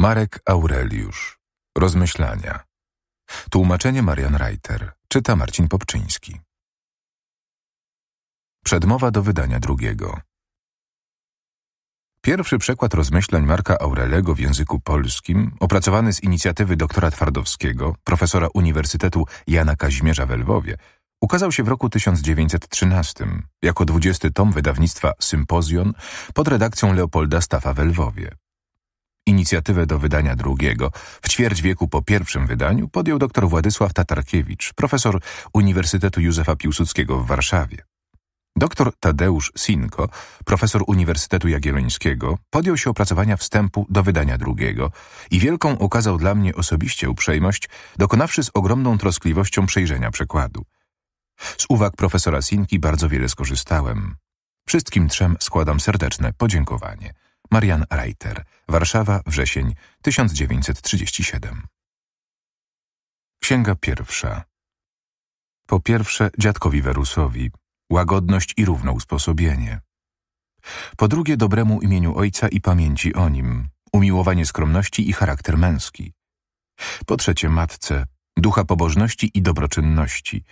Marek Aureliusz. Rozmyślania. Tłumaczenie Marian Reiter. Czyta Marcin Popczyński. Przedmowa do wydania drugiego. Pierwszy przekład rozmyślań Marka Aurelego w języku polskim, opracowany z inicjatywy doktora Twardowskiego, profesora Uniwersytetu Jana Kazimierza w Lwowie, ukazał się w roku 1913 jako 20 tom wydawnictwa Sympozjon pod redakcją Leopolda Staffa w Lwowie. Inicjatywę do wydania drugiego w ćwierć wieku po pierwszym wydaniu podjął dr Władysław Tatarkiewicz, profesor Uniwersytetu Józefa Piłsudskiego w Warszawie. Doktor Tadeusz Sinko, profesor Uniwersytetu Jagiellońskiego, podjął się opracowania wstępu do wydania drugiego i wielką okazał dla mnie osobiście uprzejmość, dokonawszy z ogromną troskliwością przejrzenia przekładu. Z uwag profesora Sinki bardzo wiele skorzystałem. Wszystkim trzem składam serdeczne podziękowanie. Marian Reiter, Warszawa, wrzesień 1937. Księga pierwsza. Po pierwsze, dziadkowi Werusowi, łagodność i równo usposobienie. Po drugie, dobremu imieniu ojca i pamięci o nim, umiłowanie skromności i charakter męski. Po trzecie, matce, ducha pobożności i dobroczynności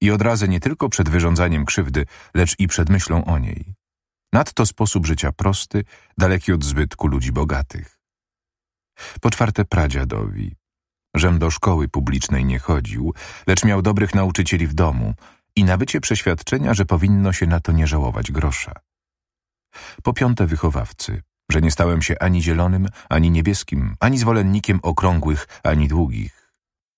i odrazę nie tylko przed wyrządzaniem krzywdy, lecz i przed myślą o niej. Nadto sposób życia prosty, daleki od zbytku ludzi bogatych. Po czwarte pradziadowi. Żem do szkoły publicznej nie chodził, lecz miał dobrych nauczycieli w domu i nabycie przeświadczenia, że powinno się na to nie żałować grosza. Po piąte wychowawcy, że nie stałem się ani zielonym, ani niebieskim, ani zwolennikiem okrągłych, ani długich.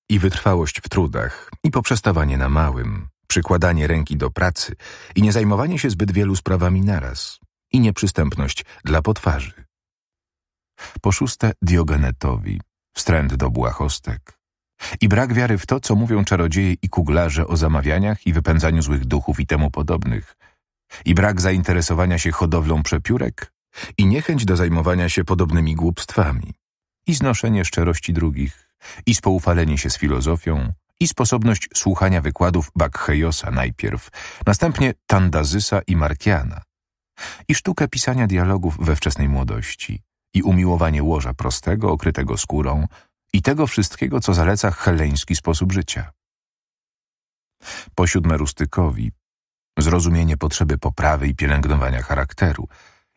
I wytrwałość w trudach, i poprzestawanie na małym, przykładanie ręki do pracy i nie zajmowanie się zbyt wielu sprawami naraz i nieprzystępność dla potwarzy. Po szóste Diogenetowi, wstręt do błahostek i brak wiary w to, co mówią czarodzieje i kuglarze o zamawianiach i wypędzaniu złych duchów i temu podobnych i brak zainteresowania się hodowlą przepiórek i niechęć do zajmowania się podobnymi głupstwami i znoszenie szczerości drugich i spoufalenie się z filozofią i sposobność słuchania wykładów Bakhejosa najpierw, następnie Tandazysa i Markiana, i sztukę pisania dialogów we wczesnej młodości, i umiłowanie łoża prostego, okrytego skórą, i tego wszystkiego, co zaleca heleński sposób życia. Po siódme rustykowi, zrozumienie potrzeby poprawy i pielęgnowania charakteru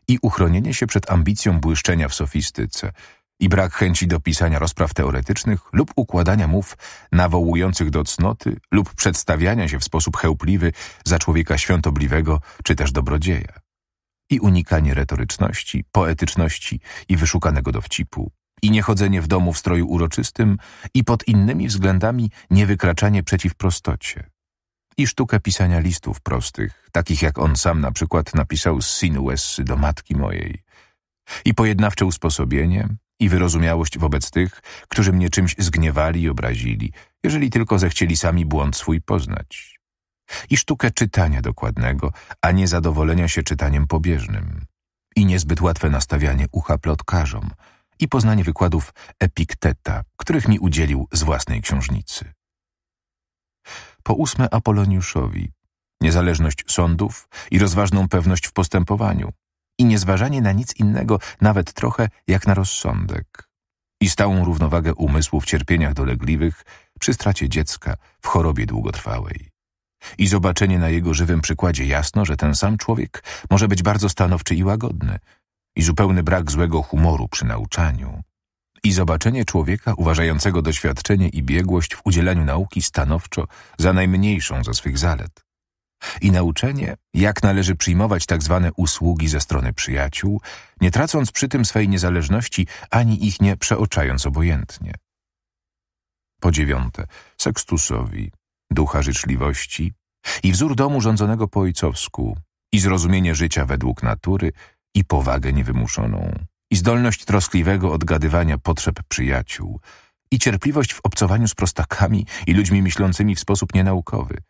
i uchronienie się przed ambicją błyszczenia w sofistyce – i brak chęci do pisania rozpraw teoretycznych lub układania mów nawołujących do cnoty lub przedstawiania się w sposób chełpliwy za człowieka świątobliwego czy też dobrodzieja. I unikanie retoryczności, poetyczności i wyszukanego dowcipu, i niechodzenie w domu w stroju uroczystym i pod innymi względami niewykraczanie przeciw prostocie. I sztukę pisania listów prostych, takich jak on sam na przykład napisał z Sinuessy do matki mojej. I pojednawcze usposobienie, i wyrozumiałość wobec tych, którzy mnie czymś zgniewali i obrazili, jeżeli tylko zechcieli sami błąd swój poznać. I sztukę czytania dokładnego, a nie zadowolenia się czytaniem pobieżnym. I niezbyt łatwe nastawianie ucha plotkarzom i poznanie wykładów Epikteta, których mi udzielił z własnej książnicy. Po ósme Apoloniuszowi. Niezależność sądów i rozważną pewność w postępowaniu, i niezważanie na nic innego, nawet trochę jak na rozsądek. I stałą równowagę umysłu w cierpieniach dolegliwych, przy stracie dziecka, w chorobie długotrwałej. I zobaczenie na jego żywym przykładzie jasno, że ten sam człowiek może być bardzo stanowczy i łagodny, i zupełny brak złego humoru przy nauczaniu. I zobaczenie człowieka uważającego doświadczenie i biegłość w udzielaniu nauki stanowczo za najmniejszą ze swych zalet i nauczenie, jak należy przyjmować tak zwane usługi ze strony przyjaciół, nie tracąc przy tym swej niezależności ani ich nie przeoczając obojętnie. Po dziewiąte, Sextusowi, ducha życzliwości i wzór domu rządzonego po ojcowsku, i zrozumienie życia według natury, i powagę niewymuszoną, i zdolność troskliwego odgadywania potrzeb przyjaciół, i cierpliwość w obcowaniu z prostakami i ludźmi myślącymi w sposób nienaukowy –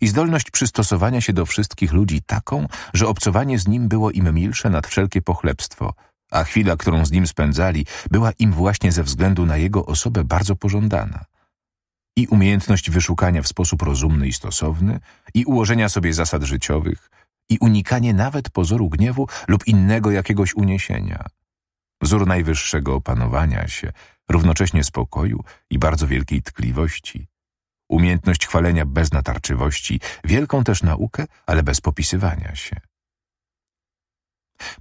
i zdolność przystosowania się do wszystkich ludzi taką, że obcowanie z nim było im milsze nad wszelkie pochlebstwo, a chwila, którą z nim spędzali, była im właśnie ze względu na jego osobę bardzo pożądana. I umiejętność wyszukania w sposób rozumny i stosowny, i ułożenia sobie zasad życiowych, i unikanie nawet pozoru gniewu lub innego jakiegoś uniesienia. Wzór najwyższego opanowania się, równocześnie spokoju i bardzo wielkiej tkliwości – umiejętność chwalenia bez natarczywości, wielką też naukę, ale bez popisywania się.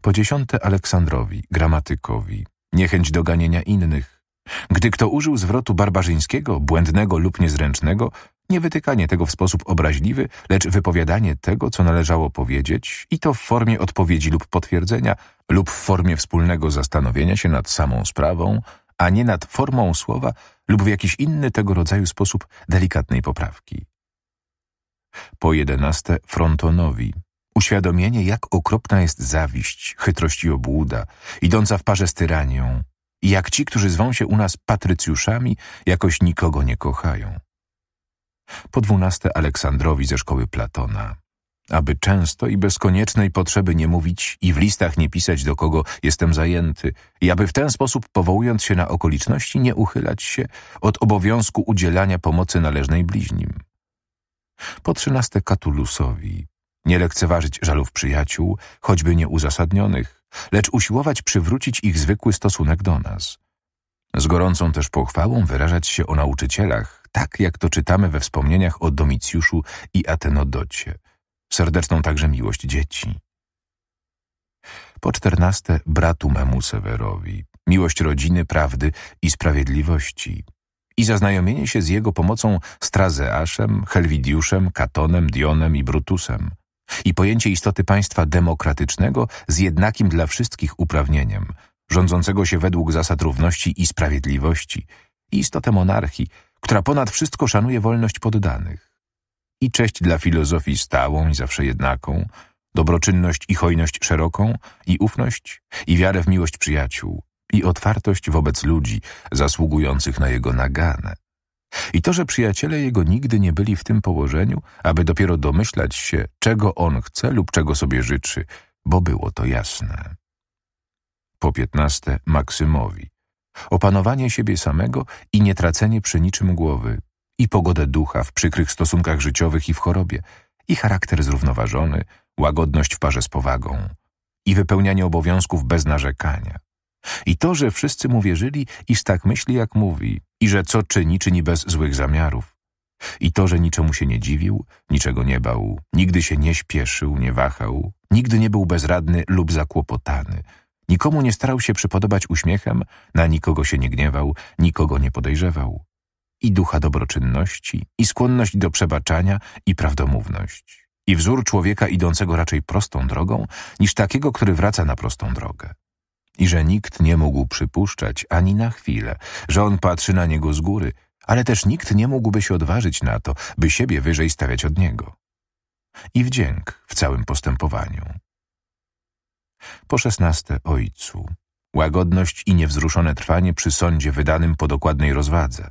Po dziesiąte Aleksandrowi, gramatykowi, niechęć do ganienia innych. Gdy kto użył zwrotu barbarzyńskiego, błędnego lub niezręcznego, nie wytykanie tego w sposób obraźliwy, lecz wypowiadanie tego, co należało powiedzieć i to w formie odpowiedzi lub potwierdzenia lub w formie wspólnego zastanowienia się nad samą sprawą – a nie nad formą słowa lub w jakiś inny tego rodzaju sposób delikatnej poprawki. Po jedenaste Frontonowi. Uświadomienie, jak okropna jest zawiść, chytrość i obłuda, idąca w parze z tyranią, i jak ci, którzy zwą się u nas patrycjuszami, jakoś nikogo nie kochają. Po dwunaste Aleksandrowi ze szkoły Platona aby często i bez koniecznej potrzeby nie mówić i w listach nie pisać do kogo jestem zajęty, i aby w ten sposób, powołując się na okoliczności, nie uchylać się od obowiązku udzielania pomocy należnej bliźnim. Po trzynaste Katulusowi nie lekceważyć żalów przyjaciół, choćby nieuzasadnionych, lecz usiłować przywrócić ich zwykły stosunek do nas. Z gorącą też pochwałą wyrażać się o nauczycielach, tak jak to czytamy we wspomnieniach o Domicjuszu i Atenodocie – serdeczną także miłość dzieci. Po czternaste bratu memu Sewerowi, miłość rodziny, prawdy i sprawiedliwości i zaznajomienie się z jego pomocą Strazeaszem, Helwidiuszem, Katonem, Dionem i Brutusem i pojęcie istoty państwa demokratycznego z jednakim dla wszystkich uprawnieniem, rządzącego się według zasad równości i sprawiedliwości i istotę monarchii, która ponad wszystko szanuje wolność poddanych i cześć dla filozofii stałą i zawsze jednaką, dobroczynność i hojność szeroką, i ufność, i wiarę w miłość przyjaciół, i otwartość wobec ludzi zasługujących na jego nagane. I to, że przyjaciele jego nigdy nie byli w tym położeniu, aby dopiero domyślać się, czego on chce lub czego sobie życzy, bo było to jasne. Po piętnaste Maksymowi. Opanowanie siebie samego i nie tracenie przy niczym głowy, i pogodę ducha w przykrych stosunkach życiowych i w chorobie, i charakter zrównoważony, łagodność w parze z powagą, i wypełnianie obowiązków bez narzekania. I to, że wszyscy mu wierzyli, iż tak myśli jak mówi, i że co czyni, czyni bez złych zamiarów. I to, że niczemu się nie dziwił, niczego nie bał, nigdy się nie śpieszył, nie wahał, nigdy nie był bezradny lub zakłopotany, nikomu nie starał się przypodobać uśmiechem, na nikogo się nie gniewał, nikogo nie podejrzewał i ducha dobroczynności, i skłonność do przebaczania, i prawdomówność, i wzór człowieka idącego raczej prostą drogą, niż takiego, który wraca na prostą drogę. I że nikt nie mógł przypuszczać ani na chwilę, że on patrzy na niego z góry, ale też nikt nie mógłby się odważyć na to, by siebie wyżej stawiać od niego. I wdzięk w całym postępowaniu. Po szesnaste Ojcu. Łagodność i niewzruszone trwanie przy sądzie wydanym po dokładnej rozwadze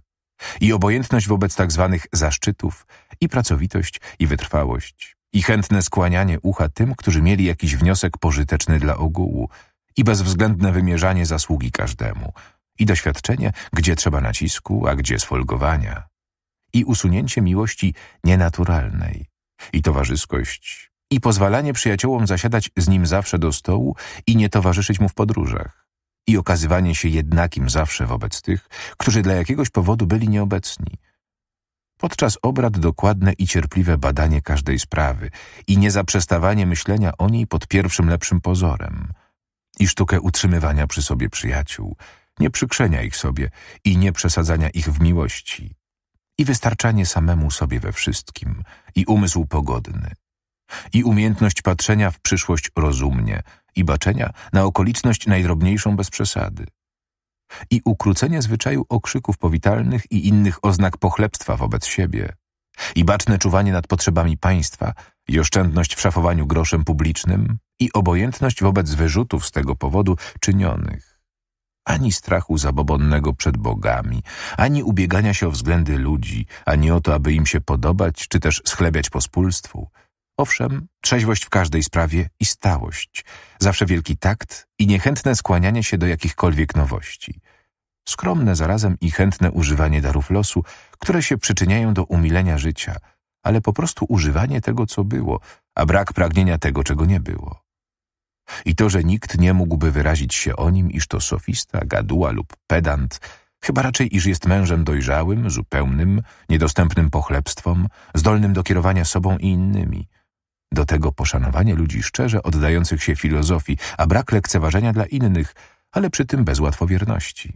i obojętność wobec tak zwanych zaszczytów, i pracowitość, i wytrwałość, i chętne skłanianie ucha tym, którzy mieli jakiś wniosek pożyteczny dla ogółu, i bezwzględne wymierzanie zasługi każdemu, i doświadczenie, gdzie trzeba nacisku, a gdzie sfolgowania, i usunięcie miłości nienaturalnej, i towarzyskość, i pozwalanie przyjaciołom zasiadać z nim zawsze do stołu i nie towarzyszyć mu w podróżach, i okazywanie się jednakim zawsze wobec tych, którzy dla jakiegoś powodu byli nieobecni. Podczas obrad dokładne i cierpliwe badanie każdej sprawy i niezaprzestawanie myślenia o niej pod pierwszym lepszym pozorem i sztukę utrzymywania przy sobie przyjaciół, nie przykrzenia ich sobie i nie przesadzania ich w miłości i wystarczanie samemu sobie we wszystkim i umysł pogodny, i umiejętność patrzenia w przyszłość rozumnie i baczenia na okoliczność najdrobniejszą bez przesady i ukrócenie zwyczaju okrzyków powitalnych i innych oznak pochlebstwa wobec siebie i baczne czuwanie nad potrzebami państwa i oszczędność w szafowaniu groszem publicznym i obojętność wobec wyrzutów z tego powodu czynionych. Ani strachu zabobonnego przed bogami, ani ubiegania się o względy ludzi, ani o to, aby im się podobać, czy też schlebiać pospólstwu, Owszem, trzeźwość w każdej sprawie i stałość, zawsze wielki takt i niechętne skłanianie się do jakichkolwiek nowości. Skromne zarazem i chętne używanie darów losu, które się przyczyniają do umilenia życia, ale po prostu używanie tego, co było, a brak pragnienia tego, czego nie było. I to, że nikt nie mógłby wyrazić się o nim, iż to sofista, gaduła lub pedant, chyba raczej, iż jest mężem dojrzałym, zupełnym, niedostępnym pochlebstwom, zdolnym do kierowania sobą i innymi – do tego poszanowanie ludzi szczerze oddających się filozofii, a brak lekceważenia dla innych, ale przy tym bez łatwowierności.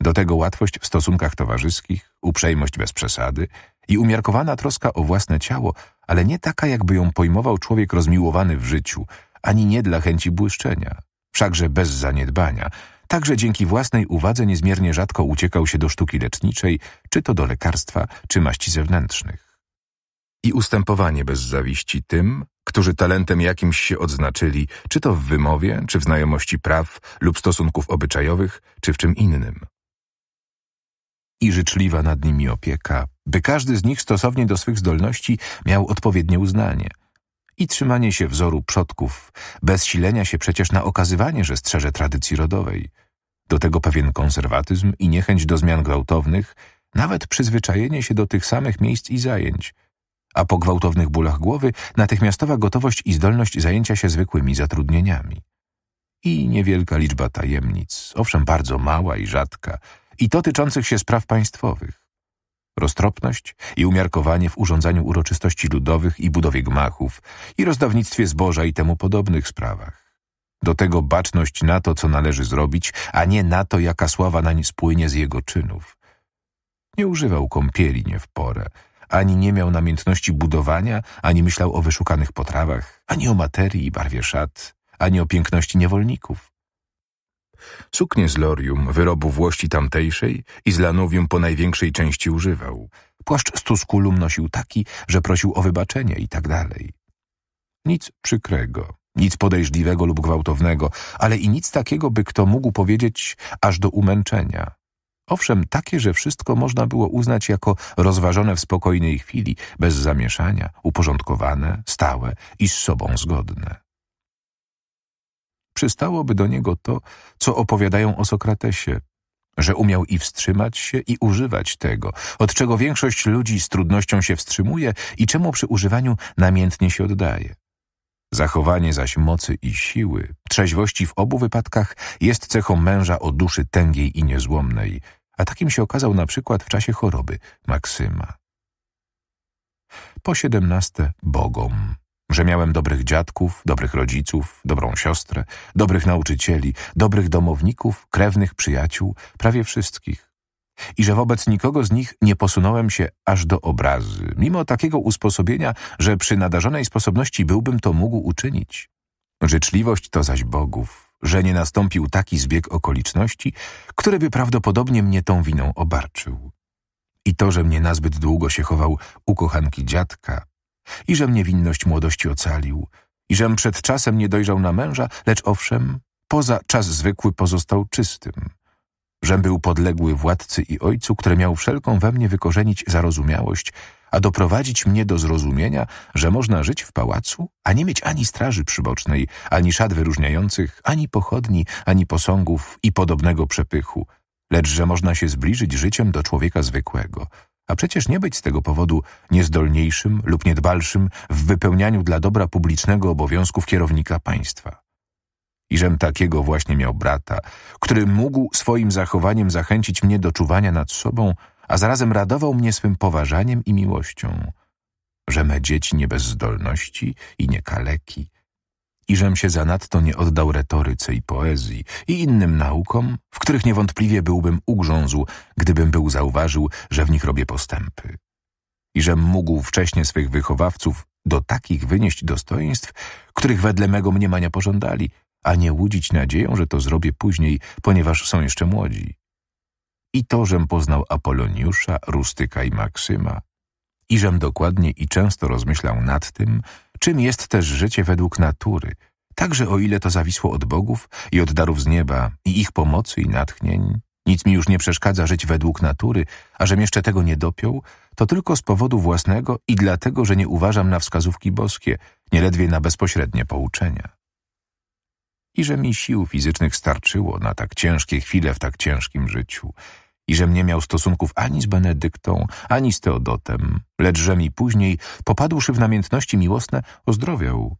Do tego łatwość w stosunkach towarzyskich, uprzejmość bez przesady i umiarkowana troska o własne ciało, ale nie taka, jakby ją pojmował człowiek rozmiłowany w życiu, ani nie dla chęci błyszczenia, wszakże bez zaniedbania. Także dzięki własnej uwadze niezmiernie rzadko uciekał się do sztuki leczniczej, czy to do lekarstwa, czy maści zewnętrznych i ustępowanie bez zawiści tym, którzy talentem jakimś się odznaczyli, czy to w wymowie, czy w znajomości praw lub stosunków obyczajowych, czy w czym innym. I życzliwa nad nimi opieka, by każdy z nich stosownie do swych zdolności miał odpowiednie uznanie. I trzymanie się wzoru przodków, bez silenia się przecież na okazywanie, że strzeże tradycji rodowej. Do tego pewien konserwatyzm i niechęć do zmian gwałtownych, nawet przyzwyczajenie się do tych samych miejsc i zajęć – a po gwałtownych bólach głowy natychmiastowa gotowość i zdolność zajęcia się zwykłymi zatrudnieniami. I niewielka liczba tajemnic, owszem bardzo mała i rzadka, i to tyczących się spraw państwowych. Roztropność i umiarkowanie w urządzaniu uroczystości ludowych i budowie gmachów i rozdawnictwie zboża i temu podobnych sprawach. Do tego baczność na to, co należy zrobić, a nie na to, jaka sława nań spłynie z jego czynów. Nie używał kąpieli nie w porę, ani nie miał namiętności budowania, ani myślał o wyszukanych potrawach, ani o materii i barwie szat, ani o piękności niewolników. Suknie z lorium, wyrobu włości tamtejszej i z lanowium po największej części używał. Płaszcz z tuskulum nosił taki, że prosił o wybaczenie i tak dalej. Nic przykrego, nic podejrzliwego lub gwałtownego, ale i nic takiego, by kto mógł powiedzieć aż do umęczenia – Owszem, takie, że wszystko można było uznać jako rozważone w spokojnej chwili, bez zamieszania, uporządkowane, stałe i z sobą zgodne. Przystałoby do niego to, co opowiadają o Sokratesie, że umiał i wstrzymać się, i używać tego, od czego większość ludzi z trudnością się wstrzymuje i czemu przy używaniu namiętnie się oddaje. Zachowanie zaś mocy i siły, trzeźwości w obu wypadkach jest cechą męża o duszy tęgiej i niezłomnej, a takim się okazał na przykład w czasie choroby Maksyma. Po siedemnaste Bogom, że miałem dobrych dziadków, dobrych rodziców, dobrą siostrę, dobrych nauczycieli, dobrych domowników, krewnych przyjaciół, prawie wszystkich. I że wobec nikogo z nich nie posunąłem się aż do obrazy, mimo takiego usposobienia, że przy nadarzonej sposobności byłbym to mógł uczynić. Życzliwość to zaś bogów, że nie nastąpił taki zbieg okoliczności, który by prawdopodobnie mnie tą winą obarczył. I to, że mnie nazbyt długo się chował u kochanki dziadka, i że mnie winność młodości ocalił, i żem przed czasem nie dojrzał na męża, lecz owszem, poza czas zwykły pozostał czystym. Żem był podległy władcy i ojcu, który miał wszelką we mnie wykorzenić zarozumiałość, a doprowadzić mnie do zrozumienia, że można żyć w pałacu, a nie mieć ani straży przybocznej, ani szat wyróżniających, ani pochodni, ani posągów i podobnego przepychu, lecz że można się zbliżyć życiem do człowieka zwykłego, a przecież nie być z tego powodu niezdolniejszym lub niedbalszym w wypełnianiu dla dobra publicznego obowiązków kierownika państwa. I żem takiego właśnie miał brata, który mógł swoim zachowaniem zachęcić mnie do czuwania nad sobą a zarazem radował mnie swym poważaniem i miłością, że me dzieci nie bez zdolności i nie kaleki, i żem się zanadto nie oddał retoryce i poezji i innym naukom, w których niewątpliwie byłbym ugrzązł, gdybym był zauważył, że w nich robię postępy. I żem mógł wcześniej swych wychowawców do takich wynieść dostojeństw, których wedle mego mniemania pożądali, a nie łudzić nadzieją, że to zrobię później, ponieważ są jeszcze młodzi i to, żem poznał Apoloniusza, Rustyka i Maksyma, i żem dokładnie i często rozmyślał nad tym, czym jest też życie według natury, także o ile to zawisło od bogów i od darów z nieba i ich pomocy i natchnień, nic mi już nie przeszkadza żyć według natury, a żem jeszcze tego nie dopiął, to tylko z powodu własnego i dlatego, że nie uważam na wskazówki boskie, nieledwie na bezpośrednie pouczenia. I że mi sił fizycznych starczyło na tak ciężkie chwile w tak ciężkim życiu – i żem nie miał stosunków ani z Benedyktą, ani z Teodotem, lecz że mi później, popadłszy w namiętności miłosne, ozdrowiał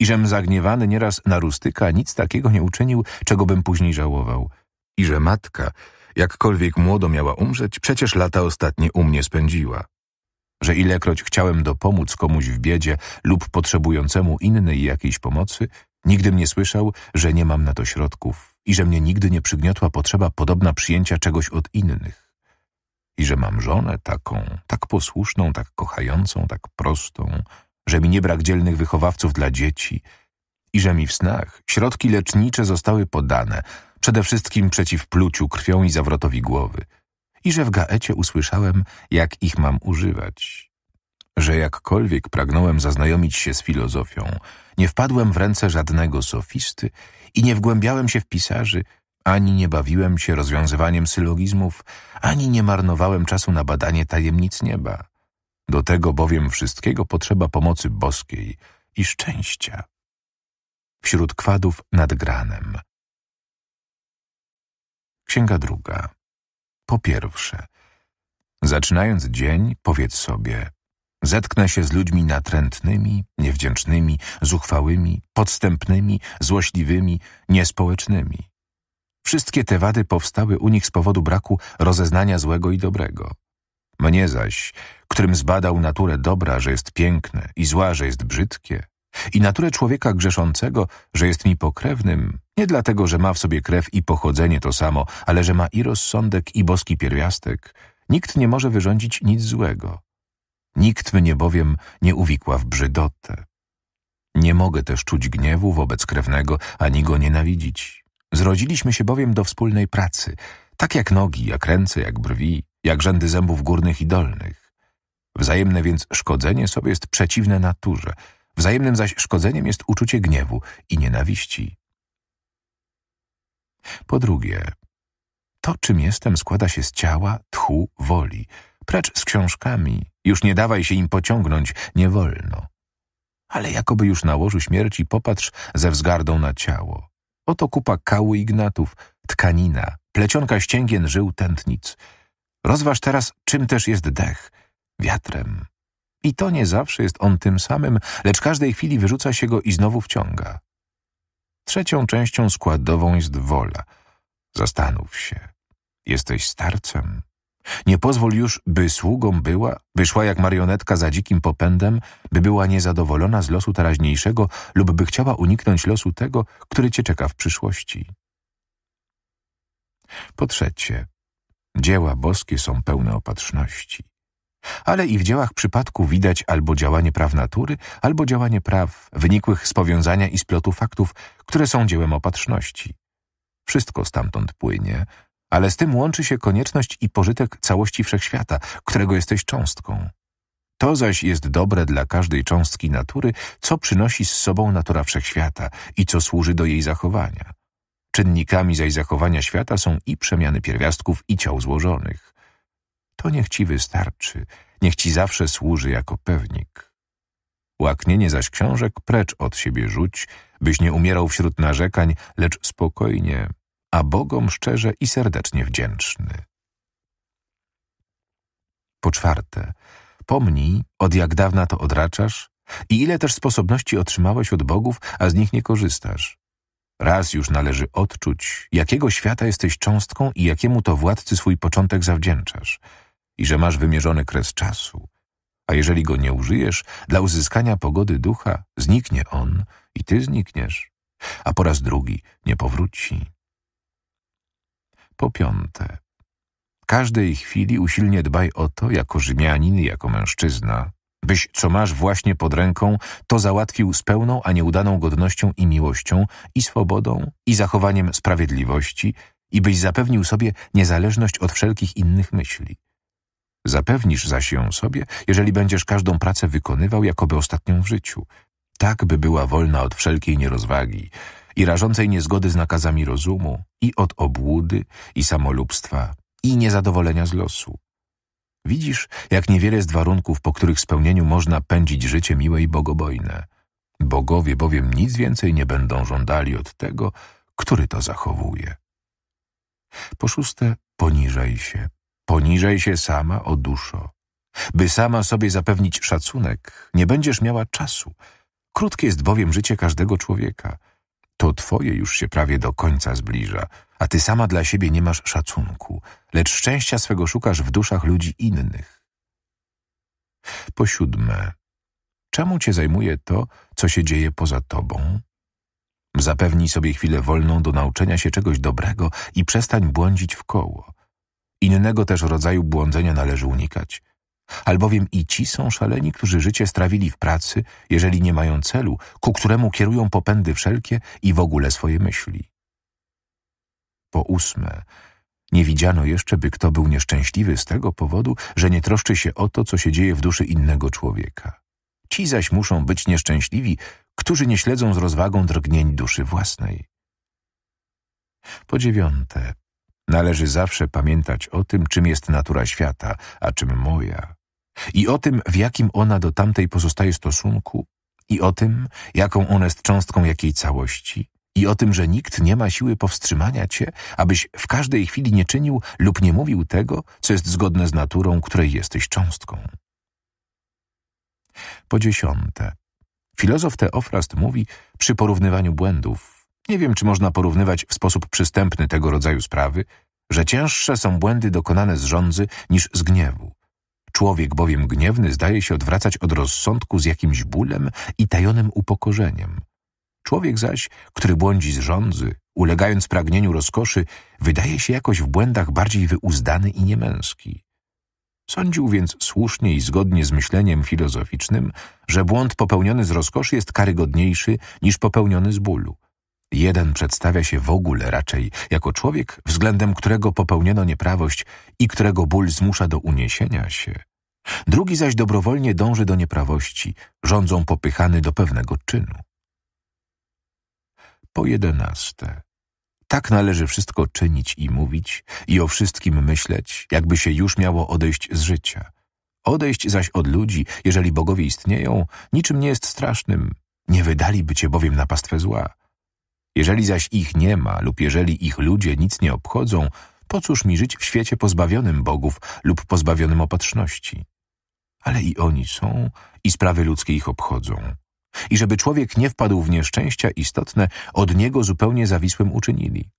i żem zagniewany nieraz na rustyka nic takiego nie uczynił, czego bym później żałował. I że matka, jakkolwiek młodo miała umrzeć, przecież lata ostatnie u mnie spędziła. Że ilekroć chciałem dopomóc komuś w biedzie lub potrzebującemu innej jakiejś pomocy, nigdy nie słyszał, że nie mam na to środków i że mnie nigdy nie przygniotła potrzeba podobna przyjęcia czegoś od innych. I że mam żonę taką, tak posłuszną, tak kochającą, tak prostą, że mi nie brak dzielnych wychowawców dla dzieci i że mi w snach środki lecznicze zostały podane, przede wszystkim przeciw pluciu krwią i zawrotowi głowy, i że w gaecie usłyszałem, jak ich mam używać. Że jakkolwiek pragnąłem zaznajomić się z filozofią, nie wpadłem w ręce żadnego sofisty i nie wgłębiałem się w pisarzy, ani nie bawiłem się rozwiązywaniem sylogizmów, ani nie marnowałem czasu na badanie tajemnic nieba. Do tego bowiem wszystkiego potrzeba pomocy boskiej i szczęścia. Wśród kwadów nad granem. Księga druga. Po pierwsze, zaczynając dzień, powiedz sobie Zetknę się z ludźmi natrętnymi, niewdzięcznymi, zuchwałymi, podstępnymi, złośliwymi, niespołecznymi. Wszystkie te wady powstały u nich z powodu braku rozeznania złego i dobrego. Mnie zaś, którym zbadał naturę dobra, że jest piękne i zła, że jest brzydkie, i naturę człowieka grzeszącego, że jest mi pokrewnym, nie dlatego, że ma w sobie krew i pochodzenie to samo, ale że ma i rozsądek, i boski pierwiastek, nikt nie może wyrządzić nic złego, Nikt mnie bowiem nie uwikła w brzydotę. Nie mogę też czuć gniewu wobec krewnego, ani go nienawidzić. Zrodziliśmy się bowiem do wspólnej pracy, tak jak nogi, jak ręce, jak brwi, jak rzędy zębów górnych i dolnych. Wzajemne więc szkodzenie sobie jest przeciwne naturze, wzajemnym zaś szkodzeniem jest uczucie gniewu i nienawiści. Po drugie, to czym jestem składa się z ciała, tchu, woli, precz z książkami, już nie dawaj się im pociągnąć, nie wolno. Ale jakoby już na łożu śmierci popatrz ze wzgardą na ciało. Oto kupa kału ignatów, tkanina, plecionka ścięgien żył tętnic. Rozważ teraz, czym też jest dech. Wiatrem. I to nie zawsze jest on tym samym, lecz każdej chwili wyrzuca się go i znowu wciąga. Trzecią częścią składową jest wola. Zastanów się. Jesteś starcem, nie pozwól już, by sługą była, by szła jak marionetka za dzikim popędem, by była niezadowolona z losu teraźniejszego lub by chciała uniknąć losu tego, który cię czeka w przyszłości. Po trzecie, dzieła boskie są pełne opatrzności. Ale i w dziełach przypadku widać albo działanie praw natury, albo działanie praw wynikłych z powiązania i splotu faktów, które są dziełem opatrzności. Wszystko stamtąd płynie – ale z tym łączy się konieczność i pożytek całości wszechświata, którego jesteś cząstką. To zaś jest dobre dla każdej cząstki natury, co przynosi z sobą natura wszechświata i co służy do jej zachowania. Czynnikami zaś zachowania świata są i przemiany pierwiastków i ciał złożonych. To niech ci wystarczy, niech ci zawsze służy jako pewnik. Łaknienie zaś książek precz od siebie rzuć, byś nie umierał wśród narzekań, lecz spokojnie a Bogom szczerze i serdecznie wdzięczny. Po czwarte, pomnij, od jak dawna to odraczasz i ile też sposobności otrzymałeś od bogów, a z nich nie korzystasz. Raz już należy odczuć, jakiego świata jesteś cząstką i jakiemu to władcy swój początek zawdzięczasz i że masz wymierzony kres czasu. A jeżeli go nie użyjesz, dla uzyskania pogody ducha zniknie on i ty znikniesz, a po raz drugi nie powróci. Po piąte, każdej chwili usilnie dbaj o to, jako Rzymianin, jako mężczyzna, byś co masz właśnie pod ręką, to załatwił z pełną, a nieudaną godnością i miłością, i swobodą, i zachowaniem sprawiedliwości, i byś zapewnił sobie niezależność od wszelkich innych myśli. Zapewnisz zaś ją sobie, jeżeli będziesz każdą pracę wykonywał jakoby ostatnią w życiu, tak by była wolna od wszelkiej nierozwagi, i rażącej niezgody z nakazami rozumu, i od obłudy, i samolubstwa, i niezadowolenia z losu. Widzisz, jak niewiele jest warunków, po których spełnieniu można pędzić życie miłe i bogobojne. Bogowie bowiem nic więcej nie będą żądali od tego, który to zachowuje. Po szóste, poniżaj się. Poniżaj się sama, o duszo. By sama sobie zapewnić szacunek, nie będziesz miała czasu. Krótkie jest bowiem życie każdego człowieka – to twoje już się prawie do końca zbliża, a ty sama dla siebie nie masz szacunku, lecz szczęścia swego szukasz w duszach ludzi innych. Po siódme, czemu cię zajmuje to, co się dzieje poza tobą? Zapewnij sobie chwilę wolną do nauczenia się czegoś dobrego i przestań błądzić w koło. Innego też rodzaju błądzenia należy unikać – albowiem i ci są szaleni, którzy życie strawili w pracy, jeżeli nie mają celu, ku któremu kierują popędy wszelkie i w ogóle swoje myśli. Po ósme, nie widziano jeszcze, by kto był nieszczęśliwy z tego powodu, że nie troszczy się o to, co się dzieje w duszy innego człowieka. Ci zaś muszą być nieszczęśliwi, którzy nie śledzą z rozwagą drgnień duszy własnej. Po dziewiąte, Należy zawsze pamiętać o tym, czym jest natura świata, a czym moja, i o tym, w jakim ona do tamtej pozostaje stosunku, i o tym, jaką ona jest cząstką jakiej całości, i o tym, że nikt nie ma siły powstrzymania cię, abyś w każdej chwili nie czynił lub nie mówił tego, co jest zgodne z naturą, której jesteś cząstką. Po dziesiąte. Filozof Teofrast mówi przy porównywaniu błędów, nie wiem, czy można porównywać w sposób przystępny tego rodzaju sprawy, że cięższe są błędy dokonane z żądzy niż z gniewu. Człowiek bowiem gniewny zdaje się odwracać od rozsądku z jakimś bólem i tajonym upokorzeniem. Człowiek zaś, który błądzi z żądzy, ulegając pragnieniu rozkoszy, wydaje się jakoś w błędach bardziej wyuzdany i niemęski. Sądził więc słusznie i zgodnie z myśleniem filozoficznym, że błąd popełniony z rozkoszy jest karygodniejszy niż popełniony z bólu, Jeden przedstawia się w ogóle raczej jako człowiek, względem którego popełniono nieprawość i którego ból zmusza do uniesienia się. Drugi zaś dobrowolnie dąży do nieprawości, rządzą popychany do pewnego czynu. Po jedenaste. Tak należy wszystko czynić i mówić, i o wszystkim myśleć, jakby się już miało odejść z życia. Odejść zaś od ludzi, jeżeli bogowie istnieją, niczym nie jest strasznym. Nie wydaliby cię bowiem na pastwę zła. Jeżeli zaś ich nie ma lub jeżeli ich ludzie nic nie obchodzą, po cóż mi żyć w świecie pozbawionym bogów lub pozbawionym opatrzności? Ale i oni są i sprawy ludzkie ich obchodzą. I żeby człowiek nie wpadł w nieszczęścia istotne, od niego zupełnie zawisłym uczynili.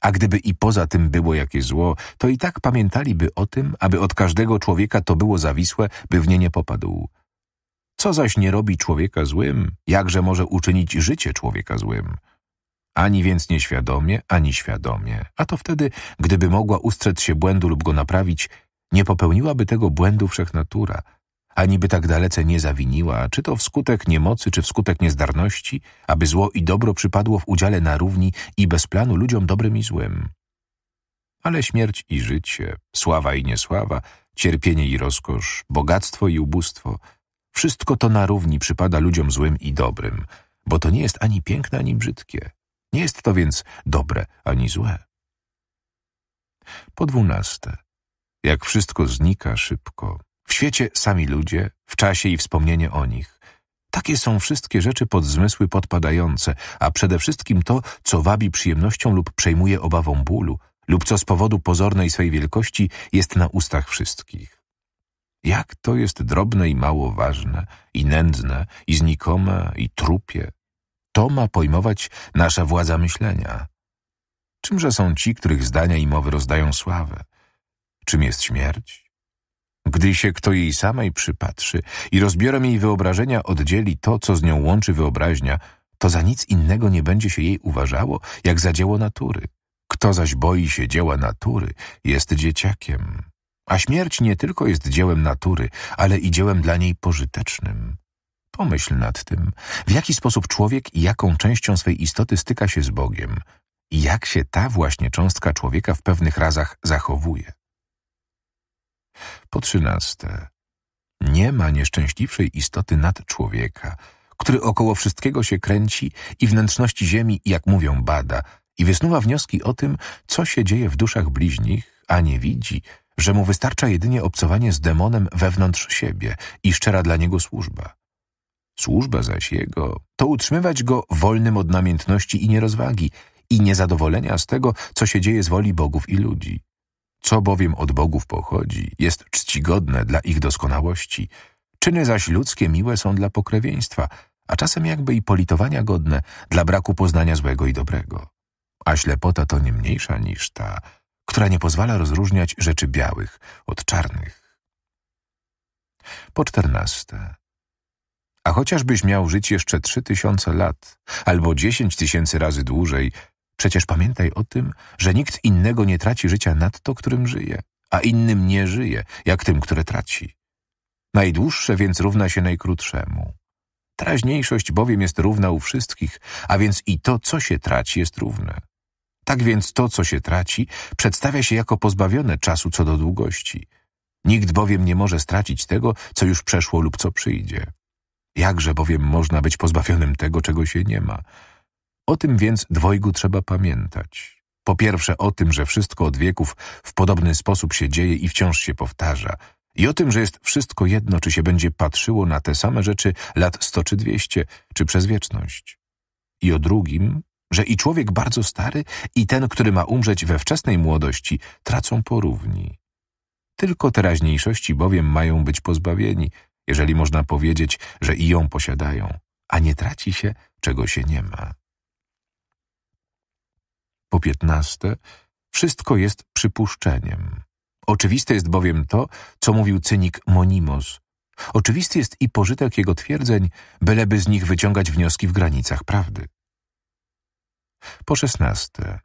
A gdyby i poza tym było jakie zło, to i tak pamiętaliby o tym, aby od każdego człowieka to było zawisłe, by w nie nie popadł. Co zaś nie robi człowieka złym, jakże może uczynić życie człowieka złym? ani więc nieświadomie, ani świadomie, a to wtedy, gdyby mogła ustrzec się błędu lub go naprawić, nie popełniłaby tego błędu wszechnatura, ani by tak dalece nie zawiniła, czy to wskutek niemocy, czy wskutek niezdarności, aby zło i dobro przypadło w udziale na równi i bez planu ludziom dobrym i złym. Ale śmierć i życie, sława i niesława, cierpienie i rozkosz, bogactwo i ubóstwo – wszystko to na równi przypada ludziom złym i dobrym, bo to nie jest ani piękne, ani brzydkie, nie jest to więc dobre ani złe. Po dwunaste, jak wszystko znika szybko, w świecie sami ludzie, w czasie i wspomnienie o nich. Takie są wszystkie rzeczy pod zmysły podpadające, a przede wszystkim to, co wabi przyjemnością lub przejmuje obawą bólu, lub co z powodu pozornej swej wielkości jest na ustach wszystkich. Jak to jest drobne i mało ważne, i nędzne, i znikome, i trupie, to ma pojmować nasza władza myślenia. Czymże są ci, których zdania i mowy rozdają sławę? Czym jest śmierć? Gdy się kto jej samej przypatrzy i rozbiorem jej wyobrażenia oddzieli to, co z nią łączy wyobraźnia, to za nic innego nie będzie się jej uważało, jak za dzieło natury. Kto zaś boi się dzieła natury, jest dzieciakiem. A śmierć nie tylko jest dziełem natury, ale i dziełem dla niej pożytecznym. Pomyśl nad tym, w jaki sposób człowiek i jaką częścią swej istoty styka się z Bogiem i jak się ta właśnie cząstka człowieka w pewnych razach zachowuje. Po trzynaste, nie ma nieszczęśliwszej istoty nad człowieka, który około wszystkiego się kręci i wnętrzności ziemi, jak mówią, bada i wysnuwa wnioski o tym, co się dzieje w duszach bliźnich, a nie widzi, że mu wystarcza jedynie obcowanie z demonem wewnątrz siebie i szczera dla niego służba. Służba zaś jego to utrzymywać go wolnym od namiętności i nierozwagi i niezadowolenia z tego, co się dzieje z woli bogów i ludzi. Co bowiem od bogów pochodzi, jest czcigodne dla ich doskonałości. Czyny zaś ludzkie miłe są dla pokrewieństwa, a czasem jakby i politowania godne dla braku poznania złego i dobrego. A ślepota to nie mniejsza niż ta, która nie pozwala rozróżniać rzeczy białych od czarnych. Po czternaste. A chociażbyś miał żyć jeszcze trzy tysiące lat, albo dziesięć tysięcy razy dłużej, przecież pamiętaj o tym, że nikt innego nie traci życia nad to, którym żyje, a innym nie żyje, jak tym, które traci. Najdłuższe więc równa się najkrótszemu. Teraźniejszość bowiem jest równa u wszystkich, a więc i to, co się traci, jest równe. Tak więc to, co się traci, przedstawia się jako pozbawione czasu co do długości. Nikt bowiem nie może stracić tego, co już przeszło lub co przyjdzie. Jakże bowiem można być pozbawionym tego, czego się nie ma? O tym więc dwojgu trzeba pamiętać. Po pierwsze o tym, że wszystko od wieków w podobny sposób się dzieje i wciąż się powtarza. I o tym, że jest wszystko jedno, czy się będzie patrzyło na te same rzeczy lat sto czy dwieście, czy przez wieczność. I o drugim, że i człowiek bardzo stary, i ten, który ma umrzeć we wczesnej młodości, tracą porówni. Tylko teraźniejszości bowiem mają być pozbawieni – jeżeli można powiedzieć, że i ją posiadają, a nie traci się, czego się nie ma. Po piętnaste, wszystko jest przypuszczeniem. Oczywiste jest bowiem to, co mówił cynik Monimos. Oczywisty jest i pożytek jego twierdzeń, byleby z nich wyciągać wnioski w granicach prawdy. Po szesnaste,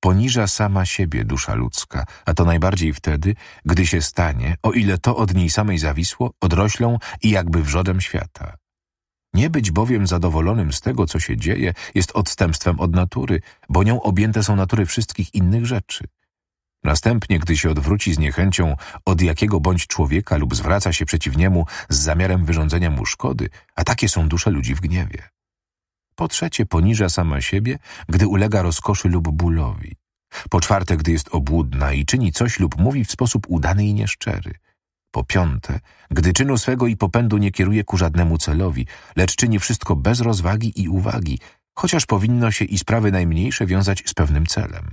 poniża sama siebie dusza ludzka, a to najbardziej wtedy, gdy się stanie, o ile to od niej samej zawisło, odroślą i jakby wrzodem świata. Nie być bowiem zadowolonym z tego, co się dzieje, jest odstępstwem od natury, bo nią objęte są natury wszystkich innych rzeczy. Następnie, gdy się odwróci z niechęcią od jakiego bądź człowieka lub zwraca się przeciw niemu z zamiarem wyrządzenia mu szkody, a takie są dusze ludzi w gniewie. Po trzecie, poniża sama siebie, gdy ulega rozkoszy lub bólowi. Po czwarte, gdy jest obłudna i czyni coś lub mówi w sposób udany i nieszczery. Po piąte, gdy czynu swego i popędu nie kieruje ku żadnemu celowi, lecz czyni wszystko bez rozwagi i uwagi, chociaż powinno się i sprawy najmniejsze wiązać z pewnym celem.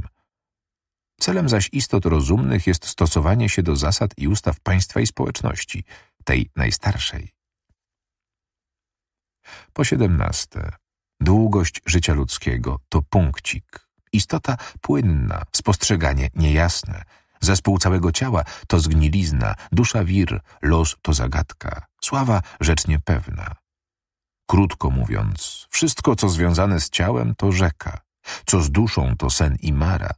Celem zaś istot rozumnych jest stosowanie się do zasad i ustaw państwa i społeczności, tej najstarszej. Po siedemnaste, Długość życia ludzkiego to punkcik. Istota płynna, spostrzeganie niejasne. Zespół całego ciała to zgnilizna, dusza wir, los to zagadka, sława rzecz niepewna. Krótko mówiąc, wszystko, co związane z ciałem, to rzeka. Co z duszą, to sen i mara.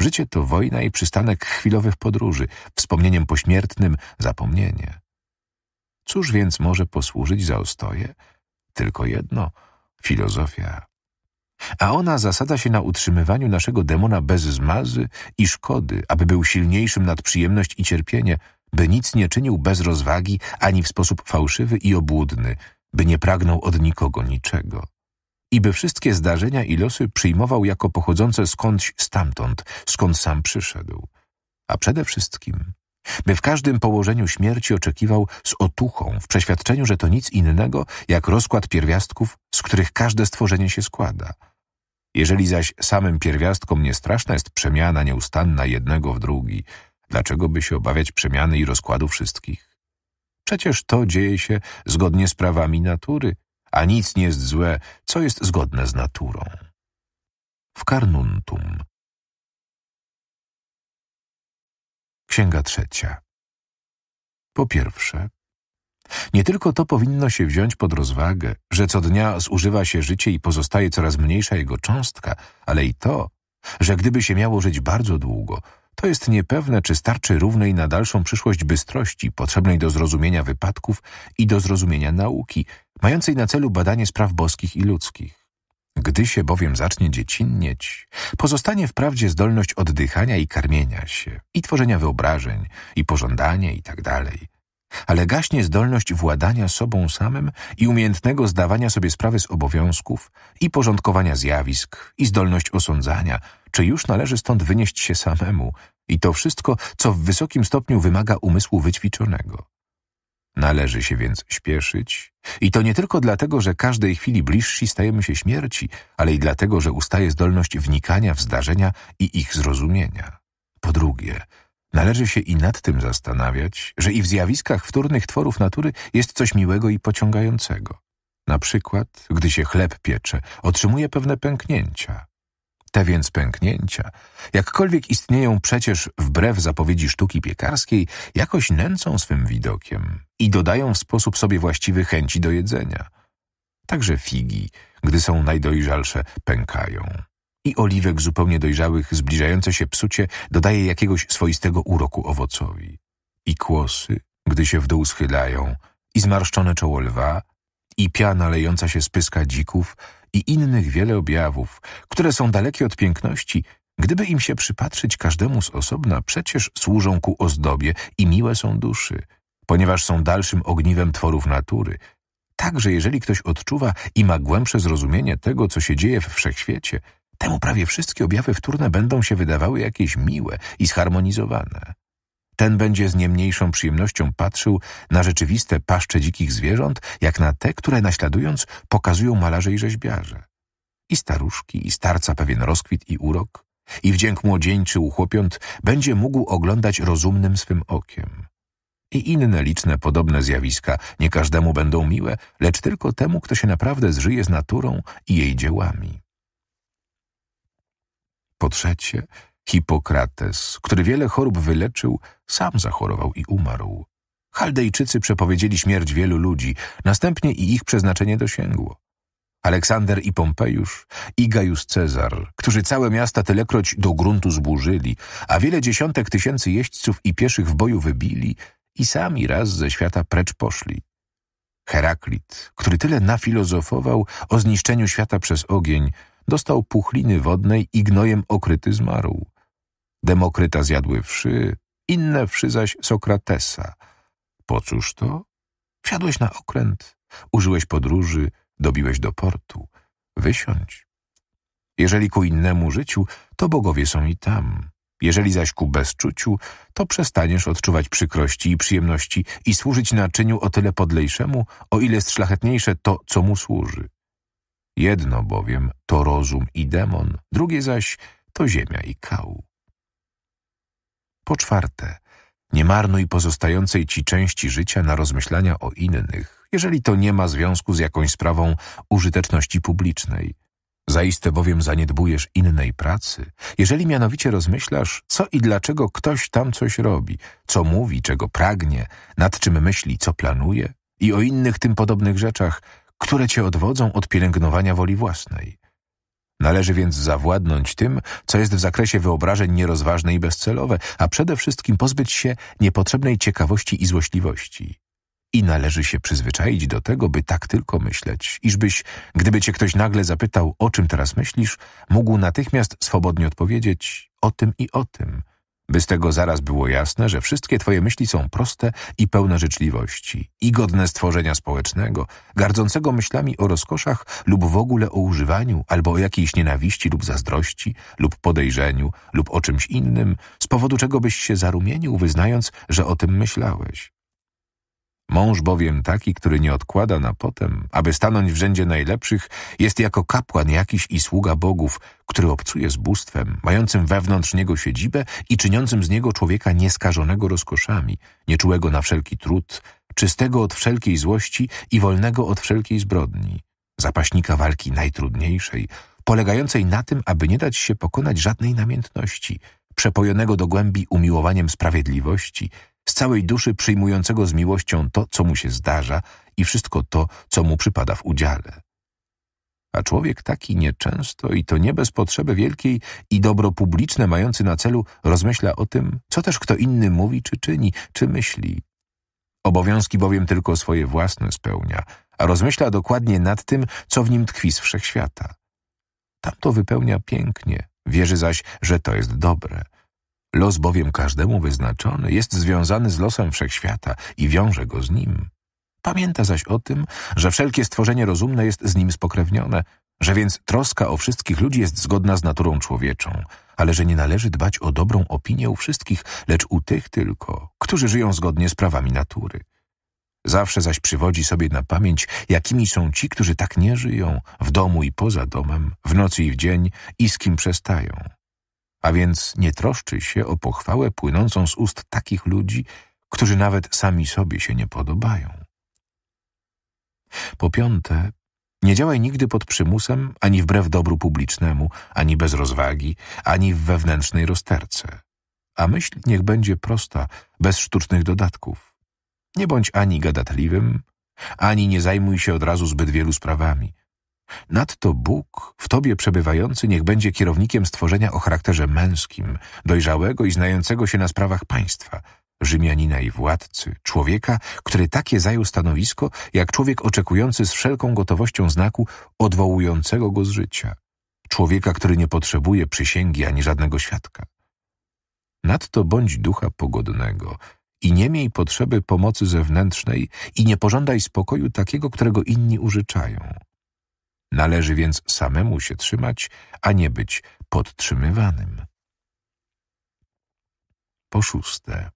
Życie to wojna i przystanek chwilowych podróży, wspomnieniem pośmiertnym zapomnienie. Cóż więc może posłużyć za ostoję? Tylko jedno – filozofia. A ona zasada się na utrzymywaniu naszego demona bez zmazy i szkody, aby był silniejszym nad przyjemność i cierpienie, by nic nie czynił bez rozwagi ani w sposób fałszywy i obłudny, by nie pragnął od nikogo niczego i by wszystkie zdarzenia i losy przyjmował jako pochodzące skądś stamtąd, skąd sam przyszedł. A przede wszystkim by w każdym położeniu śmierci oczekiwał z otuchą, w przeświadczeniu, że to nic innego jak rozkład pierwiastków, z których każde stworzenie się składa. Jeżeli zaś samym pierwiastkom niestraszna jest przemiana nieustanna jednego w drugi, dlaczego by się obawiać przemiany i rozkładu wszystkich? Przecież to dzieje się zgodnie z prawami natury, a nic nie jest złe, co jest zgodne z naturą. W Carnuntum Księga trzecia. Po pierwsze, nie tylko to powinno się wziąć pod rozwagę, że co dnia zużywa się życie i pozostaje coraz mniejsza jego cząstka, ale i to, że gdyby się miało żyć bardzo długo, to jest niepewne, czy starczy równej na dalszą przyszłość bystrości potrzebnej do zrozumienia wypadków i do zrozumienia nauki, mającej na celu badanie spraw boskich i ludzkich. Gdy się bowiem zacznie dziecinnieć, pozostanie wprawdzie zdolność oddychania i karmienia się, i tworzenia wyobrażeń, i pożądanie tak dalej, ale gaśnie zdolność władania sobą samym i umiejętnego zdawania sobie sprawy z obowiązków i porządkowania zjawisk, i zdolność osądzania, czy już należy stąd wynieść się samemu, i to wszystko, co w wysokim stopniu wymaga umysłu wyćwiczonego. Należy się więc śpieszyć i to nie tylko dlatego, że każdej chwili bliżsi stajemy się śmierci, ale i dlatego, że ustaje zdolność wnikania w zdarzenia i ich zrozumienia. Po drugie, należy się i nad tym zastanawiać, że i w zjawiskach wtórnych tworów natury jest coś miłego i pociągającego. Na przykład, gdy się chleb piecze, otrzymuje pewne pęknięcia. Te więc pęknięcia, jakkolwiek istnieją przecież wbrew zapowiedzi sztuki piekarskiej, jakoś nęcą swym widokiem i dodają w sposób sobie właściwy chęci do jedzenia. Także figi, gdy są najdojrzalsze, pękają. I oliwek zupełnie dojrzałych, zbliżające się psucie, dodaje jakiegoś swoistego uroku owocowi. I kłosy, gdy się w dół schylają, i zmarszczone czoło lwa, i piana lejąca się z pyska dzików – i innych wiele objawów, które są dalekie od piękności, gdyby im się przypatrzyć każdemu z osobna, przecież służą ku ozdobie i miłe są duszy, ponieważ są dalszym ogniwem tworów natury. Także jeżeli ktoś odczuwa i ma głębsze zrozumienie tego, co się dzieje we wszechświecie, temu prawie wszystkie objawy wtórne będą się wydawały jakieś miłe i zharmonizowane ten będzie z nie mniejszą przyjemnością patrzył na rzeczywiste paszcze dzikich zwierząt, jak na te, które naśladując pokazują malarze i rzeźbiarze. I staruszki, i starca pewien rozkwit i urok, i wdzięk młodzieńczy u chłopiąt będzie mógł oglądać rozumnym swym okiem. I inne liczne podobne zjawiska nie każdemu będą miłe, lecz tylko temu, kto się naprawdę zżyje z naturą i jej dziełami. Po trzecie, Hipokrates, który wiele chorób wyleczył, sam zachorował i umarł. Chaldejczycy przepowiedzieli śmierć wielu ludzi, następnie i ich przeznaczenie dosięgło. Aleksander i Pompejusz, i Gaius Cezar, którzy całe miasta tylekroć do gruntu zburzyli, a wiele dziesiątek tysięcy jeźdźców i pieszych w boju wybili i sami raz ze świata precz poszli. Heraklit, który tyle nafilozofował o zniszczeniu świata przez ogień, dostał puchliny wodnej i gnojem okryty zmarł. Demokryta zjadły wszy, inne wszy zaś Sokratesa. Po cóż to? Wsiadłeś na okręt, użyłeś podróży, dobiłeś do portu. Wysiądź. Jeżeli ku innemu życiu, to bogowie są i tam. Jeżeli zaś ku bezczuciu, to przestaniesz odczuwać przykrości i przyjemności i służyć naczyniu o tyle podlejszemu, o ile jest szlachetniejsze to, co mu służy. Jedno bowiem to rozum i demon, drugie zaś to ziemia i kału. Po czwarte, nie marnuj pozostającej ci części życia na rozmyślania o innych, jeżeli to nie ma związku z jakąś sprawą użyteczności publicznej. Zaiste bowiem zaniedbujesz innej pracy, jeżeli mianowicie rozmyślasz, co i dlaczego ktoś tam coś robi, co mówi, czego pragnie, nad czym myśli, co planuje i o innych tym podobnych rzeczach, które cię odwodzą od pielęgnowania woli własnej. Należy więc zawładnąć tym, co jest w zakresie wyobrażeń nierozważne i bezcelowe, a przede wszystkim pozbyć się niepotrzebnej ciekawości i złośliwości. I należy się przyzwyczaić do tego, by tak tylko myśleć, iżbyś, gdyby cię ktoś nagle zapytał, o czym teraz myślisz, mógł natychmiast swobodnie odpowiedzieć o tym i o tym, by z tego zaraz było jasne, że wszystkie twoje myśli są proste i pełne życzliwości i godne stworzenia społecznego, gardzącego myślami o rozkoszach lub w ogóle o używaniu albo o jakiejś nienawiści lub zazdrości lub podejrzeniu lub o czymś innym, z powodu czego byś się zarumienił, wyznając, że o tym myślałeś. Mąż bowiem taki, który nie odkłada na potem, aby stanąć w rzędzie najlepszych, jest jako kapłan jakiś i sługa bogów, który obcuje z bóstwem, mającym wewnątrz niego siedzibę i czyniącym z niego człowieka nieskażonego rozkoszami, nieczułego na wszelki trud, czystego od wszelkiej złości i wolnego od wszelkiej zbrodni, zapaśnika walki najtrudniejszej, polegającej na tym, aby nie dać się pokonać żadnej namiętności, przepojonego do głębi umiłowaniem sprawiedliwości – z całej duszy przyjmującego z miłością to, co mu się zdarza i wszystko to, co mu przypada w udziale. A człowiek taki nieczęsto i to nie bez potrzeby wielkiej i dobro publiczne mający na celu rozmyśla o tym, co też kto inny mówi czy czyni, czy myśli. Obowiązki bowiem tylko swoje własne spełnia, a rozmyśla dokładnie nad tym, co w nim tkwi z wszechświata. Tamto wypełnia pięknie, wierzy zaś, że to jest dobre – Los bowiem każdemu wyznaczony jest związany z losem wszechświata i wiąże go z nim. Pamięta zaś o tym, że wszelkie stworzenie rozumne jest z nim spokrewnione, że więc troska o wszystkich ludzi jest zgodna z naturą człowieczą, ale że nie należy dbać o dobrą opinię u wszystkich, lecz u tych tylko, którzy żyją zgodnie z prawami natury. Zawsze zaś przywodzi sobie na pamięć, jakimi są ci, którzy tak nie żyją, w domu i poza domem, w nocy i w dzień i z kim przestają a więc nie troszczy się o pochwałę płynącą z ust takich ludzi, którzy nawet sami sobie się nie podobają. Po piąte, nie działaj nigdy pod przymusem, ani wbrew dobru publicznemu, ani bez rozwagi, ani w wewnętrznej rozterce. A myśl niech będzie prosta, bez sztucznych dodatków. Nie bądź ani gadatliwym, ani nie zajmuj się od razu zbyt wielu sprawami. Nadto Bóg, w Tobie przebywający, niech będzie kierownikiem stworzenia o charakterze męskim, dojrzałego i znającego się na sprawach państwa, Rzymianina i władcy, człowieka, który takie zajął stanowisko, jak człowiek oczekujący z wszelką gotowością znaku odwołującego go z życia, człowieka, który nie potrzebuje przysięgi ani żadnego świadka. Nadto bądź ducha pogodnego i nie miej potrzeby pomocy zewnętrznej i nie pożądaj spokoju takiego, którego inni użyczają – Należy więc samemu się trzymać, a nie być podtrzymywanym. Po szóste.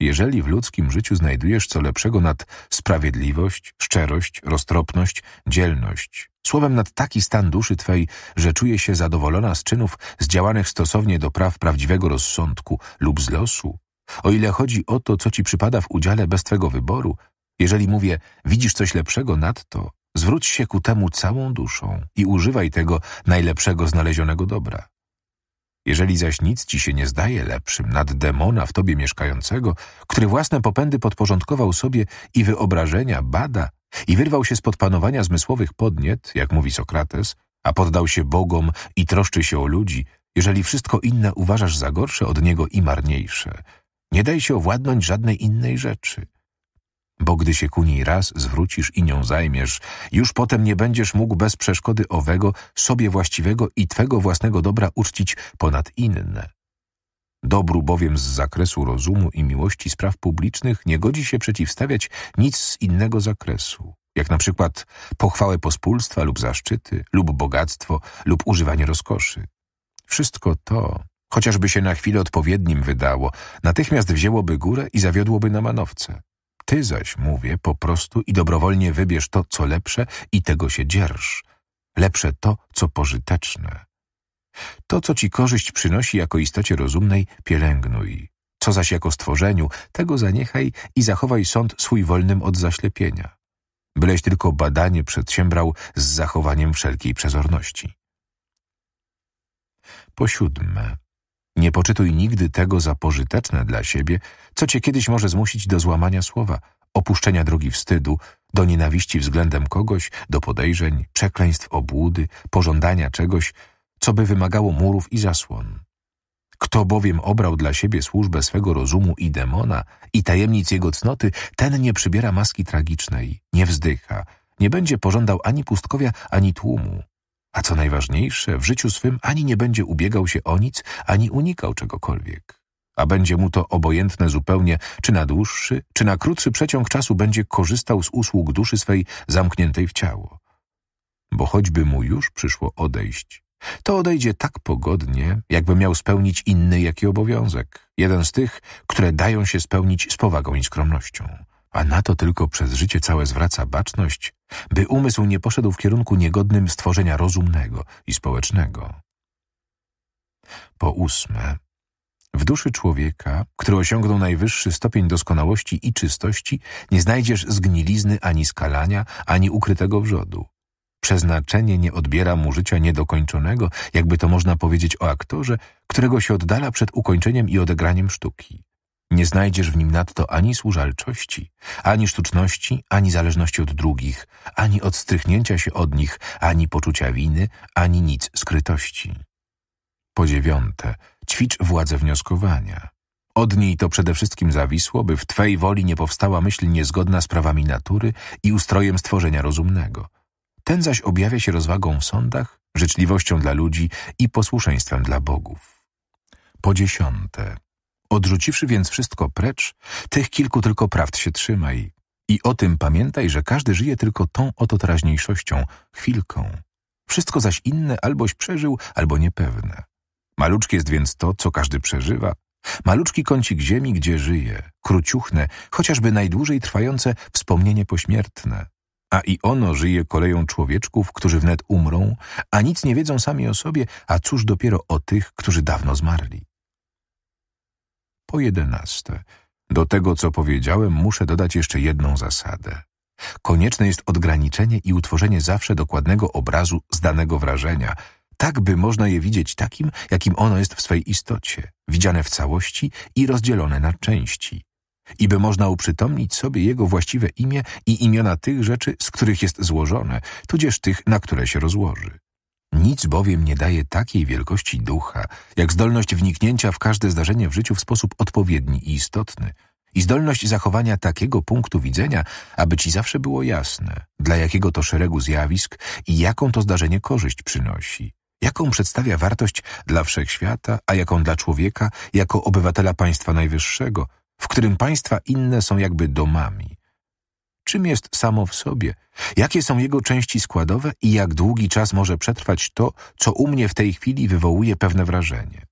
Jeżeli w ludzkim życiu znajdujesz co lepszego nad sprawiedliwość, szczerość, roztropność, dzielność, słowem nad taki stan duszy Twej, że czuje się zadowolona z czynów zdziałanych stosownie do praw prawdziwego rozsądku lub z losu, o ile chodzi o to, co Ci przypada w udziale bez Twego wyboru, jeżeli mówię, widzisz coś lepszego nad to, Zwróć się ku temu całą duszą i używaj tego najlepszego znalezionego dobra. Jeżeli zaś nic ci się nie zdaje lepszym nad demona w tobie mieszkającego, który własne popędy podporządkował sobie i wyobrażenia bada i wyrwał się spod panowania zmysłowych podniet, jak mówi Sokrates, a poddał się bogom i troszczy się o ludzi, jeżeli wszystko inne uważasz za gorsze od niego i marniejsze, nie daj się owładnąć żadnej innej rzeczy – bo gdy się ku niej raz zwrócisz i nią zajmiesz, już potem nie będziesz mógł bez przeszkody owego, sobie właściwego i twego własnego dobra uczcić ponad inne. Dobru bowiem z zakresu rozumu i miłości spraw publicznych nie godzi się przeciwstawiać nic z innego zakresu, jak na przykład pochwałę pospólstwa lub zaszczyty, lub bogactwo, lub używanie rozkoszy. Wszystko to, chociażby się na chwilę odpowiednim wydało, natychmiast wzięłoby górę i zawiodłoby na manowce. Ty zaś, mówię, po prostu i dobrowolnie wybierz to, co lepsze i tego się dzierż. Lepsze to, co pożyteczne. To, co ci korzyść przynosi jako istocie rozumnej, pielęgnuj. Co zaś jako stworzeniu, tego zaniechaj i zachowaj sąd swój wolnym od zaślepienia. Byleś tylko badanie przedsiębrał z zachowaniem wszelkiej przezorności. Po siódme. Nie poczytuj nigdy tego za pożyteczne dla siebie, co cię kiedyś może zmusić do złamania słowa, opuszczenia drogi wstydu, do nienawiści względem kogoś, do podejrzeń, przekleństw obłudy, pożądania czegoś, co by wymagało murów i zasłon. Kto bowiem obrał dla siebie służbę swego rozumu i demona i tajemnic jego cnoty, ten nie przybiera maski tragicznej, nie wzdycha, nie będzie pożądał ani pustkowia, ani tłumu. A co najważniejsze, w życiu swym ani nie będzie ubiegał się o nic, ani unikał czegokolwiek. A będzie mu to obojętne zupełnie, czy na dłuższy, czy na krótszy przeciąg czasu będzie korzystał z usług duszy swej zamkniętej w ciało. Bo choćby mu już przyszło odejść, to odejdzie tak pogodnie, jakby miał spełnić inny jaki obowiązek, jeden z tych, które dają się spełnić z powagą i skromnością a na to tylko przez życie całe zwraca baczność, by umysł nie poszedł w kierunku niegodnym stworzenia rozumnego i społecznego. Po ósme, w duszy człowieka, który osiągnął najwyższy stopień doskonałości i czystości, nie znajdziesz zgnilizny ani skalania, ani ukrytego wrzodu. Przeznaczenie nie odbiera mu życia niedokończonego, jakby to można powiedzieć o aktorze, którego się oddala przed ukończeniem i odegraniem sztuki. Nie znajdziesz w nim nadto ani służalczości, ani sztuczności, ani zależności od drugich, ani odstrychnięcia się od nich, ani poczucia winy, ani nic skrytości. Po dziewiąte, ćwicz władzę wnioskowania. Od niej to przede wszystkim zawisło, by w Twej woli nie powstała myśl niezgodna z prawami natury i ustrojem stworzenia rozumnego. Ten zaś objawia się rozwagą w sądach, życzliwością dla ludzi i posłuszeństwem dla bogów. Po dziesiąte, Odrzuciwszy więc wszystko precz, tych kilku tylko prawd się trzymaj. I o tym pamiętaj, że każdy żyje tylko tą oto teraźniejszością, chwilką. Wszystko zaś inne alboś przeżył, albo niepewne. Maluczki jest więc to, co każdy przeżywa. Maluczki kącik ziemi, gdzie żyje, króciuchne, chociażby najdłużej trwające wspomnienie pośmiertne. A i ono żyje koleją człowieczków, którzy wnet umrą, a nic nie wiedzą sami o sobie, a cóż dopiero o tych, którzy dawno zmarli po jedenaste. Do tego, co powiedziałem, muszę dodać jeszcze jedną zasadę. Konieczne jest odgraniczenie i utworzenie zawsze dokładnego obrazu z danego wrażenia, tak by można je widzieć takim, jakim ono jest w swej istocie, widziane w całości i rozdzielone na części. I by można uprzytomnić sobie jego właściwe imię i imiona tych rzeczy, z których jest złożone, tudzież tych, na które się rozłoży. Nic bowiem nie daje takiej wielkości ducha, jak zdolność wniknięcia w każde zdarzenie w życiu w sposób odpowiedni i istotny i zdolność zachowania takiego punktu widzenia, aby ci zawsze było jasne, dla jakiego to szeregu zjawisk i jaką to zdarzenie korzyść przynosi, jaką przedstawia wartość dla wszechświata, a jaką dla człowieka jako obywatela państwa najwyższego, w którym państwa inne są jakby domami, czym jest samo w sobie, jakie są jego części składowe i jak długi czas może przetrwać to, co u mnie w tej chwili wywołuje pewne wrażenie.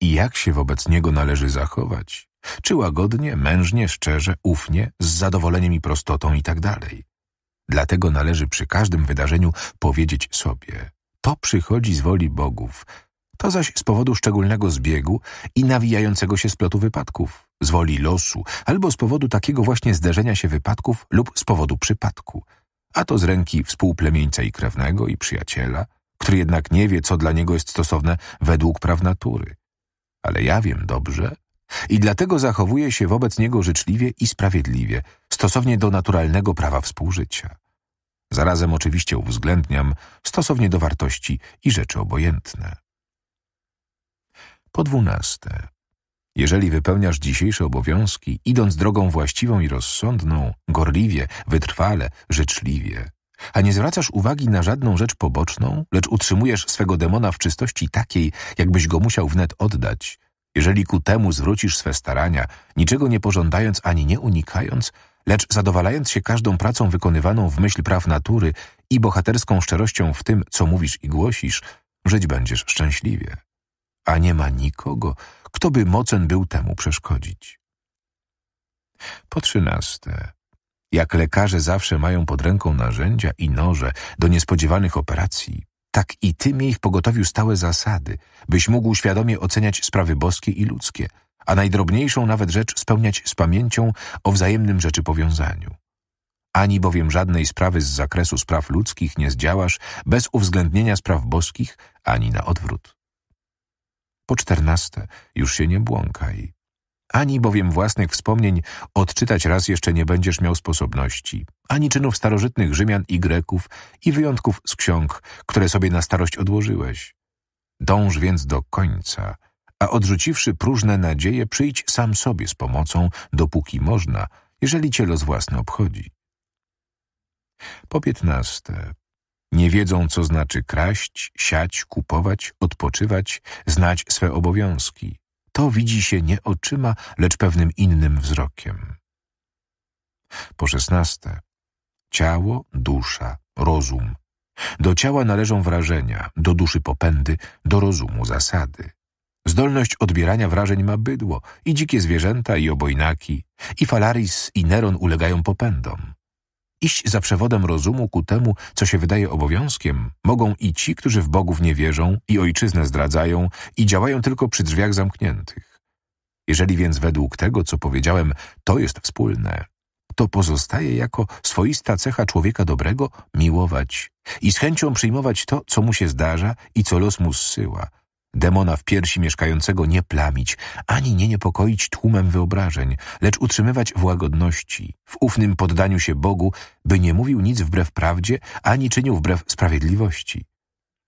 I jak się wobec niego należy zachować? Czy łagodnie, mężnie, szczerze, ufnie, z zadowoleniem i prostotą itd. Tak Dlatego należy przy każdym wydarzeniu powiedzieć sobie: To przychodzi z woli bogów, to zaś z powodu szczególnego zbiegu i nawijającego się splotu wypadków z woli losu, albo z powodu takiego właśnie zderzenia się wypadków lub z powodu przypadku. A to z ręki współplemieńca i krewnego i przyjaciela, który jednak nie wie, co dla niego jest stosowne według praw natury. Ale ja wiem dobrze i dlatego zachowuję się wobec niego życzliwie i sprawiedliwie, stosownie do naturalnego prawa współżycia. Zarazem oczywiście uwzględniam stosownie do wartości i rzeczy obojętne. Po dwunaste. Jeżeli wypełniasz dzisiejsze obowiązki, idąc drogą właściwą i rozsądną, gorliwie, wytrwale, życzliwie, a nie zwracasz uwagi na żadną rzecz poboczną, lecz utrzymujesz swego demona w czystości takiej, jakbyś go musiał wnet oddać, jeżeli ku temu zwrócisz swe starania, niczego nie pożądając ani nie unikając, lecz zadowalając się każdą pracą wykonywaną w myśl praw natury i bohaterską szczerością w tym, co mówisz i głosisz, żyć będziesz szczęśliwie. A nie ma nikogo, kto by mocen był temu przeszkodzić? Po trzynaste, jak lekarze zawsze mają pod ręką narzędzia i noże do niespodziewanych operacji, tak i ty miej w pogotowiu stałe zasady, byś mógł świadomie oceniać sprawy boskie i ludzkie, a najdrobniejszą nawet rzecz spełniać z pamięcią o wzajemnym rzeczy powiązaniu. Ani bowiem żadnej sprawy z zakresu spraw ludzkich nie zdziałasz bez uwzględnienia spraw boskich, ani na odwrót. Po czternaste, już się nie błąkaj. Ani bowiem własnych wspomnień odczytać raz jeszcze nie będziesz miał sposobności, ani czynów starożytnych Rzymian i Greków i wyjątków z ksiąg, które sobie na starość odłożyłeś. Dąż więc do końca, a odrzuciwszy próżne nadzieje, przyjdź sam sobie z pomocą, dopóki można, jeżeli cię los własny obchodzi. Po piętnaste, nie wiedzą, co znaczy kraść, siać, kupować, odpoczywać, znać swe obowiązki. To widzi się nie oczyma, lecz pewnym innym wzrokiem. Po szesnaste. Ciało, dusza, rozum. Do ciała należą wrażenia, do duszy popędy, do rozumu zasady. Zdolność odbierania wrażeń ma bydło, i dzikie zwierzęta, i obojnaki, i Falaris, i Neron ulegają popędom. Iść za przewodem rozumu ku temu, co się wydaje obowiązkiem, mogą i ci, którzy w bogów nie wierzą i ojczyznę zdradzają i działają tylko przy drzwiach zamkniętych. Jeżeli więc według tego, co powiedziałem, to jest wspólne, to pozostaje jako swoista cecha człowieka dobrego miłować i z chęcią przyjmować to, co mu się zdarza i co los mu zsyła, demona w piersi mieszkającego nie plamić, ani nie niepokoić tłumem wyobrażeń, lecz utrzymywać w łagodności, w ufnym poddaniu się Bogu, by nie mówił nic wbrew prawdzie, ani czynił wbrew sprawiedliwości.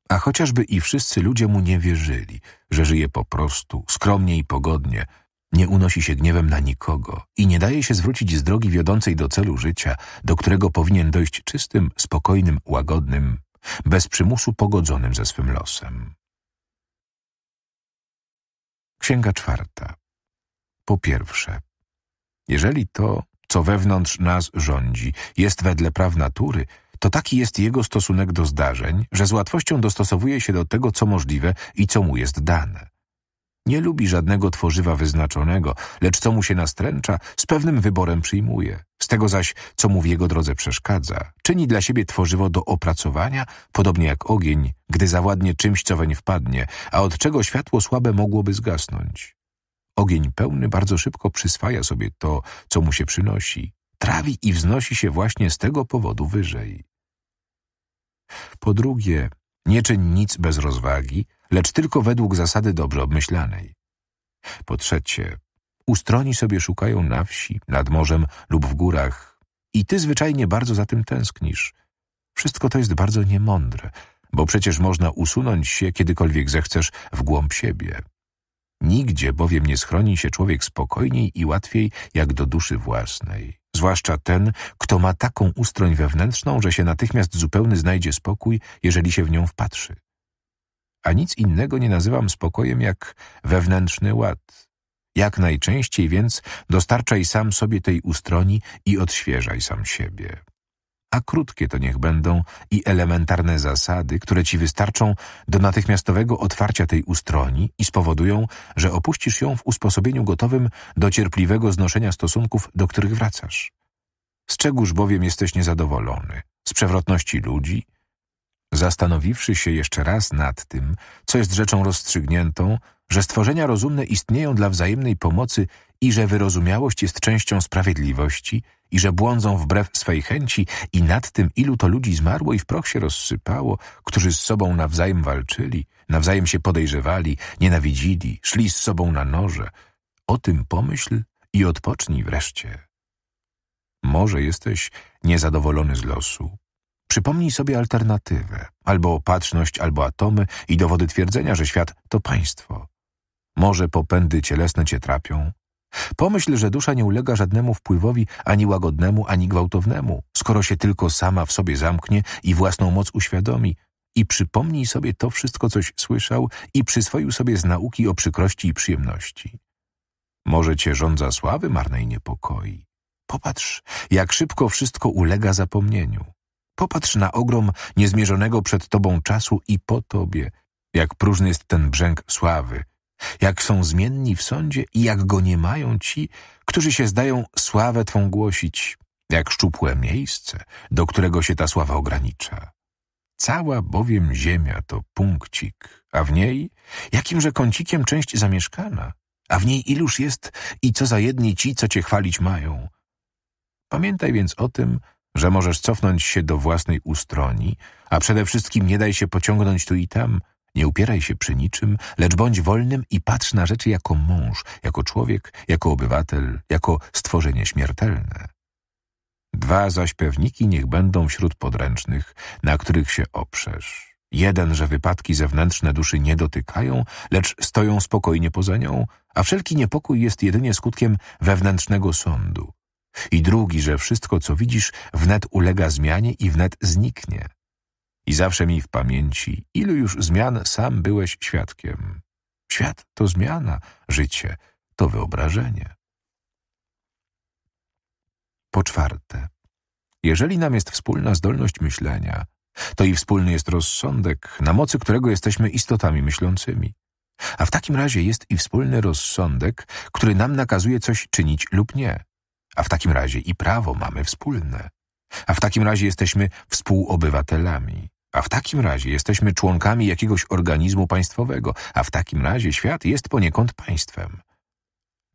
A chociażby i wszyscy ludzie mu nie wierzyli, że żyje po prostu, skromnie i pogodnie, nie unosi się gniewem na nikogo i nie daje się zwrócić z drogi wiodącej do celu życia, do którego powinien dojść czystym, spokojnym, łagodnym, bez przymusu pogodzonym ze swym losem. Księga czwarta. Po pierwsze, jeżeli to, co wewnątrz nas rządzi, jest wedle praw natury, to taki jest jego stosunek do zdarzeń, że z łatwością dostosowuje się do tego, co możliwe i co mu jest dane. Nie lubi żadnego tworzywa wyznaczonego, lecz co mu się nastręcza, z pewnym wyborem przyjmuje. Z tego zaś, co mu w jego drodze przeszkadza, czyni dla siebie tworzywo do opracowania, podobnie jak ogień, gdy zawładnie czymś, co weń wpadnie, a od czego światło słabe mogłoby zgasnąć. Ogień pełny bardzo szybko przyswaja sobie to, co mu się przynosi, trawi i wznosi się właśnie z tego powodu wyżej. Po drugie, nie czyń nic bez rozwagi, lecz tylko według zasady dobrze obmyślanej. Po trzecie, ustroni sobie szukają na wsi, nad morzem lub w górach i ty zwyczajnie bardzo za tym tęsknisz. Wszystko to jest bardzo niemądre, bo przecież można usunąć się kiedykolwiek zechcesz w głąb siebie. Nigdzie bowiem nie schroni się człowiek spokojniej i łatwiej jak do duszy własnej. Zwłaszcza ten, kto ma taką ustroń wewnętrzną, że się natychmiast zupełny znajdzie spokój, jeżeli się w nią wpatrzy a nic innego nie nazywam spokojem jak wewnętrzny ład. Jak najczęściej więc dostarczaj sam sobie tej ustroni i odświeżaj sam siebie. A krótkie to niech będą i elementarne zasady, które ci wystarczą do natychmiastowego otwarcia tej ustroni i spowodują, że opuścisz ją w usposobieniu gotowym do cierpliwego znoszenia stosunków, do których wracasz. Z czegóż bowiem jesteś niezadowolony? Z przewrotności ludzi – Zastanowiwszy się jeszcze raz nad tym, co jest rzeczą rozstrzygniętą, że stworzenia rozumne istnieją dla wzajemnej pomocy i że wyrozumiałość jest częścią sprawiedliwości i że błądzą wbrew swej chęci i nad tym, ilu to ludzi zmarło i w proch się rozsypało, którzy z sobą nawzajem walczyli, nawzajem się podejrzewali, nienawidzili, szli z sobą na noże. O tym pomyśl i odpocznij wreszcie. Może jesteś niezadowolony z losu, Przypomnij sobie alternatywę, albo opatrzność, albo atomy i dowody twierdzenia, że świat to państwo. Może popędy cielesne cię trapią? Pomyśl, że dusza nie ulega żadnemu wpływowi, ani łagodnemu, ani gwałtownemu, skoro się tylko sama w sobie zamknie i własną moc uświadomi. I przypomnij sobie to wszystko, coś słyszał i przyswoił sobie z nauki o przykrości i przyjemności. Może cię żądza sławy marnej niepokoi. Popatrz, jak szybko wszystko ulega zapomnieniu. Popatrz na ogrom niezmierzonego przed tobą czasu i po tobie, jak próżny jest ten brzęk sławy, jak są zmienni w sądzie i jak go nie mają ci, którzy się zdają sławę twą głosić, jak szczupłe miejsce, do którego się ta sława ogranicza. Cała bowiem ziemia to punkcik, a w niej jakimże kącikiem część zamieszkana, a w niej iluż jest i co za jedni ci, co cię chwalić mają. Pamiętaj więc o tym, że możesz cofnąć się do własnej ustroni, a przede wszystkim nie daj się pociągnąć tu i tam, nie upieraj się przy niczym, lecz bądź wolnym i patrz na rzeczy jako mąż, jako człowiek, jako obywatel, jako stworzenie śmiertelne. Dwa zaś pewniki niech będą wśród podręcznych, na których się oprzesz. Jeden, że wypadki zewnętrzne duszy nie dotykają, lecz stoją spokojnie poza nią, a wszelki niepokój jest jedynie skutkiem wewnętrznego sądu, i drugi, że wszystko, co widzisz, wnet ulega zmianie i wnet zniknie. I zawsze mi w pamięci, ilu już zmian sam byłeś świadkiem. Świat to zmiana, życie to wyobrażenie. Po czwarte, jeżeli nam jest wspólna zdolność myślenia, to i wspólny jest rozsądek, na mocy którego jesteśmy istotami myślącymi. A w takim razie jest i wspólny rozsądek, który nam nakazuje coś czynić lub nie. A w takim razie i prawo mamy wspólne. A w takim razie jesteśmy współobywatelami. A w takim razie jesteśmy członkami jakiegoś organizmu państwowego. A w takim razie świat jest poniekąd państwem.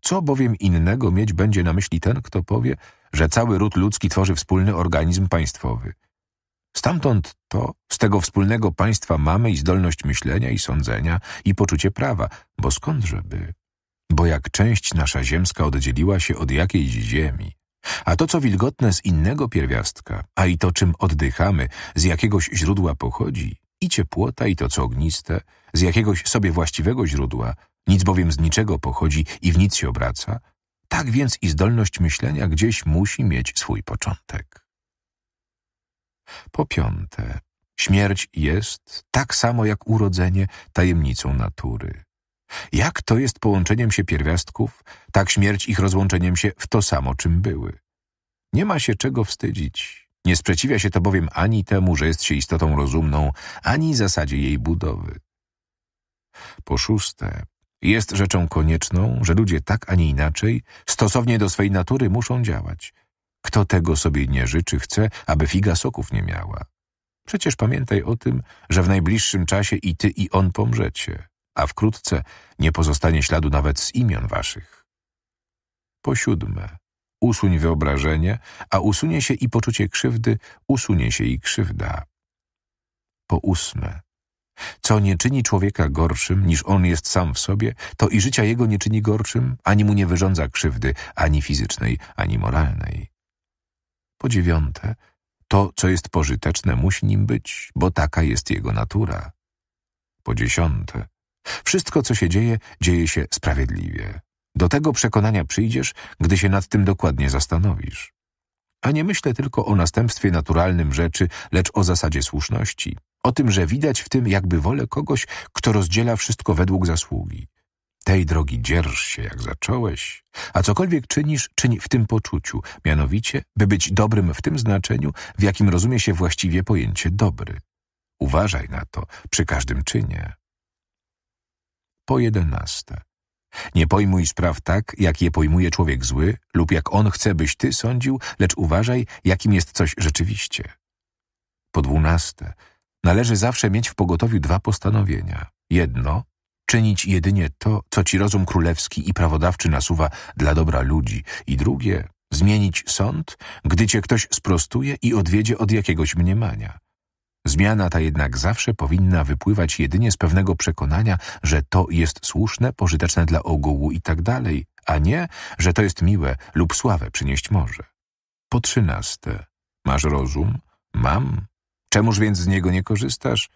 Co bowiem innego mieć będzie na myśli ten, kto powie, że cały ród ludzki tworzy wspólny organizm państwowy. Stamtąd to, z tego wspólnego państwa mamy i zdolność myślenia i sądzenia i poczucie prawa, bo skądże by? bo jak część nasza ziemska oddzieliła się od jakiejś ziemi, a to, co wilgotne z innego pierwiastka, a i to, czym oddychamy, z jakiegoś źródła pochodzi, i ciepłota, i to, co ogniste, z jakiegoś sobie właściwego źródła, nic bowiem z niczego pochodzi i w nic się obraca, tak więc i zdolność myślenia gdzieś musi mieć swój początek. Po piąte, śmierć jest, tak samo jak urodzenie, tajemnicą natury. Jak to jest połączeniem się pierwiastków, tak śmierć ich rozłączeniem się w to samo, czym były. Nie ma się czego wstydzić. Nie sprzeciwia się to bowiem ani temu, że jest się istotą rozumną, ani zasadzie jej budowy. Po szóste, jest rzeczą konieczną, że ludzie tak, a nie inaczej, stosownie do swej natury muszą działać. Kto tego sobie nie życzy, chce, aby figa soków nie miała. Przecież pamiętaj o tym, że w najbliższym czasie i ty, i on pomrzecie a wkrótce nie pozostanie śladu nawet z imion waszych. Po siódme, usuń wyobrażenie, a usunie się i poczucie krzywdy, usunie się i krzywda. Po ósme, co nie czyni człowieka gorszym, niż on jest sam w sobie, to i życia jego nie czyni gorszym, ani mu nie wyrządza krzywdy, ani fizycznej, ani moralnej. Po dziewiąte, to, co jest pożyteczne, musi nim być, bo taka jest jego natura. Po dziesiąte, wszystko, co się dzieje, dzieje się sprawiedliwie. Do tego przekonania przyjdziesz, gdy się nad tym dokładnie zastanowisz. A nie myślę tylko o następstwie naturalnym rzeczy, lecz o zasadzie słuszności. O tym, że widać w tym jakby wolę kogoś, kto rozdziela wszystko według zasługi. Tej drogi dzierż się, jak zacząłeś. A cokolwiek czynisz, czyń w tym poczuciu, mianowicie, by być dobrym w tym znaczeniu, w jakim rozumie się właściwie pojęcie dobry. Uważaj na to przy każdym czynie. Po jedenaste. Nie pojmuj spraw tak, jak je pojmuje człowiek zły lub jak on chce, byś ty sądził, lecz uważaj, jakim jest coś rzeczywiście. Po dwunaste. Należy zawsze mieć w pogotowiu dwa postanowienia. Jedno, czynić jedynie to, co ci rozum królewski i prawodawczy nasuwa dla dobra ludzi. I drugie, zmienić sąd, gdy cię ktoś sprostuje i odwiedzie od jakiegoś mniemania. Zmiana ta jednak zawsze powinna wypływać jedynie z pewnego przekonania, że to jest słuszne, pożyteczne dla ogółu i tak dalej, a nie, że to jest miłe lub sławę przynieść może. Po trzynaste. Masz rozum? Mam. Czemuż więc z niego nie korzystasz?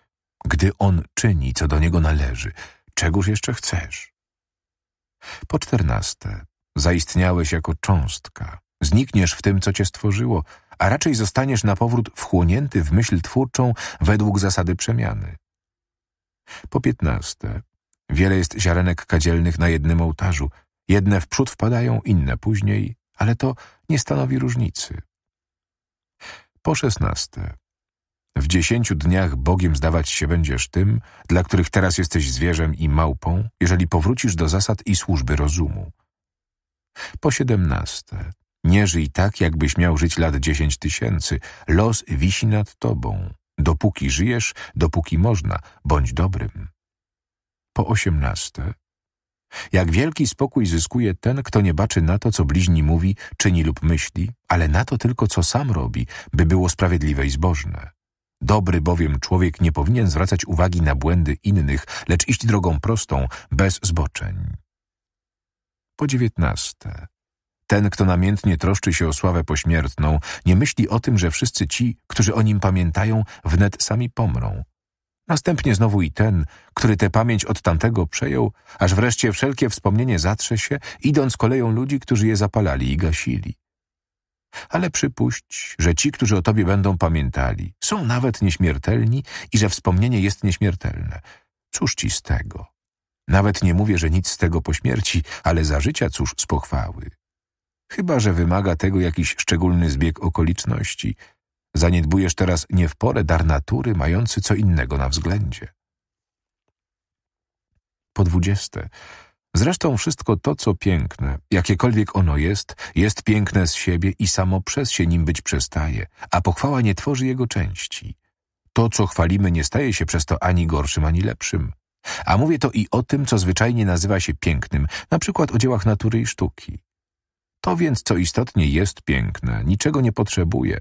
Gdy on czyni, co do niego należy, czegóż jeszcze chcesz? Po czternaste. Zaistniałeś jako cząstka. Znikniesz w tym, co cię stworzyło – a raczej zostaniesz na powrót wchłonięty w myśl twórczą według zasady przemiany. Po piętnaste, wiele jest ziarenek kadzielnych na jednym ołtarzu. Jedne wprzód wpadają, inne później, ale to nie stanowi różnicy. Po szesnaste, w dziesięciu dniach Bogiem zdawać się będziesz tym, dla których teraz jesteś zwierzem i małpą, jeżeli powrócisz do zasad i służby rozumu. Po siedemnaste, nie żyj tak, jakbyś miał żyć lat dziesięć tysięcy. Los wisi nad tobą. Dopóki żyjesz, dopóki można, bądź dobrym. Po osiemnaste. Jak wielki spokój zyskuje ten, kto nie baczy na to, co bliźni mówi, czyni lub myśli, ale na to tylko, co sam robi, by było sprawiedliwe i zbożne. Dobry bowiem człowiek nie powinien zwracać uwagi na błędy innych, lecz iść drogą prostą, bez zboczeń. Po dziewiętnaste. Ten, kto namiętnie troszczy się o sławę pośmiertną, nie myśli o tym, że wszyscy ci, którzy o nim pamiętają, wnet sami pomrą. Następnie znowu i ten, który tę pamięć od tamtego przejął, aż wreszcie wszelkie wspomnienie zatrze się, idąc koleją ludzi, którzy je zapalali i gasili. Ale przypuść, że ci, którzy o tobie będą pamiętali, są nawet nieśmiertelni i że wspomnienie jest nieśmiertelne. Cóż ci z tego? Nawet nie mówię, że nic z tego po śmierci, ale za życia cóż z pochwały chyba że wymaga tego jakiś szczególny zbieg okoliczności. Zaniedbujesz teraz nie w porę dar natury, mający co innego na względzie. Po dwudzieste. Zresztą wszystko to, co piękne, jakiekolwiek ono jest, jest piękne z siebie i samo przez się nim być przestaje, a pochwała nie tworzy jego części. To, co chwalimy, nie staje się przez to ani gorszym, ani lepszym. A mówię to i o tym, co zwyczajnie nazywa się pięknym, na przykład o dziełach natury i sztuki. To więc, co istotnie jest piękne, niczego nie potrzebuje.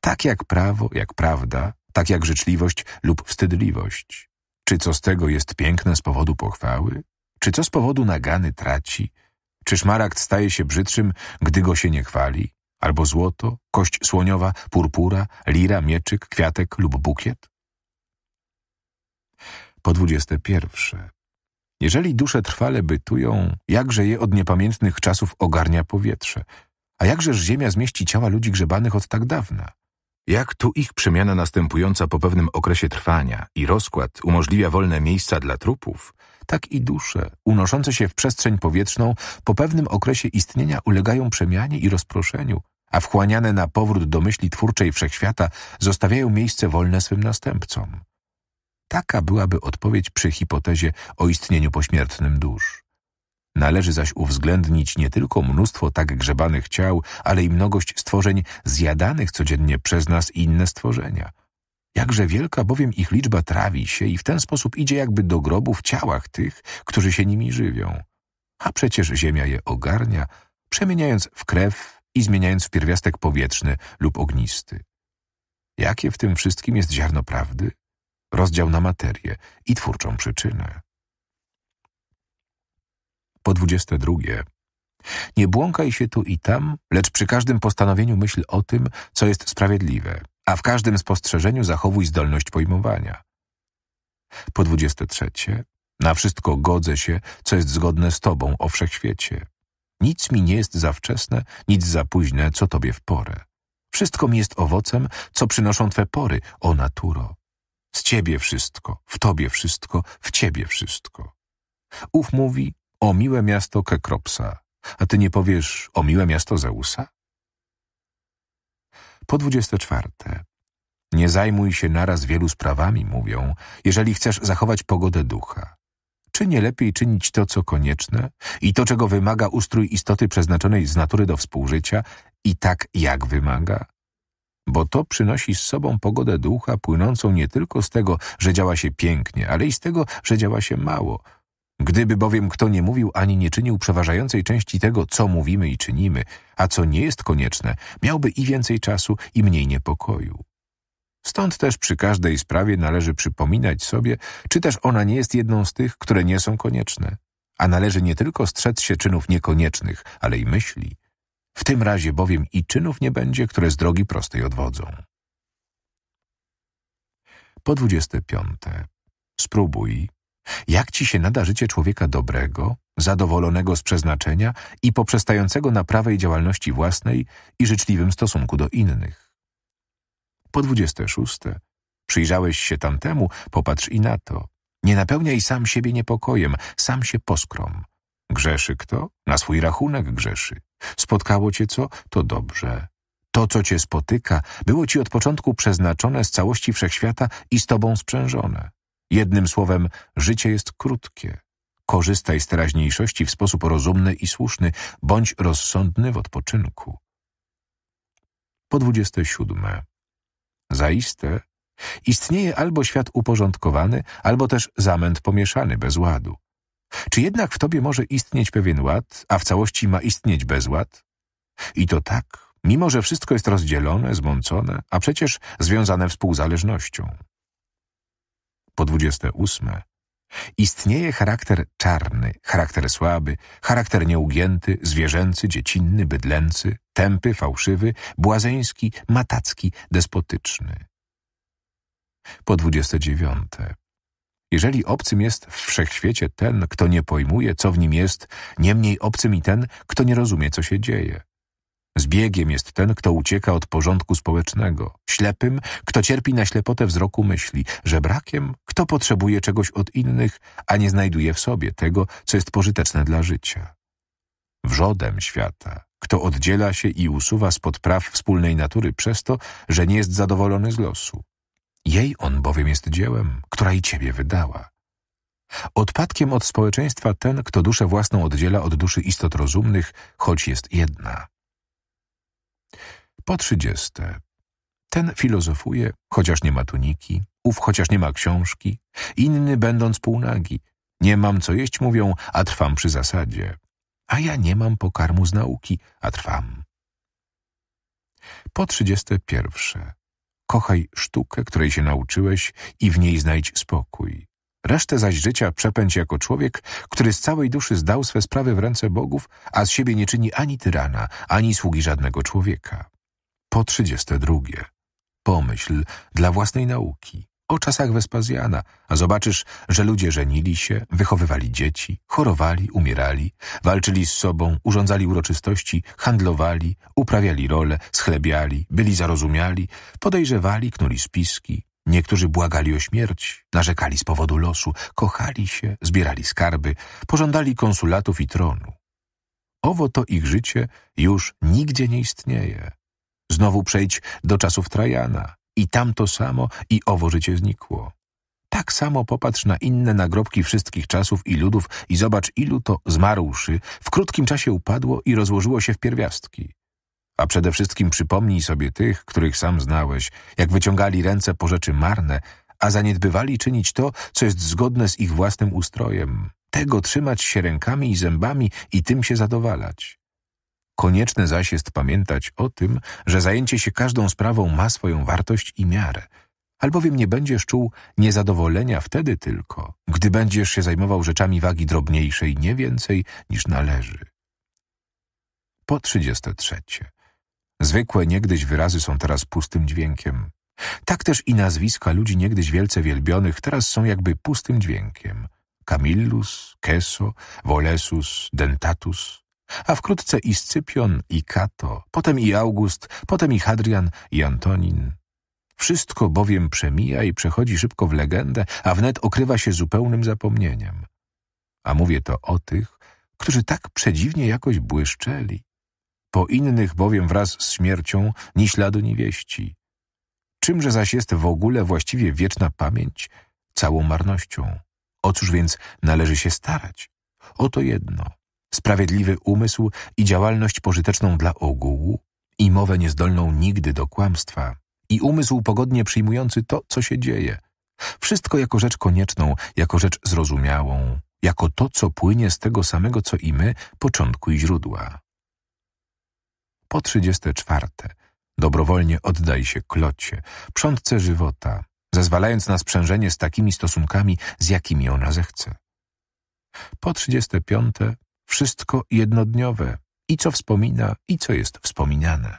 Tak jak prawo, jak prawda, tak jak życzliwość lub wstydliwość. Czy co z tego jest piękne z powodu pochwały? Czy co z powodu nagany traci? Czy szmaragd staje się brzydszym, gdy go się nie chwali? Albo złoto, kość słoniowa, purpura, lira, mieczyk, kwiatek lub bukiet? Po dwudzieste pierwsze. Jeżeli dusze trwale bytują, jakże je od niepamiętnych czasów ogarnia powietrze? A jakżeż ziemia zmieści ciała ludzi grzebanych od tak dawna? Jak tu ich przemiana następująca po pewnym okresie trwania i rozkład umożliwia wolne miejsca dla trupów, tak i dusze unoszące się w przestrzeń powietrzną po pewnym okresie istnienia ulegają przemianie i rozproszeniu, a wchłaniane na powrót do myśli twórczej wszechświata zostawiają miejsce wolne swym następcom. Taka byłaby odpowiedź przy hipotezie o istnieniu pośmiertnym dusz. Należy zaś uwzględnić nie tylko mnóstwo tak grzebanych ciał, ale i mnogość stworzeń zjadanych codziennie przez nas inne stworzenia. Jakże wielka bowiem ich liczba trawi się i w ten sposób idzie jakby do grobu w ciałach tych, którzy się nimi żywią. A przecież ziemia je ogarnia, przemieniając w krew i zmieniając w pierwiastek powietrzny lub ognisty. Jakie w tym wszystkim jest ziarno prawdy? rozdział na materię i twórczą przyczynę. Po dwudzieste drugie. Nie błąkaj się tu i tam, lecz przy każdym postanowieniu myśl o tym, co jest sprawiedliwe, a w każdym spostrzeżeniu zachowuj zdolność pojmowania. Po dwudzieste trzecie. Na wszystko godzę się, co jest zgodne z Tobą o wszechświecie. Nic mi nie jest za wczesne, nic za późne, co Tobie w porę. Wszystko mi jest owocem, co przynoszą Twe pory, o naturo. Z Ciebie wszystko, w Tobie wszystko, w Ciebie wszystko. Ów mówi, o miłe miasto Kekropsa, a Ty nie powiesz, o miłe miasto Zeusa? Po dwudzieste czwarte. Nie zajmuj się naraz wielu sprawami, mówią, jeżeli chcesz zachować pogodę ducha. Czy nie lepiej czynić to, co konieczne i to, czego wymaga ustrój istoty przeznaczonej z natury do współżycia i tak, jak wymaga? bo to przynosi z sobą pogodę ducha płynącą nie tylko z tego, że działa się pięknie, ale i z tego, że działa się mało. Gdyby bowiem kto nie mówił ani nie czynił przeważającej części tego, co mówimy i czynimy, a co nie jest konieczne, miałby i więcej czasu, i mniej niepokoju. Stąd też przy każdej sprawie należy przypominać sobie, czy też ona nie jest jedną z tych, które nie są konieczne. A należy nie tylko strzec się czynów niekoniecznych, ale i myśli – w tym razie bowiem i czynów nie będzie, które z drogi prostej odwodzą. Po dwudzieste piąte. Spróbuj, jak ci się nada życie człowieka dobrego, zadowolonego z przeznaczenia i poprzestającego na prawej działalności własnej i życzliwym stosunku do innych. Po dwudzieste szóste. Przyjrzałeś się tamtemu, popatrz i na to. Nie napełniaj sam siebie niepokojem, sam się poskrom. Grzeszy kto? Na swój rachunek grzeszy. Spotkało cię co? To dobrze. To, co cię spotyka, było ci od początku przeznaczone z całości wszechświata i z tobą sprzężone. Jednym słowem, życie jest krótkie. Korzystaj z teraźniejszości w sposób rozumny i słuszny, bądź rozsądny w odpoczynku. Po 27. Zaiste istnieje albo świat uporządkowany, albo też zamęt pomieszany bez ładu. Czy jednak w tobie może istnieć pewien ład, a w całości ma istnieć bezład? I to tak, mimo że wszystko jest rozdzielone, zmącone, a przecież związane współzależnością. Po 28. Istnieje charakter czarny, charakter słaby, charakter nieugięty, zwierzęcy, dziecinny, bydlęcy, tępy, fałszywy, błazeński, matacki, despotyczny. Po 29. Jeżeli obcym jest w wszechświecie ten, kto nie pojmuje, co w nim jest, niemniej obcym i ten, kto nie rozumie, co się dzieje. Zbiegiem jest ten, kto ucieka od porządku społecznego, ślepym, kto cierpi na ślepotę wzroku myśli, żebrakiem, kto potrzebuje czegoś od innych, a nie znajduje w sobie tego, co jest pożyteczne dla życia. Wrzodem świata, kto oddziela się i usuwa spod praw wspólnej natury przez to, że nie jest zadowolony z losu. Jej on bowiem jest dziełem, która i ciebie wydała. Odpadkiem od społeczeństwa ten, kto duszę własną oddziela od duszy istot rozumnych, choć jest jedna. Po trzydzieste. Ten filozofuje, chociaż nie ma tuniki, ów chociaż nie ma książki, inny będąc półnagi. Nie mam co jeść, mówią, a trwam przy zasadzie. A ja nie mam pokarmu z nauki, a trwam. Po trzydzieste pierwsze. Kochaj sztukę, której się nauczyłeś i w niej znajdź spokój. Resztę zaś życia przepędź jako człowiek, który z całej duszy zdał swe sprawy w ręce bogów, a z siebie nie czyni ani tyrana, ani sługi żadnego człowieka. Po trzydzieste drugie. Pomyśl dla własnej nauki o czasach Wespazjana, a zobaczysz, że ludzie żenili się, wychowywali dzieci, chorowali, umierali, walczyli z sobą, urządzali uroczystości, handlowali, uprawiali role, schlebiali, byli zarozumiali, podejrzewali, knuli spiski. Niektórzy błagali o śmierć, narzekali z powodu losu, kochali się, zbierali skarby, pożądali konsulatów i tronu. Owo to ich życie już nigdzie nie istnieje. Znowu przejdź do czasów Trajana, i tamto samo, i owo życie znikło. Tak samo popatrz na inne nagrobki wszystkich czasów i ludów i zobacz, ilu to zmarłszy w krótkim czasie upadło i rozłożyło się w pierwiastki. A przede wszystkim przypomnij sobie tych, których sam znałeś, jak wyciągali ręce po rzeczy marne, a zaniedbywali czynić to, co jest zgodne z ich własnym ustrojem. Tego trzymać się rękami i zębami i tym się zadowalać. Konieczne zaś jest pamiętać o tym, że zajęcie się każdą sprawą ma swoją wartość i miarę, albowiem nie będziesz czuł niezadowolenia wtedy tylko, gdy będziesz się zajmował rzeczami wagi drobniejszej nie więcej niż należy. Po 33. Zwykłe niegdyś wyrazy są teraz pustym dźwiękiem. Tak też i nazwiska ludzi niegdyś wielce wielbionych teraz są jakby pustym dźwiękiem. Camillus, Keso, Volesus, Dentatus – a wkrótce i Scypion, i Kato, potem i August, potem i Hadrian, i Antonin. Wszystko bowiem przemija i przechodzi szybko w legendę, a wnet okrywa się zupełnym zapomnieniem. A mówię to o tych, którzy tak przedziwnie jakoś błyszczeli. Po innych bowiem wraz z śmiercią ni śladu, ni wieści. Czymże zaś jest w ogóle właściwie wieczna pamięć? Całą marnością. O cóż więc należy się starać? Oto jedno – sprawiedliwy umysł i działalność pożyteczną dla ogółu, i mowę niezdolną nigdy do kłamstwa, i umysł pogodnie przyjmujący to, co się dzieje. Wszystko jako rzecz konieczną, jako rzecz zrozumiałą, jako to, co płynie z tego samego, co i my, początku i źródła. Po trzydzieste czwarte. Dobrowolnie oddaj się klocie, przątce żywota, zezwalając na sprzężenie z takimi stosunkami, z jakimi ona zechce. Po trzydzieste piąte wszystko jednodniowe i co wspomina, i co jest wspominane.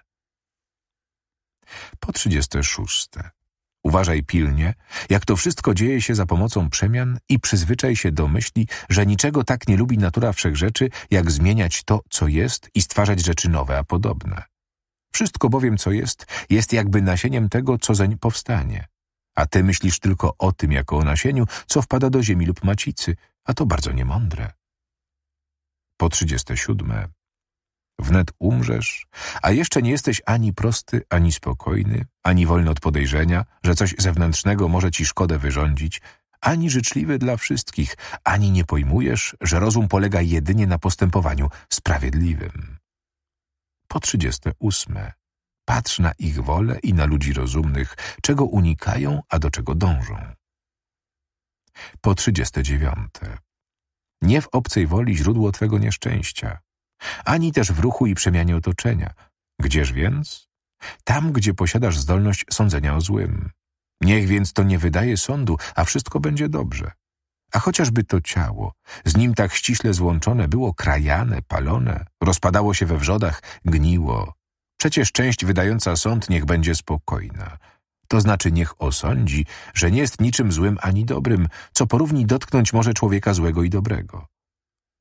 Po 36. Uważaj pilnie, jak to wszystko dzieje się za pomocą przemian i przyzwyczaj się do myśli, że niczego tak nie lubi natura wszechrzeczy, jak zmieniać to, co jest i stwarzać rzeczy nowe, a podobne. Wszystko bowiem, co jest, jest jakby nasieniem tego, co zeń powstanie. A ty myślisz tylko o tym jako o nasieniu, co wpada do ziemi lub macicy, a to bardzo niemądre. Po trzydzieste wnet umrzesz, a jeszcze nie jesteś ani prosty, ani spokojny, ani wolny od podejrzenia, że coś zewnętrznego może ci szkodę wyrządzić, ani życzliwy dla wszystkich, ani nie pojmujesz, że rozum polega jedynie na postępowaniu sprawiedliwym. Po trzydzieste ósme, patrz na ich wolę i na ludzi rozumnych, czego unikają, a do czego dążą. Po trzydzieste dziewiąte, nie w obcej woli źródło twego nieszczęścia, ani też w ruchu i przemianie otoczenia. Gdzież więc? Tam, gdzie posiadasz zdolność sądzenia o złym. Niech więc to nie wydaje sądu, a wszystko będzie dobrze. A chociażby to ciało, z nim tak ściśle złączone, było krajane, palone, rozpadało się we wrzodach, gniło. Przecież część wydająca sąd niech będzie spokojna – to znaczy niech osądzi, że nie jest niczym złym ani dobrym, co porówni dotknąć może człowieka złego i dobrego.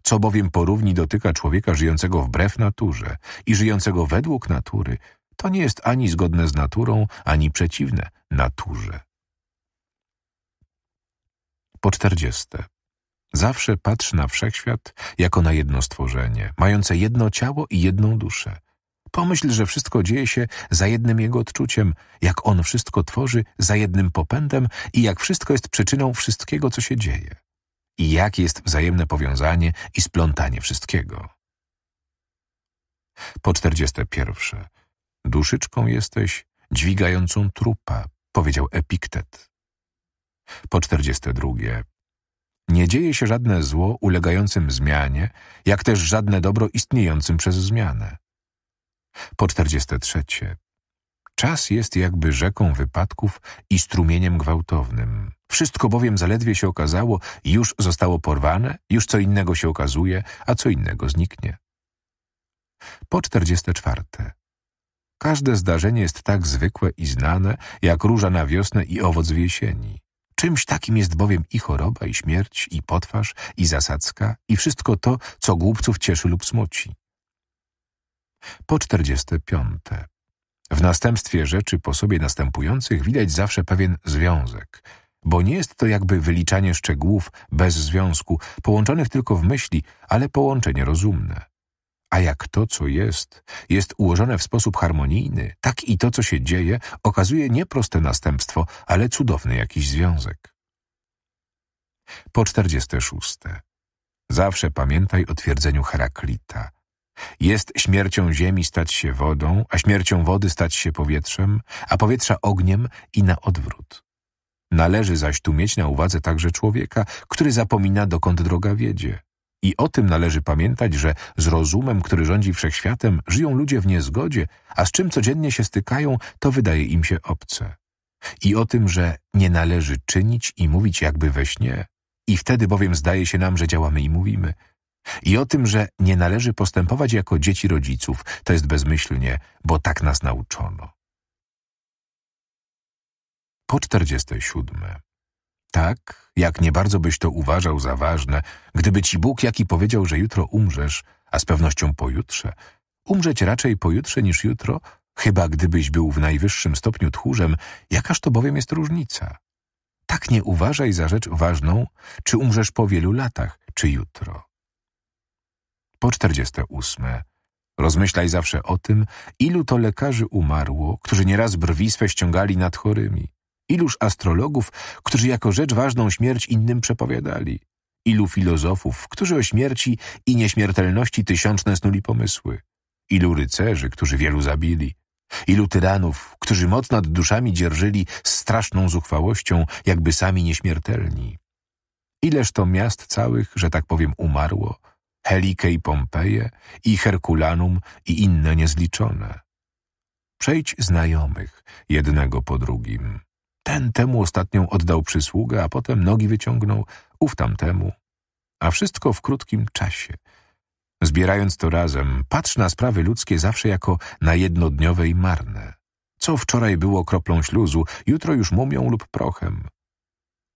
Co bowiem porówni dotyka człowieka żyjącego wbrew naturze i żyjącego według natury, to nie jest ani zgodne z naturą, ani przeciwne naturze. Po czterdzieste. Zawsze patrz na wszechświat jako na jedno stworzenie, mające jedno ciało i jedną duszę, Pomyśl, że wszystko dzieje się za jednym jego odczuciem, jak on wszystko tworzy za jednym popędem i jak wszystko jest przyczyną wszystkiego, co się dzieje. I jakie jest wzajemne powiązanie i splątanie wszystkiego. Po czterdzieste pierwsze. Duszyczką jesteś dźwigającą trupa, powiedział Epiktet. Po czterdzieste drugie. Nie dzieje się żadne zło ulegającym zmianie, jak też żadne dobro istniejącym przez zmianę. Po trzecie. Czas jest jakby rzeką wypadków i strumieniem gwałtownym. Wszystko bowiem zaledwie się okazało, już zostało porwane, już co innego się okazuje, a co innego zniknie. Po czwarte. Każde zdarzenie jest tak zwykłe i znane, jak róża na wiosnę i owoc w jesieni. Czymś takim jest bowiem i choroba, i śmierć, i potwarz, i zasadzka, i wszystko to, co głupców cieszy lub smuci po 45. W następstwie rzeczy po sobie następujących widać zawsze pewien związek, bo nie jest to jakby wyliczanie szczegółów bez związku, połączonych tylko w myśli, ale połączenie rozumne. A jak to, co jest, jest ułożone w sposób harmonijny, tak i to, co się dzieje, okazuje nie proste następstwo, ale cudowny jakiś związek. Po 46. Zawsze pamiętaj o twierdzeniu Heraklita – jest śmiercią ziemi stać się wodą, a śmiercią wody stać się powietrzem, a powietrza ogniem i na odwrót. Należy zaś tu mieć na uwadze także człowieka, który zapomina, dokąd droga wiedzie. I o tym należy pamiętać, że z rozumem, który rządzi wszechświatem, żyją ludzie w niezgodzie, a z czym codziennie się stykają, to wydaje im się obce. I o tym, że nie należy czynić i mówić jakby we śnie. I wtedy bowiem zdaje się nam, że działamy i mówimy – i o tym, że nie należy postępować jako dzieci rodziców, to jest bezmyślnie, bo tak nas nauczono. Po 47. Tak, jak nie bardzo byś to uważał za ważne, gdyby ci Bóg jaki powiedział, że jutro umrzesz, a z pewnością pojutrze. Umrzeć raczej pojutrze niż jutro, chyba gdybyś był w najwyższym stopniu tchórzem, jakaż to bowiem jest różnica. Tak nie uważaj za rzecz ważną, czy umrzesz po wielu latach, czy jutro po 48. Rozmyślaj zawsze o tym, ilu to lekarzy umarło, którzy nieraz brwi swe ściągali nad chorymi. Iluż astrologów, którzy jako rzecz ważną śmierć innym przepowiadali. Ilu filozofów, którzy o śmierci i nieśmiertelności tysiączne snuli pomysły. Ilu rycerzy, którzy wielu zabili. Ilu tyranów, którzy moc nad duszami dzierżyli z straszną zuchwałością, jakby sami nieśmiertelni. Ileż to miast całych, że tak powiem, umarło, Helike i Pompeje, i Herkulanum i inne niezliczone. Przejdź znajomych, jednego po drugim. Ten temu ostatnią oddał przysługę, a potem nogi wyciągnął, ów tamtemu. A wszystko w krótkim czasie. Zbierając to razem, patrz na sprawy ludzkie zawsze jako na jednodniowe i marne. Co wczoraj było kroplą śluzu, jutro już mumią lub prochem.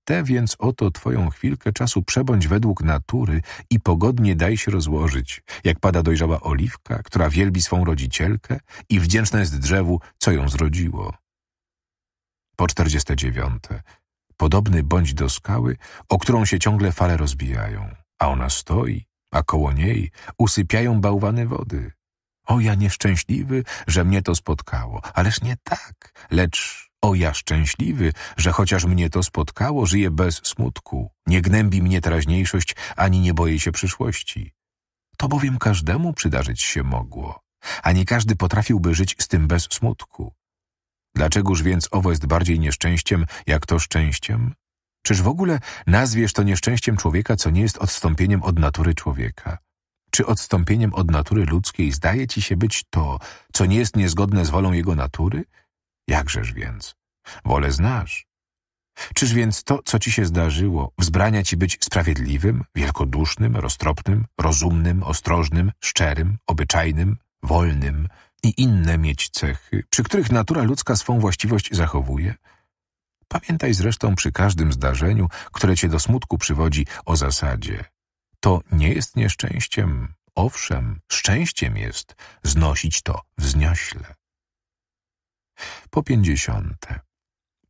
Tę więc oto twoją chwilkę czasu przebądź według natury i pogodnie daj się rozłożyć, jak pada dojrzała oliwka, która wielbi swą rodzicielkę i wdzięczna jest drzewu, co ją zrodziło. Po czterdzieste dziewiąte. Podobny bądź do skały, o którą się ciągle fale rozbijają, a ona stoi, a koło niej usypiają bałwany wody. O ja nieszczęśliwy, że mnie to spotkało, ależ nie tak, lecz o ja szczęśliwy, że chociaż mnie to spotkało, żyję bez smutku. Nie gnębi mnie teraźniejszość, ani nie boję się przyszłości. To bowiem każdemu przydarzyć się mogło, a nie każdy potrafiłby żyć z tym bez smutku. Dlaczegoż więc owo jest bardziej nieszczęściem, jak to szczęściem? Czyż w ogóle nazwiesz to nieszczęściem człowieka, co nie jest odstąpieniem od natury człowieka? Czy odstąpieniem od natury ludzkiej zdaje ci się być to, co nie jest niezgodne z wolą jego natury? Jakżeż więc? Wolę znasz. Czyż więc to, co ci się zdarzyło, wzbrania ci być sprawiedliwym, wielkodusznym, roztropnym, rozumnym, ostrożnym, szczerym, obyczajnym, wolnym i inne mieć cechy, przy których natura ludzka swą właściwość zachowuje? Pamiętaj zresztą przy każdym zdarzeniu, które cię do smutku przywodzi, o zasadzie. To nie jest nieszczęściem, owszem, szczęściem jest znosić to wzniośle. Po pięćdziesiąte.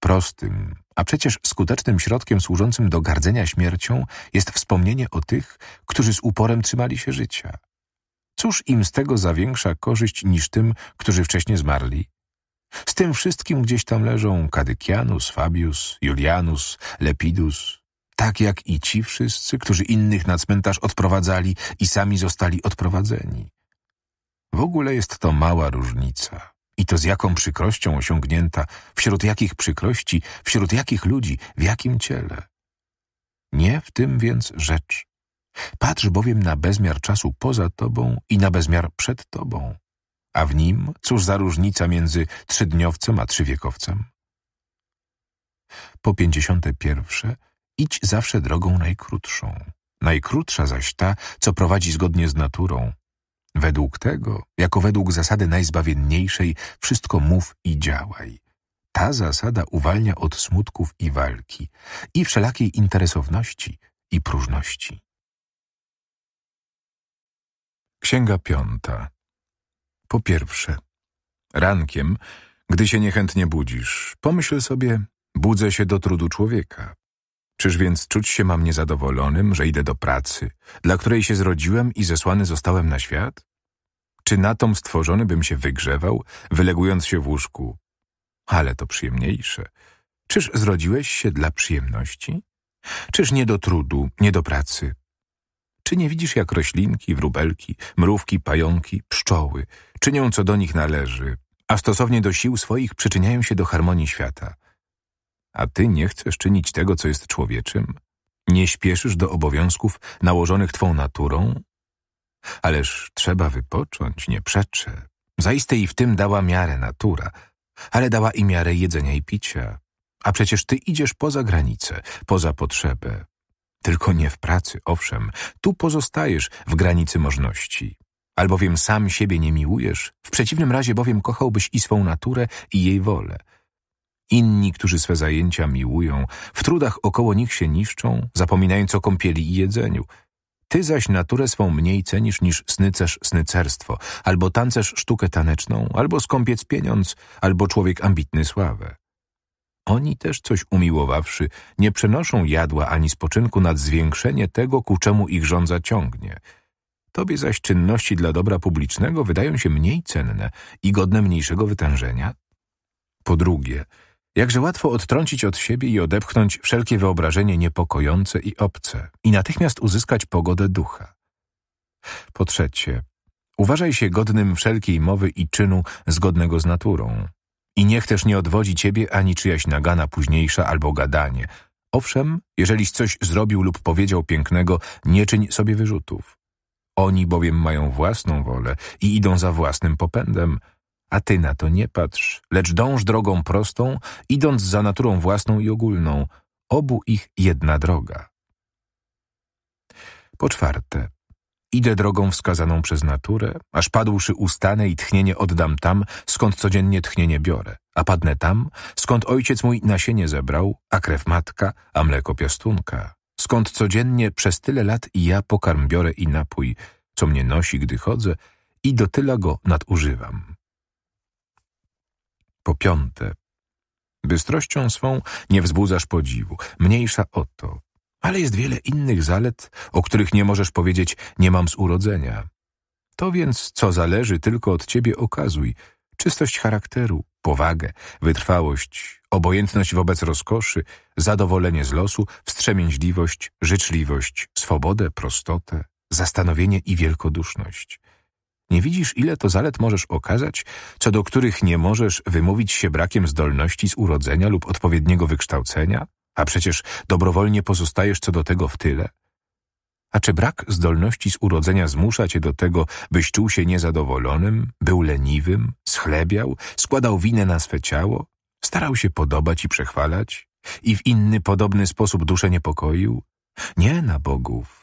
Prostym, a przecież skutecznym środkiem służącym do gardzenia śmiercią jest wspomnienie o tych, którzy z uporem trzymali się życia. Cóż im z tego za większa korzyść niż tym, którzy wcześniej zmarli? Z tym wszystkim gdzieś tam leżą Kadykianus, Fabius, Julianus, Lepidus, tak jak i ci wszyscy, którzy innych na cmentarz odprowadzali i sami zostali odprowadzeni. W ogóle jest to mała różnica. I to z jaką przykrością osiągnięta, wśród jakich przykrości, wśród jakich ludzi, w jakim ciele. Nie w tym więc rzecz. Patrz bowiem na bezmiar czasu poza tobą i na bezmiar przed tobą. A w nim cóż za różnica między trzydniowcem a trzywiekowcem? Po pięćdziesiąte pierwsze idź zawsze drogą najkrótszą. Najkrótsza zaś ta, co prowadzi zgodnie z naturą, Według tego, jako według zasady najzbawienniejszej, wszystko mów i działaj. Ta zasada uwalnia od smutków i walki, i wszelakiej interesowności i próżności. Księga piąta. Po pierwsze, rankiem, gdy się niechętnie budzisz, pomyśl sobie, budzę się do trudu człowieka. Czyż więc czuć się mam niezadowolonym, że idę do pracy, dla której się zrodziłem i zesłany zostałem na świat? Czy na tom stworzony bym się wygrzewał, wylegując się w łóżku? Ale to przyjemniejsze. Czyż zrodziłeś się dla przyjemności? Czyż nie do trudu, nie do pracy? Czy nie widzisz, jak roślinki, wróbelki, mrówki, pająki, pszczoły czynią, co do nich należy, a stosownie do sił swoich przyczyniają się do harmonii świata? A ty nie chcesz czynić tego, co jest człowieczym? Nie śpieszysz do obowiązków nałożonych twą naturą? Ależ trzeba wypocząć, nie przeczę. Zaiste i w tym dała miarę natura, ale dała i miarę jedzenia i picia. A przecież ty idziesz poza granicę, poza potrzebę. Tylko nie w pracy, owszem, tu pozostajesz w granicy możności. Albowiem sam siebie nie miłujesz, w przeciwnym razie bowiem kochałbyś i swą naturę, i jej wolę. Inni, którzy swe zajęcia miłują, w trudach około nich się niszczą, zapominając o kąpieli i jedzeniu – ty zaś naturę swą mniej cenisz niż snycerz snycerstwo, albo tancerz sztukę taneczną, albo skąpiec pieniądz, albo człowiek ambitny sławę. Oni też coś umiłowawszy, nie przenoszą jadła ani spoczynku nad zwiększenie tego, ku czemu ich rządza ciągnie. Tobie zaś czynności dla dobra publicznego wydają się mniej cenne i godne mniejszego wytężenia. Po drugie, Jakże łatwo odtrącić od siebie i odepchnąć wszelkie wyobrażenie niepokojące i obce i natychmiast uzyskać pogodę ducha. Po trzecie, uważaj się godnym wszelkiej mowy i czynu zgodnego z naturą. I niech też nie odwodzi ciebie ani czyjaś nagana późniejsza albo gadanie. Owszem, jeżeliś coś zrobił lub powiedział pięknego, nie czyń sobie wyrzutów. Oni bowiem mają własną wolę i idą za własnym popędem – a ty na to nie patrz, lecz dąż drogą prostą, idąc za naturą własną i ogólną, obu ich jedna droga. Po czwarte, idę drogą wskazaną przez naturę, aż padłszy ustanę i tchnienie oddam tam, skąd codziennie tchnienie biorę, a padnę tam, skąd ojciec mój nasienie zebrał, a krew matka, a mleko piastunka, skąd codziennie przez tyle lat i ja pokarm biorę i napój, co mnie nosi, gdy chodzę, i do tyla go nadużywam. Po piąte, bystrością swą nie wzbudzasz podziwu, mniejsza o to, ale jest wiele innych zalet, o których nie możesz powiedzieć nie mam z urodzenia. To więc, co zależy tylko od ciebie, okazuj czystość charakteru, powagę, wytrwałość, obojętność wobec rozkoszy, zadowolenie z losu, wstrzemięźliwość, życzliwość, swobodę, prostotę, zastanowienie i wielkoduszność. Nie widzisz, ile to zalet możesz okazać, co do których nie możesz wymówić się brakiem zdolności z urodzenia lub odpowiedniego wykształcenia? A przecież dobrowolnie pozostajesz co do tego w tyle. A czy brak zdolności z urodzenia zmusza cię do tego, byś czuł się niezadowolonym, był leniwym, schlebiał, składał winę na swe ciało, starał się podobać i przechwalać i w inny podobny sposób duszę niepokoił? Nie na bogów,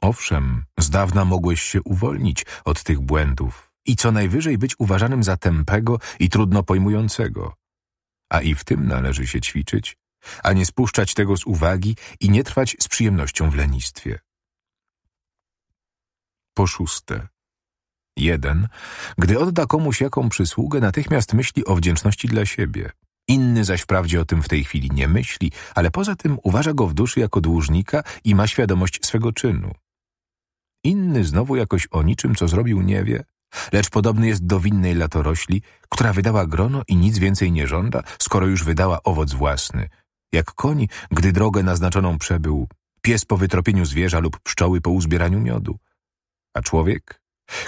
Owszem, z dawna mogłeś się uwolnić od tych błędów i co najwyżej być uważanym za tępego i trudno pojmującego. A i w tym należy się ćwiczyć, a nie spuszczać tego z uwagi i nie trwać z przyjemnością w lenistwie. Po szóste. Gdy odda komuś jaką przysługę, natychmiast myśli o wdzięczności dla siebie. Inny zaś wprawdzie o tym w tej chwili nie myśli, ale poza tym uważa go w duszy jako dłużnika i ma świadomość swego czynu. Inny znowu jakoś o niczym, co zrobił, nie wie. Lecz podobny jest do winnej latorośli, która wydała grono i nic więcej nie żąda, skoro już wydała owoc własny. Jak koń, gdy drogę naznaczoną przebył, pies po wytropieniu zwierza lub pszczoły po uzbieraniu miodu. A człowiek,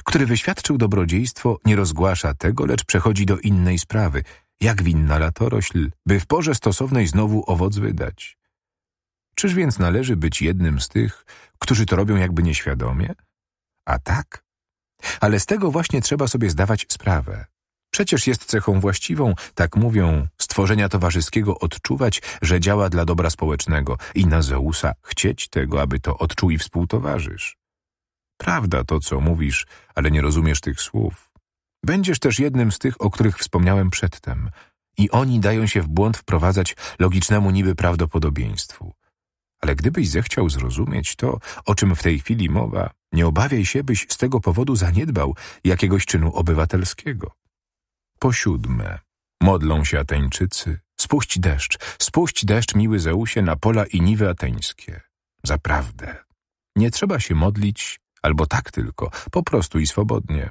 który wyświadczył dobrodziejstwo, nie rozgłasza tego, lecz przechodzi do innej sprawy, jak winna latorośl, by w porze stosownej znowu owoc wydać. Czyż więc należy być jednym z tych, którzy to robią jakby nieświadomie? A tak? Ale z tego właśnie trzeba sobie zdawać sprawę. Przecież jest cechą właściwą, tak mówią, stworzenia towarzyskiego odczuwać, że działa dla dobra społecznego i na Zeusa chcieć tego, aby to odczuł i współtowarzysz. Prawda to, co mówisz, ale nie rozumiesz tych słów. Będziesz też jednym z tych, o których wspomniałem przedtem. I oni dają się w błąd wprowadzać logicznemu niby prawdopodobieństwu. Ale gdybyś zechciał zrozumieć to, o czym w tej chwili mowa, nie obawiaj się, byś z tego powodu zaniedbał jakiegoś czynu obywatelskiego. Po siódme, modlą się Ateńczycy. Spuść deszcz, spuść deszcz, miły Zeusie, na pola i niwy ateńskie. Zaprawdę. Nie trzeba się modlić, albo tak tylko, po prostu i swobodnie.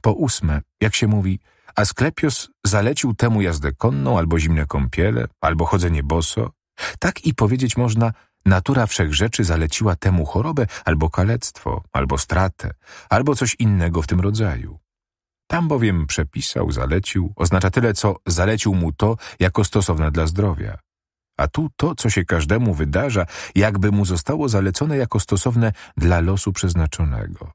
Po ósme, jak się mówi, Asklepios zalecił temu jazdę konną, albo zimne kąpiele, albo chodzenie boso, tak i powiedzieć można, natura wszechrzeczy zaleciła temu chorobę albo kalectwo, albo stratę, albo coś innego w tym rodzaju. Tam bowiem przepisał, zalecił, oznacza tyle, co zalecił mu to jako stosowne dla zdrowia. A tu to, co się każdemu wydarza, jakby mu zostało zalecone jako stosowne dla losu przeznaczonego.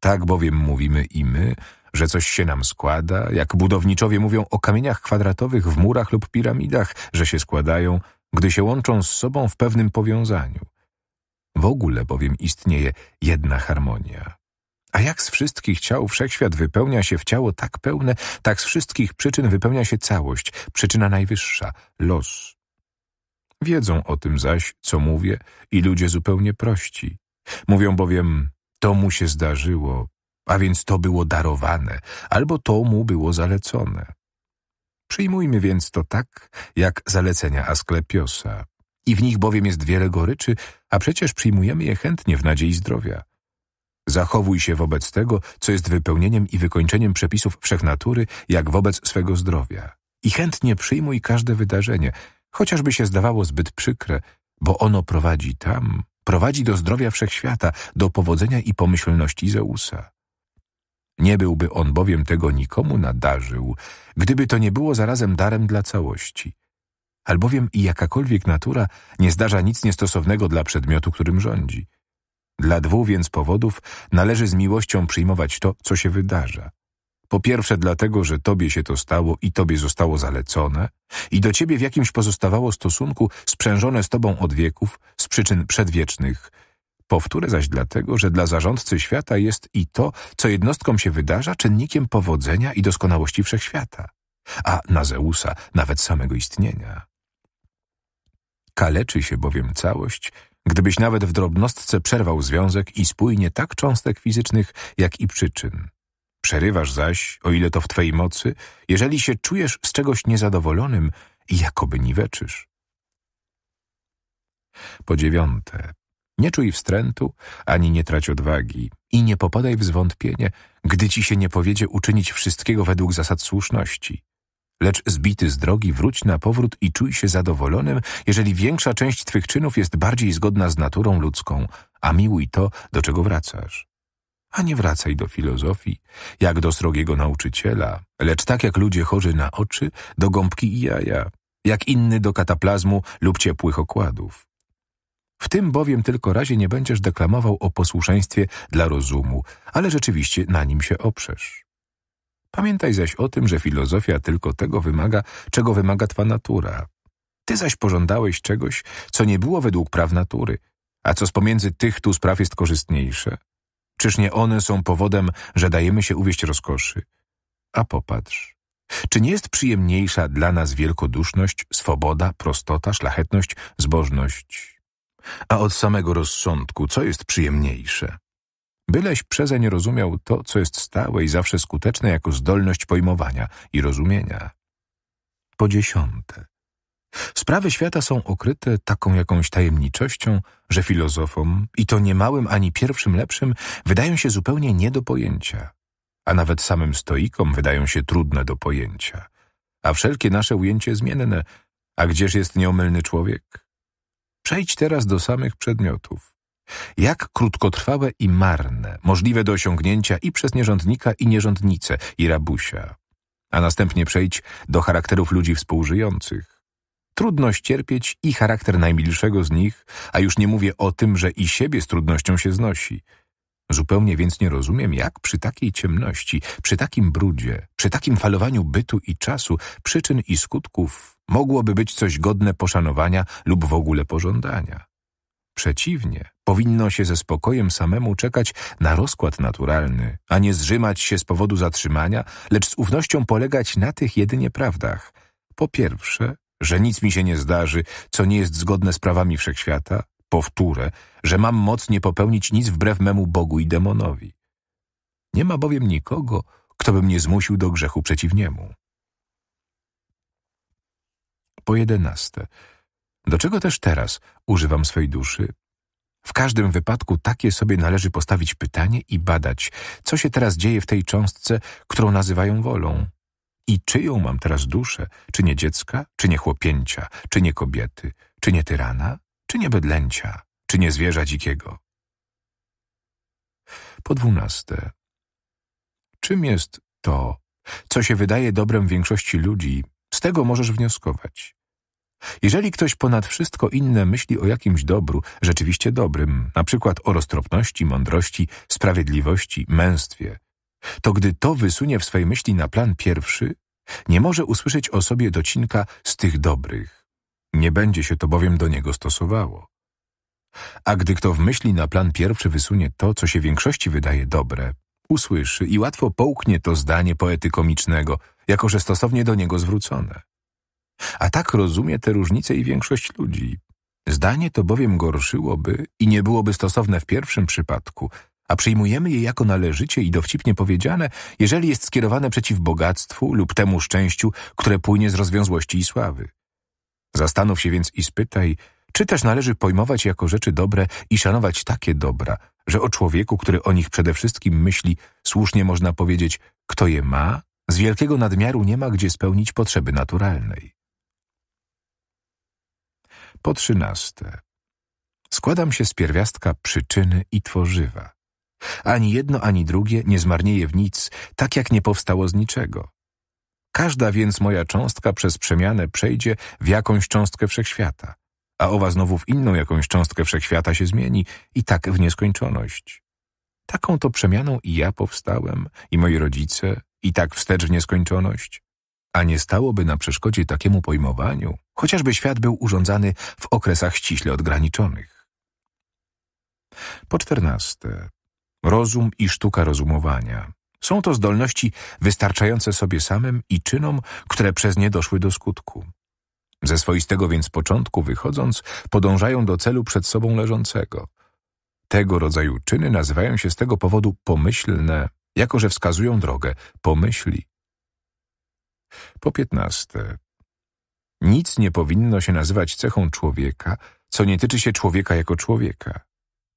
Tak bowiem mówimy i my, że coś się nam składa, jak budowniczowie mówią o kamieniach kwadratowych w murach lub piramidach, że się składają – gdy się łączą z sobą w pewnym powiązaniu. W ogóle bowiem istnieje jedna harmonia. A jak z wszystkich ciał wszechświat wypełnia się w ciało tak pełne, tak z wszystkich przyczyn wypełnia się całość, przyczyna najwyższa, los. Wiedzą o tym zaś, co mówię, i ludzie zupełnie prości. Mówią bowiem, to mu się zdarzyło, a więc to było darowane, albo to mu było zalecone. Przyjmujmy więc to tak, jak zalecenia Asklepiosa. I w nich bowiem jest wiele goryczy, a przecież przyjmujemy je chętnie w nadziei zdrowia. Zachowuj się wobec tego, co jest wypełnieniem i wykończeniem przepisów wszechnatury, jak wobec swego zdrowia. I chętnie przyjmuj każde wydarzenie, chociażby się zdawało zbyt przykre, bo ono prowadzi tam, prowadzi do zdrowia wszechświata, do powodzenia i pomyślności Zeusa. Nie byłby on bowiem tego nikomu nadarzył, gdyby to nie było zarazem darem dla całości. Albowiem i jakakolwiek natura nie zdarza nic niestosownego dla przedmiotu, którym rządzi. Dla dwóch więc powodów należy z miłością przyjmować to, co się wydarza. Po pierwsze dlatego, że tobie się to stało i tobie zostało zalecone i do ciebie w jakimś pozostawało stosunku sprzężone z tobą od wieków, z przyczyn przedwiecznych Powtórę zaś dlatego, że dla zarządcy świata jest i to, co jednostkom się wydarza, czynnikiem powodzenia i doskonałości wszechświata, a na Zeusa nawet samego istnienia. Kaleczy się bowiem całość, gdybyś nawet w drobnostce przerwał związek i spójnie tak cząstek fizycznych, jak i przyczyn. Przerywasz zaś, o ile to w Twej mocy, jeżeli się czujesz z czegoś niezadowolonym i jakoby niweczysz. Po dziewiąte, nie czuj wstrętu, ani nie trać odwagi i nie popadaj w zwątpienie, gdy ci się nie powiedzie uczynić wszystkiego według zasad słuszności. Lecz zbity z drogi wróć na powrót i czuj się zadowolonym, jeżeli większa część twych czynów jest bardziej zgodna z naturą ludzką, a miłuj to, do czego wracasz. A nie wracaj do filozofii, jak do srogiego nauczyciela, lecz tak jak ludzie chorzy na oczy, do gąbki i jaja, jak inny do kataplazmu lub ciepłych okładów. W tym bowiem tylko razie nie będziesz deklamował o posłuszeństwie dla rozumu, ale rzeczywiście na nim się oprzesz. Pamiętaj zaś o tym, że filozofia tylko tego wymaga, czego wymaga twa natura. Ty zaś pożądałeś czegoś, co nie było według praw natury, a co z pomiędzy tych tu spraw jest korzystniejsze. Czyż nie one są powodem, że dajemy się uwieść rozkoszy? A popatrz. Czy nie jest przyjemniejsza dla nas wielkoduszność, swoboda, prostota, szlachetność, zbożność? a od samego rozsądku, co jest przyjemniejsze. Byleś przezeń rozumiał to, co jest stałe i zawsze skuteczne jako zdolność pojmowania i rozumienia. Po dziesiąte. Sprawy świata są okryte taką jakąś tajemniczością, że filozofom, i to nie małym ani pierwszym lepszym, wydają się zupełnie nie do pojęcia, a nawet samym stoikom wydają się trudne do pojęcia, a wszelkie nasze ujęcie zmienne, a gdzież jest nieomylny człowiek? Przejdź teraz do samych przedmiotów. Jak krótkotrwałe i marne, możliwe do osiągnięcia i przez nierządnika i nierządnicę, i rabusia. A następnie przejdź do charakterów ludzi współżyjących. Trudno cierpieć i charakter najmilszego z nich, a już nie mówię o tym, że i siebie z trudnością się znosi. Zupełnie więc nie rozumiem, jak przy takiej ciemności, przy takim brudzie, przy takim falowaniu bytu i czasu, przyczyn i skutków mogłoby być coś godne poszanowania lub w ogóle pożądania. Przeciwnie, powinno się ze spokojem samemu czekać na rozkład naturalny, a nie zrzymać się z powodu zatrzymania, lecz z ufnością polegać na tych jedynie prawdach. Po pierwsze, że nic mi się nie zdarzy, co nie jest zgodne z prawami wszechświata. Powtórę, że mam moc nie popełnić nic wbrew memu Bogu i demonowi. Nie ma bowiem nikogo, kto by mnie zmusił do grzechu przeciw niemu po jedenaste. Do czego też teraz używam swej duszy? W każdym wypadku takie sobie należy postawić pytanie i badać, co się teraz dzieje w tej cząstce, którą nazywają wolą. I czyją mam teraz duszę? Czy nie dziecka? Czy nie chłopięcia? Czy nie kobiety? Czy nie tyrana? Czy nie bydlęcia? Czy nie zwierza dzikiego? Po dwunaste. Czym jest to, co się wydaje dobrem większości ludzi? Z tego możesz wnioskować. Jeżeli ktoś ponad wszystko inne myśli o jakimś dobru, rzeczywiście dobrym, na przykład o roztropności, mądrości, sprawiedliwości, męstwie, to gdy to wysunie w swej myśli na plan pierwszy, nie może usłyszeć o sobie docinka z tych dobrych. Nie będzie się to bowiem do niego stosowało. A gdy kto w myśli na plan pierwszy wysunie to, co się większości wydaje dobre, usłyszy i łatwo połknie to zdanie poety komicznego, jako że stosownie do niego zwrócone. A tak rozumie te różnice i większość ludzi. Zdanie to bowiem gorszyłoby i nie byłoby stosowne w pierwszym przypadku, a przyjmujemy je jako należycie i dowcipnie powiedziane, jeżeli jest skierowane przeciw bogactwu lub temu szczęściu, które płynie z rozwiązłości i sławy. Zastanów się więc i spytaj, czy też należy pojmować jako rzeczy dobre i szanować takie dobra, że o człowieku, który o nich przede wszystkim myśli, słusznie można powiedzieć, kto je ma, z wielkiego nadmiaru nie ma gdzie spełnić potrzeby naturalnej. Po trzynaste, składam się z pierwiastka przyczyny i tworzywa. Ani jedno, ani drugie nie zmarnieje w nic, tak jak nie powstało z niczego. Każda więc moja cząstka przez przemianę przejdzie w jakąś cząstkę wszechświata, a owa znowu w inną jakąś cząstkę wszechświata się zmieni i tak w nieskończoność. Taką to przemianą i ja powstałem, i moi rodzice, i tak wstecz w nieskończoność. A nie stałoby na przeszkodzie takiemu pojmowaniu, chociażby świat był urządzany w okresach ściśle odgraniczonych. Po czternaste, rozum i sztuka rozumowania. Są to zdolności wystarczające sobie samym i czynom, które przez nie doszły do skutku. Ze swoistego więc początku wychodząc, podążają do celu przed sobą leżącego. Tego rodzaju czyny nazywają się z tego powodu pomyślne, jako że wskazują drogę pomyśli. Po piętnaste, nic nie powinno się nazywać cechą człowieka, co nie tyczy się człowieka jako człowieka.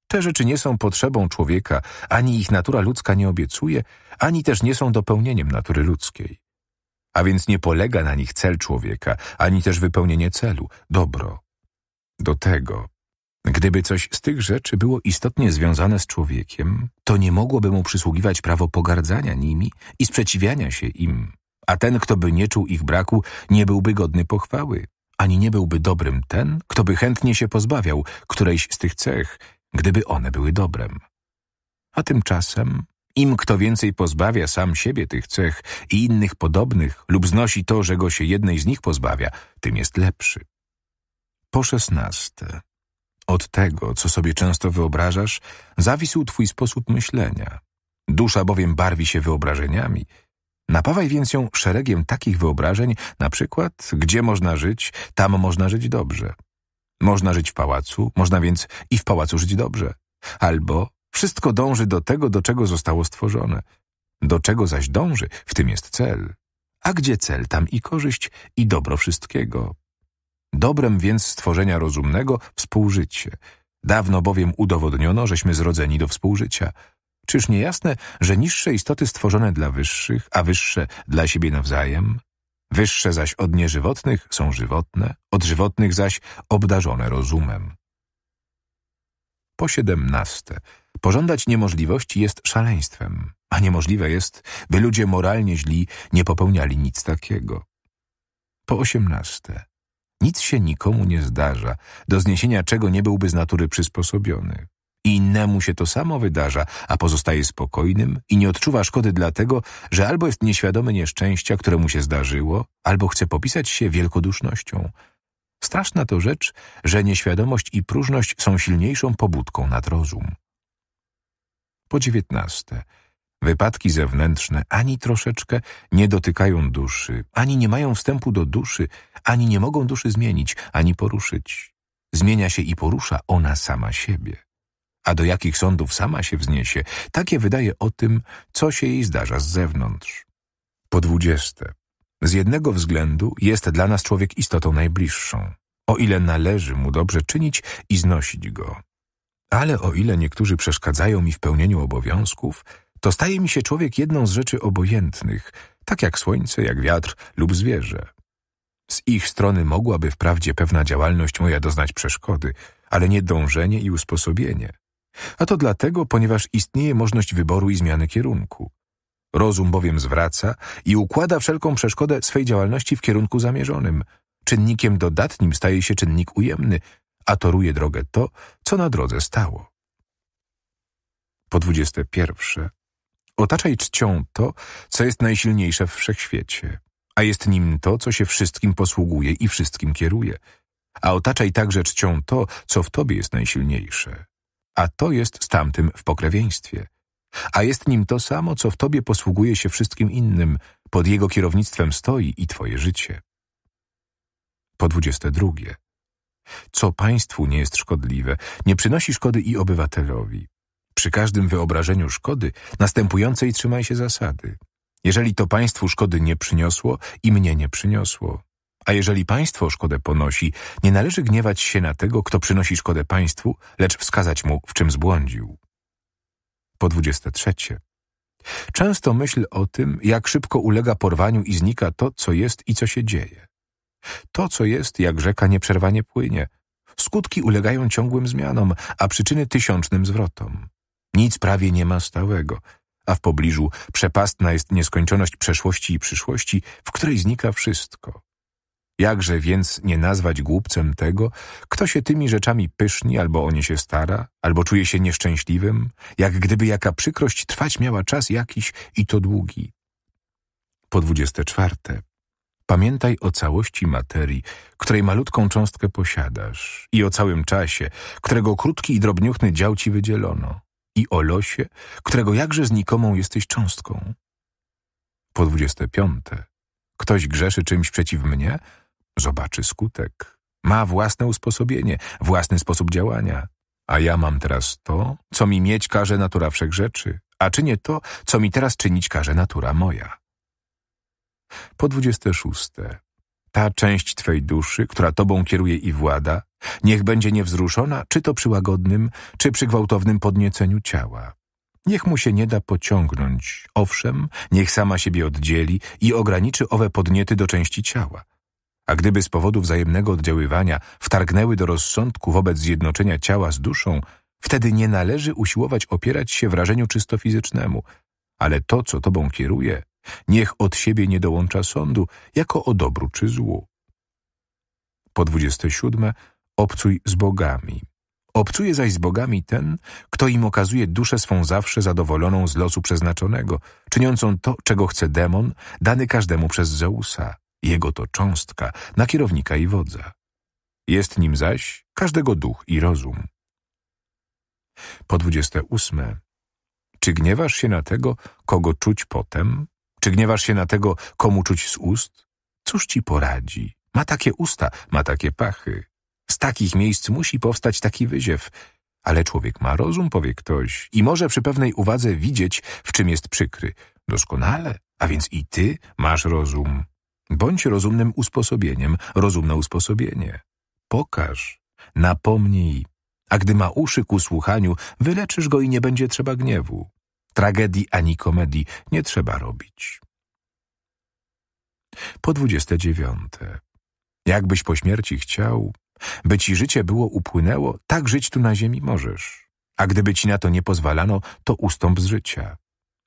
Te rzeczy nie są potrzebą człowieka, ani ich natura ludzka nie obiecuje, ani też nie są dopełnieniem natury ludzkiej. A więc nie polega na nich cel człowieka, ani też wypełnienie celu, dobro. Do tego, gdyby coś z tych rzeczy było istotnie związane z człowiekiem, to nie mogłoby mu przysługiwać prawo pogardzania nimi i sprzeciwiania się im a ten, kto by nie czuł ich braku, nie byłby godny pochwały, ani nie byłby dobrym ten, kto by chętnie się pozbawiał którejś z tych cech, gdyby one były dobrem. A tymczasem, im kto więcej pozbawia sam siebie tych cech i innych podobnych lub znosi to, że go się jednej z nich pozbawia, tym jest lepszy. Po szesnaste. Od tego, co sobie często wyobrażasz, zawisł twój sposób myślenia. Dusza bowiem barwi się wyobrażeniami – Napawaj więc ją szeregiem takich wyobrażeń, na przykład, gdzie można żyć, tam można żyć dobrze. Można żyć w pałacu, można więc i w pałacu żyć dobrze. Albo wszystko dąży do tego, do czego zostało stworzone. Do czego zaś dąży, w tym jest cel. A gdzie cel, tam i korzyść, i dobro wszystkiego. Dobrem więc stworzenia rozumnego współżycie. Dawno bowiem udowodniono, żeśmy zrodzeni do współżycia. Czyż nie jasne, że niższe istoty stworzone dla wyższych, a wyższe dla siebie nawzajem? Wyższe zaś od nieżywotnych są żywotne, od żywotnych zaś obdarzone rozumem. Po siedemnaste. Pożądać niemożliwości jest szaleństwem, a niemożliwe jest, by ludzie moralnie źli nie popełniali nic takiego. Po osiemnaste. Nic się nikomu nie zdarza, do zniesienia czego nie byłby z natury przysposobiony i innemu się to samo wydarza, a pozostaje spokojnym i nie odczuwa szkody dlatego, że albo jest nieświadomy nieszczęścia, które mu się zdarzyło, albo chce popisać się wielkodusznością. Straszna to rzecz, że nieświadomość i próżność są silniejszą pobudką nad rozum. Po dziewiętnaste. Wypadki zewnętrzne ani troszeczkę nie dotykają duszy, ani nie mają wstępu do duszy, ani nie mogą duszy zmienić, ani poruszyć. Zmienia się i porusza ona sama siebie a do jakich sądów sama się wzniesie, takie wydaje o tym, co się jej zdarza z zewnątrz. Po dwudzieste. Z jednego względu jest dla nas człowiek istotą najbliższą, o ile należy mu dobrze czynić i znosić go. Ale o ile niektórzy przeszkadzają mi w pełnieniu obowiązków, to staje mi się człowiek jedną z rzeczy obojętnych, tak jak słońce, jak wiatr lub zwierzę. Z ich strony mogłaby wprawdzie pewna działalność moja doznać przeszkody, ale nie dążenie i usposobienie. A to dlatego, ponieważ istnieje możliwość wyboru i zmiany kierunku. Rozum bowiem zwraca i układa wszelką przeszkodę swej działalności w kierunku zamierzonym. Czynnikiem dodatnim staje się czynnik ujemny, a toruje drogę to, co na drodze stało. Po dwudzieste pierwsze. Otaczaj czcią to, co jest najsilniejsze w wszechświecie, a jest nim to, co się wszystkim posługuje i wszystkim kieruje. A otaczaj także czcią to, co w tobie jest najsilniejsze, a to jest z tamtym w pokrewieństwie. A jest nim to samo, co w tobie posługuje się wszystkim innym, pod jego kierownictwem stoi i twoje życie. Po dwudzieste drugie. Co państwu nie jest szkodliwe, nie przynosi szkody i obywatelowi. Przy każdym wyobrażeniu szkody następującej trzymaj się zasady. Jeżeli to państwu szkody nie przyniosło i mnie nie przyniosło, a jeżeli państwo szkodę ponosi, nie należy gniewać się na tego, kto przynosi szkodę państwu, lecz wskazać mu, w czym zbłądził. Po 23. Często myśl o tym, jak szybko ulega porwaniu i znika to, co jest i co się dzieje. To, co jest, jak rzeka nieprzerwanie płynie. Skutki ulegają ciągłym zmianom, a przyczyny tysiącznym zwrotom. Nic prawie nie ma stałego, a w pobliżu przepastna jest nieskończoność przeszłości i przyszłości, w której znika wszystko. Jakże więc nie nazwać głupcem tego, kto się tymi rzeczami pyszni, albo o nie się stara, albo czuje się nieszczęśliwym, jak gdyby jaka przykrość trwać miała czas jakiś i to długi. Po dwudzieste czwarte. Pamiętaj o całości materii, której malutką cząstkę posiadasz i o całym czasie, którego krótki i drobniuchny dział ci wydzielono i o losie, którego jakże znikomą jesteś cząstką. Po dwudzieste piąte. Ktoś grzeszy czymś przeciw mnie – zobaczy skutek. Ma własne usposobienie, własny sposób działania. A ja mam teraz to, co mi mieć każe natura wszechrzeczy, a czy nie to, co mi teraz czynić każe natura moja. Po dwudzieste Ta część Twej duszy, która Tobą kieruje i włada, niech będzie niewzruszona, czy to przy łagodnym, czy przy gwałtownym podnieceniu ciała. Niech mu się nie da pociągnąć. Owszem, niech sama siebie oddzieli i ograniczy owe podniety do części ciała. A gdyby z powodu wzajemnego oddziaływania wtargnęły do rozsądku wobec zjednoczenia ciała z duszą, wtedy nie należy usiłować opierać się wrażeniu czysto fizycznemu, ale to, co tobą kieruje, niech od siebie nie dołącza sądu jako o dobru czy złu. Po 27. Obcuj z bogami. Obcuje zaś z bogami ten, kto im okazuje duszę swą zawsze zadowoloną z losu przeznaczonego, czyniącą to, czego chce demon, dany każdemu przez Zeusa. Jego to cząstka na kierownika i wodza. Jest nim zaś każdego duch i rozum. Po dwudzieste ósme. Czy gniewasz się na tego, kogo czuć potem? Czy gniewasz się na tego, komu czuć z ust? Cóż ci poradzi? Ma takie usta, ma takie pachy. Z takich miejsc musi powstać taki wyziew. Ale człowiek ma rozum, powie ktoś, i może przy pewnej uwadze widzieć, w czym jest przykry. Doskonale, a więc i ty masz rozum. Bądź rozumnym usposobieniem, rozumne usposobienie. Pokaż, napomnij, a gdy ma uszy ku słuchaniu, wyleczysz go i nie będzie trzeba gniewu. Tragedii ani komedii nie trzeba robić. Po dwudzieste dziewiąte. Jakbyś po śmierci chciał, by ci życie było upłynęło, tak żyć tu na ziemi możesz. A gdyby ci na to nie pozwalano, to ustąp z życia.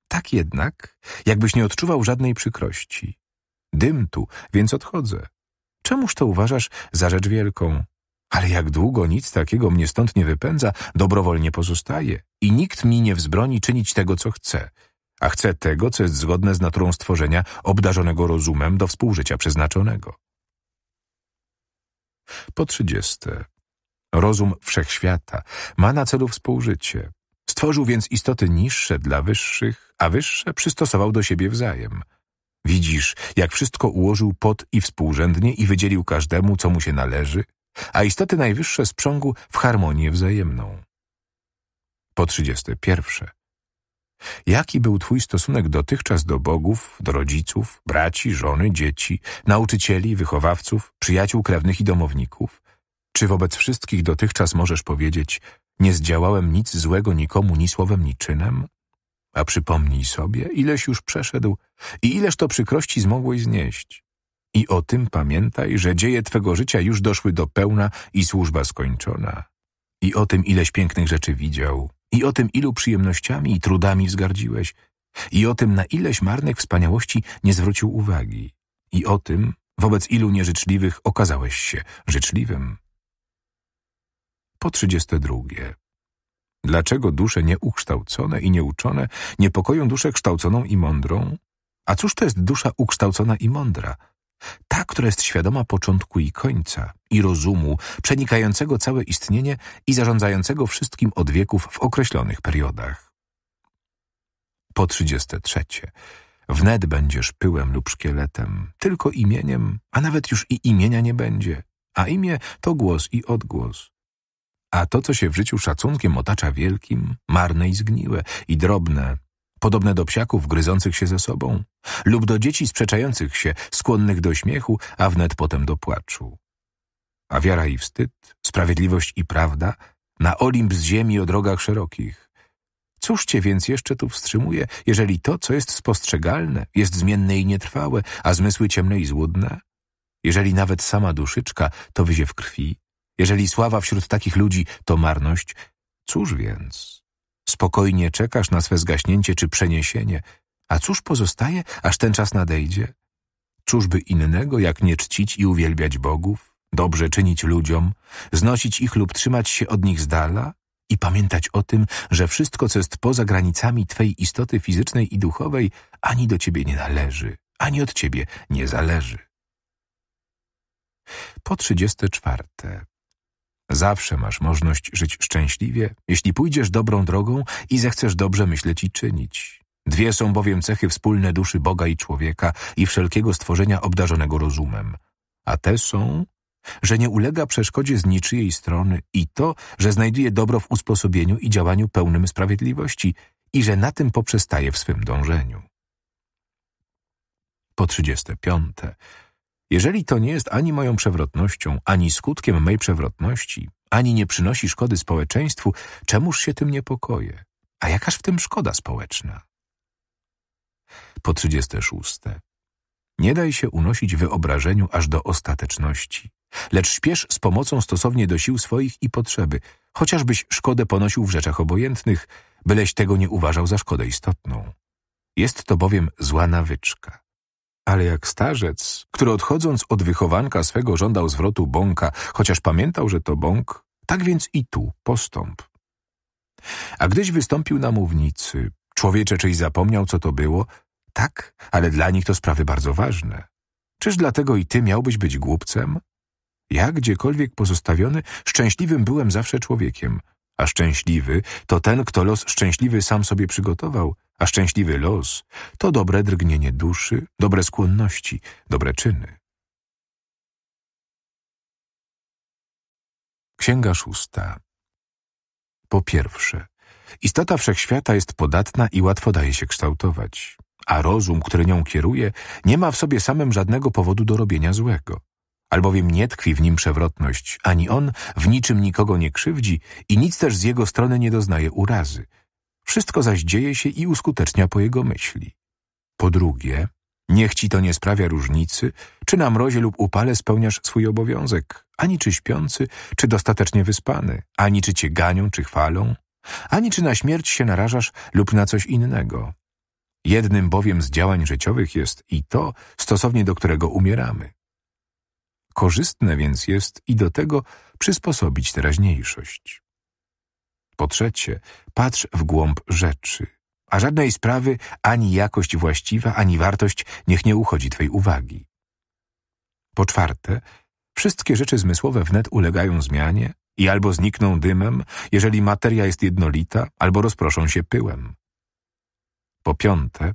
Tak jednak, jakbyś nie odczuwał żadnej przykrości. Dym tu, więc odchodzę. Czemuż to uważasz za rzecz wielką? Ale jak długo nic takiego mnie stąd nie wypędza, dobrowolnie pozostaje i nikt mi nie wzbroni czynić tego, co chcę. a chcę tego, co jest zgodne z naturą stworzenia obdarzonego rozumem do współżycia przeznaczonego. Po trzydzieste. Rozum wszechświata ma na celu współżycie. Stworzył więc istoty niższe dla wyższych, a wyższe przystosował do siebie wzajem – Widzisz, jak wszystko ułożył pod i współrzędnie i wydzielił każdemu, co mu się należy, a istoty najwyższe sprzągu w harmonię wzajemną. Po trzydzieste pierwsze. Jaki był twój stosunek dotychczas do bogów, do rodziców, braci, żony, dzieci, nauczycieli, wychowawców, przyjaciół krewnych i domowników? Czy wobec wszystkich dotychczas możesz powiedzieć, nie zdziałałem nic złego nikomu, ni słowem, ni czynem? A przypomnij sobie, ileś już przeszedł i ileż to przykrości zmogłeś znieść. I o tym pamiętaj, że dzieje twego życia już doszły do pełna i służba skończona. I o tym, ileś pięknych rzeczy widział. I o tym, ilu przyjemnościami i trudami wzgardziłeś. I o tym, na ileś marnych wspaniałości nie zwrócił uwagi. I o tym, wobec ilu nieżyczliwych okazałeś się życzliwym. Po trzydzieste drugie. Dlaczego dusze nieukształcone i nieuczone niepokoją duszę kształconą i mądrą? A cóż to jest dusza ukształcona i mądra? Ta, która jest świadoma początku i końca, i rozumu, przenikającego całe istnienie i zarządzającego wszystkim od wieków w określonych periodach. Po trzydzieste trzecie. Wnet będziesz pyłem lub szkieletem, tylko imieniem, a nawet już i imienia nie będzie, a imię to głos i odgłos. A to, co się w życiu szacunkiem otacza wielkim, marne i zgniłe, i drobne, podobne do psiaków gryzących się ze sobą, lub do dzieci sprzeczających się, skłonnych do śmiechu, a wnet potem do płaczu. A wiara i wstyd, sprawiedliwość i prawda, na Olimp z ziemi o drogach szerokich. Cóż cię więc jeszcze tu wstrzymuje, jeżeli to, co jest spostrzegalne, jest zmienne i nietrwałe, a zmysły ciemne i złudne? Jeżeli nawet sama duszyczka to wyzie w krwi, jeżeli sława wśród takich ludzi to marność, cóż więc? Spokojnie czekasz na swe zgaśnięcie czy przeniesienie, a cóż pozostaje, aż ten czas nadejdzie? Cóżby innego, jak nie czcić i uwielbiać bogów, dobrze czynić ludziom, znosić ich lub trzymać się od nich z dala i pamiętać o tym, że wszystko, co jest poza granicami Twej istoty fizycznej i duchowej, ani do Ciebie nie należy, ani od Ciebie nie zależy. Po trzydzieste czwarte. Zawsze masz możliwość żyć szczęśliwie, jeśli pójdziesz dobrą drogą i zechcesz dobrze myśleć i czynić. Dwie są bowiem cechy wspólne duszy Boga i człowieka i wszelkiego stworzenia obdarzonego rozumem. A te są, że nie ulega przeszkodzie z niczyjej strony i to, że znajduje dobro w usposobieniu i działaniu pełnym sprawiedliwości i że na tym poprzestaje w swym dążeniu. Po trzydzieste piąte jeżeli to nie jest ani moją przewrotnością, ani skutkiem mej przewrotności, ani nie przynosi szkody społeczeństwu, czemuż się tym niepokoję? A jakaż w tym szkoda społeczna? Po 36. Nie daj się unosić wyobrażeniu aż do ostateczności, lecz śpiesz z pomocą stosownie do sił swoich i potrzeby, chociażbyś szkodę ponosił w rzeczach obojętnych, byleś tego nie uważał za szkodę istotną. Jest to bowiem zła nawyczka. Ale jak starzec, który odchodząc od wychowanka swego żądał zwrotu bąka, chociaż pamiętał, że to bąk, tak więc i tu postąp. A gdyś wystąpił na mównicy, człowiecze czyś zapomniał, co to było? Tak, ale dla nich to sprawy bardzo ważne. Czyż dlatego i ty miałbyś być głupcem? Ja gdziekolwiek pozostawiony, szczęśliwym byłem zawsze człowiekiem, a szczęśliwy to ten, kto los szczęśliwy sam sobie przygotował a szczęśliwy los to dobre drgnienie duszy, dobre skłonności, dobre czyny. Księga szósta. Po pierwsze, istota wszechświata jest podatna i łatwo daje się kształtować, a rozum, który nią kieruje, nie ma w sobie samym żadnego powodu do robienia złego. Albowiem nie tkwi w nim przewrotność, ani on w niczym nikogo nie krzywdzi i nic też z jego strony nie doznaje urazy – wszystko zaś dzieje się i uskutecznia po jego myśli. Po drugie, niech ci to nie sprawia różnicy, czy na mrozie lub upale spełniasz swój obowiązek, ani czy śpiący, czy dostatecznie wyspany, ani czy cię ganią, czy chwalą, ani czy na śmierć się narażasz lub na coś innego. Jednym bowiem z działań życiowych jest i to, stosownie do którego umieramy. Korzystne więc jest i do tego przysposobić teraźniejszość. Po trzecie, patrz w głąb rzeczy, a żadnej sprawy ani jakość właściwa, ani wartość niech nie uchodzi Twej uwagi. Po czwarte, wszystkie rzeczy zmysłowe wnet ulegają zmianie i albo znikną dymem, jeżeli materia jest jednolita, albo rozproszą się pyłem. Po piąte,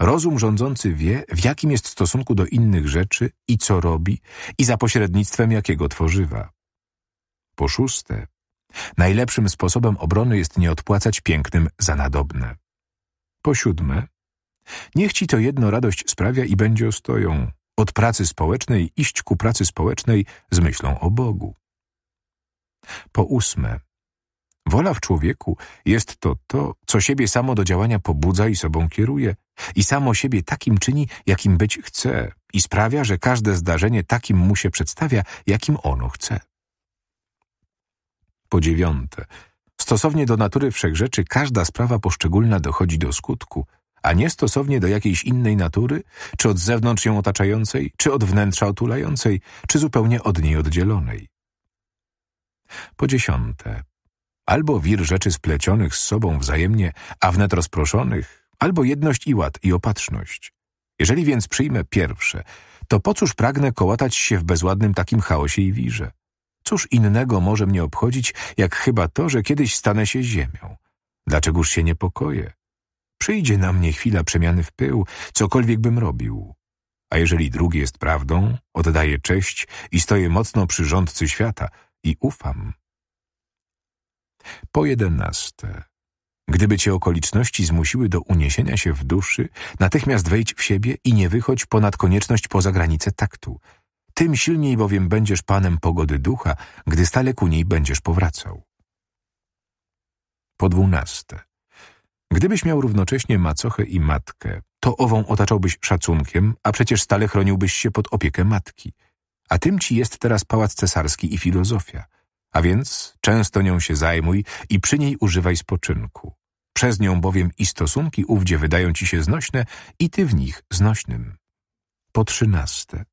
Rozum rządzący wie, w jakim jest stosunku do innych rzeczy i co robi i za pośrednictwem jakiego tworzywa. Po szóste, Najlepszym sposobem obrony jest nie odpłacać pięknym za nadobne. Po siódme, niech ci to jedno radość sprawia i będzie ostoją. Od pracy społecznej iść ku pracy społecznej z myślą o Bogu. Po ósme, Wola w człowieku jest to to, co siebie samo do działania pobudza i sobą kieruje, i samo siebie takim czyni, jakim być chce, i sprawia, że każde zdarzenie takim mu się przedstawia, jakim ono chce po dziewiąte. Stosownie do natury wszechrzeczy każda sprawa poszczególna dochodzi do skutku, a nie stosownie do jakiejś innej natury, czy od zewnątrz ją otaczającej, czy od wnętrza otulającej, czy zupełnie od niej oddzielonej. Po dziesiąte. Albo wir rzeczy splecionych z sobą wzajemnie, a wnet rozproszonych, albo jedność i ład i opatrzność. Jeżeli więc przyjmę pierwsze, to po cóż pragnę kołatać się w bezładnym takim chaosie i wirze? Cóż innego może mnie obchodzić, jak chyba to, że kiedyś stanę się ziemią? Dlaczegoż się niepokoję? Przyjdzie na mnie chwila przemiany w pył, cokolwiek bym robił. A jeżeli drugi jest prawdą, oddaję cześć i stoję mocno przy rządcy świata i ufam. Po jedenaste. Gdyby cię okoliczności zmusiły do uniesienia się w duszy, natychmiast wejdź w siebie i nie wychodź ponad konieczność poza granicę taktu – tym silniej bowiem będziesz panem pogody ducha, gdy stale ku niej będziesz powracał. Po dwunaste. Gdybyś miał równocześnie macochę i matkę, to ową otaczałbyś szacunkiem, a przecież stale chroniłbyś się pod opiekę matki. A tym ci jest teraz Pałac Cesarski i filozofia. A więc często nią się zajmuj i przy niej używaj spoczynku. Przez nią bowiem i stosunki ówdzie wydają ci się znośne i ty w nich znośnym. Po trzynaste.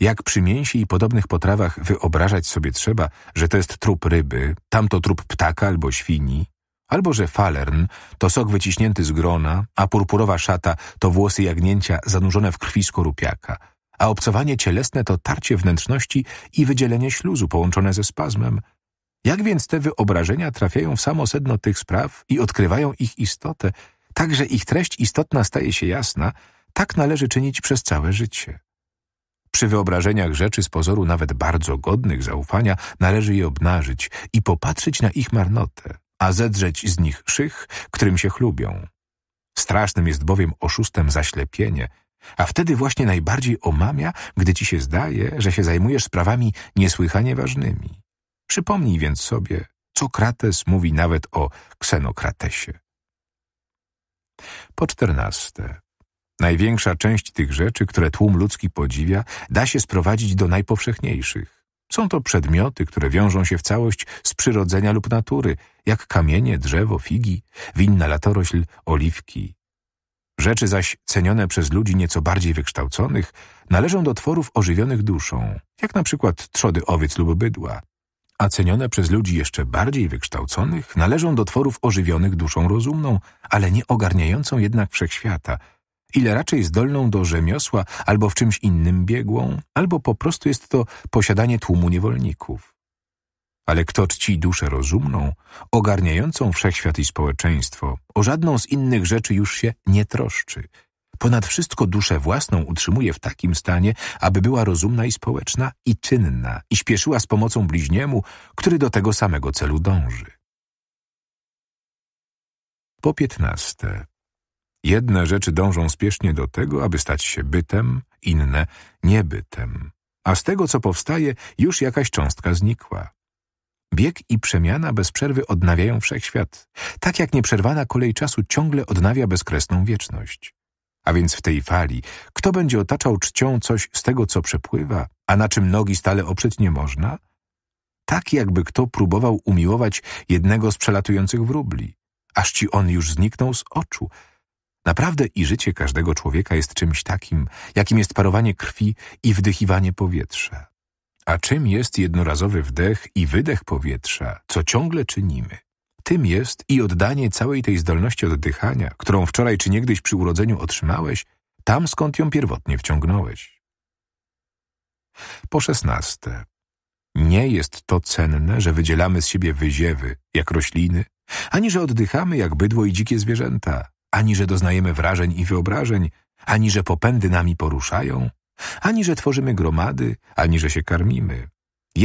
Jak przy mięsie i podobnych potrawach wyobrażać sobie trzeba, że to jest trup ryby, tamto trup ptaka albo świni, albo że falern to sok wyciśnięty z grona, a purpurowa szata to włosy jagnięcia zanurzone w krwi skorupiaka, a obcowanie cielesne to tarcie wnętrzności i wydzielenie śluzu połączone ze spazmem. Jak więc te wyobrażenia trafiają w samo sedno tych spraw i odkrywają ich istotę, tak że ich treść istotna staje się jasna, tak należy czynić przez całe życie. Przy wyobrażeniach rzeczy z pozoru nawet bardzo godnych zaufania należy je obnażyć i popatrzeć na ich marnotę, a zedrzeć z nich szych, którym się chlubią. Strasznym jest bowiem oszustem zaślepienie, a wtedy właśnie najbardziej omamia, gdy ci się zdaje, że się zajmujesz sprawami niesłychanie ważnymi. Przypomnij więc sobie, co Krates mówi nawet o ksenokratesie. Po czternaste. Największa część tych rzeczy, które tłum ludzki podziwia, da się sprowadzić do najpowszechniejszych. Są to przedmioty, które wiążą się w całość z przyrodzenia lub natury, jak kamienie, drzewo, figi, winna latorośl, oliwki. Rzeczy zaś cenione przez ludzi nieco bardziej wykształconych należą do tworów ożywionych duszą, jak na przykład trzody owiec lub bydła, a cenione przez ludzi jeszcze bardziej wykształconych należą do tworów ożywionych duszą rozumną, ale nie ogarniającą jednak wszechświata – ile raczej zdolną do rzemiosła albo w czymś innym biegłą, albo po prostu jest to posiadanie tłumu niewolników. Ale kto czci duszę rozumną, ogarniającą wszechświat i społeczeństwo, o żadną z innych rzeczy już się nie troszczy. Ponad wszystko duszę własną utrzymuje w takim stanie, aby była rozumna i społeczna i czynna i śpieszyła z pomocą bliźniemu, który do tego samego celu dąży. Po piętnaste. Jedne rzeczy dążą spiesznie do tego, aby stać się bytem, inne niebytem. A z tego, co powstaje, już jakaś cząstka znikła. Bieg i przemiana bez przerwy odnawiają wszechświat, tak jak nieprzerwana kolej czasu ciągle odnawia bezkresną wieczność. A więc w tej fali, kto będzie otaczał czcią coś z tego, co przepływa, a na czym nogi stale oprzeć nie można? Tak jakby kto próbował umiłować jednego z przelatujących wróbli, aż ci on już zniknął z oczu – Naprawdę i życie każdego człowieka jest czymś takim, jakim jest parowanie krwi i wdychiwanie powietrza. A czym jest jednorazowy wdech i wydech powietrza, co ciągle czynimy? Tym jest i oddanie całej tej zdolności oddychania, którą wczoraj czy niegdyś przy urodzeniu otrzymałeś, tam skąd ją pierwotnie wciągnąłeś. Po szesnaste. Nie jest to cenne, że wydzielamy z siebie wyziewy, jak rośliny, ani że oddychamy jak bydło i dzikie zwierzęta, ani że doznajemy wrażeń i wyobrażeń, ani że popędy nami poruszają, ani że tworzymy gromady, ani że się karmimy.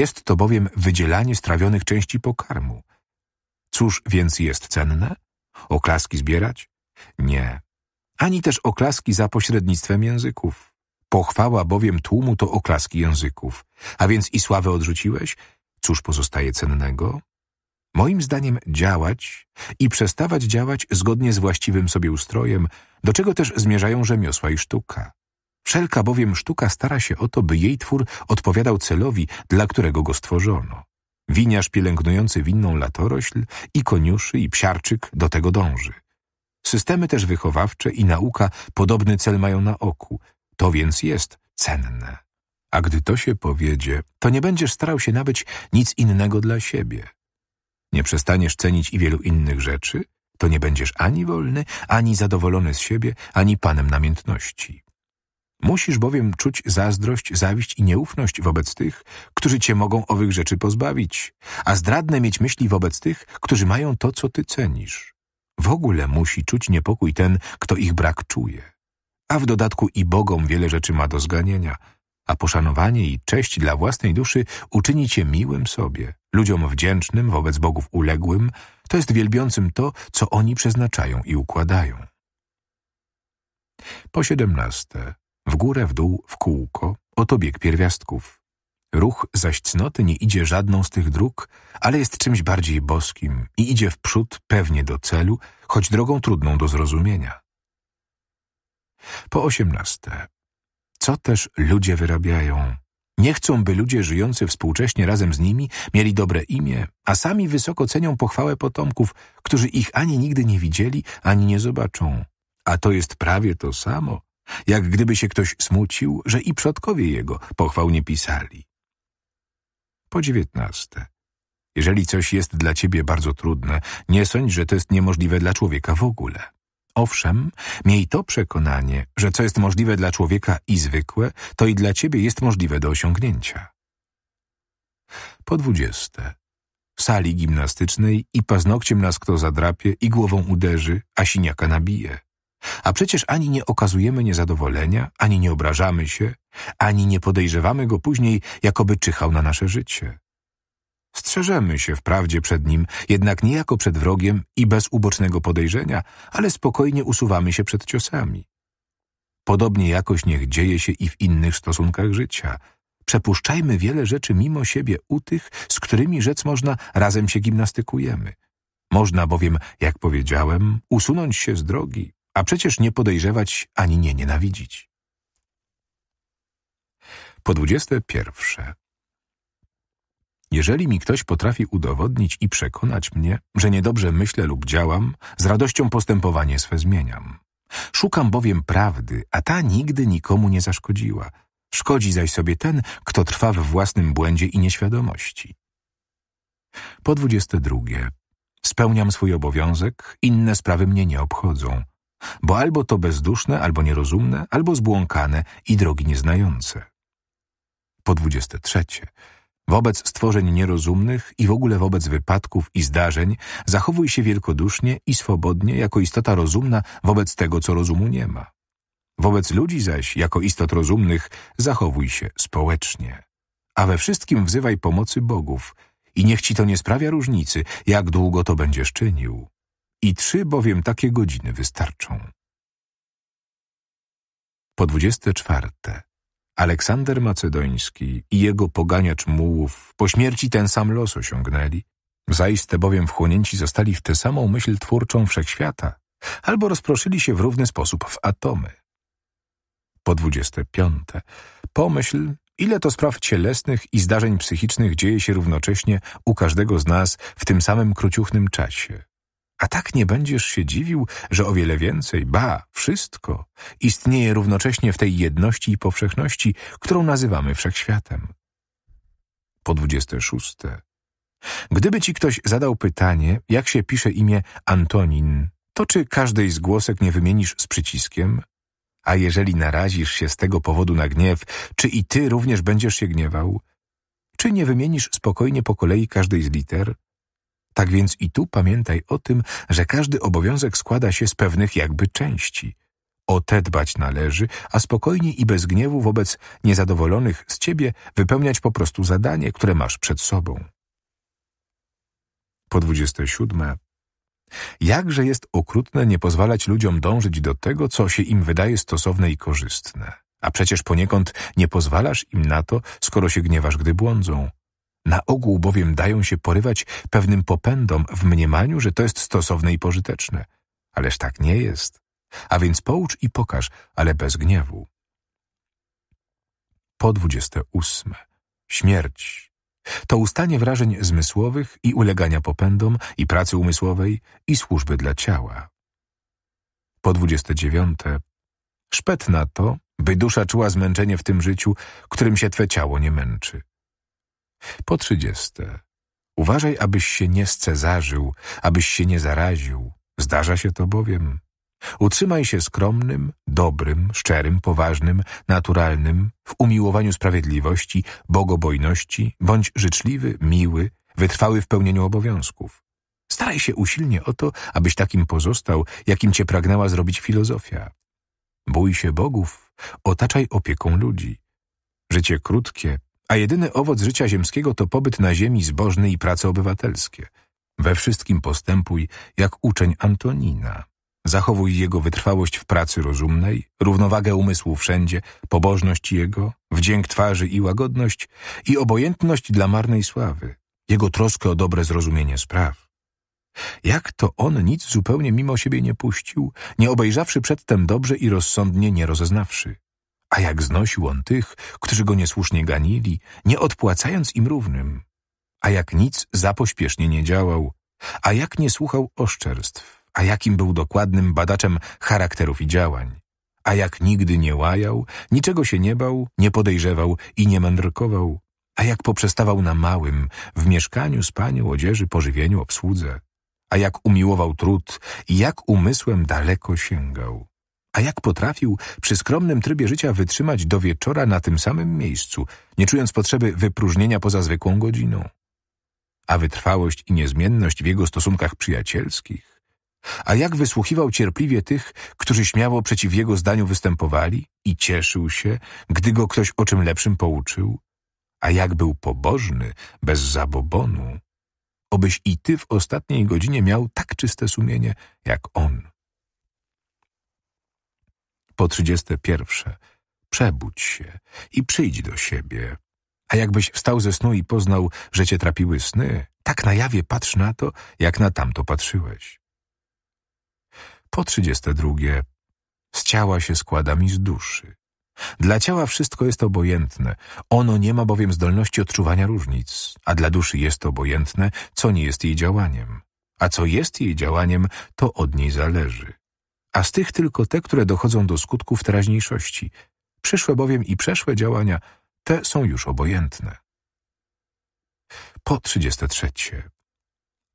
Jest to bowiem wydzielanie strawionych części pokarmu. Cóż więc jest cenne? Oklaski zbierać? Nie. Ani też oklaski za pośrednictwem języków. Pochwała bowiem tłumu to oklaski języków. A więc i sławę odrzuciłeś? Cóż pozostaje cennego? moim zdaniem działać i przestawać działać zgodnie z właściwym sobie ustrojem, do czego też zmierzają rzemiosła i sztuka. Wszelka bowiem sztuka stara się o to, by jej twór odpowiadał celowi, dla którego go stworzono. Winiarz pielęgnujący winną latorośl i koniuszy i psiarczyk do tego dąży. Systemy też wychowawcze i nauka podobny cel mają na oku. To więc jest cenne. A gdy to się powiedzie, to nie będziesz starał się nabyć nic innego dla siebie nie przestaniesz cenić i wielu innych rzeczy, to nie będziesz ani wolny, ani zadowolony z siebie, ani panem namiętności. Musisz bowiem czuć zazdrość, zawiść i nieufność wobec tych, którzy cię mogą owych rzeczy pozbawić, a zdradne mieć myśli wobec tych, którzy mają to, co ty cenisz. W ogóle musi czuć niepokój ten, kto ich brak czuje. A w dodatku i Bogom wiele rzeczy ma do zganienia, a poszanowanie i cześć dla własnej duszy uczyni cię miłym sobie ludziom wdzięcznym, wobec bogów uległym, to jest wielbiącym to, co oni przeznaczają i układają. Po siedemnaste, w górę, w dół, w kółko, oto bieg pierwiastków. Ruch zaś cnoty nie idzie żadną z tych dróg, ale jest czymś bardziej boskim i idzie w przód pewnie do celu, choć drogą trudną do zrozumienia. Po osiemnaste, co też ludzie wyrabiają, nie chcą, by ludzie żyjący współcześnie razem z nimi mieli dobre imię, a sami wysoko cenią pochwałę potomków, którzy ich ani nigdy nie widzieli, ani nie zobaczą. A to jest prawie to samo, jak gdyby się ktoś smucił, że i przodkowie jego pochwał nie pisali. Po dziewiętnaste. Jeżeli coś jest dla ciebie bardzo trudne, nie sądź, że to jest niemożliwe dla człowieka w ogóle. Owszem, miej to przekonanie, że co jest możliwe dla człowieka i zwykłe, to i dla ciebie jest możliwe do osiągnięcia. Po dwudzieste. W sali gimnastycznej i paznokciem nas kto zadrapie i głową uderzy, a siniaka nabije. A przecież ani nie okazujemy niezadowolenia, ani nie obrażamy się, ani nie podejrzewamy go później, jakoby czyhał na nasze życie. Strzeżemy się wprawdzie przed nim, jednak nie jako przed wrogiem i bez ubocznego podejrzenia, ale spokojnie usuwamy się przed ciosami. Podobnie jakoś niech dzieje się i w innych stosunkach życia. Przepuszczajmy wiele rzeczy mimo siebie u tych, z którymi rzec można razem się gimnastykujemy. Można bowiem, jak powiedziałem, usunąć się z drogi, a przecież nie podejrzewać ani nie nienawidzić. Po dwudzieste pierwsze. Jeżeli mi ktoś potrafi udowodnić i przekonać mnie, że niedobrze myślę lub działam, z radością postępowanie swe zmieniam. Szukam bowiem prawdy, a ta nigdy nikomu nie zaszkodziła. Szkodzi zaś sobie ten, kto trwa we własnym błędzie i nieświadomości. Po dwudzieste drugie. Spełniam swój obowiązek, inne sprawy mnie nie obchodzą, bo albo to bezduszne, albo nierozumne, albo zbłąkane i drogi nieznające. Po dwudzieste trzecie. Wobec stworzeń nierozumnych i w ogóle wobec wypadków i zdarzeń zachowuj się wielkodusznie i swobodnie jako istota rozumna wobec tego, co rozumu nie ma. Wobec ludzi zaś, jako istot rozumnych, zachowuj się społecznie. A we wszystkim wzywaj pomocy bogów i niech ci to nie sprawia różnicy, jak długo to będziesz czynił. I trzy bowiem takie godziny wystarczą. Po dwudzieste czwarte. Aleksander Macedoński i jego poganiacz mułów po śmierci ten sam los osiągnęli. Zaiste bowiem wchłonięci zostali w tę samą myśl twórczą wszechświata, albo rozproszyli się w równy sposób w atomy. Po dwudzieste piąte. Pomyśl, ile to spraw cielesnych i zdarzeń psychicznych dzieje się równocześnie u każdego z nas w tym samym króciuchnym czasie. A tak nie będziesz się dziwił, że o wiele więcej, ba, wszystko, istnieje równocześnie w tej jedności i powszechności, którą nazywamy wszechświatem. Po 26. Gdyby ci ktoś zadał pytanie, jak się pisze imię Antonin, to czy każdej z głosek nie wymienisz z przyciskiem? A jeżeli narazisz się z tego powodu na gniew, czy i ty również będziesz się gniewał? Czy nie wymienisz spokojnie po kolei każdej z liter? Tak więc i tu pamiętaj o tym, że każdy obowiązek składa się z pewnych jakby części. O te dbać należy, a spokojnie i bez gniewu wobec niezadowolonych z ciebie wypełniać po prostu zadanie, które masz przed sobą. Po 27. Jakże jest okrutne nie pozwalać ludziom dążyć do tego, co się im wydaje stosowne i korzystne. A przecież poniekąd nie pozwalasz im na to, skoro się gniewasz, gdy błądzą. Na ogół bowiem dają się porywać pewnym popędom w mniemaniu, że to jest stosowne i pożyteczne. Ależ tak nie jest. A więc poucz i pokaż, ale bez gniewu. Po 28. Śmierć. To ustanie wrażeń zmysłowych i ulegania popędom i pracy umysłowej i służby dla ciała. Po 29. Szpet na to, by dusza czuła zmęczenie w tym życiu, którym się twe ciało nie męczy. Po trzydzieste. Uważaj, abyś się nie scezarzył, abyś się nie zaraził. Zdarza się to bowiem. Utrzymaj się skromnym, dobrym, szczerym, poważnym, naturalnym, w umiłowaniu sprawiedliwości, bogobojności, bądź życzliwy, miły, wytrwały w pełnieniu obowiązków. Staraj się usilnie o to, abyś takim pozostał, jakim cię pragnęła zrobić filozofia. Bój się bogów, otaczaj opieką ludzi. Życie krótkie, a jedyny owoc życia ziemskiego to pobyt na ziemi zbożny i prace obywatelskie. We wszystkim postępuj jak uczeń Antonina. Zachowuj jego wytrwałość w pracy rozumnej, równowagę umysłu wszędzie, pobożność jego, wdzięk twarzy i łagodność i obojętność dla marnej sławy, jego troskę o dobre zrozumienie spraw. Jak to on nic zupełnie mimo siebie nie puścił, nie obejrzawszy przedtem dobrze i rozsądnie nie rozeznawszy? a jak znosił on tych, którzy go niesłusznie ganili, nie odpłacając im równym, a jak nic zapośpiesznie nie działał, a jak nie słuchał oszczerstw, a jakim był dokładnym badaczem charakterów i działań, a jak nigdy nie łajał, niczego się nie bał, nie podejrzewał i nie mędrkował, a jak poprzestawał na małym, w mieszkaniu, spaniu, odzieży, pożywieniu, obsłudze, a jak umiłował trud i jak umysłem daleko sięgał a jak potrafił przy skromnym trybie życia wytrzymać do wieczora na tym samym miejscu, nie czując potrzeby wypróżnienia poza zwykłą godziną? A wytrwałość i niezmienność w jego stosunkach przyjacielskich? A jak wysłuchiwał cierpliwie tych, którzy śmiało przeciw jego zdaniu występowali i cieszył się, gdy go ktoś o czym lepszym pouczył? A jak był pobożny, bez zabobonu? Obyś i ty w ostatniej godzinie miał tak czyste sumienie jak on. Po trzydzieste pierwsze. Przebudź się i przyjdź do siebie. A jakbyś wstał ze snu i poznał, że cię trapiły sny, tak na jawie patrz na to, jak na tamto patrzyłeś. Po trzydzieste drugie. Z ciała się składa mi z duszy. Dla ciała wszystko jest obojętne, ono nie ma bowiem zdolności odczuwania różnic, a dla duszy jest obojętne, co nie jest jej działaniem. A co jest jej działaniem, to od niej zależy a z tych tylko te, które dochodzą do skutków teraźniejszości. Przyszłe bowiem i przeszłe działania, te są już obojętne. Po 33.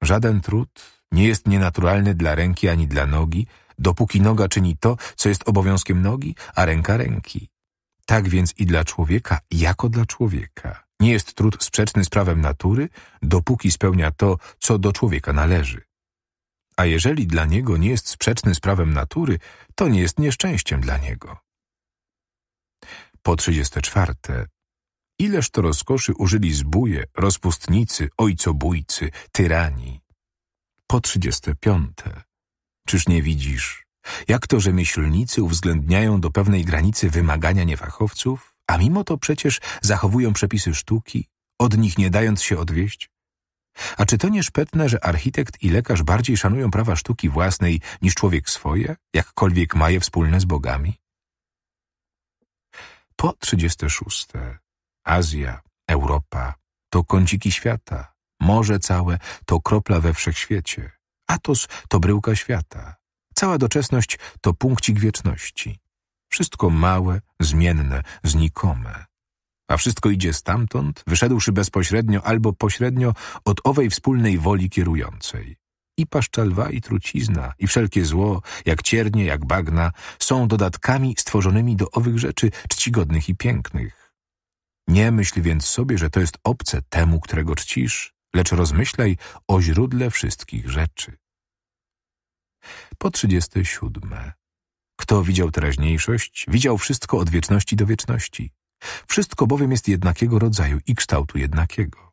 Żaden trud nie jest nienaturalny dla ręki ani dla nogi, dopóki noga czyni to, co jest obowiązkiem nogi, a ręka ręki. Tak więc i dla człowieka, jako dla człowieka. Nie jest trud sprzeczny z prawem natury, dopóki spełnia to, co do człowieka należy a jeżeli dla niego nie jest sprzeczny z prawem natury, to nie jest nieszczęściem dla niego. Po 34. Ileż to rozkoszy użyli zbóje, rozpustnicy, ojcobójcy, tyranii. Po 35. Czyż nie widzisz, jak to rzemieślnicy uwzględniają do pewnej granicy wymagania niefachowców, a mimo to przecież zachowują przepisy sztuki, od nich nie dając się odwieść? A czy to nie szpetne, że architekt i lekarz bardziej szanują prawa sztuki własnej niż człowiek swoje, jakkolwiek ma je wspólne z bogami? Po 36. Azja, Europa to kąciki świata, morze całe to kropla we wszechświecie, Atos to bryłka świata, cała doczesność to punkcik wieczności. Wszystko małe, zmienne, znikome. A wszystko idzie stamtąd, wyszedłszy bezpośrednio albo pośrednio od owej wspólnej woli kierującej. I paszczelwa, i trucizna, i wszelkie zło, jak ciernie, jak bagna, są dodatkami stworzonymi do owych rzeczy czcigodnych i pięknych. Nie myśl więc sobie, że to jest obce temu, którego czcisz, lecz rozmyślaj o źródle wszystkich rzeczy. Po trzydzieste siódme. Kto widział teraźniejszość, widział wszystko od wieczności do wieczności. Wszystko bowiem jest jednakiego rodzaju i kształtu jednakiego.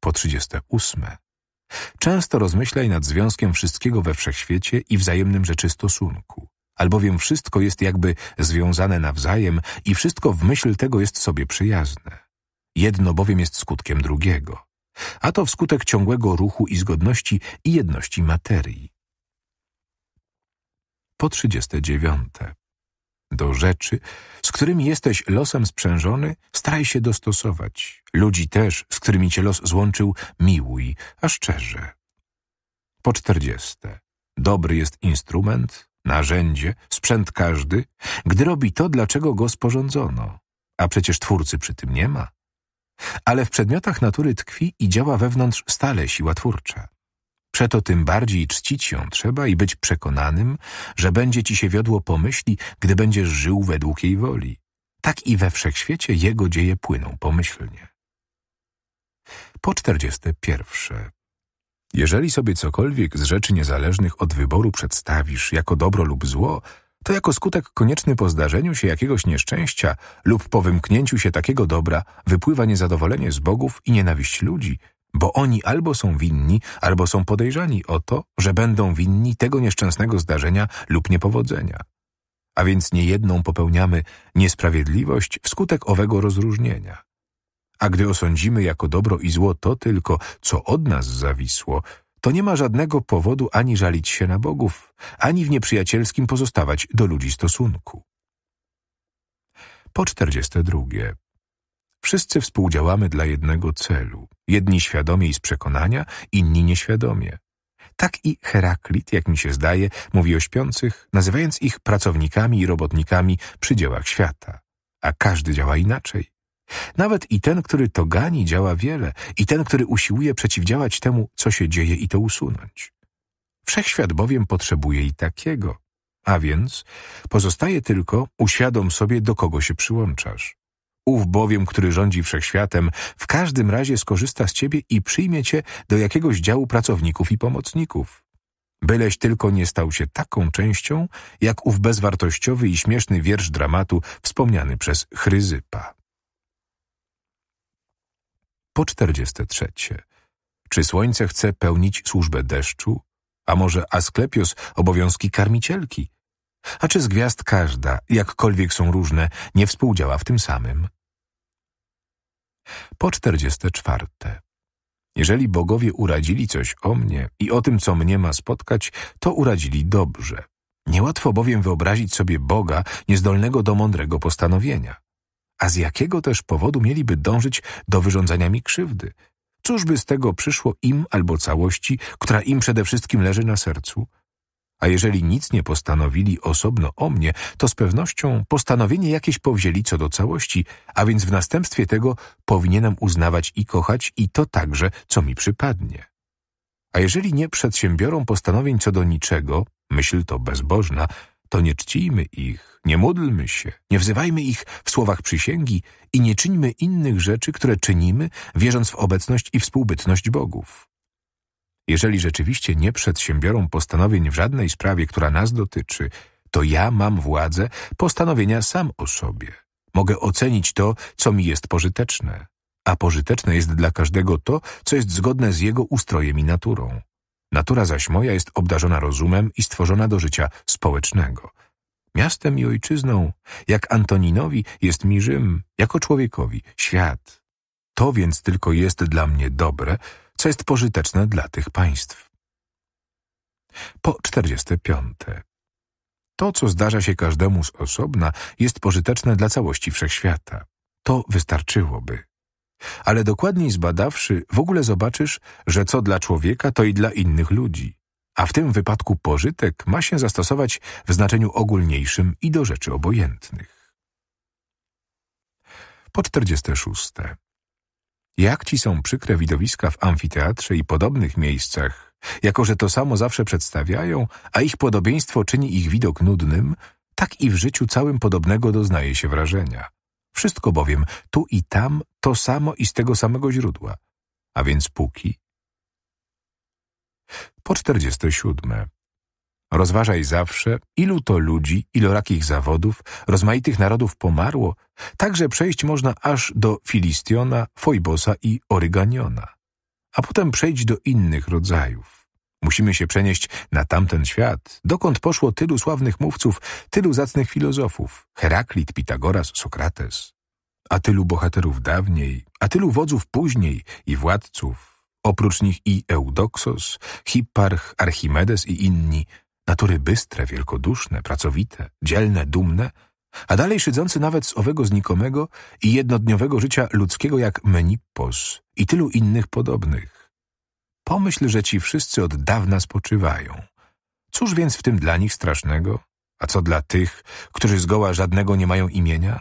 Po 38. Często rozmyślaj nad związkiem wszystkiego we wszechświecie i wzajemnym stosunku, albowiem wszystko jest jakby związane nawzajem i wszystko w myśl tego jest sobie przyjazne. Jedno bowiem jest skutkiem drugiego, a to wskutek ciągłego ruchu i zgodności i jedności materii. Po 39 do rzeczy, z którymi jesteś losem sprzężony, staraj się dostosować. Ludzi też, z którymi cię los złączył, miłuj, a szczerze. Po czterdzieste. Dobry jest instrument, narzędzie, sprzęt każdy, gdy robi to, dlaczego go sporządzono. A przecież twórcy przy tym nie ma. Ale w przedmiotach natury tkwi i działa wewnątrz stale siła twórcza. Przeto tym bardziej czcić ją trzeba i być przekonanym, że będzie ci się wiodło pomyśli, gdy będziesz żył według jej woli. Tak i we wszechświecie jego dzieje płyną pomyślnie. Po czterdzieste pierwsze. Jeżeli sobie cokolwiek z rzeczy niezależnych od wyboru przedstawisz jako dobro lub zło, to jako skutek konieczny po zdarzeniu się jakiegoś nieszczęścia lub po wymknięciu się takiego dobra wypływa niezadowolenie z bogów i nienawiść ludzi – bo oni albo są winni, albo są podejrzani o to, że będą winni tego nieszczęsnego zdarzenia lub niepowodzenia. A więc niejedną popełniamy niesprawiedliwość wskutek owego rozróżnienia. A gdy osądzimy jako dobro i zło to tylko, co od nas zawisło, to nie ma żadnego powodu ani żalić się na bogów, ani w nieprzyjacielskim pozostawać do ludzi stosunku. Po czterdzieste drugie. Wszyscy współdziałamy dla jednego celu – Jedni świadomie i z przekonania, inni nieświadomie. Tak i Heraklit, jak mi się zdaje, mówi o śpiących, nazywając ich pracownikami i robotnikami przy dziełach świata. A każdy działa inaczej. Nawet i ten, który to gani, działa wiele, i ten, który usiłuje przeciwdziałać temu, co się dzieje i to usunąć. Wszechświat bowiem potrzebuje i takiego. A więc pozostaje tylko uświadom sobie, do kogo się przyłączasz. Ów bowiem, który rządzi wszechświatem, w każdym razie skorzysta z ciebie i przyjmie cię do jakiegoś działu pracowników i pomocników. Byleś tylko nie stał się taką częścią, jak ów bezwartościowy i śmieszny wiersz dramatu wspomniany przez Chryzypa. Po czterdzieste trzecie. Czy słońce chce pełnić służbę deszczu? A może Asklepios obowiązki karmicielki, a czy z gwiazd każda, jakkolwiek są różne, nie współdziała w tym samym? Po czterdzieste czwarte. Jeżeli bogowie uradzili coś o mnie i o tym, co mnie ma spotkać, to uradzili dobrze. Niełatwo bowiem wyobrazić sobie Boga niezdolnego do mądrego postanowienia. A z jakiego też powodu mieliby dążyć do wyrządzania mi krzywdy? Cóż by z tego przyszło im albo całości, która im przede wszystkim leży na sercu? A jeżeli nic nie postanowili osobno o mnie, to z pewnością postanowienie jakieś powzięli co do całości, a więc w następstwie tego powinienem uznawać i kochać i to także, co mi przypadnie. A jeżeli nie przedsiębiorą postanowień co do niczego, myśl to bezbożna, to nie czcijmy ich, nie módlmy się, nie wzywajmy ich w słowach przysięgi i nie czyńmy innych rzeczy, które czynimy, wierząc w obecność i współbytność bogów. Jeżeli rzeczywiście nie przedsiębiorą postanowień w żadnej sprawie, która nas dotyczy, to ja mam władzę postanowienia sam o sobie. Mogę ocenić to, co mi jest pożyteczne, a pożyteczne jest dla każdego to, co jest zgodne z jego ustrojem i naturą. Natura zaś moja jest obdarzona rozumem i stworzona do życia społecznego. Miastem i ojczyzną, jak Antoninowi, jest mi Rzym, jako człowiekowi, świat. To więc tylko jest dla mnie dobre – co jest pożyteczne dla tych państw. Po 45. To, co zdarza się każdemu z osobna, jest pożyteczne dla całości wszechświata. To wystarczyłoby. Ale dokładniej zbadawszy, w ogóle zobaczysz, że co dla człowieka, to i dla innych ludzi. A w tym wypadku pożytek ma się zastosować w znaczeniu ogólniejszym i do rzeczy obojętnych. Po 46. Jak ci są przykre widowiska w amfiteatrze i podobnych miejscach, jako że to samo zawsze przedstawiają, a ich podobieństwo czyni ich widok nudnym, tak i w życiu całym podobnego doznaje się wrażenia. Wszystko bowiem tu i tam to samo i z tego samego źródła. A więc póki. Po 47. siódme. Rozważaj zawsze, ilu to ludzi, ilorakich zawodów, rozmaitych narodów pomarło, także przejść można aż do Filistiona, Fojbosa i Oryganiona. A potem przejść do innych rodzajów. Musimy się przenieść na tamten świat, dokąd poszło tylu sławnych mówców, tylu zacnych filozofów, Heraklit, Pitagoras, Sokrates. A tylu bohaterów dawniej, a tylu wodzów później i władców, oprócz nich i Eudoksos, Hipparch, Archimedes i inni – Natury bystre, wielkoduszne, pracowite, dzielne, dumne, a dalej szydzący nawet z owego znikomego i jednodniowego życia ludzkiego jak Menippos i tylu innych podobnych. Pomyśl, że ci wszyscy od dawna spoczywają. Cóż więc w tym dla nich strasznego? A co dla tych, którzy zgoła żadnego nie mają imienia?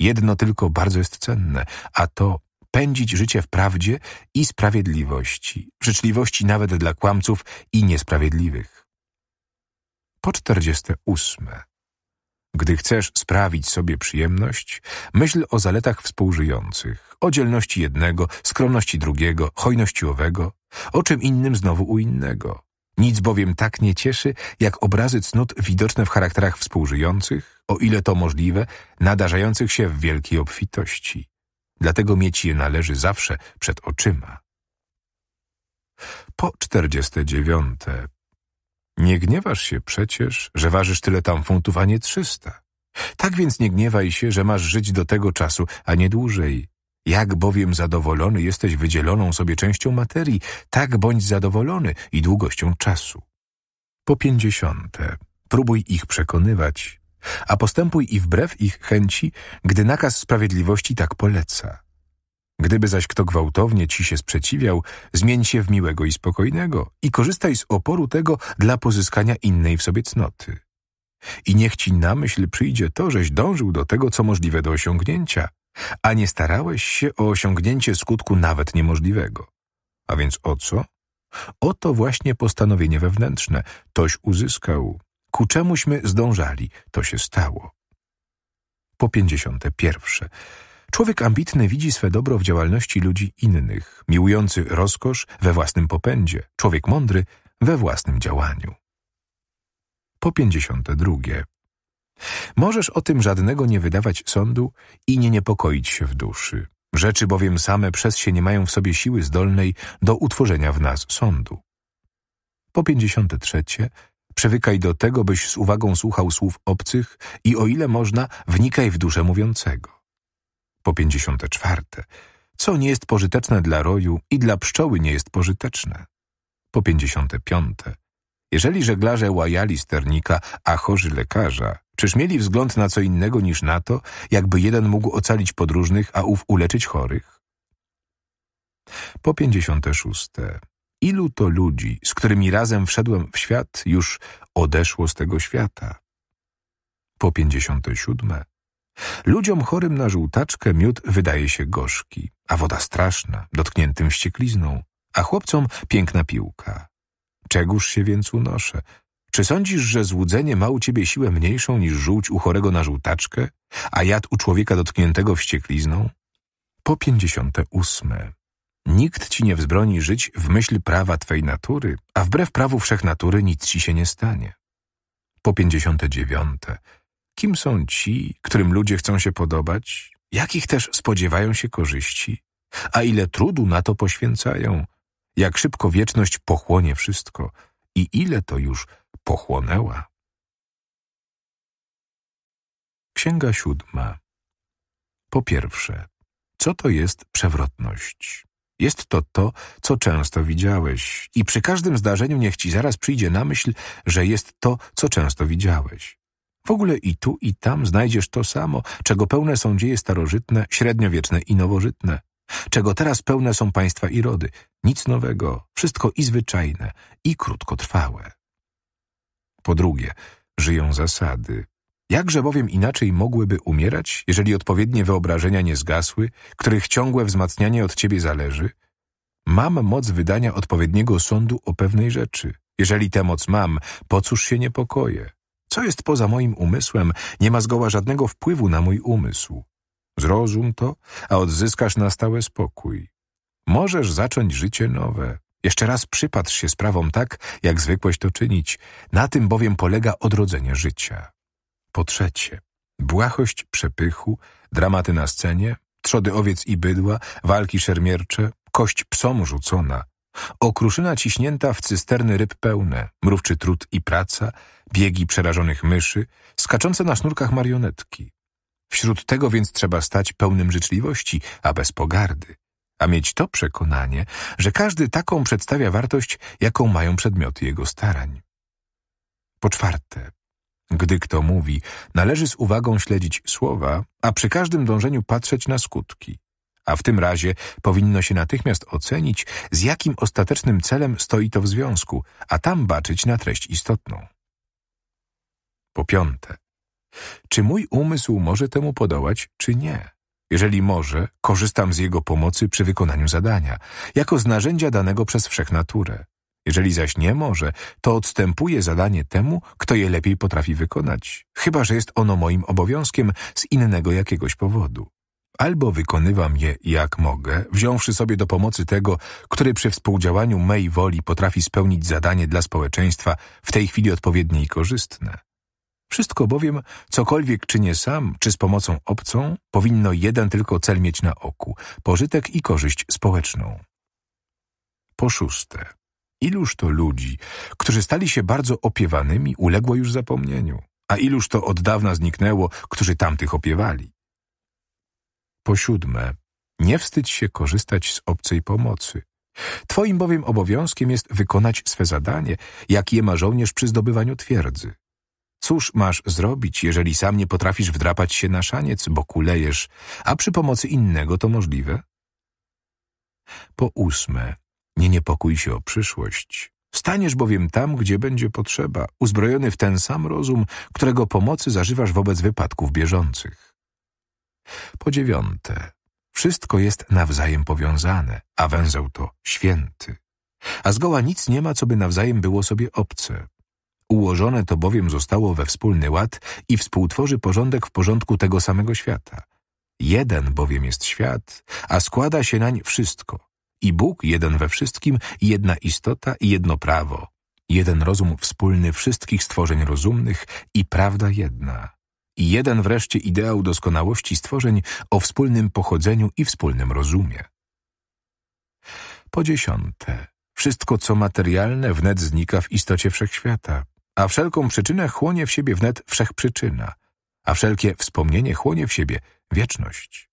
Jedno tylko bardzo jest cenne, a to pędzić życie w prawdzie i sprawiedliwości, w życzliwości nawet dla kłamców i niesprawiedliwych po czterdzieste ósme. Gdy chcesz sprawić sobie przyjemność, myśl o zaletach współżyjących, o dzielności jednego, skromności drugiego, hojności owego, o czym innym znowu u innego. Nic bowiem tak nie cieszy, jak obrazy cnót widoczne w charakterach współżyjących, o ile to możliwe, nadarzających się w wielkiej obfitości. Dlatego mieć je należy zawsze przed oczyma. Po czterdzieste dziewiąte nie gniewasz się przecież, że ważysz tyle tam funtów, a nie trzysta. Tak więc nie gniewaj się, że masz żyć do tego czasu, a nie dłużej. Jak bowiem zadowolony jesteś wydzieloną sobie częścią materii, tak bądź zadowolony i długością czasu. Po pięćdziesiąte. Próbuj ich przekonywać, a postępuj i wbrew ich chęci, gdy nakaz sprawiedliwości tak poleca. Gdyby zaś kto gwałtownie ci się sprzeciwiał, zmień się w miłego i spokojnego i korzystaj z oporu tego dla pozyskania innej w sobie cnoty. I niech ci na myśl przyjdzie to, żeś dążył do tego, co możliwe do osiągnięcia, a nie starałeś się o osiągnięcie skutku nawet niemożliwego. A więc o co? Oto właśnie postanowienie wewnętrzne. Toś uzyskał. Ku czemuśmy zdążali. To się stało. Po pięćdziesiąte pierwsze. Człowiek ambitny widzi swe dobro w działalności ludzi innych, miłujący rozkosz we własnym popędzie, człowiek mądry we własnym działaniu. Po 52. Możesz o tym żadnego nie wydawać sądu i nie niepokoić się w duszy. Rzeczy bowiem same przez się nie mają w sobie siły zdolnej do utworzenia w nas sądu. Po 53. Przywykaj do tego, byś z uwagą słuchał słów obcych i o ile można wnikaj w duszę mówiącego. Po pięćdziesiąte czwarte. Co nie jest pożyteczne dla roju i dla pszczoły nie jest pożyteczne. Po pięćdziesiąte piąte. Jeżeli żeglarze łajali sternika, a chorzy lekarza, czyż mieli wzgląd na co innego niż na to, jakby jeden mógł ocalić podróżnych, a ów uleczyć chorych? Po pięćdziesiąte szóste. Ilu to ludzi, z którymi razem wszedłem w świat, już odeszło z tego świata? Po pięćdziesiąte siódme. Ludziom chorym na żółtaczkę miód wydaje się gorzki, a woda straszna, dotkniętym wścieklizną, a chłopcom piękna piłka. Czegóż się więc unoszę? Czy sądzisz, że złudzenie ma u ciebie siłę mniejszą niż żółć u chorego na żółtaczkę, a jad u człowieka dotkniętego wścieklizną? Po pięćdziesiąte ósme. Nikt ci nie wzbroni żyć w myśl prawa twej natury, a wbrew prawu wszechnatury nic ci się nie stanie. Po pięćdziesiąte dziewiąte. Kim są ci, którym ludzie chcą się podobać? Jakich też spodziewają się korzyści? A ile trudu na to poświęcają? Jak szybko wieczność pochłonie wszystko? I ile to już pochłonęła? Księga siódma. Po pierwsze, co to jest przewrotność? Jest to to, co często widziałeś i przy każdym zdarzeniu niech ci zaraz przyjdzie na myśl, że jest to, co często widziałeś. W ogóle i tu, i tam znajdziesz to samo, czego pełne są dzieje starożytne, średniowieczne i nowożytne, czego teraz pełne są państwa i rody. Nic nowego, wszystko i zwyczajne, i krótkotrwałe. Po drugie, żyją zasady. Jakże bowiem inaczej mogłyby umierać, jeżeli odpowiednie wyobrażenia nie zgasły, których ciągłe wzmacnianie od ciebie zależy? Mam moc wydania odpowiedniego sądu o pewnej rzeczy. Jeżeli tę moc mam, po cóż się niepokoję? co jest poza moim umysłem, nie ma zgoła żadnego wpływu na mój umysł. Zrozum to, a odzyskasz na stałe spokój. Możesz zacząć życie nowe. Jeszcze raz przypatrz się sprawom tak, jak zwykłeś to czynić. Na tym bowiem polega odrodzenie życia. Po trzecie, błahość przepychu, dramaty na scenie, trzody owiec i bydła, walki szermiercze, kość psom rzucona, Okruszyna ciśnięta w cysterny ryb pełne, mrówczy trud i praca, biegi przerażonych myszy, skaczące na sznurkach marionetki. Wśród tego więc trzeba stać pełnym życzliwości, a bez pogardy, a mieć to przekonanie, że każdy taką przedstawia wartość, jaką mają przedmioty jego starań. Po czwarte, gdy kto mówi, należy z uwagą śledzić słowa, a przy każdym dążeniu patrzeć na skutki a w tym razie powinno się natychmiast ocenić, z jakim ostatecznym celem stoi to w związku, a tam baczyć na treść istotną. Po piąte, czy mój umysł może temu podołać, czy nie? Jeżeli może, korzystam z jego pomocy przy wykonaniu zadania, jako z narzędzia danego przez wszechnaturę. Jeżeli zaś nie może, to odstępuje zadanie temu, kto je lepiej potrafi wykonać, chyba że jest ono moim obowiązkiem z innego jakiegoś powodu. Albo wykonywam je jak mogę, wziąwszy sobie do pomocy tego, który przy współdziałaniu mej woli potrafi spełnić zadanie dla społeczeństwa w tej chwili odpowiednie i korzystne. Wszystko bowiem, cokolwiek czynię sam, czy z pomocą obcą, powinno jeden tylko cel mieć na oku – pożytek i korzyść społeczną. Po szóste, iluż to ludzi, którzy stali się bardzo opiewanymi, uległo już zapomnieniu, a iluż to od dawna zniknęło, którzy tamtych opiewali. Po siódme, nie wstydź się korzystać z obcej pomocy. Twoim bowiem obowiązkiem jest wykonać swe zadanie, je ma żołnierz przy zdobywaniu twierdzy. Cóż masz zrobić, jeżeli sam nie potrafisz wdrapać się na szaniec, bo kulejesz, a przy pomocy innego to możliwe? Po ósme, nie niepokój się o przyszłość. Staniesz bowiem tam, gdzie będzie potrzeba, uzbrojony w ten sam rozum, którego pomocy zażywasz wobec wypadków bieżących. Po dziewiąte, wszystko jest nawzajem powiązane, a węzeł to święty. A zgoła nic nie ma, co by nawzajem było sobie obce. Ułożone to bowiem zostało we wspólny ład i współtworzy porządek w porządku tego samego świata. Jeden bowiem jest świat, a składa się nań wszystko. I Bóg jeden we wszystkim, jedna istota i jedno prawo. Jeden rozum wspólny wszystkich stworzeń rozumnych i prawda jedna i jeden wreszcie ideał doskonałości stworzeń o wspólnym pochodzeniu i wspólnym rozumie. Po dziesiąte, wszystko co materialne wnet znika w istocie wszechświata, a wszelką przyczynę chłonie w siebie wnet wszechprzyczyna, a wszelkie wspomnienie chłonie w siebie wieczność.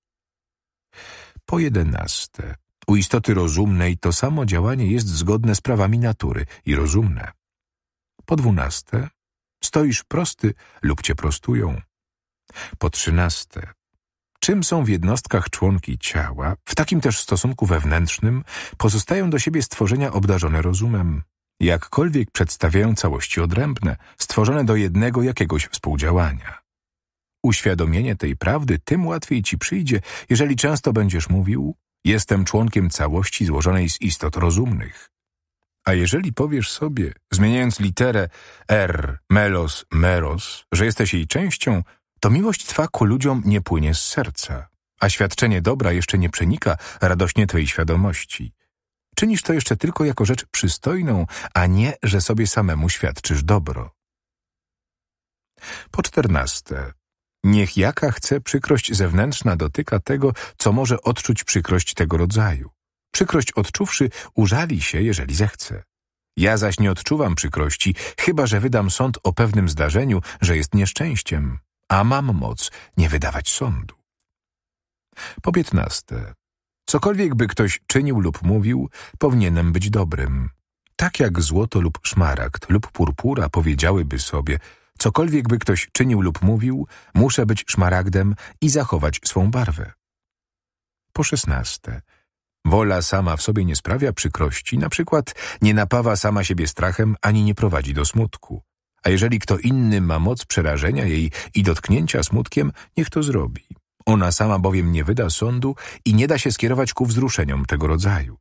Po jedenaste, u istoty rozumnej to samo działanie jest zgodne z prawami natury i rozumne. Po dwunaste, stoisz prosty lub cię prostują. Po trzynaste, czym są w jednostkach członki ciała, w takim też stosunku wewnętrznym, pozostają do siebie stworzenia obdarzone rozumem, jakkolwiek przedstawiają całości odrębne, stworzone do jednego jakiegoś współdziałania. Uświadomienie tej prawdy tym łatwiej ci przyjdzie, jeżeli często będziesz mówił jestem członkiem całości złożonej z istot rozumnych. A jeżeli powiesz sobie, zmieniając literę R, melos, meros, że jesteś jej częścią, to miłość twa ku ludziom nie płynie z serca, a świadczenie dobra jeszcze nie przenika radośnie twojej świadomości. Czynisz to jeszcze tylko jako rzecz przystojną, a nie, że sobie samemu świadczysz dobro. Po czternaste. Niech jaka chce przykrość zewnętrzna dotyka tego, co może odczuć przykrość tego rodzaju. Przykrość odczuwszy, użali się, jeżeli zechce. Ja zaś nie odczuwam przykrości, chyba że wydam sąd o pewnym zdarzeniu, że jest nieszczęściem a mam moc nie wydawać sądu. Po piętnaste. Cokolwiek by ktoś czynił lub mówił, powinienem być dobrym. Tak jak złoto lub szmaragd lub purpura powiedziałyby sobie, cokolwiek by ktoś czynił lub mówił, muszę być szmaragdem i zachować swą barwę. Po szesnaste. Wola sama w sobie nie sprawia przykrości, na przykład nie napawa sama siebie strachem ani nie prowadzi do smutku a jeżeli kto inny ma moc przerażenia jej i dotknięcia smutkiem, niech to zrobi. Ona sama bowiem nie wyda sądu i nie da się skierować ku wzruszeniom tego rodzaju.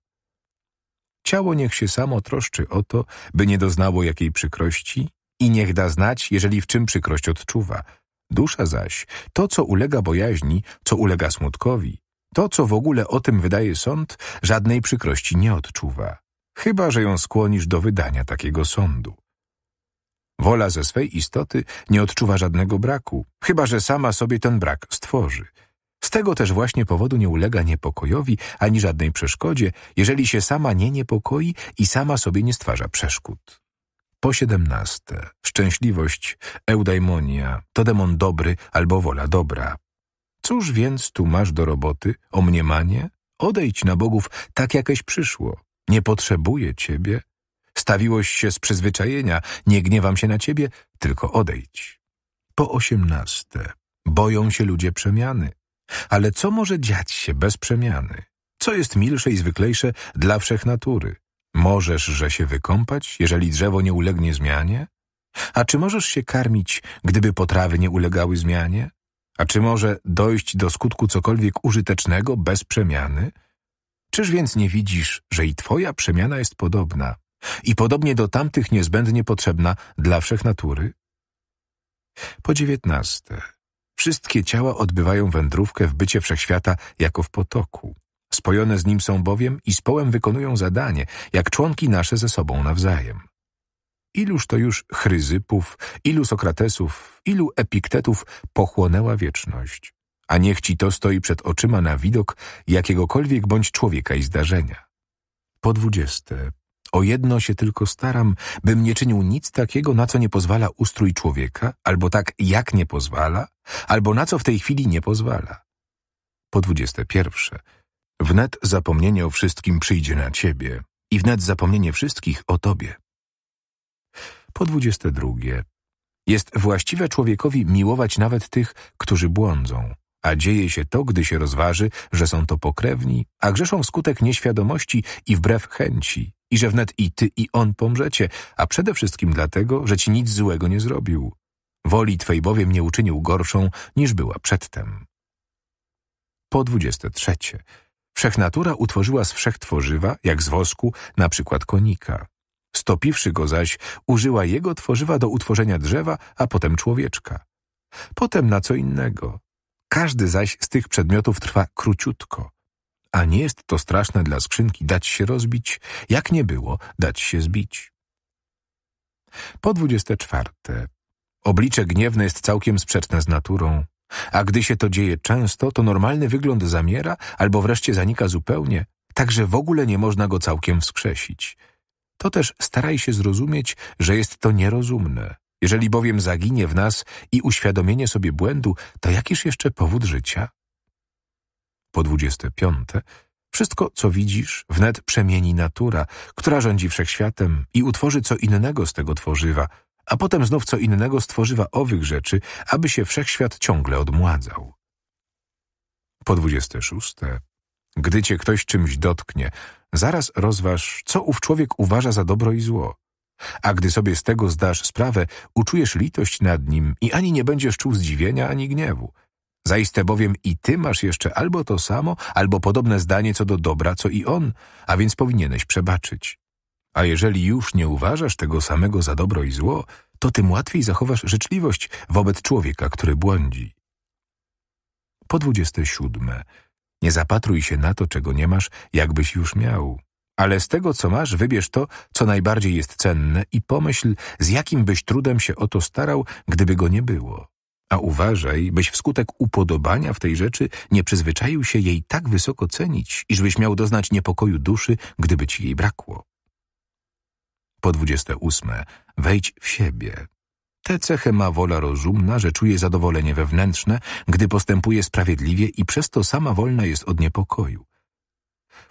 Ciało niech się samo troszczy o to, by nie doznało jakiej przykrości i niech da znać, jeżeli w czym przykrość odczuwa. Dusza zaś, to co ulega bojaźni, co ulega smutkowi, to co w ogóle o tym wydaje sąd, żadnej przykrości nie odczuwa, chyba że ją skłonisz do wydania takiego sądu. Wola ze swej istoty nie odczuwa żadnego braku, chyba że sama sobie ten brak stworzy. Z tego też właśnie powodu nie ulega niepokojowi ani żadnej przeszkodzie, jeżeli się sama nie niepokoi i sama sobie nie stwarza przeszkód. Po siedemnaste. Szczęśliwość, eudaimonia, to demon dobry albo wola dobra. Cóż więc tu masz do roboty, o mniemanie? Odejdź na bogów tak jakieś przyszło. Nie potrzebuje ciebie, Stawiłoś się z przyzwyczajenia, nie gniewam się na ciebie, tylko odejdź. Po osiemnaste. Boją się ludzie przemiany. Ale co może dziać się bez przemiany? Co jest milsze i zwyklejsze dla wszechnatury? Możesz, że się wykąpać, jeżeli drzewo nie ulegnie zmianie? A czy możesz się karmić, gdyby potrawy nie ulegały zmianie? A czy może dojść do skutku cokolwiek użytecznego bez przemiany? Czyż więc nie widzisz, że i twoja przemiana jest podobna? i podobnie do tamtych niezbędnie potrzebna dla wszechnatury? Po dziewiętnaste. Wszystkie ciała odbywają wędrówkę w bycie wszechświata jako w potoku. Spojone z nim są bowiem i z połem wykonują zadanie, jak członki nasze ze sobą nawzajem. Iluż to już chryzypów, ilu Sokratesów, ilu epiktetów pochłonęła wieczność, a niech ci to stoi przed oczyma na widok jakiegokolwiek bądź człowieka i zdarzenia. Po dwudzieste, o jedno się tylko staram, bym nie czynił nic takiego, na co nie pozwala ustrój człowieka, albo tak, jak nie pozwala, albo na co w tej chwili nie pozwala. Po dwudzieste pierwsze. Wnet zapomnienie o wszystkim przyjdzie na ciebie i wnet zapomnienie wszystkich o tobie. Po dwudzieste drugie. Jest właściwe człowiekowi miłować nawet tych, którzy błądzą, a dzieje się to, gdy się rozważy, że są to pokrewni, a grzeszą wskutek nieświadomości i wbrew chęci, i że wnet i ty i on pomrzecie, a przede wszystkim dlatego, że ci nic złego nie zrobił. Woli twej bowiem nie uczynił gorszą, niż była przedtem. Po 23. Wszechnatura utworzyła z wszechtworzywa, jak z wosku, na przykład konika. Stopiwszy go zaś, użyła jego tworzywa do utworzenia drzewa, a potem człowieczka. Potem na co innego. Każdy zaś z tych przedmiotów trwa króciutko. A nie jest to straszne dla skrzynki dać się rozbić, jak nie było dać się zbić. Po dwudzieste czwarte. Oblicze gniewne jest całkiem sprzeczne z naturą. A gdy się to dzieje często, to normalny wygląd zamiera albo wreszcie zanika zupełnie, tak że w ogóle nie można go całkiem wskrzesić. To też staraj się zrozumieć, że jest to nierozumne. Jeżeli bowiem zaginie w nas i uświadomienie sobie błędu, to jakiż jeszcze powód życia? po dwudzieste piąte, wszystko, co widzisz, wnet przemieni natura, która rządzi wszechświatem i utworzy co innego z tego tworzywa, a potem znów co innego z tworzywa owych rzeczy, aby się wszechświat ciągle odmładzał. Po dwudzieste szóste, gdy cię ktoś czymś dotknie, zaraz rozważ, co ów człowiek uważa za dobro i zło. A gdy sobie z tego zdasz sprawę, uczujesz litość nad nim i ani nie będziesz czuł zdziwienia, ani gniewu – Zaiste bowiem i ty masz jeszcze albo to samo, albo podobne zdanie co do dobra, co i on, a więc powinieneś przebaczyć. A jeżeli już nie uważasz tego samego za dobro i zło, to tym łatwiej zachowasz życzliwość wobec człowieka, który błądzi. Po dwudzieste siódme. Nie zapatruj się na to, czego nie masz, jakbyś już miał. Ale z tego, co masz, wybierz to, co najbardziej jest cenne i pomyśl, z jakim byś trudem się o to starał, gdyby go nie było. A uważaj, byś wskutek upodobania w tej rzeczy nie przyzwyczaił się jej tak wysoko cenić, iżbyś miał doznać niepokoju duszy, gdyby ci jej brakło. Po dwudzieste ósme, wejdź w siebie. Te cechy ma wola rozumna, że czuje zadowolenie wewnętrzne, gdy postępuje sprawiedliwie i przez to sama wolna jest od niepokoju.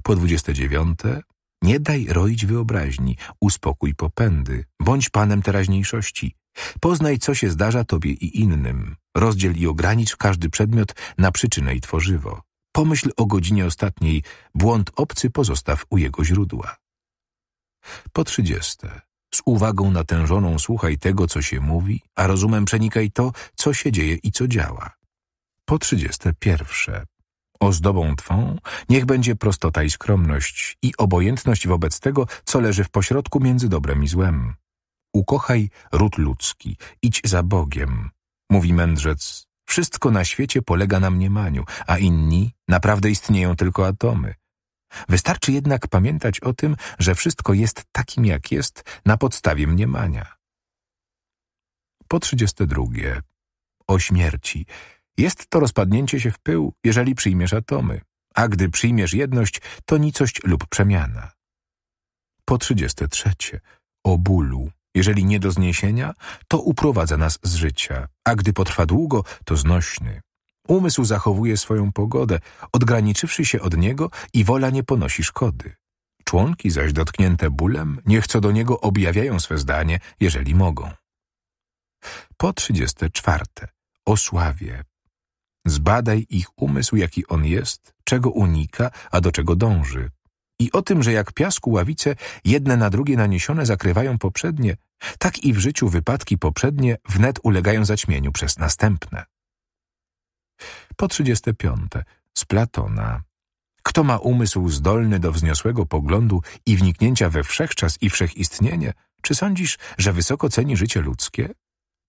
Po dwudzieste dziewiąte, nie daj roić wyobraźni, uspokój popędy, bądź panem teraźniejszości, Poznaj, co się zdarza tobie i innym. Rozdziel i ogranicz każdy przedmiot na przyczynę i tworzywo. Pomyśl o godzinie ostatniej, błąd obcy pozostaw u jego źródła. Po trzydzieste. Z uwagą natężoną słuchaj tego, co się mówi, a rozumem przenikaj to, co się dzieje i co działa. Po trzydzieste pierwsze. Ozdobą Twą niech będzie prostota i skromność i obojętność wobec tego, co leży w pośrodku między dobrem i złem. Ukochaj ród ludzki, idź za Bogiem. Mówi mędrzec, wszystko na świecie polega na mniemaniu, a inni naprawdę istnieją tylko atomy. Wystarczy jednak pamiętać o tym, że wszystko jest takim jak jest na podstawie mniemania. Po 32. O śmierci. Jest to rozpadnięcie się w pył, jeżeli przyjmiesz atomy, a gdy przyjmiesz jedność, to nicość lub przemiana. Po 33. O bólu. Jeżeli nie do zniesienia, to uprowadza nas z życia, a gdy potrwa długo, to znośny. Umysł zachowuje swoją pogodę, odgraniczywszy się od niego i wola nie ponosi szkody. Członki zaś dotknięte bólem, niech co do niego objawiają swe zdanie, jeżeli mogą. Po trzydzieste czwarte. Osławie. Zbadaj ich umysł, jaki on jest, czego unika, a do czego dąży i o tym, że jak piasku ławice jedne na drugie naniesione zakrywają poprzednie, tak i w życiu wypadki poprzednie wnet ulegają zaćmieniu przez następne. Po 35. Z Platona. Kto ma umysł zdolny do wzniosłego poglądu i wniknięcia we wszechczas i wszechistnienie, czy sądzisz, że wysoko ceni życie ludzkie?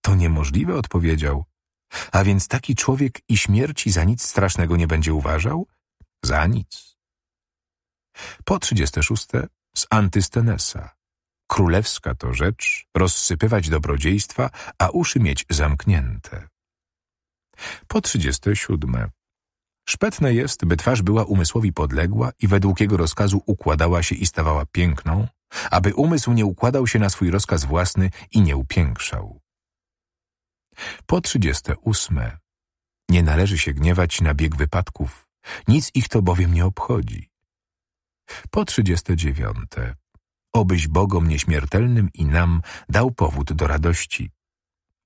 To niemożliwe, odpowiedział. A więc taki człowiek i śmierci za nic strasznego nie będzie uważał? Za nic. Po 36 z Antystenesa. Królewska to rzecz, rozsypywać dobrodziejstwa, a uszy mieć zamknięte. Po 37 Szpetne jest, by twarz była umysłowi podległa i według jego rozkazu układała się i stawała piękną, aby umysł nie układał się na swój rozkaz własny i nie upiększał. Po 38. Nie należy się gniewać na bieg wypadków, nic ich to bowiem nie obchodzi. Po trzydzieste dziewiąte. Obyś Bogom nieśmiertelnym i nam dał powód do radości.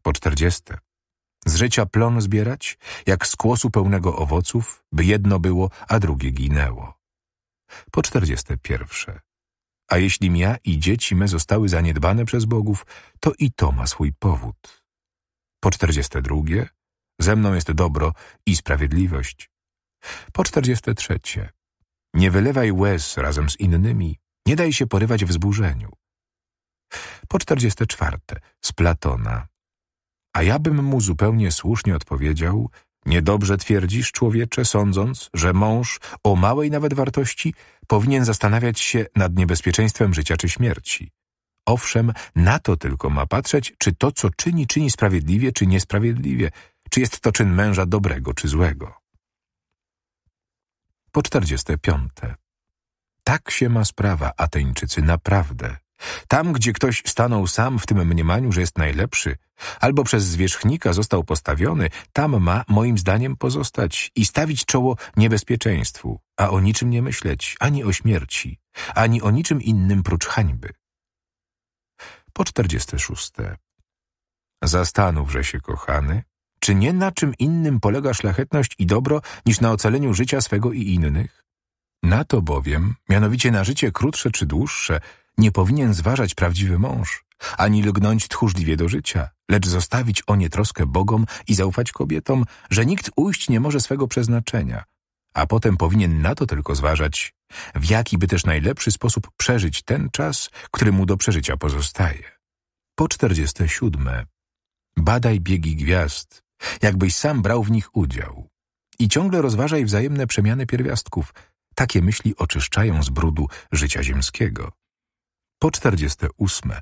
Po czterdzieste. Z życia plon zbierać, jak z kłosu pełnego owoców, by jedno było, a drugie ginęło. Po czterdzieste pierwsze. A jeśli ja i dzieci me zostały zaniedbane przez bogów, to i to ma swój powód. Po czterdzieste drugie. Ze mną jest dobro i sprawiedliwość. Po czterdzieste trzecie. Nie wylewaj łez razem z innymi, nie daj się porywać wzburzeniu. Po czterdzieste czwarte, z Platona. A ja bym mu zupełnie słusznie odpowiedział, niedobrze twierdzisz, człowiecze, sądząc, że mąż o małej nawet wartości powinien zastanawiać się nad niebezpieczeństwem życia czy śmierci. Owszem, na to tylko ma patrzeć, czy to, co czyni, czyni sprawiedliwie czy niesprawiedliwie, czy jest to czyn męża dobrego czy złego po czterdzieste piąte. Tak się ma sprawa, Ateńczycy, naprawdę. Tam, gdzie ktoś stanął sam w tym mniemaniu, że jest najlepszy, albo przez zwierzchnika został postawiony, tam ma, moim zdaniem, pozostać i stawić czoło niebezpieczeństwu, a o niczym nie myśleć, ani o śmierci, ani o niczym innym prócz hańby. Po czterdzieste szóste. Zastanów, że się kochany, czy nie na czym innym polega szlachetność i dobro niż na ocaleniu życia swego i innych? Na to bowiem, mianowicie na życie krótsze czy dłuższe, nie powinien zważać prawdziwy mąż, ani lgnąć tchórzliwie do życia, lecz zostawić o nie troskę Bogom i zaufać kobietom, że nikt ujść nie może swego przeznaczenia, a potem powinien na to tylko zważać, w jaki by też najlepszy sposób przeżyć ten czas, który mu do przeżycia pozostaje. Po 47. Badaj biegi gwiazd, jakbyś sam brał w nich udział. I ciągle rozważaj wzajemne przemiany pierwiastków. Takie myśli oczyszczają z brudu życia ziemskiego. Po czterdzieste ósme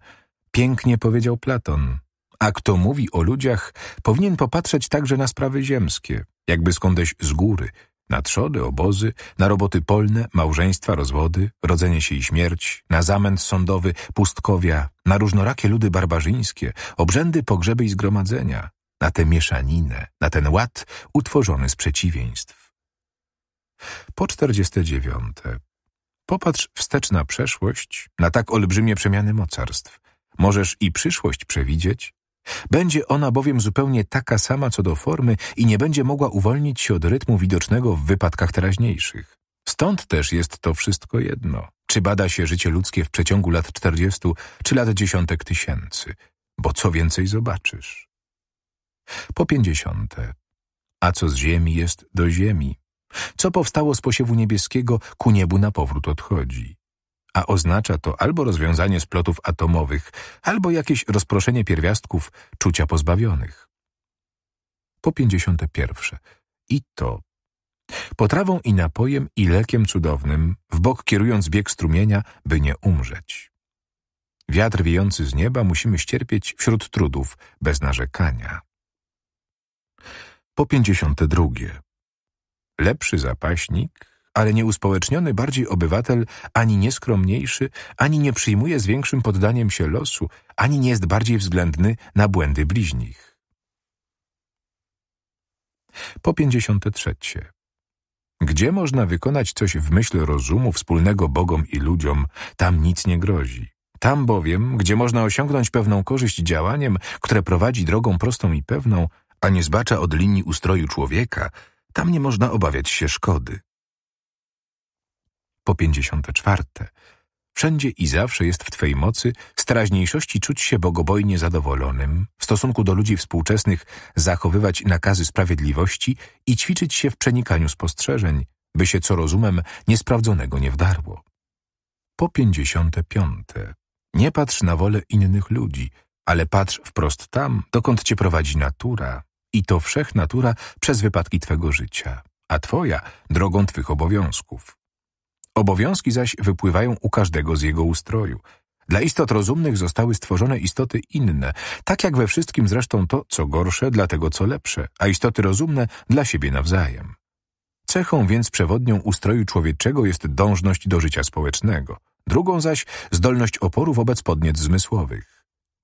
pięknie powiedział Platon. A kto mówi o ludziach, powinien popatrzeć także na sprawy ziemskie, jakby skądeś z góry, na trzody, obozy, na roboty polne, małżeństwa, rozwody, rodzenie się i śmierć, na zamęt sądowy, pustkowia, na różnorakie ludy barbarzyńskie, obrzędy, pogrzeby i zgromadzenia, na tę mieszaninę, na ten ład utworzony z przeciwieństw. Po czterdzieste dziewiąte. Popatrz wstecz na przeszłość, na tak olbrzymie przemiany mocarstw. Możesz i przyszłość przewidzieć. Będzie ona bowiem zupełnie taka sama co do formy i nie będzie mogła uwolnić się od rytmu widocznego w wypadkach teraźniejszych. Stąd też jest to wszystko jedno. Czy bada się życie ludzkie w przeciągu lat 40 czy lat dziesiątek tysięcy? Bo co więcej zobaczysz? Po pięćdziesiąte. A co z ziemi jest do ziemi? Co powstało z posiewu niebieskiego, ku niebu na powrót odchodzi. A oznacza to albo rozwiązanie splotów atomowych, albo jakieś rozproszenie pierwiastków czucia pozbawionych. Po pięćdziesiąte pierwsze. I to potrawą i napojem i lekiem cudownym, w bok kierując bieg strumienia, by nie umrzeć. Wiatr wiejący z nieba musimy ścierpieć wśród trudów, bez narzekania po 52. Lepszy zapaśnik, ale nieuspołeczniony bardziej obywatel ani nieskromniejszy, ani nie przyjmuje z większym poddaniem się losu, ani nie jest bardziej względny na błędy bliźnich. Po 53. Gdzie można wykonać coś w myśl rozumu wspólnego Bogom i ludziom, tam nic nie grozi. Tam bowiem, gdzie można osiągnąć pewną korzyść działaniem, które prowadzi drogą prostą i pewną, a nie zbacza od linii ustroju człowieka, tam nie można obawiać się szkody. Po pięćdziesiąte czwarte. Wszędzie i zawsze jest w Twej mocy z teraźniejszości czuć się bogobojnie zadowolonym, w stosunku do ludzi współczesnych zachowywać nakazy sprawiedliwości i ćwiczyć się w przenikaniu spostrzeżeń, by się co rozumem niesprawdzonego nie wdarło. Po pięćdziesiąte piąte. Nie patrz na wolę innych ludzi, ale patrz wprost tam, dokąd Cię prowadzi natura, i to wszechnatura przez wypadki Twego życia, a Twoja drogą Twych obowiązków. Obowiązki zaś wypływają u każdego z jego ustroju. Dla istot rozumnych zostały stworzone istoty inne, tak jak we wszystkim zresztą to, co gorsze, dla tego, co lepsze, a istoty rozumne dla siebie nawzajem. Cechą więc przewodnią ustroju człowieczego jest dążność do życia społecznego, drugą zaś zdolność oporu wobec podniec zmysłowych.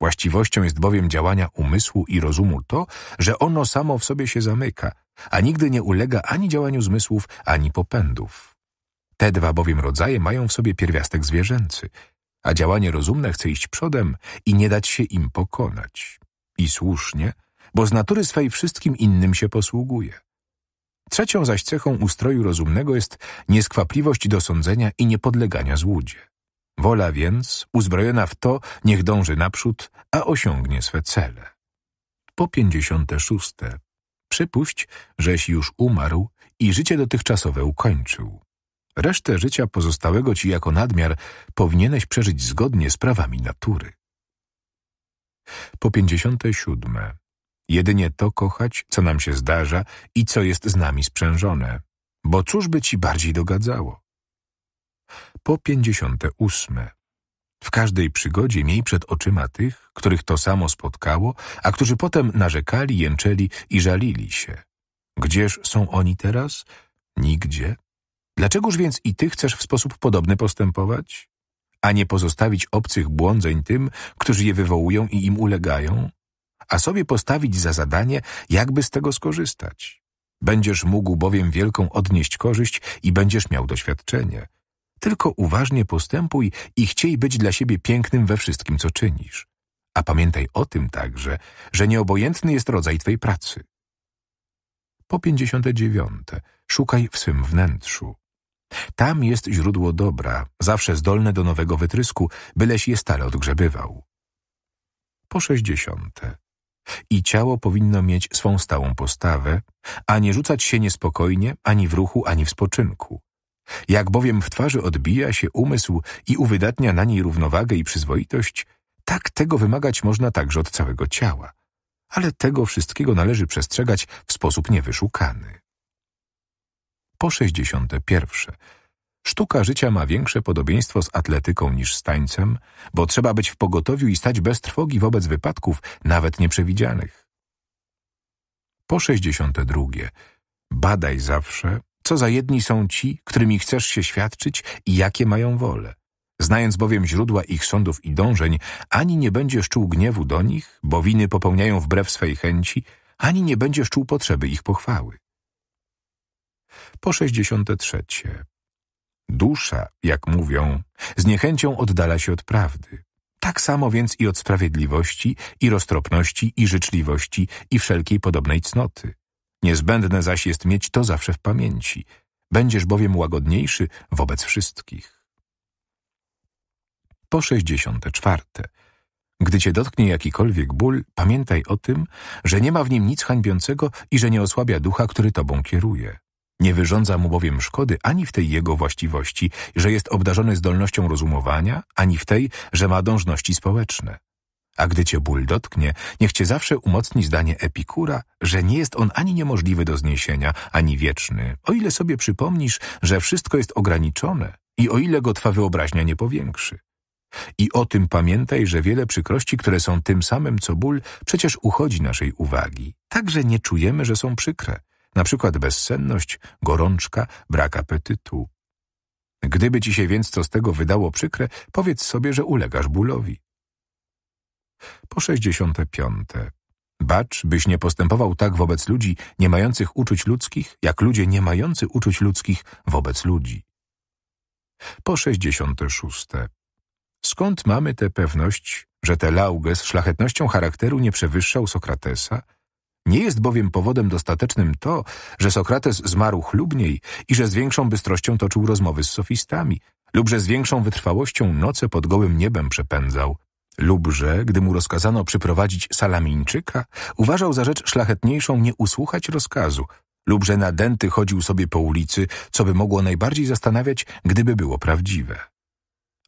Właściwością jest bowiem działania umysłu i rozumu to, że ono samo w sobie się zamyka, a nigdy nie ulega ani działaniu zmysłów, ani popędów. Te dwa bowiem rodzaje mają w sobie pierwiastek zwierzęcy, a działanie rozumne chce iść przodem i nie dać się im pokonać. I słusznie, bo z natury swej wszystkim innym się posługuje. Trzecią zaś cechą ustroju rozumnego jest nieskwapliwość do sądzenia i niepodlegania złudzie. Wola więc, uzbrojona w to, niech dąży naprzód, a osiągnie swe cele. Po pięćdziesiąte szóste. Przypuść, żeś już umarł i życie dotychczasowe ukończył. Resztę życia pozostałego ci jako nadmiar powinieneś przeżyć zgodnie z prawami natury. Po pięćdziesiąte siódme. Jedynie to kochać, co nam się zdarza i co jest z nami sprzężone, bo cóż by ci bardziej dogadzało? po pięćdziesiąte ósme. W każdej przygodzie miej przed oczyma tych, których to samo spotkało, a którzy potem narzekali, jęczeli i żalili się. Gdzież są oni teraz? Nigdzie. Dlaczegoż więc i ty chcesz w sposób podobny postępować? A nie pozostawić obcych błądzeń tym, którzy je wywołują i im ulegają? A sobie postawić za zadanie, jakby z tego skorzystać. Będziesz mógł bowiem wielką odnieść korzyść i będziesz miał doświadczenie – tylko uważnie postępuj i chciej być dla siebie pięknym we wszystkim, co czynisz. A pamiętaj o tym także, że nieobojętny jest rodzaj Twej pracy. Po 59. Szukaj w swym wnętrzu. Tam jest źródło dobra, zawsze zdolne do nowego wytrysku, byleś je stale odgrzebywał. Po 60. I ciało powinno mieć swą stałą postawę, a nie rzucać się niespokojnie ani w ruchu, ani w spoczynku. Jak bowiem w twarzy odbija się umysł i uwydatnia na niej równowagę i przyzwoitość, tak tego wymagać można także od całego ciała. Ale tego wszystkiego należy przestrzegać w sposób niewyszukany. Po 61. Sztuka życia ma większe podobieństwo z atletyką niż z tańcem, bo trzeba być w pogotowiu i stać bez trwogi wobec wypadków, nawet nieprzewidzianych. Po 62. Badaj zawsze, co za jedni są ci, którymi chcesz się świadczyć i jakie mają wolę. Znając bowiem źródła ich sądów i dążeń, ani nie będziesz czuł gniewu do nich, bo winy popełniają wbrew swej chęci, ani nie będziesz czuł potrzeby ich pochwały. Po 63. Dusza, jak mówią, z niechęcią oddala się od prawdy. Tak samo więc i od sprawiedliwości, i roztropności, i życzliwości, i wszelkiej podobnej cnoty. Niezbędne zaś jest mieć to zawsze w pamięci. Będziesz bowiem łagodniejszy wobec wszystkich. Po 64. Gdy cię dotknie jakikolwiek ból, pamiętaj o tym, że nie ma w nim nic hańbiącego i że nie osłabia ducha, który tobą kieruje. Nie wyrządza mu bowiem szkody ani w tej jego właściwości, że jest obdarzony zdolnością rozumowania, ani w tej, że ma dążności społeczne. A gdy cię ból dotknie, niech cię zawsze umocni zdanie Epikura, że nie jest on ani niemożliwy do zniesienia, ani wieczny, o ile sobie przypomnisz, że wszystko jest ograniczone i o ile go twa wyobraźnia nie powiększy. I o tym pamiętaj, że wiele przykrości, które są tym samym co ból, przecież uchodzi naszej uwagi, tak że nie czujemy, że są przykre, na przykład bezsenność, gorączka, brak apetytu. Gdyby ci się więc co z tego wydało przykre, powiedz sobie, że ulegasz bólowi. Po sześćdziesiąte piąte. Bacz, byś nie postępował tak wobec ludzi nie mających uczuć ludzkich, jak ludzie nie mający uczuć ludzkich wobec ludzi. Po sześćdziesiąte szóste. Skąd mamy tę pewność, że z szlachetnością charakteru nie przewyższał Sokratesa? Nie jest bowiem powodem dostatecznym to, że Sokrates zmarł chlubniej i że z większą bystrością toczył rozmowy z sofistami, lub że z większą wytrwałością noce pod gołym niebem przepędzał, że, gdy mu rozkazano przyprowadzić Salamińczyka, uważał za rzecz szlachetniejszą nie usłuchać rozkazu, lub że nadęty chodził sobie po ulicy, co by mogło najbardziej zastanawiać, gdyby było prawdziwe.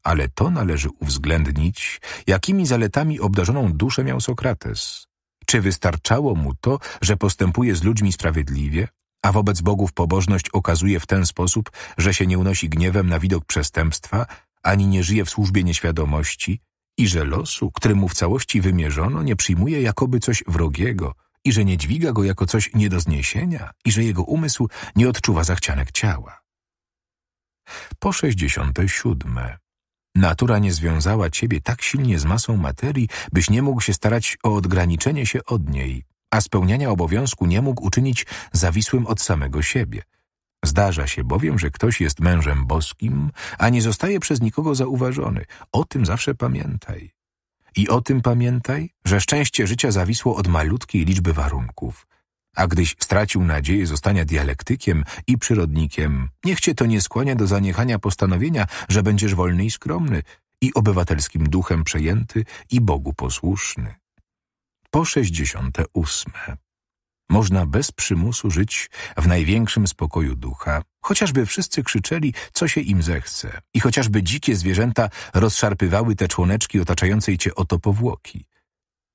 Ale to należy uwzględnić, jakimi zaletami obdarzoną duszę miał Sokrates. Czy wystarczało mu to, że postępuje z ludźmi sprawiedliwie, a wobec bogów pobożność okazuje w ten sposób, że się nie unosi gniewem na widok przestępstwa, ani nie żyje w służbie nieświadomości, i że losu, któremu w całości wymierzono, nie przyjmuje jakoby coś wrogiego i że nie dźwiga go jako coś nie do zniesienia i że jego umysł nie odczuwa zachcianek ciała. Po sześćdziesiąte siódme. Natura nie związała ciebie tak silnie z masą materii, byś nie mógł się starać o odgraniczenie się od niej, a spełniania obowiązku nie mógł uczynić zawisłym od samego siebie – Zdarza się bowiem, że ktoś jest mężem boskim, a nie zostaje przez nikogo zauważony. O tym zawsze pamiętaj. I o tym pamiętaj, że szczęście życia zawisło od malutkiej liczby warunków. A gdyś stracił nadzieję zostania dialektykiem i przyrodnikiem, niech cię to nie skłania do zaniechania postanowienia, że będziesz wolny i skromny, i obywatelskim duchem przejęty, i Bogu posłuszny. Po 68. Można bez przymusu żyć w największym spokoju ducha, chociażby wszyscy krzyczeli, co się im zechce i chociażby dzikie zwierzęta rozszarpywały te członeczki otaczającej cię oto powłoki.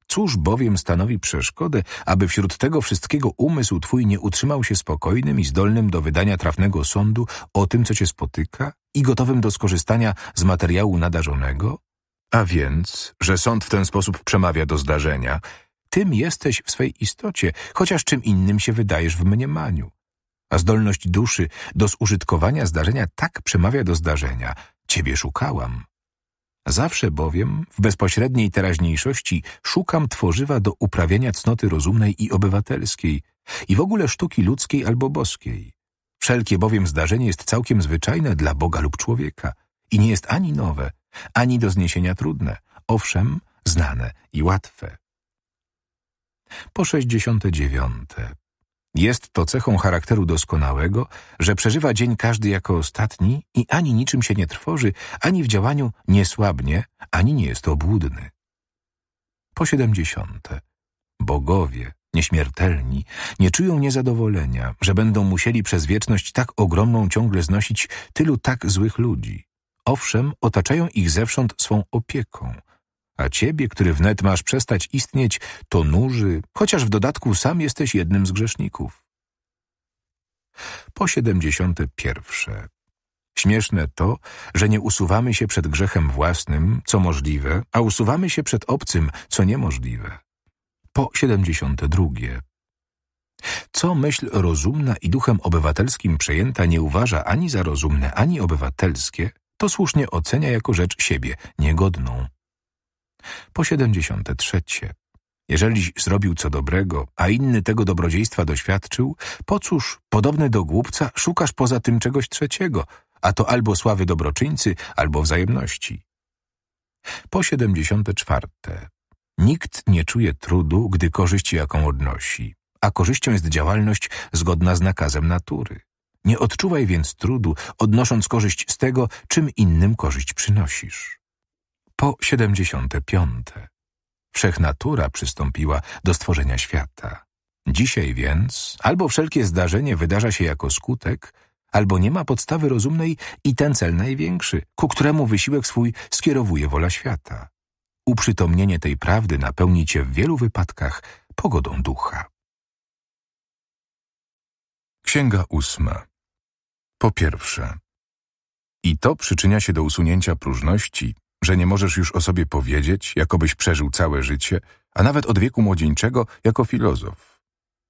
Cóż bowiem stanowi przeszkodę, aby wśród tego wszystkiego umysł twój nie utrzymał się spokojnym i zdolnym do wydania trafnego sądu o tym, co cię spotyka i gotowym do skorzystania z materiału nadarzonego? A więc, że sąd w ten sposób przemawia do zdarzenia – tym jesteś w swej istocie, chociaż czym innym się wydajesz w mniemaniu. A zdolność duszy do zużytkowania zdarzenia tak przemawia do zdarzenia. Ciebie szukałam. Zawsze bowiem w bezpośredniej teraźniejszości szukam tworzywa do uprawiania cnoty rozumnej i obywatelskiej i w ogóle sztuki ludzkiej albo boskiej. Wszelkie bowiem zdarzenie jest całkiem zwyczajne dla Boga lub człowieka i nie jest ani nowe, ani do zniesienia trudne, owszem, znane i łatwe. Po 69. Jest to cechą charakteru doskonałego, że przeżywa dzień każdy jako ostatni i ani niczym się nie trwoży, ani w działaniu nie słabnie, ani nie jest obłudny. Po 70. Bogowie, nieśmiertelni, nie czują niezadowolenia, że będą musieli przez wieczność tak ogromną ciągle znosić tylu tak złych ludzi. Owszem, otaczają ich zewsząd swą opieką, a ciebie, który wnet masz przestać istnieć, to nuży, chociaż w dodatku sam jesteś jednym z grzeszników. Po siedemdziesiąte pierwsze. Śmieszne to, że nie usuwamy się przed grzechem własnym, co możliwe, a usuwamy się przed obcym, co niemożliwe. Po siedemdziesiąte drugie. Co myśl rozumna i duchem obywatelskim przejęta nie uważa ani za rozumne, ani obywatelskie, to słusznie ocenia jako rzecz siebie niegodną po 73. Jeżeli zrobił co dobrego, a inny tego dobrodziejstwa doświadczył, po cóż, podobny do głupca, szukasz poza tym czegoś trzeciego, a to albo sławy dobroczyńcy, albo wzajemności. Po 74. Nikt nie czuje trudu, gdy korzyść jaką odnosi, a korzyścią jest działalność zgodna z nakazem natury. Nie odczuwaj więc trudu, odnosząc korzyść z tego, czym innym korzyść przynosisz po siedemdziesiąte piąte. Wszechnatura przystąpiła do stworzenia świata. Dzisiaj więc albo wszelkie zdarzenie wydarza się jako skutek, albo nie ma podstawy rozumnej i ten cel największy, ku któremu wysiłek swój skierowuje wola świata. Uprzytomnienie tej prawdy napełni cię w wielu wypadkach pogodą ducha. Księga ósma Po pierwsze, i to przyczynia się do usunięcia próżności, że nie możesz już o sobie powiedzieć, jakobyś przeżył całe życie, a nawet od wieku młodzieńczego jako filozof.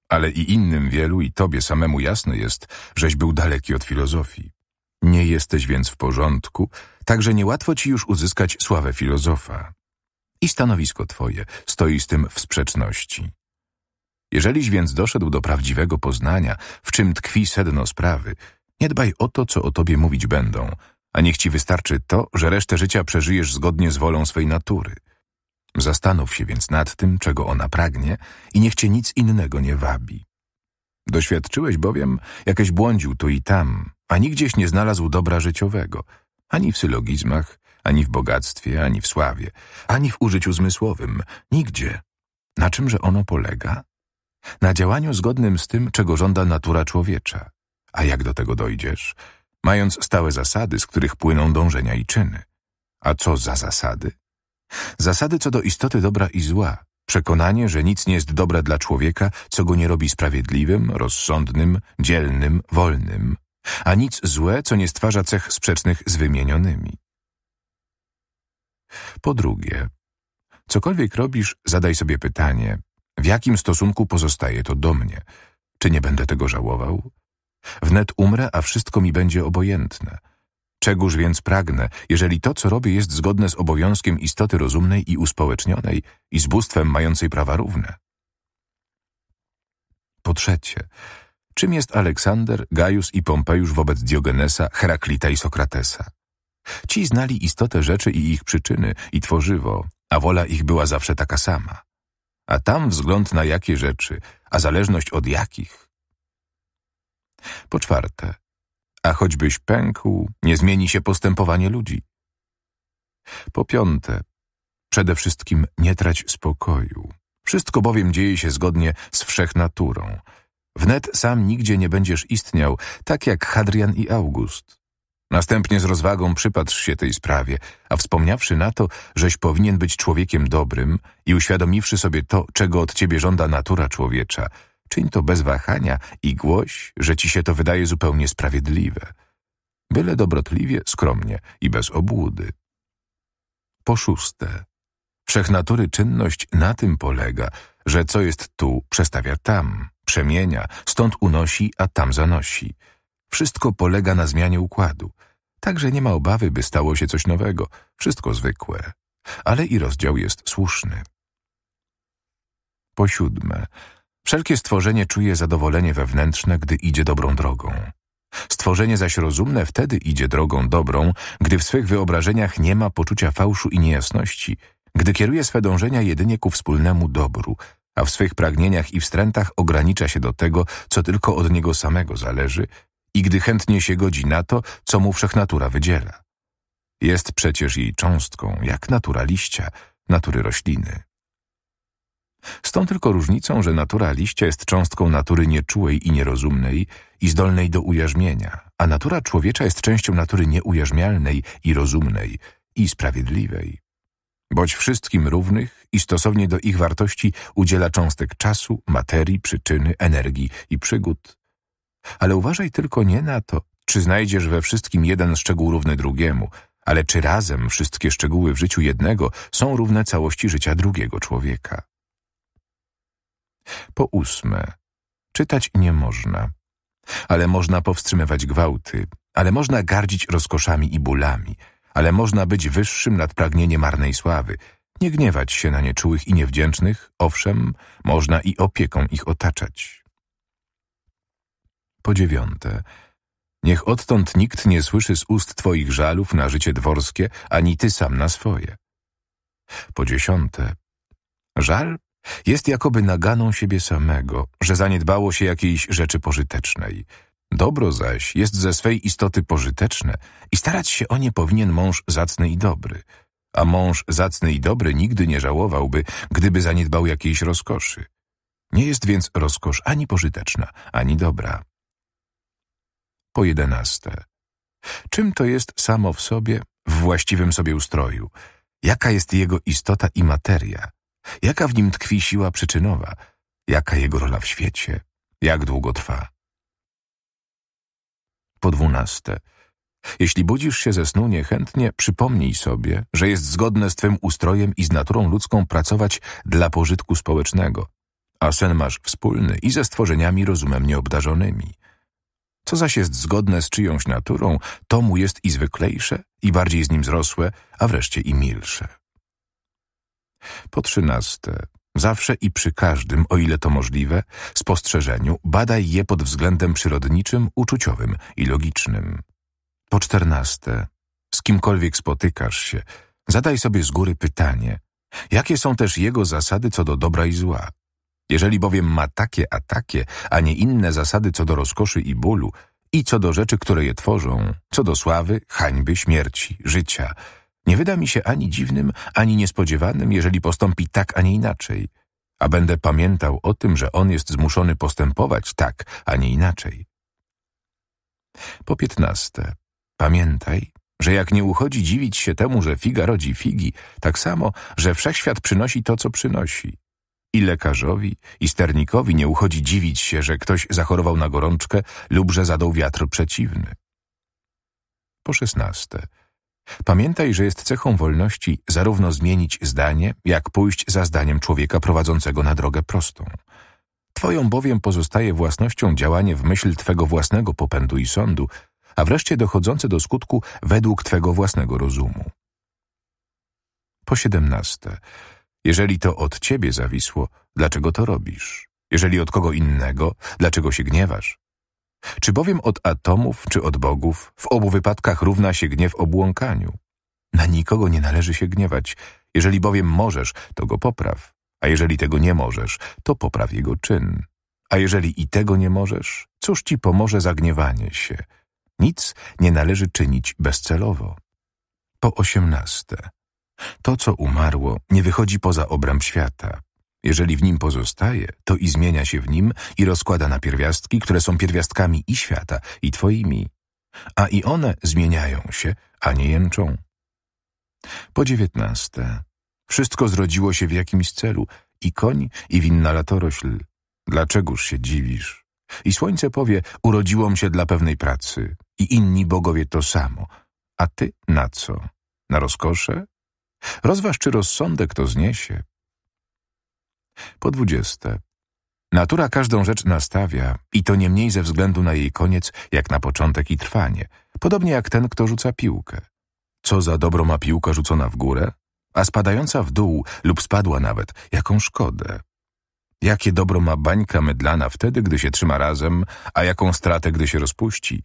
Ale i innym wielu i tobie samemu jasne jest, żeś był daleki od filozofii. Nie jesteś więc w porządku, także niełatwo ci już uzyskać sławę filozofa. I stanowisko twoje stoi z tym w sprzeczności. Jeżeliś więc doszedł do prawdziwego poznania, w czym tkwi sedno sprawy, nie dbaj o to, co o tobie mówić będą – a niech ci wystarczy to, że resztę życia przeżyjesz zgodnie z wolą swej natury. Zastanów się więc nad tym, czego ona pragnie i niech cię nic innego nie wabi. Doświadczyłeś bowiem, jakeś błądził tu i tam, a nigdzieś nie znalazł dobra życiowego, ani w sylogizmach, ani w bogactwie, ani w sławie, ani w użyciu zmysłowym, nigdzie. Na czymże ono polega? Na działaniu zgodnym z tym, czego żąda natura człowiecza. A jak do tego dojdziesz – mając stałe zasady, z których płyną dążenia i czyny. A co za zasady? Zasady co do istoty dobra i zła, przekonanie, że nic nie jest dobre dla człowieka, co go nie robi sprawiedliwym, rozsądnym, dzielnym, wolnym, a nic złe, co nie stwarza cech sprzecznych z wymienionymi. Po drugie, cokolwiek robisz, zadaj sobie pytanie, w jakim stosunku pozostaje to do mnie? Czy nie będę tego żałował? Wnet umrę, a wszystko mi będzie obojętne. Czegóż więc pragnę, jeżeli to, co robię, jest zgodne z obowiązkiem istoty rozumnej i uspołecznionej i z bóstwem mającej prawa równe? Po trzecie, czym jest Aleksander, Gajus i Pompejusz wobec Diogenesa, Heraklita i Sokratesa? Ci znali istotę rzeczy i ich przyczyny i tworzywo, a wola ich była zawsze taka sama. A tam wzgląd na jakie rzeczy, a zależność od jakich, po czwarte, a choćbyś pękł, nie zmieni się postępowanie ludzi. Po piąte, przede wszystkim nie trać spokoju. Wszystko bowiem dzieje się zgodnie z wszechnaturą. Wnet sam nigdzie nie będziesz istniał, tak jak Hadrian i August. Następnie z rozwagą przypatrz się tej sprawie, a wspomniawszy na to, żeś powinien być człowiekiem dobrym i uświadomiwszy sobie to, czego od ciebie żąda natura człowiecza – Czyń to bez wahania i głoś, że ci się to wydaje zupełnie sprawiedliwe. Byle dobrotliwie, skromnie i bez obłudy. Po szóste. Wszechnatury czynność na tym polega, że co jest tu, przestawia tam, przemienia, stąd unosi, a tam zanosi. Wszystko polega na zmianie układu. Także nie ma obawy, by stało się coś nowego, wszystko zwykłe. Ale i rozdział jest słuszny. Po siódme, Wszelkie stworzenie czuje zadowolenie wewnętrzne, gdy idzie dobrą drogą. Stworzenie zaś rozumne wtedy idzie drogą dobrą, gdy w swych wyobrażeniach nie ma poczucia fałszu i niejasności, gdy kieruje swe dążenia jedynie ku wspólnemu dobru, a w swych pragnieniach i wstrętach ogranicza się do tego, co tylko od niego samego zależy i gdy chętnie się godzi na to, co mu wszechnatura wydziela. Jest przecież jej cząstką, jak natura liścia, natury rośliny. Z tą tylko różnicą, że natura liścia jest cząstką natury nieczułej i nierozumnej i zdolnej do ujarzmienia, a natura człowiecza jest częścią natury nieujarzmialnej i rozumnej i sprawiedliwej. Bądź wszystkim równych i stosownie do ich wartości udziela cząstek czasu, materii, przyczyny, energii i przygód. Ale uważaj tylko nie na to, czy znajdziesz we wszystkim jeden szczegół równy drugiemu, ale czy razem wszystkie szczegóły w życiu jednego są równe całości życia drugiego człowieka. Po ósme, czytać nie można. Ale można powstrzymywać gwałty, ale można gardzić rozkoszami i bólami, ale można być wyższym nad pragnienie marnej sławy, nie gniewać się na nieczułych i niewdzięcznych, owszem, można i opieką ich otaczać. Po dziewiąte, niech odtąd nikt nie słyszy z ust Twoich żalów na życie dworskie, ani Ty sam na swoje. Po dziesiąte, żal jest jakoby naganą siebie samego, że zaniedbało się jakiejś rzeczy pożytecznej. Dobro zaś jest ze swej istoty pożyteczne i starać się o nie powinien mąż zacny i dobry. A mąż zacny i dobry nigdy nie żałowałby, gdyby zaniedbał jakiejś rozkoszy. Nie jest więc rozkosz ani pożyteczna, ani dobra. Po jedenaste. Czym to jest samo w sobie, w właściwym sobie ustroju? Jaka jest jego istota i materia? Jaka w nim tkwi siła przyczynowa? Jaka jego rola w świecie? Jak długo trwa? Po dwunaste. Jeśli budzisz się ze snu niechętnie, przypomnij sobie, że jest zgodne z twym ustrojem i z naturą ludzką pracować dla pożytku społecznego, a sen masz wspólny i ze stworzeniami rozumem nieobdarzonymi. Co zaś jest zgodne z czyjąś naturą, to mu jest i zwyklejsze, i bardziej z nim zrosłe, a wreszcie i milsze. Po trzynaste, zawsze i przy każdym, o ile to możliwe, spostrzeżeniu badaj je pod względem przyrodniczym, uczuciowym i logicznym. Po czternaste, z kimkolwiek spotykasz się, zadaj sobie z góry pytanie, jakie są też jego zasady co do dobra i zła. Jeżeli bowiem ma takie a takie, a nie inne zasady co do rozkoszy i bólu, i co do rzeczy, które je tworzą, co do sławy, hańby, śmierci, życia – nie wyda mi się ani dziwnym, ani niespodziewanym, jeżeli postąpi tak, a nie inaczej. A będę pamiętał o tym, że on jest zmuszony postępować tak, a nie inaczej. Po piętnaste. Pamiętaj, że jak nie uchodzi dziwić się temu, że figa rodzi figi, tak samo, że wszechświat przynosi to, co przynosi. I lekarzowi, i sternikowi nie uchodzi dziwić się, że ktoś zachorował na gorączkę lub że zadał wiatr przeciwny. Po szesnaste. Pamiętaj, że jest cechą wolności zarówno zmienić zdanie, jak pójść za zdaniem człowieka prowadzącego na drogę prostą. Twoją bowiem pozostaje własnością działanie w myśl Twego własnego popędu i sądu, a wreszcie dochodzące do skutku według Twego własnego rozumu. Po siedemnaste. Jeżeli to od Ciebie zawisło, dlaczego to robisz? Jeżeli od kogo innego, dlaczego się gniewasz? Czy bowiem od atomów czy od bogów w obu wypadkach równa się gniew obłąkaniu? Na nikogo nie należy się gniewać. Jeżeli bowiem możesz, to go popraw. A jeżeli tego nie możesz, to popraw jego czyn. A jeżeli i tego nie możesz, cóż ci pomoże zagniewanie się? Nic nie należy czynić bezcelowo. Po osiemnaste. To, co umarło, nie wychodzi poza obręb świata. Jeżeli w nim pozostaje, to i zmienia się w nim i rozkłada na pierwiastki, które są pierwiastkami i świata, i twoimi. A i one zmieniają się, a nie jęczą. Po dziewiętnaste. Wszystko zrodziło się w jakimś celu. I koń, i winna latorośl. Dlaczegoż się dziwisz? I słońce powie, urodziłam się dla pewnej pracy. I inni bogowie to samo. A ty na co? Na rozkosze? Rozważ, czy rozsądek to zniesie. Po dwudzieste. Natura każdą rzecz nastawia i to nie mniej ze względu na jej koniec, jak na początek i trwanie, podobnie jak ten, kto rzuca piłkę. Co za dobro ma piłka rzucona w górę, a spadająca w dół lub spadła nawet, jaką szkodę. Jakie dobro ma bańka mydlana wtedy, gdy się trzyma razem, a jaką stratę, gdy się rozpuści.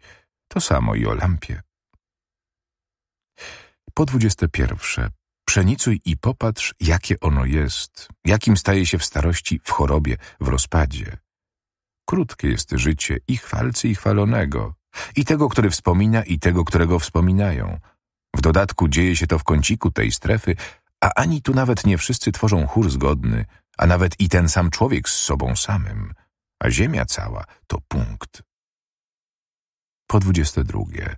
To samo i o lampie. Po dwudzieste pierwsze. Przenicuj i popatrz, jakie ono jest, jakim staje się w starości, w chorobie, w rozpadzie. Krótkie jest życie i chwalcy, i chwalonego, i tego, który wspomina, i tego, którego wspominają. W dodatku dzieje się to w kąciku tej strefy, a ani tu nawet nie wszyscy tworzą chór zgodny, a nawet i ten sam człowiek z sobą samym, a ziemia cała to punkt. Po dwudzieste drugie.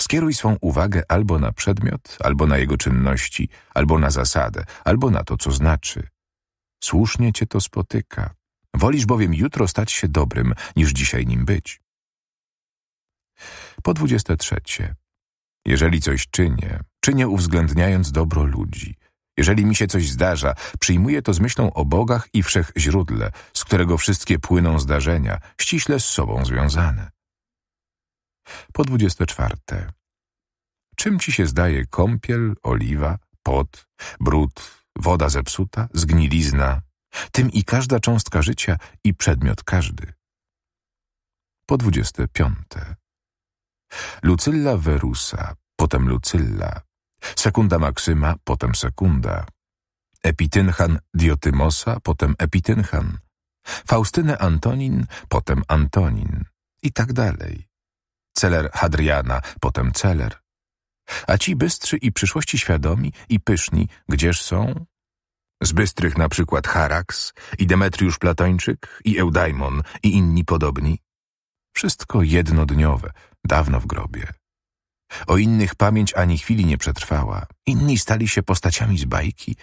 Skieruj swą uwagę albo na przedmiot, albo na jego czynności, albo na zasadę, albo na to, co znaczy. Słusznie cię to spotyka. Wolisz bowiem jutro stać się dobrym, niż dzisiaj nim być. Po dwudzieste trzecie. Jeżeli coś czynię, czynię uwzględniając dobro ludzi. Jeżeli mi się coś zdarza, przyjmuję to z myślą o bogach i wszechźródle, z którego wszystkie płyną zdarzenia, ściśle z sobą związane. Po 24. Czym ci się zdaje kąpiel, oliwa, pot, brud, woda zepsuta, zgnilizna, tym i każda cząstka życia i przedmiot każdy. Po 25. Lucylla Verusa, potem Lucylla, sekunda Maksyma, potem sekunda, Epitynhan Diotymosa, potem Epitynhan, Faustynę Antonin, potem Antonin i tak dalej celer Hadriana, potem celer. A ci bystrzy i przyszłości świadomi i pyszni, gdzież są? Z bystrych na przykład Harax i Demetriusz Platończyk i Eudaimon i inni podobni. Wszystko jednodniowe, dawno w grobie. O innych pamięć ani chwili nie przetrwała. Inni stali się postaciami z bajki,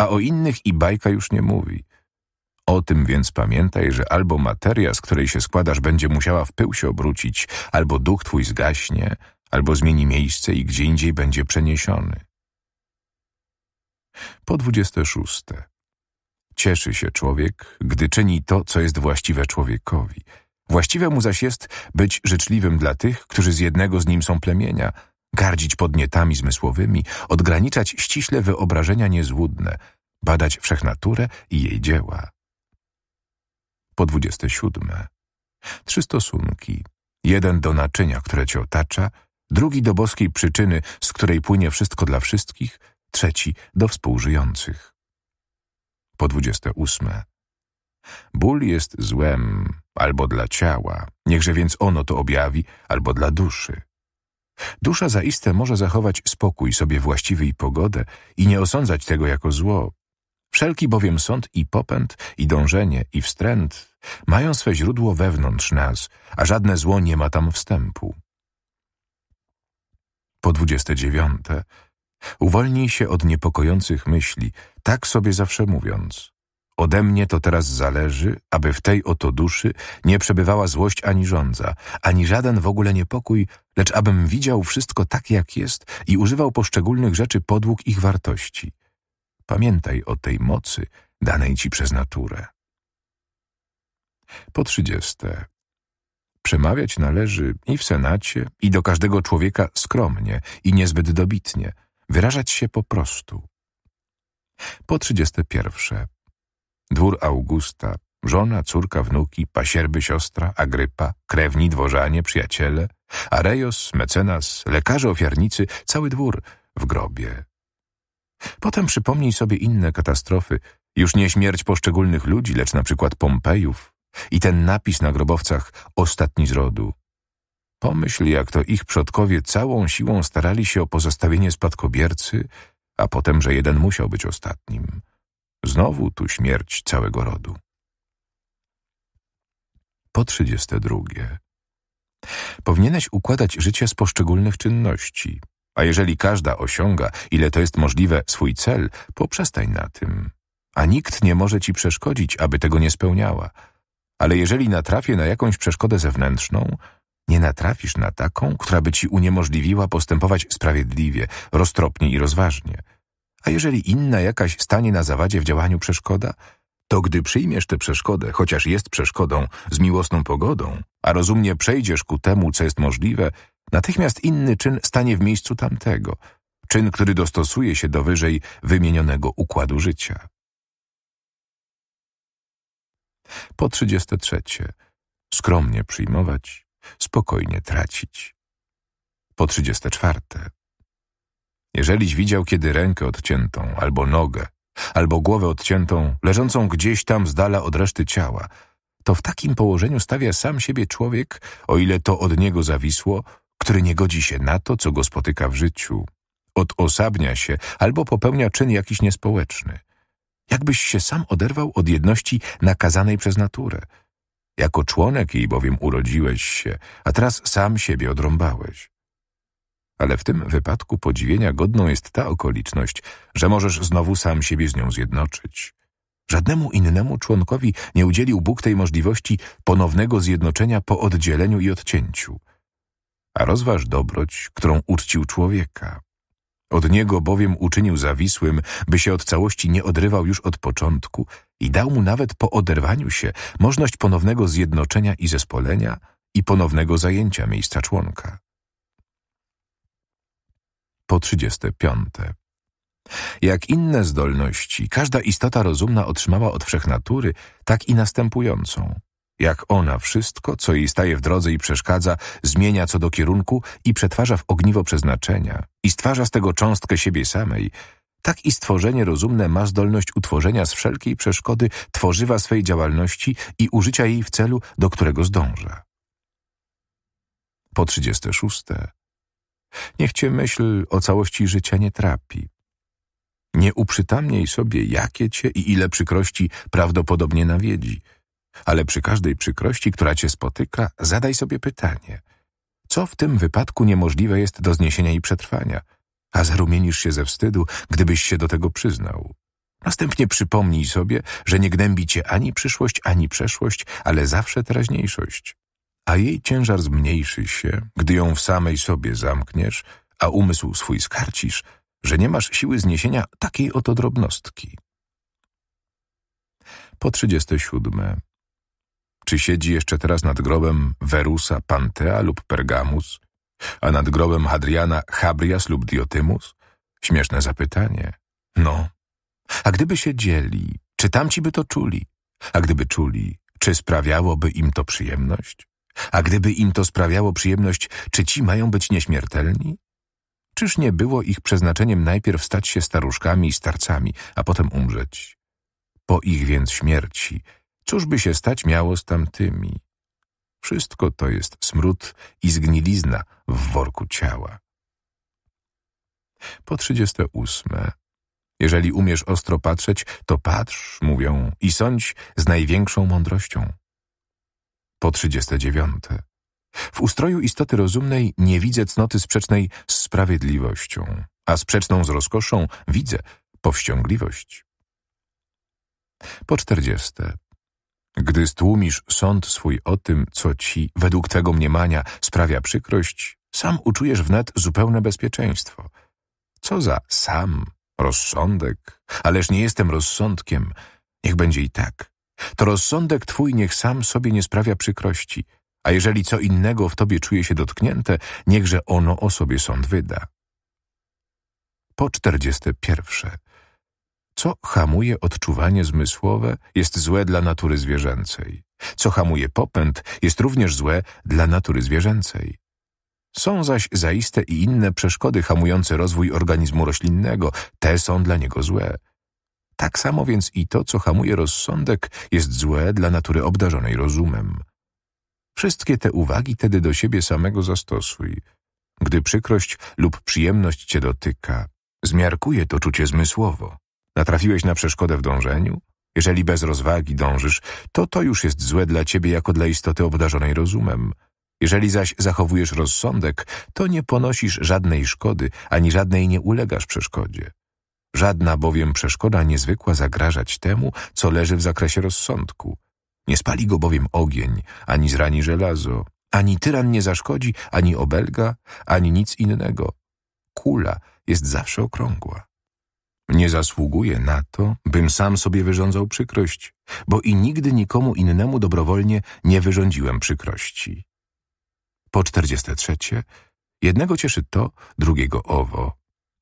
a o innych i bajka już nie mówi – o tym więc pamiętaj, że albo materia, z której się składasz, będzie musiała w pył się obrócić, albo duch twój zgaśnie, albo zmieni miejsce i gdzie indziej będzie przeniesiony. Po 26. Cieszy się człowiek, gdy czyni to, co jest właściwe człowiekowi. Właściwe mu zaś jest być życzliwym dla tych, którzy z jednego z nim są plemienia, gardzić podnietami zmysłowymi, odgraniczać ściśle wyobrażenia niezłudne, badać wszechnaturę i jej dzieła po dwudzieste siódme. Trzy stosunki. Jeden do naczynia, które cię otacza, drugi do boskiej przyczyny, z której płynie wszystko dla wszystkich, trzeci do współżyjących. Po dwudzieste ósme. Ból jest złem albo dla ciała, niechże więc ono to objawi, albo dla duszy. Dusza zaiste może zachować spokój sobie właściwy i pogodę i nie osądzać tego jako zło, Wszelki bowiem sąd i popęd, i dążenie, i wstręt mają swe źródło wewnątrz nas, a żadne zło nie ma tam wstępu. Po dwudzieste dziewiąte. Uwolnij się od niepokojących myśli, tak sobie zawsze mówiąc. Ode mnie to teraz zależy, aby w tej oto duszy nie przebywała złość ani żądza, ani żaden w ogóle niepokój, lecz abym widział wszystko tak, jak jest i używał poszczególnych rzeczy podług ich wartości – Pamiętaj o tej mocy danej ci przez naturę. Po trzydzieste. Przemawiać należy i w Senacie, i do każdego człowieka skromnie i niezbyt dobitnie, wyrażać się po prostu. Po trzydzieste pierwsze. Dwór Augusta, żona, córka, wnuki, pasierby siostra, Agrypa, krewni, dworzanie, przyjaciele, Arejos, mecenas, lekarze, ofiarnicy, cały dwór w grobie Potem przypomnij sobie inne katastrofy, już nie śmierć poszczególnych ludzi, lecz na przykład Pompejów i ten napis na grobowcach Ostatni z rodu. Pomyśl, jak to ich przodkowie całą siłą starali się o pozostawienie spadkobiercy, a potem, że jeden musiał być ostatnim. Znowu tu śmierć całego rodu. Po trzydzieste drugie. Powinieneś układać życie z poszczególnych czynności. A jeżeli każda osiąga, ile to jest możliwe, swój cel, poprzestań na tym. A nikt nie może ci przeszkodzić, aby tego nie spełniała. Ale jeżeli natrafię na jakąś przeszkodę zewnętrzną, nie natrafisz na taką, która by ci uniemożliwiła postępować sprawiedliwie, roztropnie i rozważnie. A jeżeli inna jakaś stanie na zawadzie w działaniu przeszkoda, to gdy przyjmiesz tę przeszkodę, chociaż jest przeszkodą, z miłosną pogodą, a rozumnie przejdziesz ku temu, co jest możliwe, Natychmiast inny czyn stanie w miejscu tamtego, czyn, który dostosuje się do wyżej wymienionego układu życia. Po 33. Skromnie przyjmować, spokojnie tracić. Po 34. Jeżeliś widział kiedy rękę odciętą, albo nogę, albo głowę odciętą, leżącą gdzieś tam z dala od reszty ciała, to w takim położeniu stawia sam siebie człowiek, o ile to od niego zawisło, który nie godzi się na to, co go spotyka w życiu, odosabnia się albo popełnia czyn jakiś niespołeczny. Jakbyś się sam oderwał od jedności nakazanej przez naturę. Jako członek jej bowiem urodziłeś się, a teraz sam siebie odrąbałeś. Ale w tym wypadku podziwienia godną jest ta okoliczność, że możesz znowu sam siebie z nią zjednoczyć. Żadnemu innemu członkowi nie udzielił Bóg tej możliwości ponownego zjednoczenia po oddzieleniu i odcięciu a rozważ dobroć, którą uczcił człowieka. Od niego bowiem uczynił zawisłym, by się od całości nie odrywał już od początku i dał mu nawet po oderwaniu się możliwość ponownego zjednoczenia i zespolenia i ponownego zajęcia miejsca członka. Po 35. Jak inne zdolności, każda istota rozumna otrzymała od wszechnatury, tak i następującą – jak ona wszystko, co jej staje w drodze i przeszkadza, zmienia co do kierunku i przetwarza w ogniwo przeznaczenia i stwarza z tego cząstkę siebie samej, tak i stworzenie rozumne ma zdolność utworzenia z wszelkiej przeszkody tworzywa swej działalności i użycia jej w celu, do którego zdąża. Po 36. Niech cię myśl o całości życia nie trapi. Nie uprzytamnij sobie, jakie cię i ile przykrości prawdopodobnie nawiedzi – ale przy każdej przykrości, która cię spotyka, zadaj sobie pytanie. Co w tym wypadku niemożliwe jest do zniesienia i przetrwania? A zarumienisz się ze wstydu, gdybyś się do tego przyznał. Następnie przypomnij sobie, że nie gnębi cię ani przyszłość, ani przeszłość, ale zawsze teraźniejszość. A jej ciężar zmniejszy się, gdy ją w samej sobie zamkniesz, a umysł swój skarcisz, że nie masz siły zniesienia takiej oto drobnostki. Po 37. Czy siedzi jeszcze teraz nad grobem Verusa Pantea lub Pergamus, a nad grobem Hadriana Chabrias lub Diotymus? Śmieszne zapytanie. No. A gdyby się dzieli, czy tamci by to czuli? A gdyby czuli, czy sprawiałoby im to przyjemność? A gdyby im to sprawiało przyjemność, czy ci mają być nieśmiertelni? Czyż nie było ich przeznaczeniem najpierw stać się staruszkami i starcami, a potem umrzeć? Po ich więc śmierci Cóż by się stać miało z tamtymi? Wszystko to jest smród i zgnilizna w worku ciała. Po trzydzieste ósme. Jeżeli umiesz ostro patrzeć, to patrz, mówią, i sądź z największą mądrością. Po trzydzieste dziewiąte. W ustroju istoty rozumnej nie widzę cnoty sprzecznej z sprawiedliwością, a sprzeczną z rozkoszą widzę powściągliwość. Po czterdzieste. Gdy stłumisz sąd swój o tym, co ci, według twego mniemania, sprawia przykrość, sam uczujesz wnet zupełne bezpieczeństwo. Co za sam, rozsądek, ależ nie jestem rozsądkiem, niech będzie i tak. To rozsądek twój niech sam sobie nie sprawia przykrości, a jeżeli co innego w tobie czuje się dotknięte, niechże ono o sobie sąd wyda. Po czterdzieste pierwsze. Co hamuje odczuwanie zmysłowe, jest złe dla natury zwierzęcej. Co hamuje popęd, jest również złe dla natury zwierzęcej. Są zaś zaiste i inne przeszkody hamujące rozwój organizmu roślinnego, te są dla niego złe. Tak samo więc i to, co hamuje rozsądek, jest złe dla natury obdarzonej rozumem. Wszystkie te uwagi tedy do siebie samego zastosuj. Gdy przykrość lub przyjemność cię dotyka, zmiarkuje to czucie zmysłowo. Natrafiłeś na przeszkodę w dążeniu? Jeżeli bez rozwagi dążysz, to to już jest złe dla ciebie jako dla istoty obdarzonej rozumem. Jeżeli zaś zachowujesz rozsądek, to nie ponosisz żadnej szkody, ani żadnej nie ulegasz przeszkodzie. Żadna bowiem przeszkoda nie zwykła zagrażać temu, co leży w zakresie rozsądku. Nie spali go bowiem ogień, ani zrani żelazo, ani tyran nie zaszkodzi, ani obelga, ani nic innego. Kula jest zawsze okrągła. Nie zasługuje na to, bym sam sobie wyrządzał przykrość, bo i nigdy nikomu innemu dobrowolnie nie wyrządziłem przykrości. Po czterdzieste trzecie, jednego cieszy to, drugiego owo.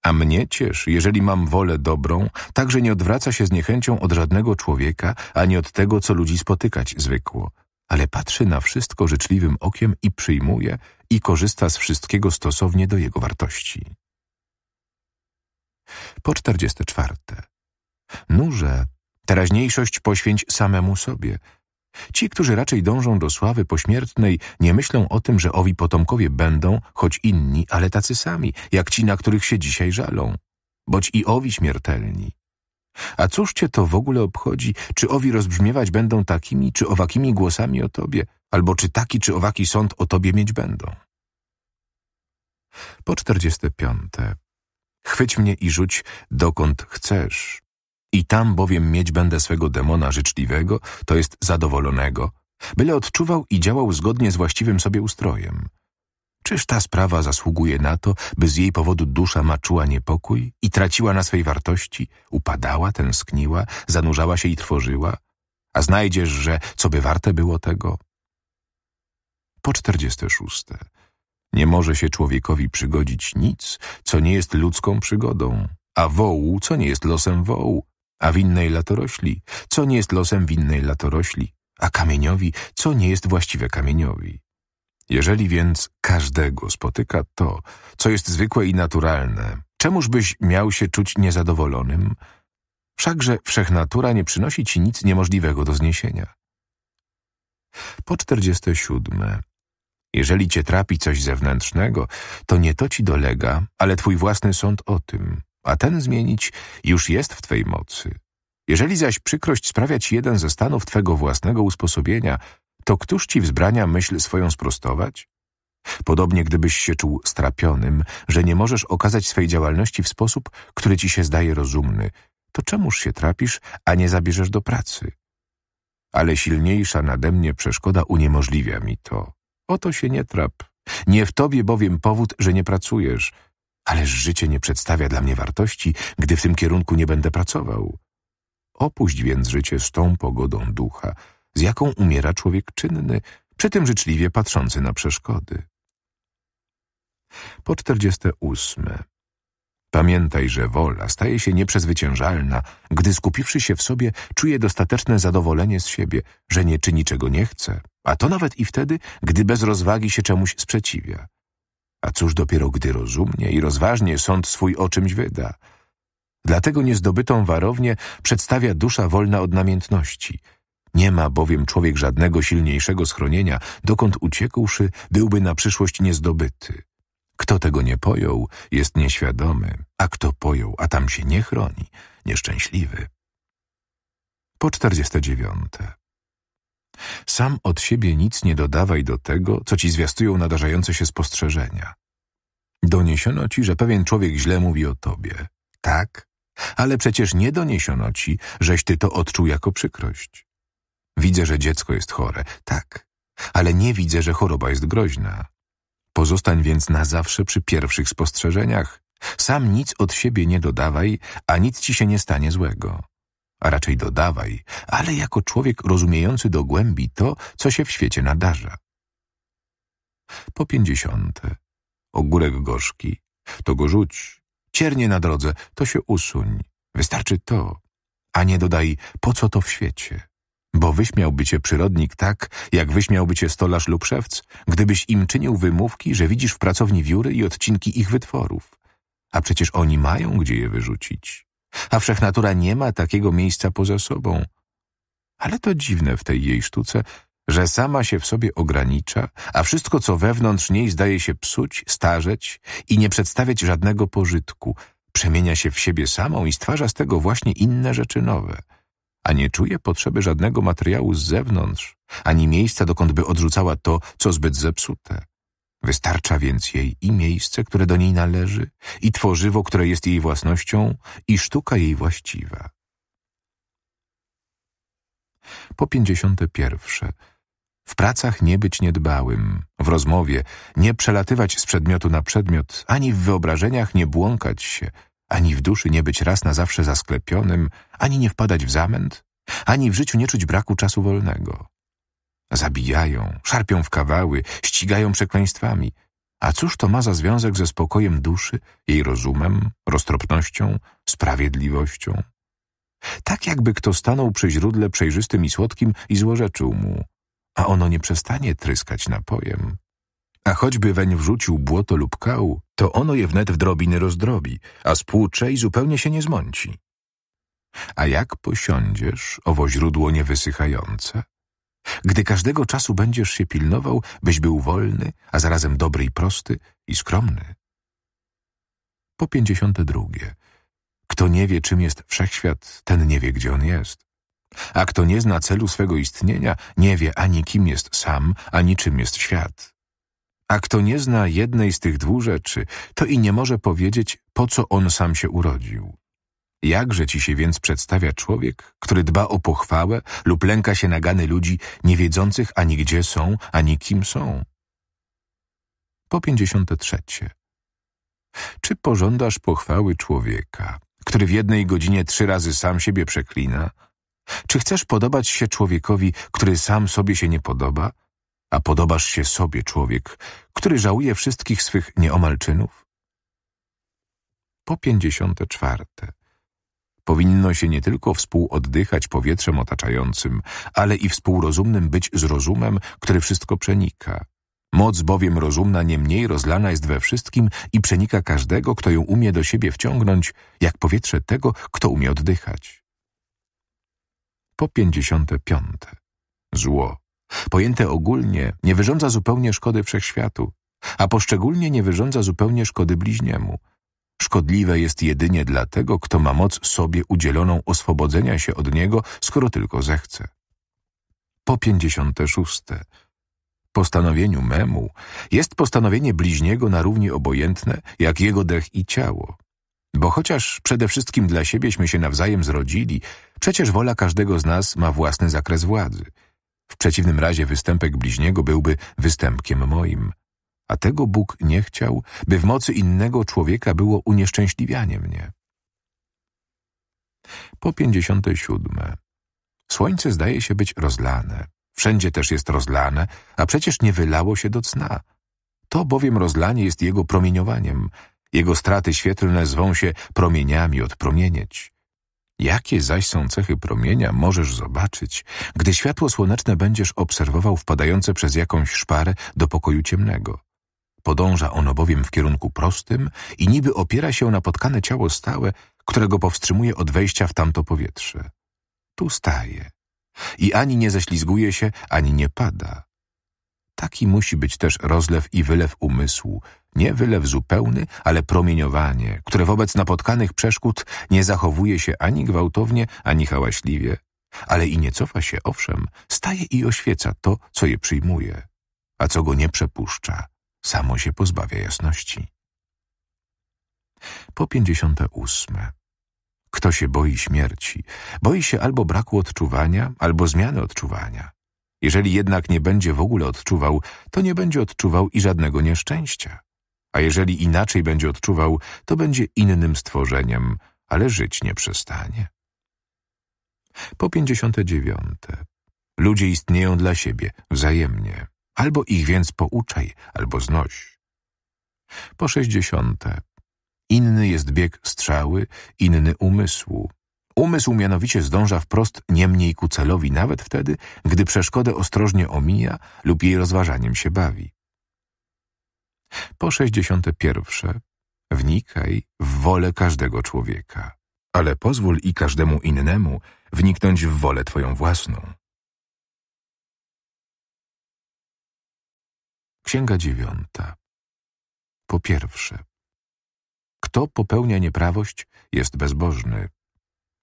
A mnie cieszy, jeżeli mam wolę dobrą, tak że nie odwraca się z niechęcią od żadnego człowieka, ani od tego, co ludzi spotykać zwykło, ale patrzy na wszystko życzliwym okiem i przyjmuje i korzysta z wszystkiego stosownie do jego wartości. Po czterdzieste czwarte. Nurze, teraźniejszość poświęć samemu sobie. Ci, którzy raczej dążą do sławy pośmiertnej, nie myślą o tym, że owi potomkowie będą, choć inni, ale tacy sami, jak ci, na których się dzisiaj żalą. Boć i owi śmiertelni. A cóż cię to w ogóle obchodzi, czy owi rozbrzmiewać będą takimi czy owakimi głosami o tobie, albo czy taki czy owaki sąd o tobie mieć będą? Po czterdzieste piąte. Chwyć mnie i rzuć, dokąd chcesz. I tam bowiem mieć będę swego demona życzliwego, to jest zadowolonego, byle odczuwał i działał zgodnie z właściwym sobie ustrojem. Czyż ta sprawa zasługuje na to, by z jej powodu dusza maczuła niepokój i traciła na swej wartości, upadała, tęskniła, zanurzała się i trwożyła? A znajdziesz, że co by warte było tego? Po czterdzieste szóste. Nie może się człowiekowi przygodzić nic, co nie jest ludzką przygodą, a wołu, co nie jest losem wołu, a winnej latorośli, co nie jest losem winnej latorośli, a kamieniowi, co nie jest właściwe kamieniowi. Jeżeli więc każdego spotyka to, co jest zwykłe i naturalne, czemuż byś miał się czuć niezadowolonym? Wszakże wszechnatura nie przynosi ci nic niemożliwego do zniesienia. Po czterdzieste siódme. Jeżeli cię trapi coś zewnętrznego, to nie to ci dolega, ale twój własny sąd o tym, a ten zmienić już jest w twej mocy. Jeżeli zaś przykrość sprawia ci jeden ze stanów twego własnego usposobienia, to któż ci wzbrania myśl swoją sprostować? Podobnie gdybyś się czuł strapionym, że nie możesz okazać swej działalności w sposób, który ci się zdaje rozumny, to czemuż się trapisz, a nie zabierzesz do pracy? Ale silniejsza nade mnie przeszkoda uniemożliwia mi to. Oto się nie trap. Nie w tobie bowiem powód, że nie pracujesz. Ależ życie nie przedstawia dla mnie wartości, gdy w tym kierunku nie będę pracował. Opuść więc życie z tą pogodą ducha, z jaką umiera człowiek czynny, przy tym życzliwie patrzący na przeszkody. Po czterdzieste ósme. Pamiętaj, że wola staje się nieprzezwyciężalna, gdy skupiwszy się w sobie, czuje dostateczne zadowolenie z siebie, że nie czyni czego nie chce. A to nawet i wtedy, gdy bez rozwagi się czemuś sprzeciwia. A cóż dopiero, gdy rozumnie i rozważnie sąd swój o czymś wyda. Dlatego niezdobytą warownię przedstawia dusza wolna od namiętności. Nie ma bowiem człowiek żadnego silniejszego schronienia, dokąd uciekłszy byłby na przyszłość niezdobyty. Kto tego nie pojął, jest nieświadomy, a kto pojął, a tam się nie chroni, nieszczęśliwy. Po dziewiąte. Sam od siebie nic nie dodawaj do tego, co ci zwiastują nadarzające się spostrzeżenia. Doniesiono ci, że pewien człowiek źle mówi o tobie. Tak, ale przecież nie doniesiono ci, żeś ty to odczuł jako przykrość. Widzę, że dziecko jest chore. Tak, ale nie widzę, że choroba jest groźna. Pozostań więc na zawsze przy pierwszych spostrzeżeniach. Sam nic od siebie nie dodawaj, a nic ci się nie stanie złego a raczej dodawaj, ale jako człowiek rozumiejący do głębi to, co się w świecie nadarza. Po pięćdziesiąte. Ogórek gorzki. To go rzuć. Ciernie na drodze. To się usuń. Wystarczy to. A nie dodaj, po co to w świecie? Bo wyśmiałby cię przyrodnik tak, jak wyśmiałby cię stolarz lub szewc, gdybyś im czynił wymówki, że widzisz w pracowni wióry i odcinki ich wytworów. A przecież oni mają gdzie je wyrzucić a wszechnatura nie ma takiego miejsca poza sobą. Ale to dziwne w tej jej sztuce, że sama się w sobie ogranicza, a wszystko, co wewnątrz niej zdaje się psuć, starzeć i nie przedstawiać żadnego pożytku, przemienia się w siebie samą i stwarza z tego właśnie inne rzeczy nowe, a nie czuje potrzeby żadnego materiału z zewnątrz, ani miejsca, dokąd by odrzucała to, co zbyt zepsute. Wystarcza więc jej i miejsce, które do niej należy, i tworzywo, które jest jej własnością, i sztuka jej właściwa. Po pięćdziesiąte pierwsze. W pracach nie być niedbałym, w rozmowie nie przelatywać z przedmiotu na przedmiot, ani w wyobrażeniach nie błąkać się, ani w duszy nie być raz na zawsze zasklepionym, ani nie wpadać w zamęt, ani w życiu nie czuć braku czasu wolnego. Zabijają, szarpią w kawały, ścigają przekleństwami. A cóż to ma za związek ze spokojem duszy, jej rozumem, roztropnością, sprawiedliwością? Tak jakby kto stanął przy źródle przejrzystym i słodkim i złorzeczył mu, a ono nie przestanie tryskać napojem. A choćby weń wrzucił błoto lub kał, to ono je wnet w drobiny rozdrobi, a spłucze i zupełnie się nie zmąci. A jak posiądziesz owo źródło niewysychające, gdy każdego czasu będziesz się pilnował, byś był wolny, a zarazem dobry i prosty i skromny. Po pięćdziesiąte drugie. Kto nie wie, czym jest wszechświat, ten nie wie, gdzie on jest. A kto nie zna celu swego istnienia, nie wie ani kim jest sam, ani czym jest świat. A kto nie zna jednej z tych dwóch rzeczy, to i nie może powiedzieć, po co on sam się urodził. Jakże ci się więc przedstawia człowiek, który dba o pochwałę lub lęka się nagany ludzi niewiedzących ani gdzie są, ani kim są? Po 53. Czy pożądasz pochwały człowieka, który w jednej godzinie trzy razy sam siebie przeklina? Czy chcesz podobać się człowiekowi, który sam sobie się nie podoba, a podobasz się sobie człowiek, który żałuje wszystkich swych nieomal czynów? Po 54. Powinno się nie tylko współoddychać powietrzem otaczającym, ale i współrozumnym być z rozumem, który wszystko przenika. Moc bowiem rozumna nie mniej rozlana jest we wszystkim i przenika każdego, kto ją umie do siebie wciągnąć, jak powietrze tego, kto umie oddychać. Po pięćdziesiąte piąte. Zło, pojęte ogólnie, nie wyrządza zupełnie szkody wszechświatu, a poszczególnie nie wyrządza zupełnie szkody bliźniemu – Szkodliwe jest jedynie dla tego, kto ma moc sobie udzieloną oswobodzenia się od niego, skoro tylko zechce. Po 56. Postanowieniu memu jest postanowienie bliźniego na równie obojętne, jak jego dech i ciało. Bo chociaż przede wszystkim dla siebieśmy się nawzajem zrodzili, przecież wola każdego z nas ma własny zakres władzy. W przeciwnym razie występek bliźniego byłby występkiem moim – a tego Bóg nie chciał, by w mocy innego człowieka było unieszczęśliwianie mnie. Po pięćdziesiątej Słońce zdaje się być rozlane. Wszędzie też jest rozlane, a przecież nie wylało się do cna. To bowiem rozlanie jest jego promieniowaniem. Jego straty świetlne zwą się promieniami od promienieć. Jakie zaś są cechy promienia, możesz zobaczyć, gdy światło słoneczne będziesz obserwował wpadające przez jakąś szparę do pokoju ciemnego. Podąża ono bowiem w kierunku prostym i niby opiera się na potkane ciało stałe, którego powstrzymuje od wejścia w tamto powietrze. Tu staje. I ani nie ześlizguje się, ani nie pada. Taki musi być też rozlew i wylew umysłu, nie wylew zupełny, ale promieniowanie, które wobec napotkanych przeszkód nie zachowuje się ani gwałtownie, ani hałaśliwie, ale i nie cofa się, owszem, staje i oświeca to, co je przyjmuje, a co go nie przepuszcza samo się pozbawia jasności. Po pięćdziesiąte ósme. Kto się boi śmierci, boi się albo braku odczuwania, albo zmiany odczuwania. Jeżeli jednak nie będzie w ogóle odczuwał, to nie będzie odczuwał i żadnego nieszczęścia. A jeżeli inaczej będzie odczuwał, to będzie innym stworzeniem, ale żyć nie przestanie. Po pięćdziesiąte dziewiąte. Ludzie istnieją dla siebie, wzajemnie. Albo ich więc pouczaj, albo znoś. Po sześćdziesiąte. Inny jest bieg strzały, inny umysłu. Umysł mianowicie zdąża wprost niemniej ku celowi nawet wtedy, gdy przeszkodę ostrożnie omija lub jej rozważaniem się bawi. Po sześćdziesiąte pierwsze. Wnikaj w wolę każdego człowieka, ale pozwól i każdemu innemu wniknąć w wolę twoją własną. Księga dziewiąta. Po pierwsze, kto popełnia nieprawość, jest bezbożny.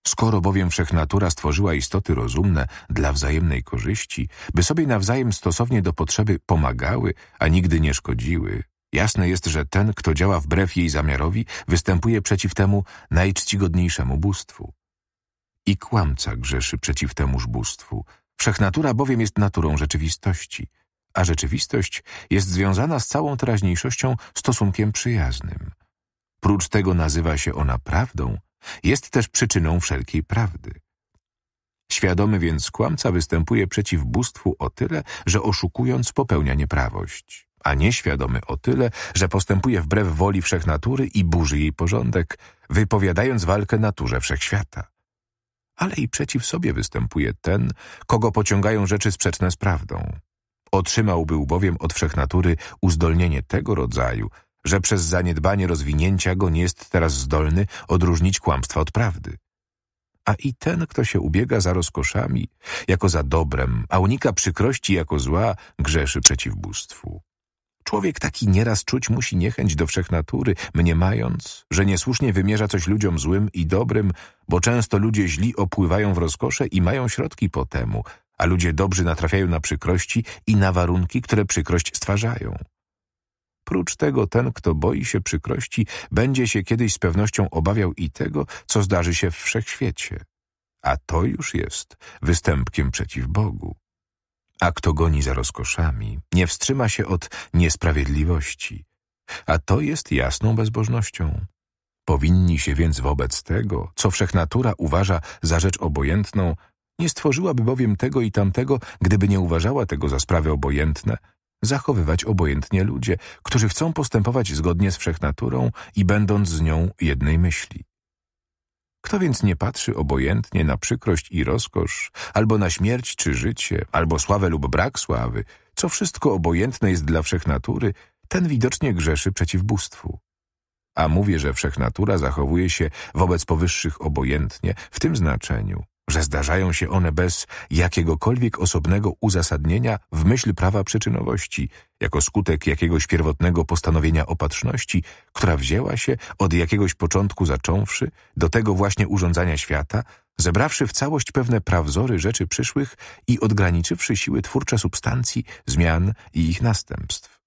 Skoro bowiem wszechnatura stworzyła istoty rozumne dla wzajemnej korzyści, by sobie nawzajem stosownie do potrzeby pomagały, a nigdy nie szkodziły, jasne jest, że ten, kto działa wbrew jej zamiarowi, występuje przeciw temu najczcigodniejszemu bóstwu. I kłamca grzeszy przeciw temuż bóstwu. Wszechnatura bowiem jest naturą rzeczywistości – a rzeczywistość jest związana z całą teraźniejszością stosunkiem przyjaznym. Prócz tego nazywa się ona prawdą, jest też przyczyną wszelkiej prawdy. Świadomy więc kłamca występuje przeciw bóstwu o tyle, że oszukując popełnia nieprawość, a nieświadomy o tyle, że postępuje wbrew woli wszechnatury i burzy jej porządek, wypowiadając walkę naturze wszechświata. Ale i przeciw sobie występuje ten, kogo pociągają rzeczy sprzeczne z prawdą. Otrzymałby bowiem od wszechnatury uzdolnienie tego rodzaju, że przez zaniedbanie rozwinięcia go nie jest teraz zdolny odróżnić kłamstwa od prawdy. A i ten, kto się ubiega za rozkoszami, jako za dobrem, a unika przykrości jako zła, grzeszy przeciw bóstwu. Człowiek taki nieraz czuć musi niechęć do wszechnatury, mniemając, że niesłusznie wymierza coś ludziom złym i dobrym, bo często ludzie źli opływają w rozkosze i mają środki po temu – a ludzie dobrzy natrafiają na przykrości i na warunki, które przykrość stwarzają. Prócz tego ten, kto boi się przykrości, będzie się kiedyś z pewnością obawiał i tego, co zdarzy się w wszechświecie. A to już jest występkiem przeciw Bogu. A kto goni za rozkoszami, nie wstrzyma się od niesprawiedliwości. A to jest jasną bezbożnością. Powinni się więc wobec tego, co wszechnatura uważa za rzecz obojętną, nie stworzyłaby bowiem tego i tamtego, gdyby nie uważała tego za sprawy obojętne. Zachowywać obojętnie ludzie, którzy chcą postępować zgodnie z wszechnaturą i będąc z nią jednej myśli. Kto więc nie patrzy obojętnie na przykrość i rozkosz, albo na śmierć czy życie, albo sławę lub brak sławy, co wszystko obojętne jest dla wszechnatury, ten widocznie grzeszy przeciw bóstwu. A mówię, że wszechnatura zachowuje się wobec powyższych obojętnie w tym znaczeniu, że zdarzają się one bez jakiegokolwiek osobnego uzasadnienia w myśl prawa przyczynowości, jako skutek jakiegoś pierwotnego postanowienia opatrzności, która wzięła się od jakiegoś początku zacząwszy do tego właśnie urządzania świata, zebrawszy w całość pewne prawzory rzeczy przyszłych i odgraniczywszy siły twórcze substancji, zmian i ich następstw.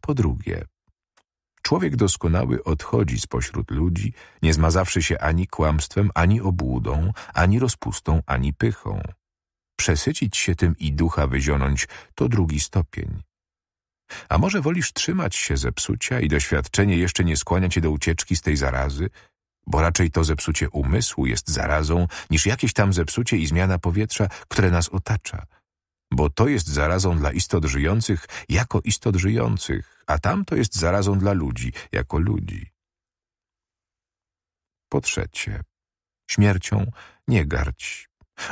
Po drugie, Człowiek doskonały odchodzi spośród ludzi, nie zmazawszy się ani kłamstwem, ani obłudą, ani rozpustą, ani pychą. Przesycić się tym i ducha wyzionąć to drugi stopień. A może wolisz trzymać się zepsucia i doświadczenie jeszcze nie skłania cię do ucieczki z tej zarazy, bo raczej to zepsucie umysłu jest zarazą niż jakieś tam zepsucie i zmiana powietrza, które nas otacza, bo to jest zarazą dla istot żyjących jako istot żyjących, a tamto jest zarazą dla ludzi, jako ludzi. Po trzecie, śmiercią nie garć.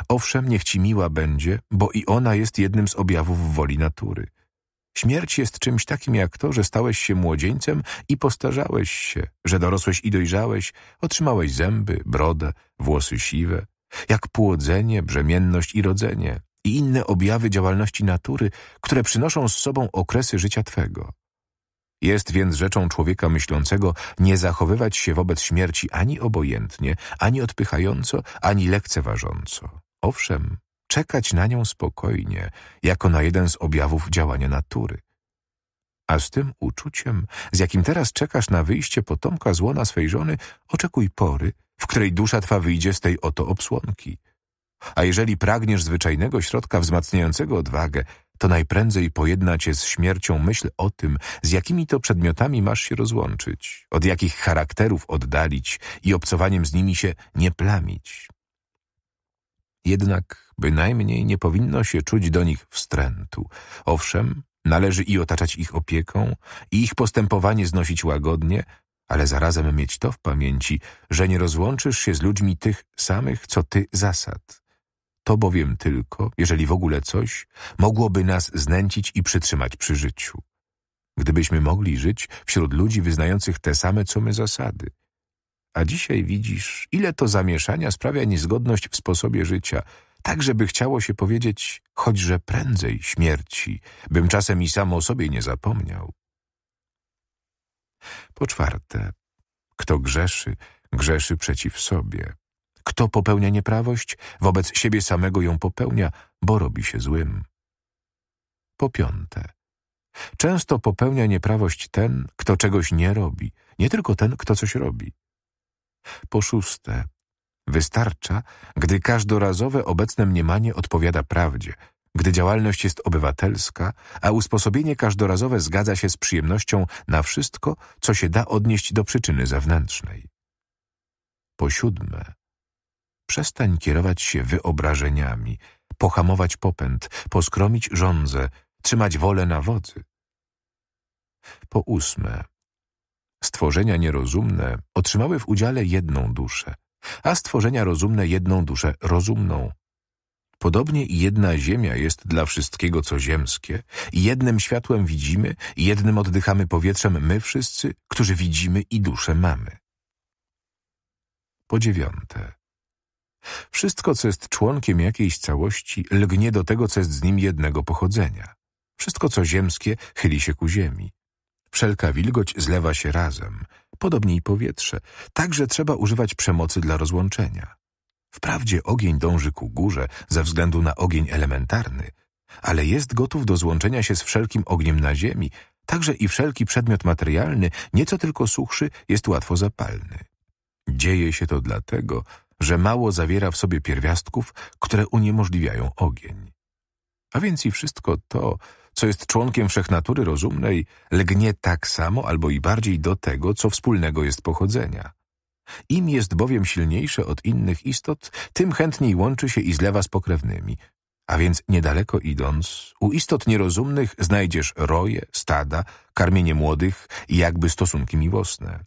Owszem, niech ci miła będzie, bo i ona jest jednym z objawów woli natury. Śmierć jest czymś takim jak to, że stałeś się młodzieńcem i postarzałeś się, że dorosłeś i dojrzałeś, otrzymałeś zęby, brodę, włosy siwe, jak płodzenie, brzemienność i rodzenie i inne objawy działalności natury, które przynoszą z sobą okresy życia Twego. Jest więc rzeczą człowieka myślącego nie zachowywać się wobec śmierci ani obojętnie, ani odpychająco, ani lekceważąco. Owszem, czekać na nią spokojnie, jako na jeden z objawów działania natury. A z tym uczuciem, z jakim teraz czekasz na wyjście potomka z łona swej żony, oczekuj pory, w której dusza twa wyjdzie z tej oto obsłonki. A jeżeli pragniesz zwyczajnego środka wzmacniającego odwagę, to najprędzej pojedna cię z śmiercią myśl o tym, z jakimi to przedmiotami masz się rozłączyć, od jakich charakterów oddalić i obcowaniem z nimi się nie plamić. Jednak bynajmniej nie powinno się czuć do nich wstrętu. Owszem, należy i otaczać ich opieką, i ich postępowanie znosić łagodnie, ale zarazem mieć to w pamięci, że nie rozłączysz się z ludźmi tych samych, co ty zasad to bowiem tylko, jeżeli w ogóle coś, mogłoby nas znęcić i przytrzymać przy życiu. Gdybyśmy mogli żyć wśród ludzi wyznających te same co my zasady. A dzisiaj widzisz, ile to zamieszania sprawia niezgodność w sposobie życia, tak żeby chciało się powiedzieć, choćże prędzej śmierci, bym czasem i sam o sobie nie zapomniał. Po czwarte, kto grzeszy, grzeszy przeciw sobie. Kto popełnia nieprawość, wobec siebie samego ją popełnia, bo robi się złym. Po piąte. Często popełnia nieprawość ten, kto czegoś nie robi, nie tylko ten, kto coś robi. Po szóste. Wystarcza, gdy każdorazowe obecne mniemanie odpowiada prawdzie, gdy działalność jest obywatelska, a usposobienie każdorazowe zgadza się z przyjemnością na wszystko, co się da odnieść do przyczyny zewnętrznej. Po siódme, Przestań kierować się wyobrażeniami, pohamować popęd, poskromić żądzę, trzymać wolę na wodzy. Po ósme. Stworzenia nierozumne otrzymały w udziale jedną duszę, a stworzenia rozumne jedną duszę rozumną. Podobnie i jedna ziemia jest dla wszystkiego, co ziemskie, jednym światłem widzimy, jednym oddychamy powietrzem my wszyscy, którzy widzimy i duszę mamy. Po dziewiąte. Wszystko, co jest członkiem jakiejś całości, lgnie do tego, co jest z nim jednego pochodzenia. Wszystko, co ziemskie, chyli się ku ziemi. Wszelka wilgoć zlewa się razem, podobnie i powietrze. Także trzeba używać przemocy dla rozłączenia. Wprawdzie ogień dąży ku górze ze względu na ogień elementarny, ale jest gotów do złączenia się z wszelkim ogniem na ziemi, także i wszelki przedmiot materialny, nieco tylko suchszy, jest łatwo zapalny. Dzieje się to dlatego, że mało zawiera w sobie pierwiastków, które uniemożliwiają ogień. A więc i wszystko to, co jest członkiem wszechnatury rozumnej, lgnie tak samo albo i bardziej do tego, co wspólnego jest pochodzenia. Im jest bowiem silniejsze od innych istot, tym chętniej łączy się i zlewa z pokrewnymi. A więc niedaleko idąc, u istot nierozumnych znajdziesz roje, stada, karmienie młodych i jakby stosunki miłosne.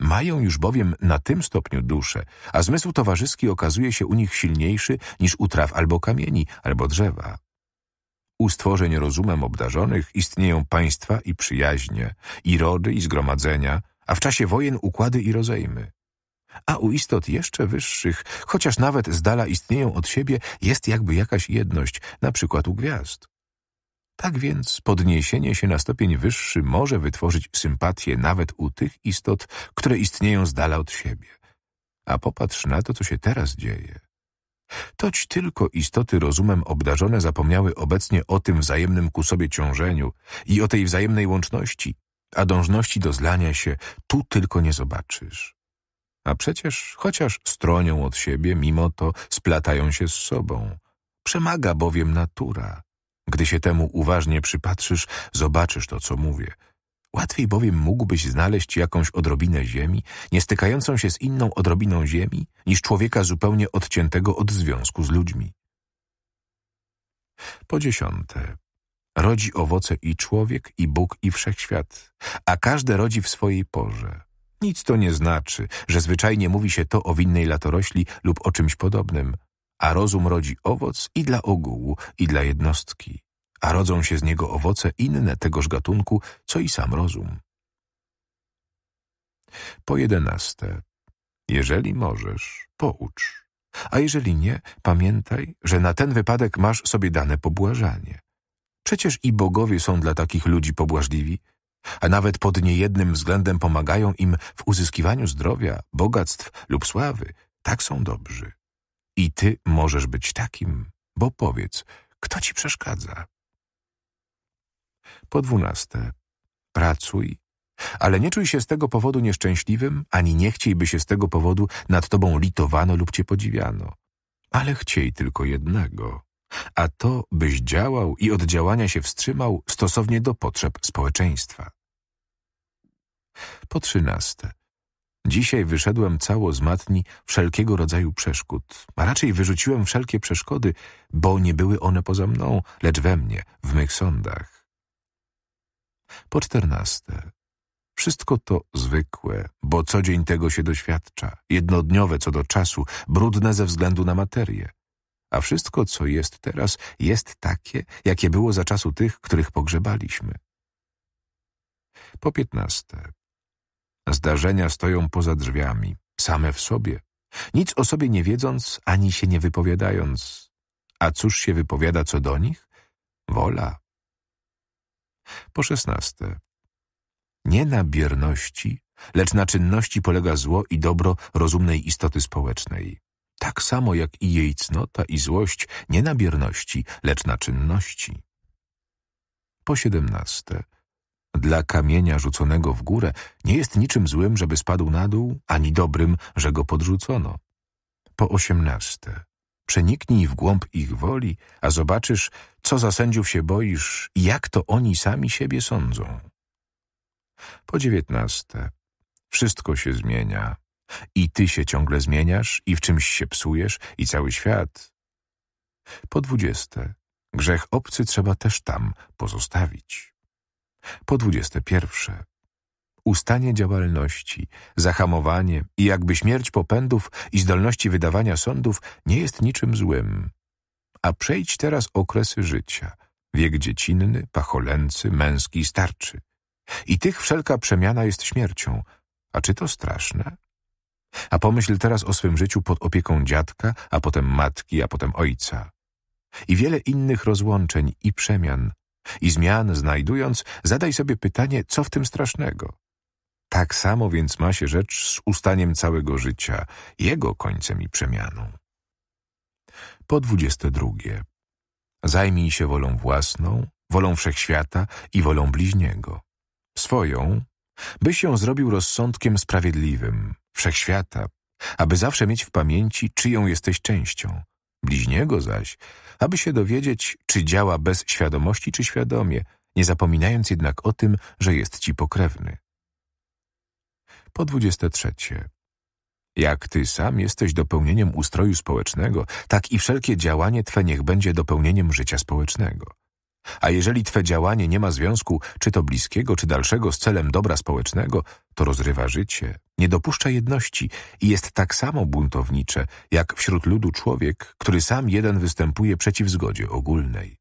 Mają już bowiem na tym stopniu duszę, a zmysł towarzyski okazuje się u nich silniejszy niż u traw albo kamieni, albo drzewa. U stworzeń rozumem obdarzonych istnieją państwa i przyjaźnie, i rody i zgromadzenia, a w czasie wojen układy i rozejmy. A u istot jeszcze wyższych, chociaż nawet z dala istnieją od siebie, jest jakby jakaś jedność, na przykład u gwiazd. Tak więc podniesienie się na stopień wyższy może wytworzyć sympatię nawet u tych istot, które istnieją z dala od siebie. A popatrz na to, co się teraz dzieje. Toć tylko istoty rozumem obdarzone zapomniały obecnie o tym wzajemnym ku sobie ciążeniu i o tej wzajemnej łączności, a dążności do zlania się tu tylko nie zobaczysz. A przecież, chociaż stronią od siebie, mimo to splatają się z sobą. Przemaga bowiem natura gdy się temu uważnie przypatrzysz, zobaczysz to, co mówię. Łatwiej bowiem mógłbyś znaleźć jakąś odrobinę ziemi, nie stykającą się z inną odrobiną ziemi, niż człowieka zupełnie odciętego od związku z ludźmi. Po dziesiąte. Rodzi owoce i człowiek, i Bóg, i wszechświat, a każde rodzi w swojej porze. Nic to nie znaczy, że zwyczajnie mówi się to o winnej latorośli lub o czymś podobnym – a rozum rodzi owoc i dla ogółu, i dla jednostki, a rodzą się z niego owoce inne tegoż gatunku, co i sam rozum. Po jedenaste. Jeżeli możesz, poucz. A jeżeli nie, pamiętaj, że na ten wypadek masz sobie dane pobłażanie. Przecież i bogowie są dla takich ludzi pobłażliwi, a nawet pod niejednym względem pomagają im w uzyskiwaniu zdrowia, bogactw lub sławy. Tak są dobrzy. I ty możesz być takim, bo powiedz, kto ci przeszkadza? Po dwunaste, pracuj, ale nie czuj się z tego powodu nieszczęśliwym, ani nie chciej, by się z tego powodu nad tobą litowano lub cię podziwiano. Ale chciej tylko jednego, a to, byś działał i od działania się wstrzymał stosownie do potrzeb społeczeństwa. Po trzynaste, Dzisiaj wyszedłem cało z matni wszelkiego rodzaju przeszkód, a raczej wyrzuciłem wszelkie przeszkody, bo nie były one poza mną, lecz we mnie, w mych sądach. Po czternaste. Wszystko to zwykłe, bo co dzień tego się doświadcza, jednodniowe co do czasu, brudne ze względu na materię. A wszystko, co jest teraz, jest takie, jakie było za czasu tych, których pogrzebaliśmy. Po piętnaste. Zdarzenia stoją poza drzwiami, same w sobie, nic o sobie nie wiedząc ani się nie wypowiadając. A cóż się wypowiada co do nich? Wola. Po szesnaste. Nie na bierności, lecz na czynności polega zło i dobro rozumnej istoty społecznej. Tak samo jak i jej cnota i złość nie na bierności, lecz na czynności. Po siedemnaste. Dla kamienia rzuconego w górę nie jest niczym złym, żeby spadł na dół, ani dobrym, że go podrzucono. Po osiemnaste. Przeniknij w głąb ich woli, a zobaczysz, co za sędziów się boisz i jak to oni sami siebie sądzą. Po dziewiętnaste. Wszystko się zmienia. I ty się ciągle zmieniasz, i w czymś się psujesz, i cały świat. Po dwudzieste. Grzech obcy trzeba też tam pozostawić. Po dwudzieste pierwsze. Ustanie działalności, zahamowanie i jakby śmierć popędów i zdolności wydawania sądów nie jest niczym złym. A przejdź teraz okresy życia. Wiek dziecinny, pacholęcy, męski i starczy. I tych wszelka przemiana jest śmiercią. A czy to straszne? A pomyśl teraz o swym życiu pod opieką dziadka, a potem matki, a potem ojca. I wiele innych rozłączeń i przemian, i zmian znajdując, zadaj sobie pytanie, co w tym strasznego. Tak samo więc ma się rzecz z ustaniem całego życia, jego końcem i przemianą. Po dwudzieste drugie. Zajmij się wolą własną, wolą wszechświata i wolą bliźniego. Swoją, byś ją zrobił rozsądkiem sprawiedliwym, wszechświata, aby zawsze mieć w pamięci, czyją jesteś częścią. Bliźniego zaś aby się dowiedzieć, czy działa bez świadomości czy świadomie, nie zapominając jednak o tym, że jest ci pokrewny. Po 23. Jak ty sam jesteś dopełnieniem ustroju społecznego, tak i wszelkie działanie twe niech będzie dopełnieniem życia społecznego. A jeżeli twe działanie nie ma związku, czy to bliskiego, czy dalszego, z celem dobra społecznego, to rozrywa życie, nie dopuszcza jedności i jest tak samo buntownicze, jak wśród ludu człowiek, który sam jeden występuje przeciw zgodzie ogólnej.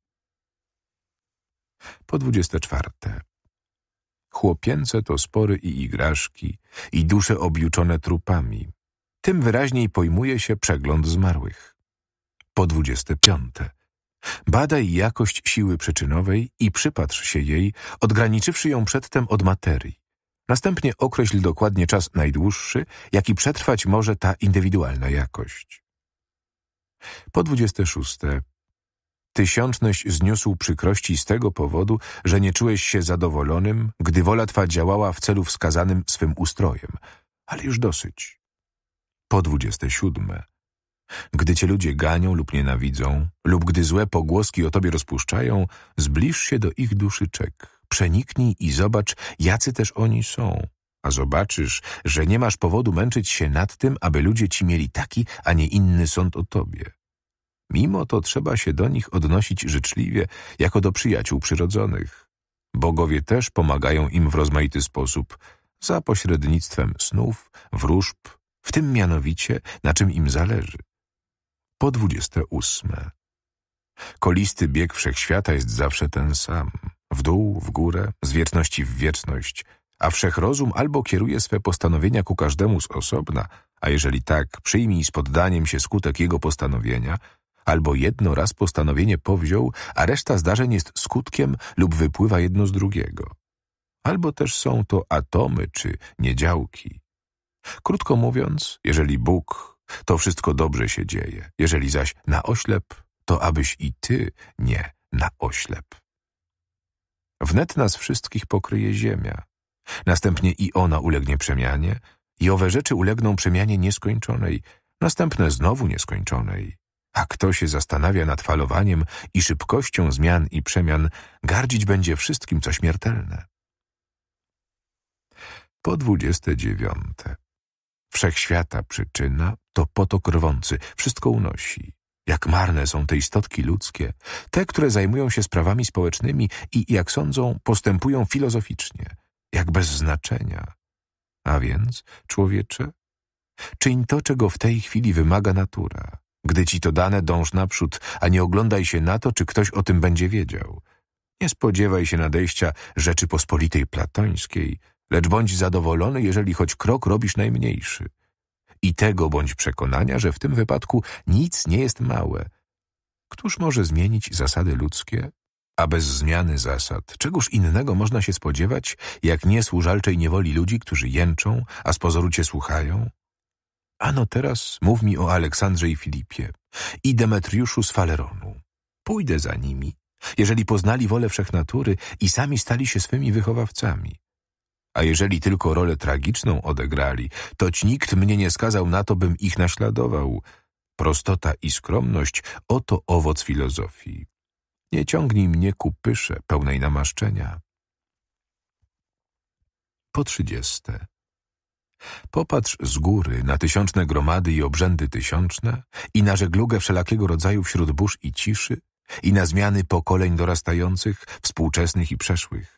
Po dwudzieste czwarte. Chłopięce to spory i igraszki, i dusze objuczone trupami. Tym wyraźniej pojmuje się przegląd zmarłych. Po dwudzieste piąte. Badaj jakość siły przyczynowej i przypatrz się jej, odgraniczywszy ją przedtem od materii. Następnie określ dokładnie czas najdłuższy, jaki przetrwać może ta indywidualna jakość. Po 26. Tysiączność zniósł przykrości z tego powodu, że nie czułeś się zadowolonym, gdy wola twa działała w celu wskazanym swym ustrojem. Ale już dosyć. Po 27. Gdy cię ludzie ganią lub nienawidzą, lub gdy złe pogłoski o tobie rozpuszczają, zbliż się do ich duszyczek. Przeniknij i zobacz, jacy też oni są. A zobaczysz, że nie masz powodu męczyć się nad tym, aby ludzie ci mieli taki, a nie inny sąd o tobie. Mimo to trzeba się do nich odnosić życzliwie, jako do przyjaciół przyrodzonych. Bogowie też pomagają im w rozmaity sposób, za pośrednictwem snów, wróżb, w tym mianowicie, na czym im zależy po 28. Kolisty bieg wszechświata jest zawsze ten sam. W dół, w górę, z wieczności w wieczność, a wszechrozum albo kieruje swe postanowienia ku każdemu z osobna, a jeżeli tak, przyjmij z poddaniem się skutek jego postanowienia, albo jedno raz postanowienie powziął, a reszta zdarzeń jest skutkiem lub wypływa jedno z drugiego. Albo też są to atomy czy niedziałki. Krótko mówiąc, jeżeli Bóg, to wszystko dobrze się dzieje. Jeżeli zaś na oślep, to abyś i ty nie na oślep. Wnet nas wszystkich pokryje ziemia. Następnie i ona ulegnie przemianie, i owe rzeczy ulegną przemianie nieskończonej, następne znowu nieskończonej. A kto się zastanawia nad falowaniem i szybkością zmian i przemian, gardzić będzie wszystkim, co śmiertelne. Po dwudzieste dziewiąte. Wszechświata przyczyna to potok rwący, wszystko unosi. Jak marne są te istotki ludzkie, te, które zajmują się sprawami społecznymi i, jak sądzą, postępują filozoficznie, jak bez znaczenia. A więc, człowiecze, czyń to, czego w tej chwili wymaga natura. Gdy ci to dane, dąż naprzód, a nie oglądaj się na to, czy ktoś o tym będzie wiedział. Nie spodziewaj się nadejścia Rzeczypospolitej Platońskiej, lecz bądź zadowolony, jeżeli choć krok robisz najmniejszy. I tego bądź przekonania, że w tym wypadku nic nie jest małe. Któż może zmienić zasady ludzkie? A bez zmiany zasad, czegoż innego można się spodziewać, jak nie niewoli ludzi, którzy jęczą, a z pozoru cię słuchają? Ano teraz mów mi o Aleksandrze i Filipie i Demetriuszu z Faleronu. Pójdę za nimi, jeżeli poznali wolę wszechnatury i sami stali się swymi wychowawcami a jeżeli tylko rolę tragiczną odegrali, toć nikt mnie nie skazał na to, bym ich naśladował. Prostota i skromność – oto owoc filozofii. Nie ciągnij mnie ku pysze pełnej namaszczenia. Po trzydzieste. Popatrz z góry na tysiączne gromady i obrzędy tysiączne i na żeglugę wszelakiego rodzaju wśród burz i ciszy i na zmiany pokoleń dorastających, współczesnych i przeszłych.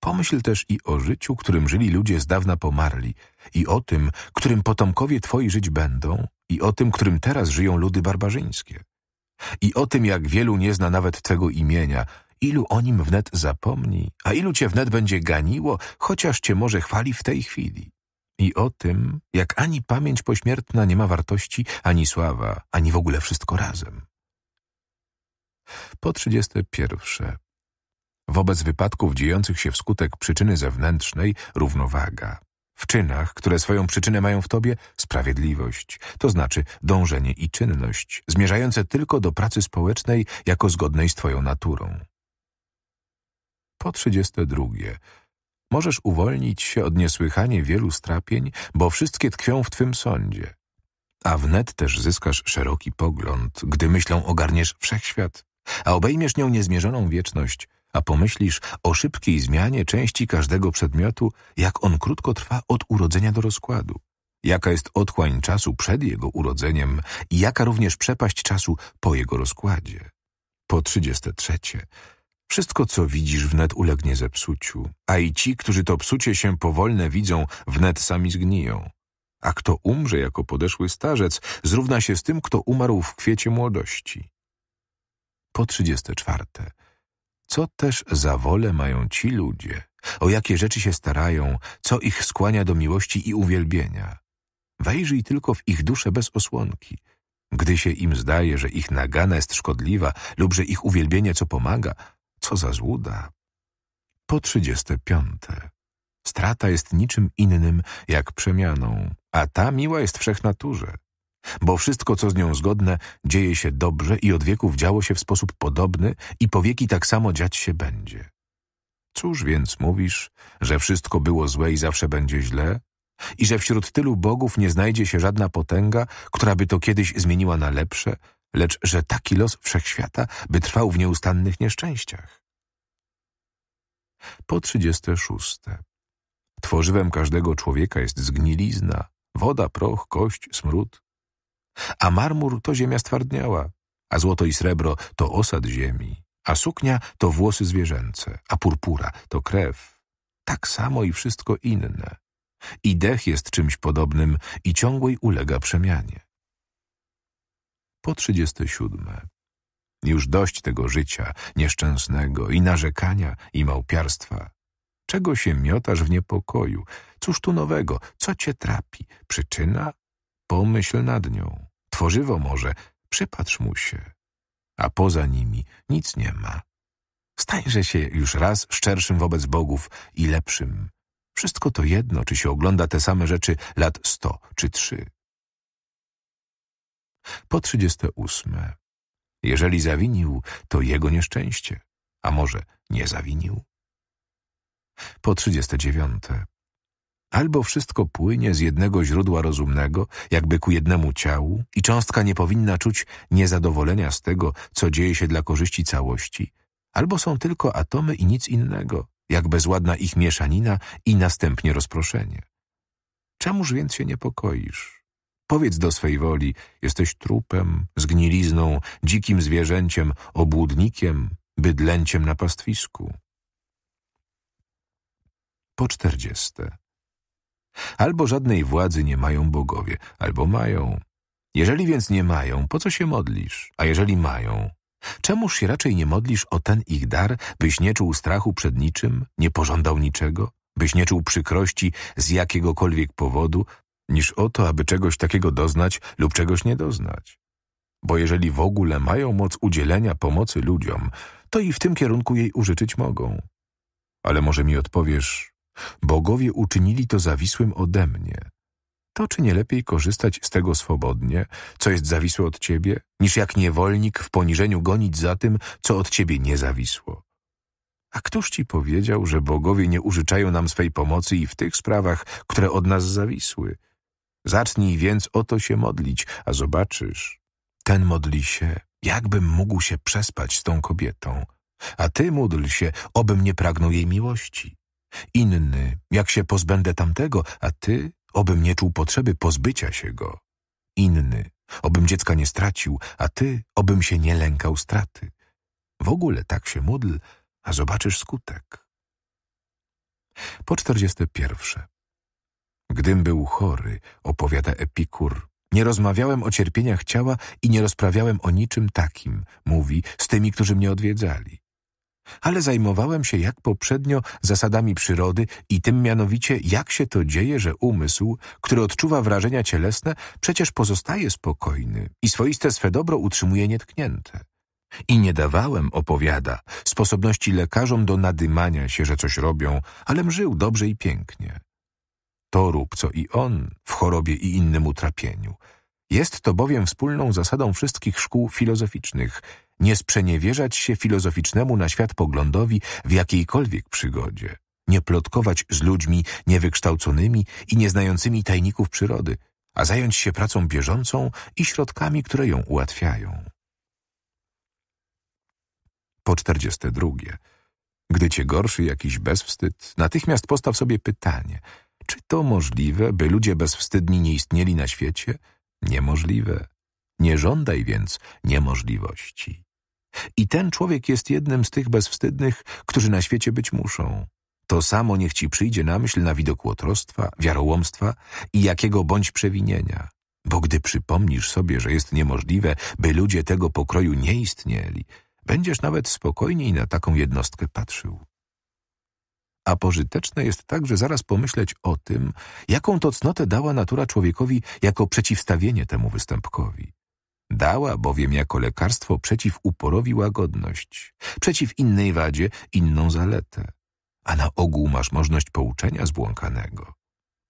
Pomyśl też i o życiu, którym żyli ludzie z dawna pomarli, i o tym, którym potomkowie twoi żyć będą, i o tym, którym teraz żyją ludy barbarzyńskie. I o tym, jak wielu nie zna nawet twego imienia, ilu o nim wnet zapomni, a ilu cię wnet będzie ganiło, chociaż cię może chwali w tej chwili. I o tym, jak ani pamięć pośmiertna nie ma wartości, ani sława, ani w ogóle wszystko razem. Po trzydzieste pierwsze. Wobec wypadków dziejących się wskutek przyczyny zewnętrznej równowaga. W czynach, które swoją przyczynę mają w tobie, sprawiedliwość, to znaczy dążenie i czynność, zmierzające tylko do pracy społecznej jako zgodnej z twoją naturą. Po trzydzieste drugie. Możesz uwolnić się od niesłychanie wielu strapień, bo wszystkie tkwią w twym sądzie. A wnet też zyskasz szeroki pogląd, gdy myślą ogarniesz wszechświat, a obejmiesz nią niezmierzoną wieczność – a pomyślisz o szybkiej zmianie części każdego przedmiotu, jak on krótko trwa od urodzenia do rozkładu, jaka jest otchłań czasu przed jego urodzeniem i jaka również przepaść czasu po jego rozkładzie. Po trzydzieste trzecie. Wszystko, co widzisz, wnet ulegnie zepsuciu, a i ci, którzy to psucie się powolne widzą, wnet sami zgniją. A kto umrze jako podeszły starzec, zrówna się z tym, kto umarł w kwiecie młodości. Po trzydzieste czwarte. Co też za wolę mają ci ludzie? O jakie rzeczy się starają? Co ich skłania do miłości i uwielbienia? Wejrzyj tylko w ich duszę bez osłonki. Gdy się im zdaje, że ich nagana jest szkodliwa lub że ich uwielbienie co pomaga, co za złuda. Po trzydzieste piąte. Strata jest niczym innym jak przemianą, a ta miła jest wszechnaturze bo wszystko, co z nią zgodne, dzieje się dobrze i od wieków działo się w sposób podobny i po wieki tak samo dziać się będzie. Cóż więc mówisz, że wszystko było złe i zawsze będzie źle? I że wśród tylu bogów nie znajdzie się żadna potęga, która by to kiedyś zmieniła na lepsze, lecz że taki los wszechświata by trwał w nieustannych nieszczęściach? Po trzydzieste szóste. Tworzywem każdego człowieka jest zgnilizna, woda, proch, kość, smród. A marmur to ziemia stwardniała, a złoto i srebro to osad ziemi, a suknia to włosy zwierzęce, a purpura to krew. Tak samo i wszystko inne. I dech jest czymś podobnym i ciągłej ulega przemianie. Po trzydzieste siódme. Już dość tego życia nieszczęsnego i narzekania i małpiarstwa. Czego się miotasz w niepokoju? Cóż tu nowego? Co cię trapi? Przyczyna Pomyśl nad nią. Tworzywo może, przypatrz mu się. A poza nimi nic nie ma. Stańże się już raz szczerszym wobec bogów i lepszym. Wszystko to jedno, czy się ogląda te same rzeczy lat sto czy trzy. Po trzydzieste ósme. Jeżeli zawinił, to jego nieszczęście, a może nie zawinił. Po trzydzieste dziewiąte. Albo wszystko płynie z jednego źródła rozumnego, jakby ku jednemu ciału, i cząstka nie powinna czuć niezadowolenia z tego, co dzieje się dla korzyści całości, albo są tylko atomy i nic innego, jak bezładna ich mieszanina i następnie rozproszenie. Czemuż więc się niepokoisz? Powiedz do swej woli, jesteś trupem, zgnilizną, dzikim zwierzęciem, obłudnikiem, bydlęciem na pastwisku. Po czterdzieste. Albo żadnej władzy nie mają bogowie, albo mają. Jeżeli więc nie mają, po co się modlisz? A jeżeli mają, czemuż się raczej nie modlisz o ten ich dar, byś nie czuł strachu przed niczym, nie pożądał niczego, byś nie czuł przykrości z jakiegokolwiek powodu, niż o to, aby czegoś takiego doznać lub czegoś nie doznać. Bo jeżeli w ogóle mają moc udzielenia pomocy ludziom, to i w tym kierunku jej użyczyć mogą. Ale może mi odpowiesz, Bogowie uczynili to zawisłym ode mnie. To czy nie lepiej korzystać z tego swobodnie, co jest zawisłe od ciebie, niż jak niewolnik w poniżeniu gonić za tym, co od ciebie nie zawisło? A któż ci powiedział, że bogowie nie użyczają nam swej pomocy i w tych sprawach, które od nas zawisły? Zacznij więc o to się modlić, a zobaczysz. Ten modli się, jakbym mógł się przespać z tą kobietą, a ty módl się, obym nie pragnął jej miłości. Inny, jak się pozbędę tamtego, a ty, obym nie czuł potrzeby pozbycia się go. Inny, obym dziecka nie stracił, a ty, obym się nie lękał straty. W ogóle tak się módl, a zobaczysz skutek. Po czterdzieste pierwsze. Gdym był chory, opowiada Epikur, nie rozmawiałem o cierpieniach ciała i nie rozprawiałem o niczym takim, mówi, z tymi, którzy mnie odwiedzali ale zajmowałem się jak poprzednio zasadami przyrody i tym mianowicie jak się to dzieje, że umysł, który odczuwa wrażenia cielesne, przecież pozostaje spokojny i swoiste swe dobro utrzymuje nietknięte. I nie dawałem, opowiada, sposobności lekarzom do nadymania się, że coś robią, ale żył dobrze i pięknie. To rób, co i on, w chorobie i innym utrapieniu – jest to bowiem wspólną zasadą wszystkich szkół filozoficznych – nie sprzeniewierzać się filozoficznemu na świat poglądowi w jakiejkolwiek przygodzie, nie plotkować z ludźmi niewykształconymi i nieznającymi tajników przyrody, a zająć się pracą bieżącą i środkami, które ją ułatwiają. Po 42. Gdy cię gorszy jakiś bezwstyd, natychmiast postaw sobie pytanie, czy to możliwe, by ludzie bezwstydni nie istnieli na świecie – Niemożliwe. Nie żądaj więc niemożliwości. I ten człowiek jest jednym z tych bezwstydnych, którzy na świecie być muszą. To samo niech ci przyjdzie na myśl na widok łotrostwa, wiarołomstwa i jakiego bądź przewinienia. Bo gdy przypomnisz sobie, że jest niemożliwe, by ludzie tego pokroju nie istnieli, będziesz nawet spokojniej na taką jednostkę patrzył a pożyteczne jest także zaraz pomyśleć o tym, jaką to cnotę dała natura człowiekowi jako przeciwstawienie temu występkowi. Dała bowiem jako lekarstwo przeciw uporowi łagodność, przeciw innej wadzie inną zaletę, a na ogół masz możność pouczenia zbłąkanego.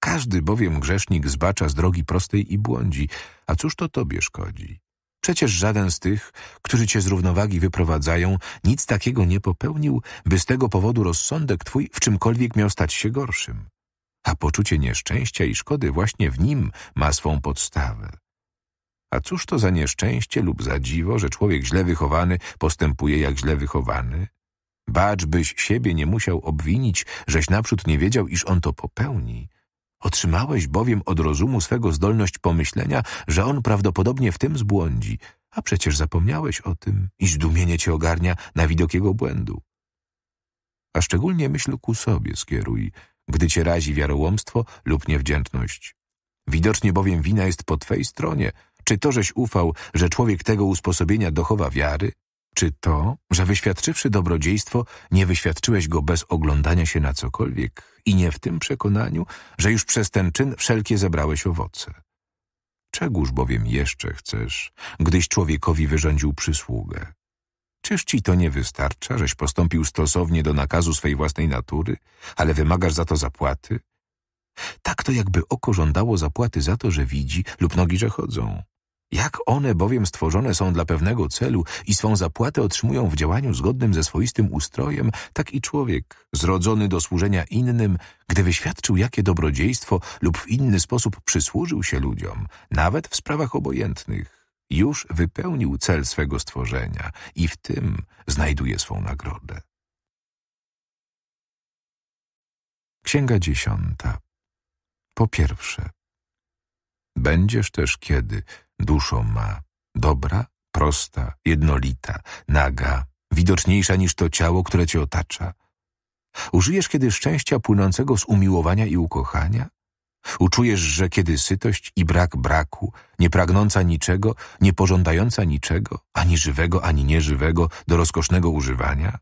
Każdy bowiem grzesznik zbacza z drogi prostej i błądzi, a cóż to tobie szkodzi? Przecież żaden z tych, którzy cię z równowagi wyprowadzają, nic takiego nie popełnił, by z tego powodu rozsądek twój w czymkolwiek miał stać się gorszym. A poczucie nieszczęścia i szkody właśnie w nim ma swą podstawę. A cóż to za nieszczęście lub za dziwo, że człowiek źle wychowany postępuje jak źle wychowany? Bacz, byś siebie nie musiał obwinić, żeś naprzód nie wiedział, iż on to popełni – Otrzymałeś bowiem od rozumu swego zdolność pomyślenia, że on prawdopodobnie w tym zbłądzi, a przecież zapomniałeś o tym i zdumienie cię ogarnia na widok jego błędu. A szczególnie myśl ku sobie skieruj, gdy cię razi wiarołomstwo lub niewdzięczność. Widocznie bowiem wina jest po twej stronie. Czy to, żeś ufał, że człowiek tego usposobienia dochowa wiary, czy to, że wyświadczywszy dobrodziejstwo, nie wyświadczyłeś go bez oglądania się na cokolwiek i nie w tym przekonaniu, że już przez ten czyn wszelkie zebrałeś owoce? Czegóż bowiem jeszcze chcesz, gdyś człowiekowi wyrządził przysługę? Czyż ci to nie wystarcza, żeś postąpił stosownie do nakazu swej własnej natury, ale wymagasz za to zapłaty? Tak to jakby oko żądało zapłaty za to, że widzi lub nogi, że chodzą, jak one bowiem stworzone są dla pewnego celu i swą zapłatę otrzymują w działaniu zgodnym ze swoistym ustrojem, tak i człowiek, zrodzony do służenia innym, gdy wyświadczył jakie dobrodziejstwo lub w inny sposób przysłużył się ludziom, nawet w sprawach obojętnych, już wypełnił cel swego stworzenia i w tym znajduje swą nagrodę. Księga dziesiąta Po pierwsze, będziesz też kiedy Duszo ma, dobra, prosta, jednolita, naga, widoczniejsza niż to ciało, które cię otacza. Użyjesz kiedy szczęścia płynącego z umiłowania i ukochania? Uczujesz, że kiedy sytość i brak braku, niepragnąca niczego, niepożądająca niczego, ani żywego, ani nieżywego, do rozkosznego używania,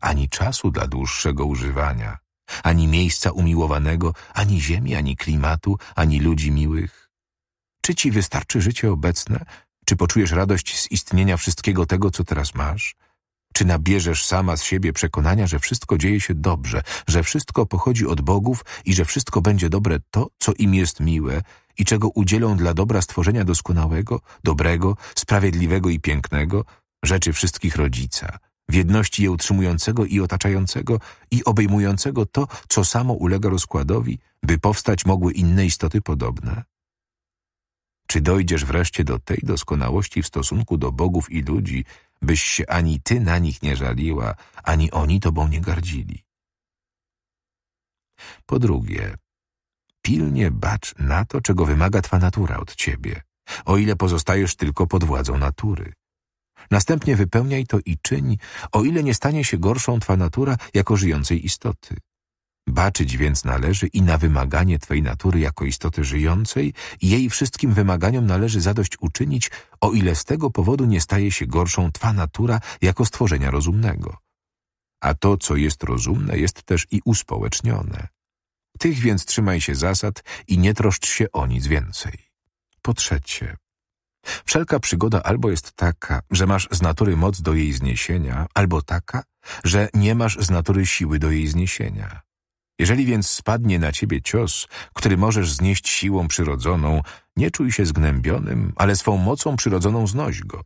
ani czasu dla dłuższego używania, ani miejsca umiłowanego, ani ziemi, ani klimatu, ani ludzi miłych, czy ci wystarczy życie obecne? Czy poczujesz radość z istnienia wszystkiego tego, co teraz masz? Czy nabierzesz sama z siebie przekonania, że wszystko dzieje się dobrze, że wszystko pochodzi od bogów i że wszystko będzie dobre to, co im jest miłe i czego udzielą dla dobra stworzenia doskonałego, dobrego, sprawiedliwego i pięknego, rzeczy wszystkich rodzica, w jedności je utrzymującego i otaczającego i obejmującego to, co samo ulega rozkładowi, by powstać mogły inne istoty podobne? Czy dojdziesz wreszcie do tej doskonałości w stosunku do bogów i ludzi, byś się ani ty na nich nie żaliła, ani oni tobą nie gardzili? Po drugie, pilnie bacz na to, czego wymaga twa natura od ciebie, o ile pozostajesz tylko pod władzą natury. Następnie wypełniaj to i czyń, o ile nie stanie się gorszą twa natura jako żyjącej istoty. Baczyć więc należy i na wymaganie Twej natury jako istoty żyjącej i jej wszystkim wymaganiom należy zadość uczynić, o ile z tego powodu nie staje się gorszą Twa natura jako stworzenia rozumnego. A to, co jest rozumne, jest też i uspołecznione. Tych więc trzymaj się zasad i nie troszcz się o nic więcej. Po trzecie, wszelka przygoda albo jest taka, że masz z natury moc do jej zniesienia, albo taka, że nie masz z natury siły do jej zniesienia. Jeżeli więc spadnie na ciebie cios, który możesz znieść siłą przyrodzoną, nie czuj się zgnębionym, ale swą mocą przyrodzoną znoś go.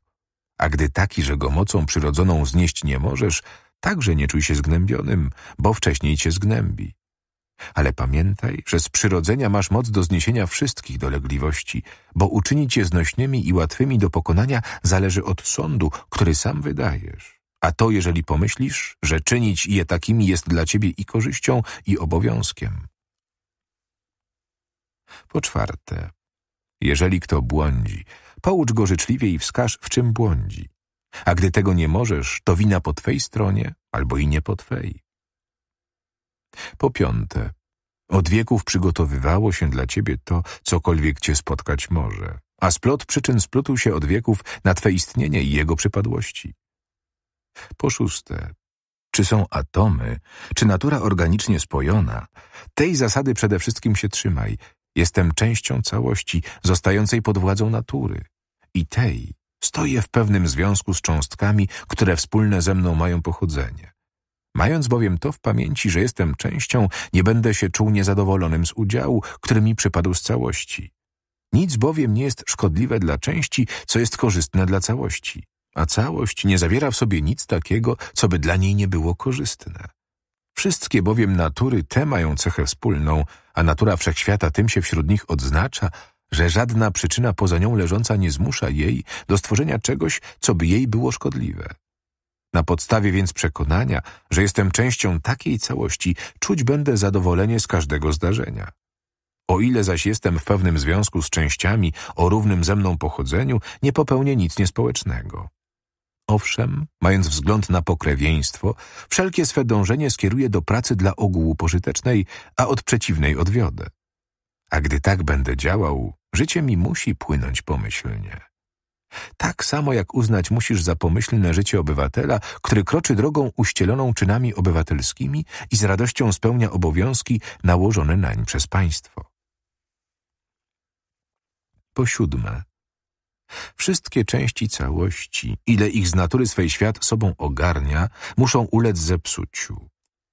A gdy taki, że go mocą przyrodzoną znieść nie możesz, także nie czuj się zgnębionym, bo wcześniej cię zgnębi. Ale pamiętaj, że z przyrodzenia masz moc do zniesienia wszystkich dolegliwości, bo uczynić je znośnymi i łatwymi do pokonania zależy od sądu, który sam wydajesz. A to, jeżeli pomyślisz, że czynić je takimi jest dla ciebie i korzyścią, i obowiązkiem. Po czwarte, jeżeli kto błądzi, poucz go życzliwie i wskaż, w czym błądzi. A gdy tego nie możesz, to wina po twej stronie albo i nie po twej. Po piąte, od wieków przygotowywało się dla ciebie to, cokolwiek cię spotkać może, a splot przyczyn splótł się od wieków na twe istnienie i jego przypadłości. Po szóste, czy są atomy, czy natura organicznie spojona, tej zasady przede wszystkim się trzymaj. Jestem częścią całości, zostającej pod władzą natury. I tej stoję w pewnym związku z cząstkami, które wspólne ze mną mają pochodzenie. Mając bowiem to w pamięci, że jestem częścią, nie będę się czuł niezadowolonym z udziału, który mi przypadł z całości. Nic bowiem nie jest szkodliwe dla części, co jest korzystne dla całości a całość nie zawiera w sobie nic takiego, co by dla niej nie było korzystne. Wszystkie bowiem natury te mają cechę wspólną, a natura wszechświata tym się wśród nich odznacza, że żadna przyczyna poza nią leżąca nie zmusza jej do stworzenia czegoś, co by jej było szkodliwe. Na podstawie więc przekonania, że jestem częścią takiej całości, czuć będę zadowolenie z każdego zdarzenia. O ile zaś jestem w pewnym związku z częściami o równym ze mną pochodzeniu, nie popełnię nic niespołecznego. Owszem, mając wzgląd na pokrewieństwo, wszelkie swe dążenie skieruje do pracy dla ogółu pożytecznej, a od przeciwnej odwiodę. A gdy tak będę działał, życie mi musi płynąć pomyślnie. Tak samo jak uznać musisz za pomyślne życie obywatela, który kroczy drogą uścieloną czynami obywatelskimi i z radością spełnia obowiązki nałożone nań przez państwo. Po siódme, Wszystkie części całości, ile ich z natury swej świat sobą ogarnia, muszą ulec zepsuciu.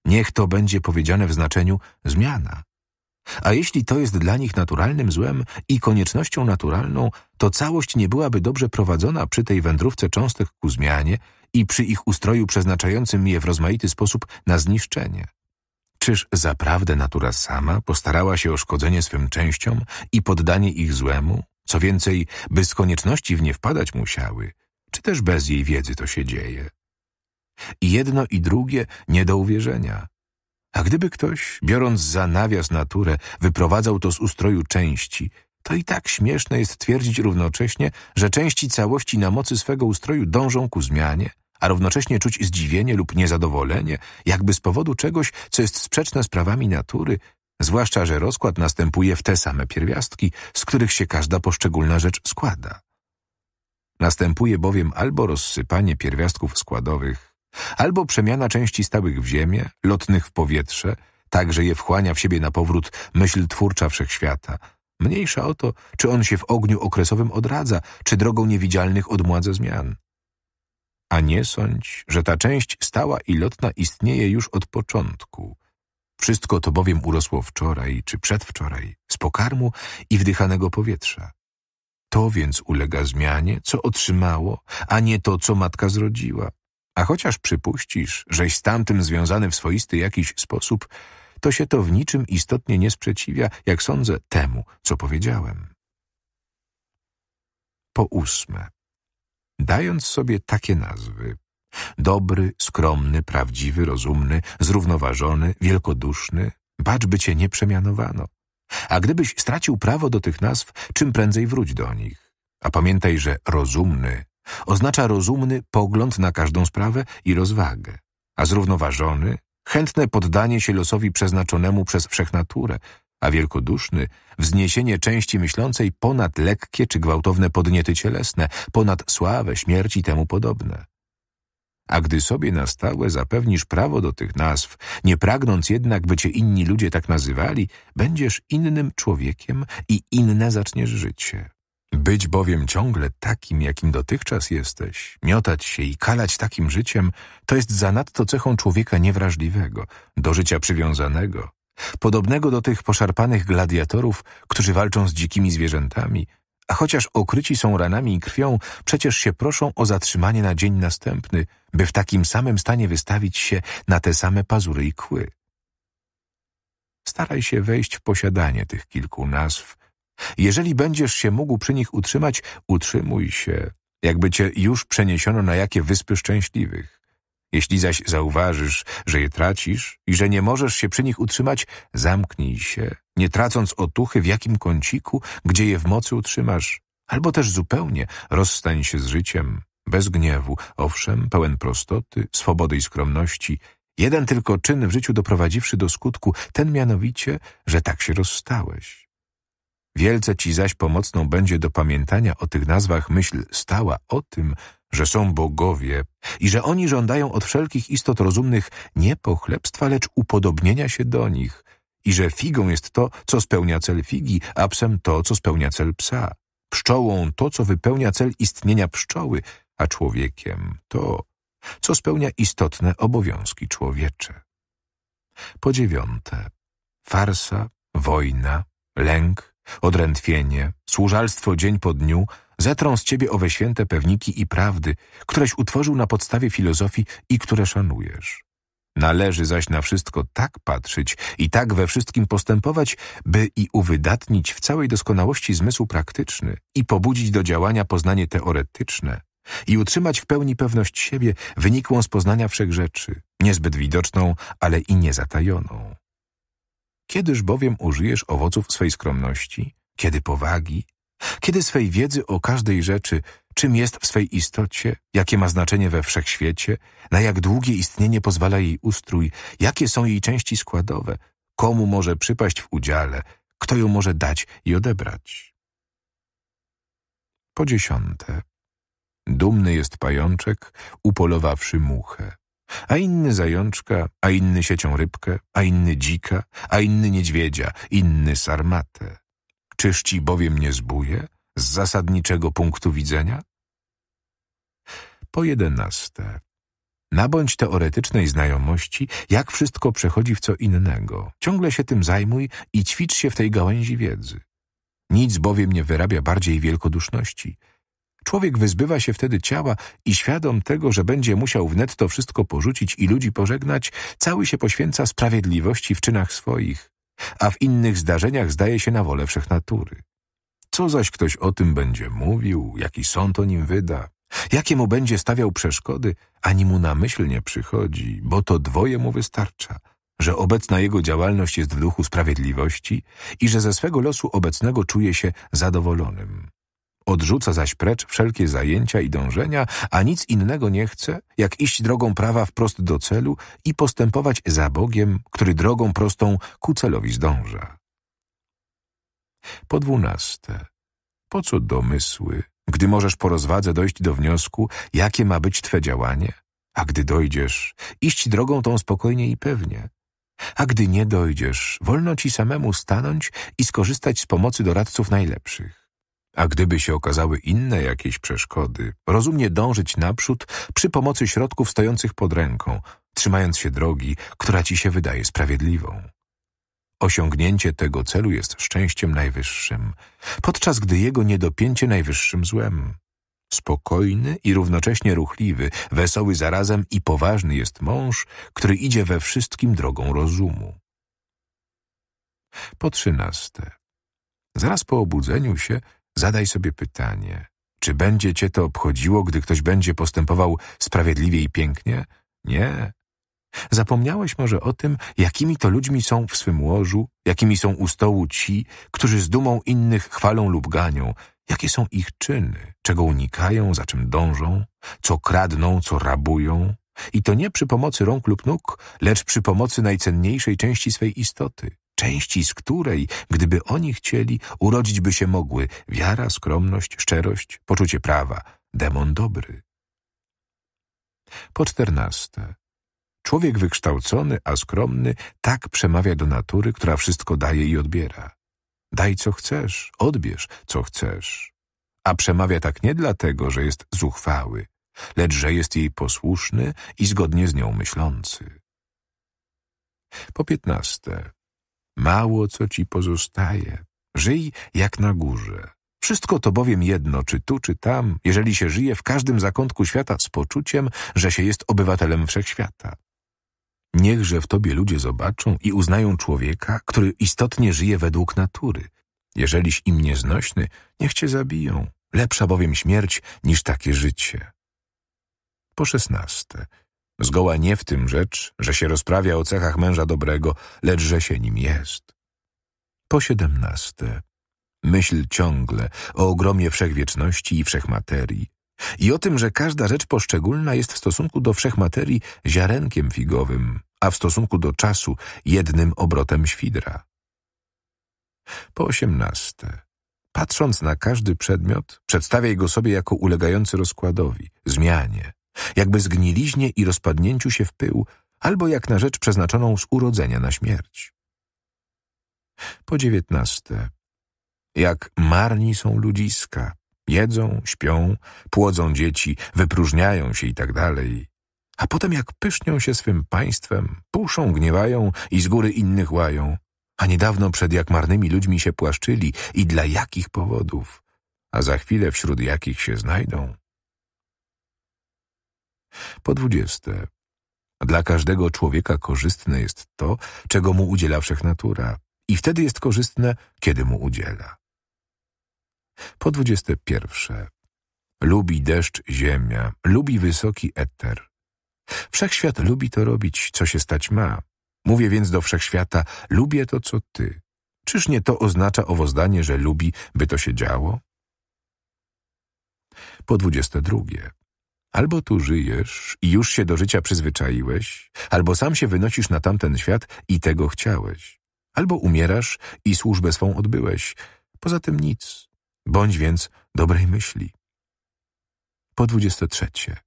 Niech to będzie powiedziane w znaczeniu zmiana. A jeśli to jest dla nich naturalnym złem i koniecznością naturalną, to całość nie byłaby dobrze prowadzona przy tej wędrówce cząstek ku zmianie i przy ich ustroju przeznaczającym je w rozmaity sposób na zniszczenie. Czyż zaprawdę natura sama postarała się o szkodzenie swym częściom i poddanie ich złemu? Co więcej, by z konieczności w nie wpadać musiały, czy też bez jej wiedzy to się dzieje. I jedno i drugie nie do uwierzenia. A gdyby ktoś, biorąc za nawias naturę, wyprowadzał to z ustroju części, to i tak śmieszne jest twierdzić równocześnie, że części całości na mocy swego ustroju dążą ku zmianie, a równocześnie czuć zdziwienie lub niezadowolenie, jakby z powodu czegoś, co jest sprzeczne z prawami natury zwłaszcza że rozkład następuje w te same pierwiastki, z których się każda poszczególna rzecz składa. Następuje bowiem albo rozsypanie pierwiastków składowych, albo przemiana części stałych w ziemię, lotnych w powietrze, tak, że je wchłania w siebie na powrót myśl twórcza wszechświata. Mniejsza o to, czy on się w ogniu okresowym odradza, czy drogą niewidzialnych odmładza zmian. A nie sądź, że ta część stała i lotna istnieje już od początku, wszystko to bowiem urosło wczoraj czy przedwczoraj, z pokarmu i wdychanego powietrza. To więc ulega zmianie, co otrzymało, a nie to, co matka zrodziła. A chociaż przypuścisz, żeś z tamtym związany w swoisty jakiś sposób, to się to w niczym istotnie nie sprzeciwia, jak sądzę, temu, co powiedziałem. Po ósme. Dając sobie takie nazwy, Dobry, skromny, prawdziwy, rozumny, zrównoważony, wielkoduszny. Bacz, by cię nie przemianowano. A gdybyś stracił prawo do tych nazw, czym prędzej wróć do nich. A pamiętaj, że rozumny oznacza rozumny pogląd na każdą sprawę i rozwagę, a zrównoważony chętne poddanie się losowi przeznaczonemu przez wszechnaturę, a wielkoduszny wzniesienie części myślącej ponad lekkie czy gwałtowne podniety cielesne, ponad sławę, śmierć i temu podobne. A gdy sobie na stałe zapewnisz prawo do tych nazw, nie pragnąc jednak, by cię inni ludzie tak nazywali, będziesz innym człowiekiem i inne zaczniesz życie. Być bowiem ciągle takim, jakim dotychczas jesteś, miotać się i kalać takim życiem, to jest zanadto cechą człowieka niewrażliwego, do życia przywiązanego, podobnego do tych poszarpanych gladiatorów, którzy walczą z dzikimi zwierzętami, a chociaż okryci są ranami i krwią, przecież się proszą o zatrzymanie na dzień następny, by w takim samym stanie wystawić się na te same pazury i kły. Staraj się wejść w posiadanie tych kilku nazw. Jeżeli będziesz się mógł przy nich utrzymać, utrzymuj się, jakby cię już przeniesiono na jakie wyspy szczęśliwych. Jeśli zaś zauważysz, że je tracisz i że nie możesz się przy nich utrzymać, zamknij się, nie tracąc otuchy w jakim kąciku, gdzie je w mocy utrzymasz. Albo też zupełnie rozstań się z życiem, bez gniewu, owszem, pełen prostoty, swobody i skromności, jeden tylko czyn w życiu doprowadziwszy do skutku, ten mianowicie, że tak się rozstałeś. Wielce ci zaś pomocną będzie do pamiętania o tych nazwach myśl stała o tym, że są bogowie i że oni żądają od wszelkich istot rozumnych nie pochlebstwa, lecz upodobnienia się do nich i że figą jest to, co spełnia cel figi, a psem to, co spełnia cel psa, pszczołą to, co wypełnia cel istnienia pszczoły, a człowiekiem to, co spełnia istotne obowiązki człowiecze. Po dziewiąte, farsa, wojna, lęk, odrętwienie, służalstwo dzień po dniu – Zetrą z ciebie owe święte pewniki i prawdy, któreś utworzył na podstawie filozofii i które szanujesz. Należy zaś na wszystko tak patrzeć i tak we wszystkim postępować, by i uwydatnić w całej doskonałości zmysł praktyczny i pobudzić do działania poznanie teoretyczne i utrzymać w pełni pewność siebie wynikłą z poznania wszechrzeczy, niezbyt widoczną, ale i niezatajoną. Kiedyż bowiem użyjesz owoców swej skromności? Kiedy powagi? Kiedy swej wiedzy o każdej rzeczy, czym jest w swej istocie, jakie ma znaczenie we wszechświecie, na jak długie istnienie pozwala jej ustrój, jakie są jej części składowe, komu może przypaść w udziale, kto ją może dać i odebrać. Po dziesiąte. Dumny jest pajączek, upolowawszy muchę a inny zajączka, a inny siecią rybkę, a inny dzika, a inny niedźwiedzia, inny sarmatę. Czyż ci bowiem nie zbuje z zasadniczego punktu widzenia? Po jedenaste. Nabądź teoretycznej znajomości, jak wszystko przechodzi w co innego. Ciągle się tym zajmuj i ćwicz się w tej gałęzi wiedzy. Nic bowiem nie wyrabia bardziej wielkoduszności. Człowiek wyzbywa się wtedy ciała i świadom tego, że będzie musiał wnet to wszystko porzucić i ludzi pożegnać, cały się poświęca sprawiedliwości w czynach swoich, a w innych zdarzeniach zdaje się na wolę wszechnatury. Co zaś ktoś o tym będzie mówił, jaki sąd o nim wyda, jakie mu będzie stawiał przeszkody, ani mu na myśl nie przychodzi, bo to dwoje mu wystarcza, że obecna jego działalność jest w duchu sprawiedliwości i że ze swego losu obecnego czuje się zadowolonym. Odrzuca zaś precz wszelkie zajęcia i dążenia, a nic innego nie chce, jak iść drogą prawa wprost do celu i postępować za Bogiem, który drogą prostą ku celowi zdąża. Po dwunaste. Po co domysły, gdy możesz po rozwadze dojść do wniosku, jakie ma być Twe działanie? A gdy dojdziesz, iść drogą tą spokojnie i pewnie. A gdy nie dojdziesz, wolno Ci samemu stanąć i skorzystać z pomocy doradców najlepszych. A gdyby się okazały inne jakieś przeszkody, rozumnie dążyć naprzód przy pomocy środków stojących pod ręką, trzymając się drogi, która ci się wydaje sprawiedliwą. Osiągnięcie tego celu jest szczęściem najwyższym, podczas gdy jego niedopięcie najwyższym złem. Spokojny i równocześnie ruchliwy, wesoły zarazem i poważny jest mąż, który idzie we wszystkim drogą rozumu. Po trzynaste. Zaraz po obudzeniu się Zadaj sobie pytanie, czy będzie cię to obchodziło, gdy ktoś będzie postępował sprawiedliwie i pięknie? Nie. Zapomniałeś może o tym, jakimi to ludźmi są w swym łożu, jakimi są u stołu ci, którzy z dumą innych chwalą lub ganią, jakie są ich czyny, czego unikają, za czym dążą, co kradną, co rabują. I to nie przy pomocy rąk lub nóg, lecz przy pomocy najcenniejszej części swej istoty, części z której, gdyby oni chcieli, urodzić by się mogły wiara, skromność, szczerość, poczucie prawa, demon dobry. Po czternaste. Człowiek wykształcony, a skromny tak przemawia do natury, która wszystko daje i odbiera. Daj co chcesz, odbierz co chcesz. A przemawia tak nie dlatego, że jest zuchwały, lecz że jest jej posłuszny i zgodnie z nią myślący. Po piętnaste. Mało co ci pozostaje. Żyj jak na górze. Wszystko to bowiem jedno, czy tu, czy tam, jeżeli się żyje w każdym zakątku świata z poczuciem, że się jest obywatelem wszechświata. Niechże w tobie ludzie zobaczą i uznają człowieka, który istotnie żyje według natury. Jeżeliś im nieznośny, niech cię zabiją. Lepsza bowiem śmierć niż takie życie. Po szesnaste, Zgoła nie w tym rzecz, że się rozprawia o cechach męża dobrego, lecz że się nim jest. Po siedemnaste. Myśl ciągle o ogromie wszechwieczności i wszechmaterii i o tym, że każda rzecz poszczególna jest w stosunku do wszechmaterii ziarenkiem figowym, a w stosunku do czasu jednym obrotem świdra. Po osiemnaste. Patrząc na każdy przedmiot, przedstawiaj go sobie jako ulegający rozkładowi, zmianie, jakby zgniliźnie i rozpadnięciu się w pył, albo jak na rzecz przeznaczoną z urodzenia na śmierć. Po dziewiętnaste. Jak marni są ludziska. Jedzą, śpią, płodzą dzieci, wypróżniają się i tak dalej. A potem jak pysznią się swym państwem, puszą, gniewają i z góry innych łają. A niedawno przed jak marnymi ludźmi się płaszczyli i dla jakich powodów, a za chwilę wśród jakich się znajdą. Po dwudzieste. Dla każdego człowieka korzystne jest to, czego mu udziela wszechnatura i wtedy jest korzystne, kiedy mu udziela. Po dwudzieste pierwsze. Lubi deszcz ziemia, lubi wysoki eter. Wszechświat lubi to robić, co się stać ma. Mówię więc do wszechświata, lubię to, co ty. Czyż nie to oznacza owo zdanie, że lubi, by to się działo? Po dwudzieste drugie. Albo tu żyjesz i już się do życia przyzwyczaiłeś, albo sam się wynosisz na tamten świat i tego chciałeś. Albo umierasz i służbę swą odbyłeś. Poza tym nic. Bądź więc dobrej myśli. Po dwudzieste trzecie.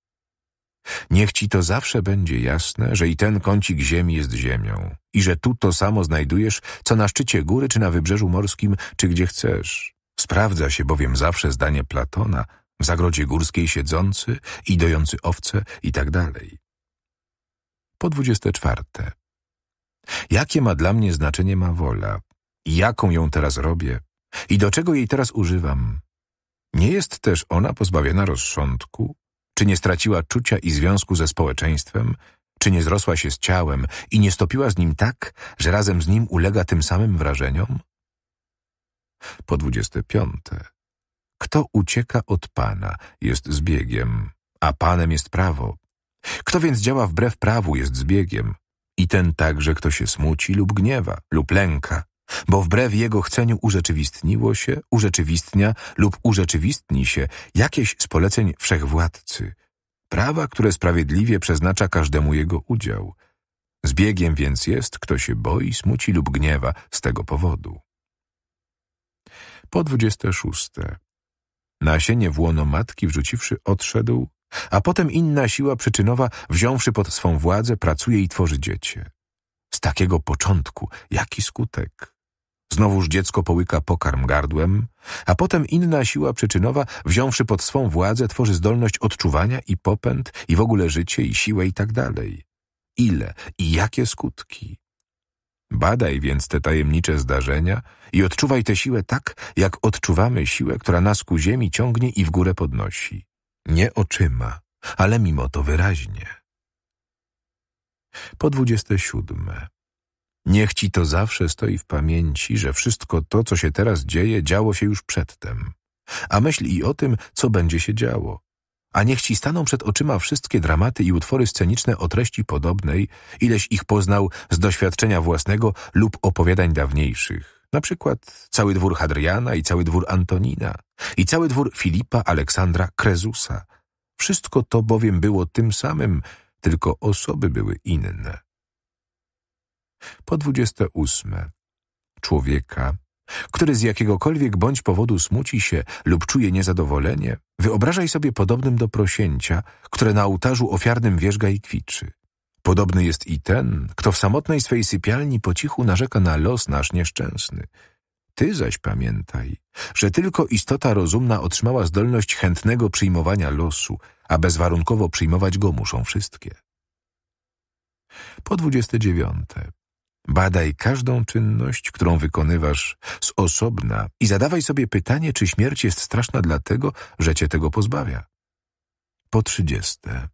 Niech ci to zawsze będzie jasne, że i ten kącik ziemi jest ziemią i że tu to samo znajdujesz, co na szczycie góry, czy na wybrzeżu morskim, czy gdzie chcesz. Sprawdza się bowiem zawsze zdanie Platona, w zagrodzie górskiej siedzący i dojący owce i tak dalej. Po dwudzieste czwarte. Jakie ma dla mnie znaczenie ma wola? Jaką ją teraz robię? I do czego jej teraz używam? Nie jest też ona pozbawiona rozsądku? Czy nie straciła czucia i związku ze społeczeństwem? Czy nie zrosła się z ciałem i nie stopiła z nim tak, że razem z nim ulega tym samym wrażeniom? Po dwudzieste piąte. Kto ucieka od Pana, jest zbiegiem, a Panem jest prawo. Kto więc działa wbrew prawu, jest zbiegiem. I ten także, kto się smuci lub gniewa, lub lęka, bo wbrew jego chceniu urzeczywistniło się, urzeczywistnia lub urzeczywistni się jakieś z poleceń wszechwładcy, prawa, które sprawiedliwie przeznacza każdemu jego udział. Zbiegiem więc jest, kto się boi, smuci lub gniewa z tego powodu. Po 26. Nasienie w łono matki wrzuciwszy odszedł, a potem inna siła przyczynowa, wziąwszy pod swą władzę, pracuje i tworzy dziecię. Z takiego początku, jaki skutek? Znowuż dziecko połyka pokarm gardłem, a potem inna siła przyczynowa, wziąwszy pod swą władzę, tworzy zdolność odczuwania i popęd, i w ogóle życie, i siłę i tak dalej. Ile i jakie skutki? Badaj więc te tajemnicze zdarzenia i odczuwaj tę siłę tak, jak odczuwamy siłę, która nas ku ziemi ciągnie i w górę podnosi. Nie oczyma, ale mimo to wyraźnie. Po dwudzieste siódme. Niech ci to zawsze stoi w pamięci, że wszystko to, co się teraz dzieje, działo się już przedtem. A myśl i o tym, co będzie się działo a niech ci staną przed oczyma wszystkie dramaty i utwory sceniczne o treści podobnej, ileś ich poznał z doświadczenia własnego lub opowiadań dawniejszych. Na przykład cały dwór Hadriana i cały dwór Antonina i cały dwór Filipa Aleksandra Krezusa. Wszystko to bowiem było tym samym, tylko osoby były inne. Po dwudzieste ósme. Człowieka który z jakiegokolwiek bądź powodu smuci się lub czuje niezadowolenie, wyobrażaj sobie podobnym do prosięcia, które na ołtarzu ofiarnym wierzga i kwiczy. Podobny jest i ten, kto w samotnej swej sypialni po cichu narzeka na los nasz nieszczęsny. Ty zaś pamiętaj, że tylko istota rozumna otrzymała zdolność chętnego przyjmowania losu, a bezwarunkowo przyjmować go muszą wszystkie. Po dziewiąte. Badaj każdą czynność, którą wykonywasz z osobna i zadawaj sobie pytanie, czy śmierć jest straszna dlatego, że cię tego pozbawia. Po trzydzieste.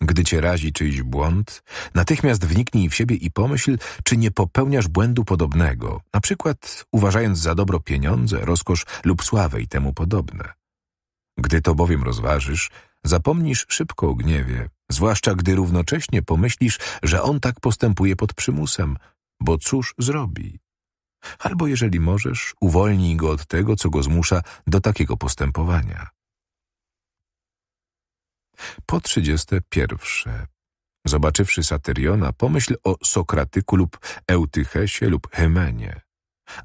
Gdy cię razi czyjś błąd, natychmiast wniknij w siebie i pomyśl, czy nie popełniasz błędu podobnego, na przykład uważając za dobro pieniądze, rozkosz lub sławę i temu podobne. Gdy to bowiem rozważysz, zapomnisz szybko o gniewie, zwłaszcza gdy równocześnie pomyślisz, że on tak postępuje pod przymusem – bo cóż zrobi? Albo jeżeli możesz, uwolnij go od tego, co go zmusza do takiego postępowania. Po trzydzieste pierwsze. Zobaczywszy Satyriona, pomyśl o Sokratyku lub Eutychesie lub Hymenie.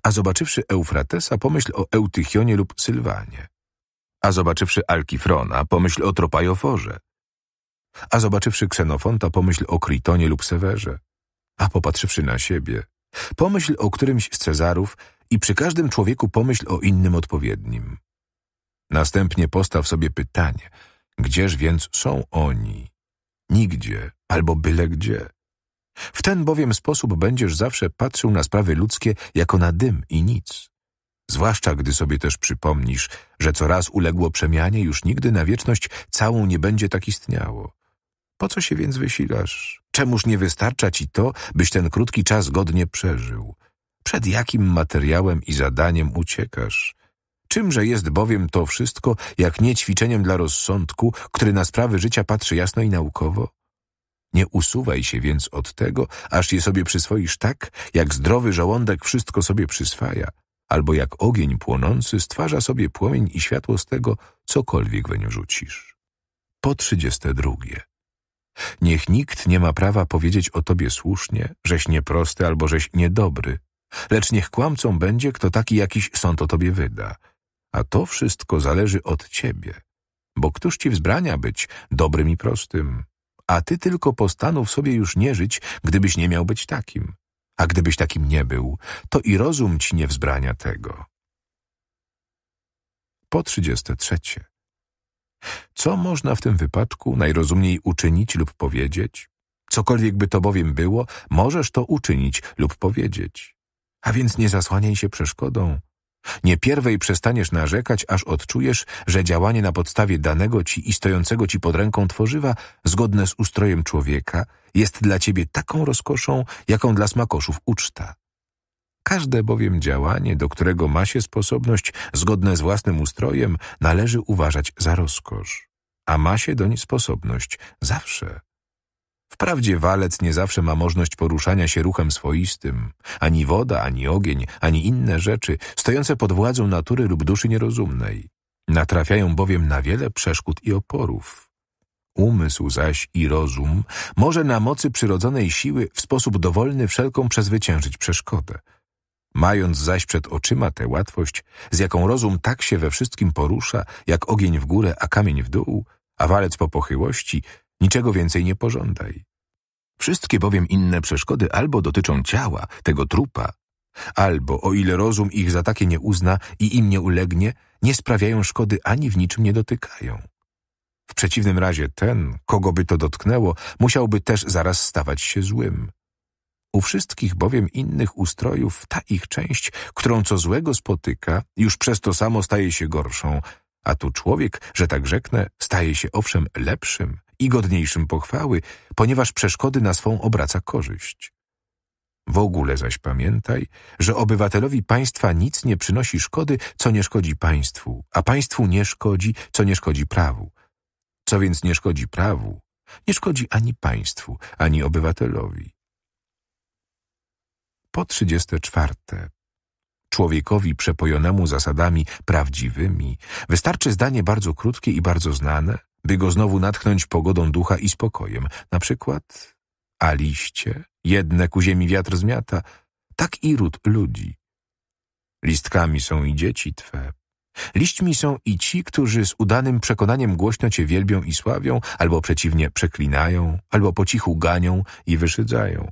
A zobaczywszy Eufratesa, pomyśl o Eutychionie lub Sylwanie. A zobaczywszy Alkifrona, pomyśl o Tropajoforze. A zobaczywszy Ksenofonta, pomyśl o Kritonie lub Sewerze. A popatrzywszy na siebie, pomyśl o którymś z Cezarów i przy każdym człowieku pomyśl o innym odpowiednim. Następnie postaw sobie pytanie, gdzież więc są oni? Nigdzie albo byle gdzie. W ten bowiem sposób będziesz zawsze patrzył na sprawy ludzkie jako na dym i nic. Zwłaszcza gdy sobie też przypomnisz, że co raz uległo przemianie, już nigdy na wieczność całą nie będzie tak istniało. Po co się więc wysilasz? Czemuż nie wystarcza ci to, byś ten krótki czas godnie przeżył? Przed jakim materiałem i zadaniem uciekasz? Czymże jest bowiem to wszystko, jak nie ćwiczeniem dla rozsądku, który na sprawy życia patrzy jasno i naukowo? Nie usuwaj się więc od tego, aż je sobie przyswoisz tak, jak zdrowy żołądek wszystko sobie przyswaja, albo jak ogień płonący stwarza sobie płomień i światło z tego, cokolwiek weń rzucisz. Po trzydzieste drugie. Niech nikt nie ma prawa powiedzieć o tobie słusznie, żeś nieprosty albo żeś niedobry, lecz niech kłamcą będzie, kto taki jakiś sąd o tobie wyda. A to wszystko zależy od ciebie, bo któż ci wzbrania być dobrym i prostym? A ty tylko postanów sobie już nie żyć, gdybyś nie miał być takim. A gdybyś takim nie był, to i rozum ci nie wzbrania tego. Po trzydzieste trzecie. Co można w tym wypadku najrozumniej uczynić lub powiedzieć? Cokolwiek by to bowiem było, możesz to uczynić lub powiedzieć. A więc nie zasłaniaj się przeszkodą. Nie pierwej przestaniesz narzekać, aż odczujesz, że działanie na podstawie danego ci i stojącego ci pod ręką tworzywa, zgodne z ustrojem człowieka, jest dla ciebie taką rozkoszą, jaką dla smakoszów uczta. Każde bowiem działanie, do którego ma się sposobność, zgodne z własnym ustrojem, należy uważać za rozkosz. A ma się doń sposobność zawsze. Wprawdzie walec nie zawsze ma możliwość poruszania się ruchem swoistym. Ani woda, ani ogień, ani inne rzeczy, stojące pod władzą natury lub duszy nierozumnej. Natrafiają bowiem na wiele przeszkód i oporów. Umysł zaś i rozum może na mocy przyrodzonej siły w sposób dowolny wszelką przezwyciężyć przeszkodę – Mając zaś przed oczyma tę łatwość, z jaką rozum tak się we wszystkim porusza, jak ogień w górę, a kamień w dół, a walec po pochyłości, niczego więcej nie pożądaj. Wszystkie bowiem inne przeszkody albo dotyczą ciała, tego trupa, albo, o ile rozum ich za takie nie uzna i im nie ulegnie, nie sprawiają szkody ani w niczym nie dotykają. W przeciwnym razie ten, kogo by to dotknęło, musiałby też zaraz stawać się złym. U wszystkich bowiem innych ustrojów ta ich część, którą co złego spotyka, już przez to samo staje się gorszą, a tu człowiek, że tak rzeknę, staje się owszem lepszym i godniejszym pochwały, ponieważ przeszkody na swą obraca korzyść. W ogóle zaś pamiętaj, że obywatelowi państwa nic nie przynosi szkody, co nie szkodzi państwu, a państwu nie szkodzi, co nie szkodzi prawu. Co więc nie szkodzi prawu, nie szkodzi ani państwu, ani obywatelowi po 34. Człowiekowi przepojonemu zasadami prawdziwymi wystarczy zdanie bardzo krótkie i bardzo znane, by go znowu natchnąć pogodą ducha i spokojem. Na przykład, a liście, jedne ku ziemi wiatr zmiata, tak i ród ludzi. Listkami są i dzieci Twe. Liśćmi są i ci, którzy z udanym przekonaniem głośno Cię wielbią i sławią, albo przeciwnie przeklinają, albo po cichu ganią i wyszydzają.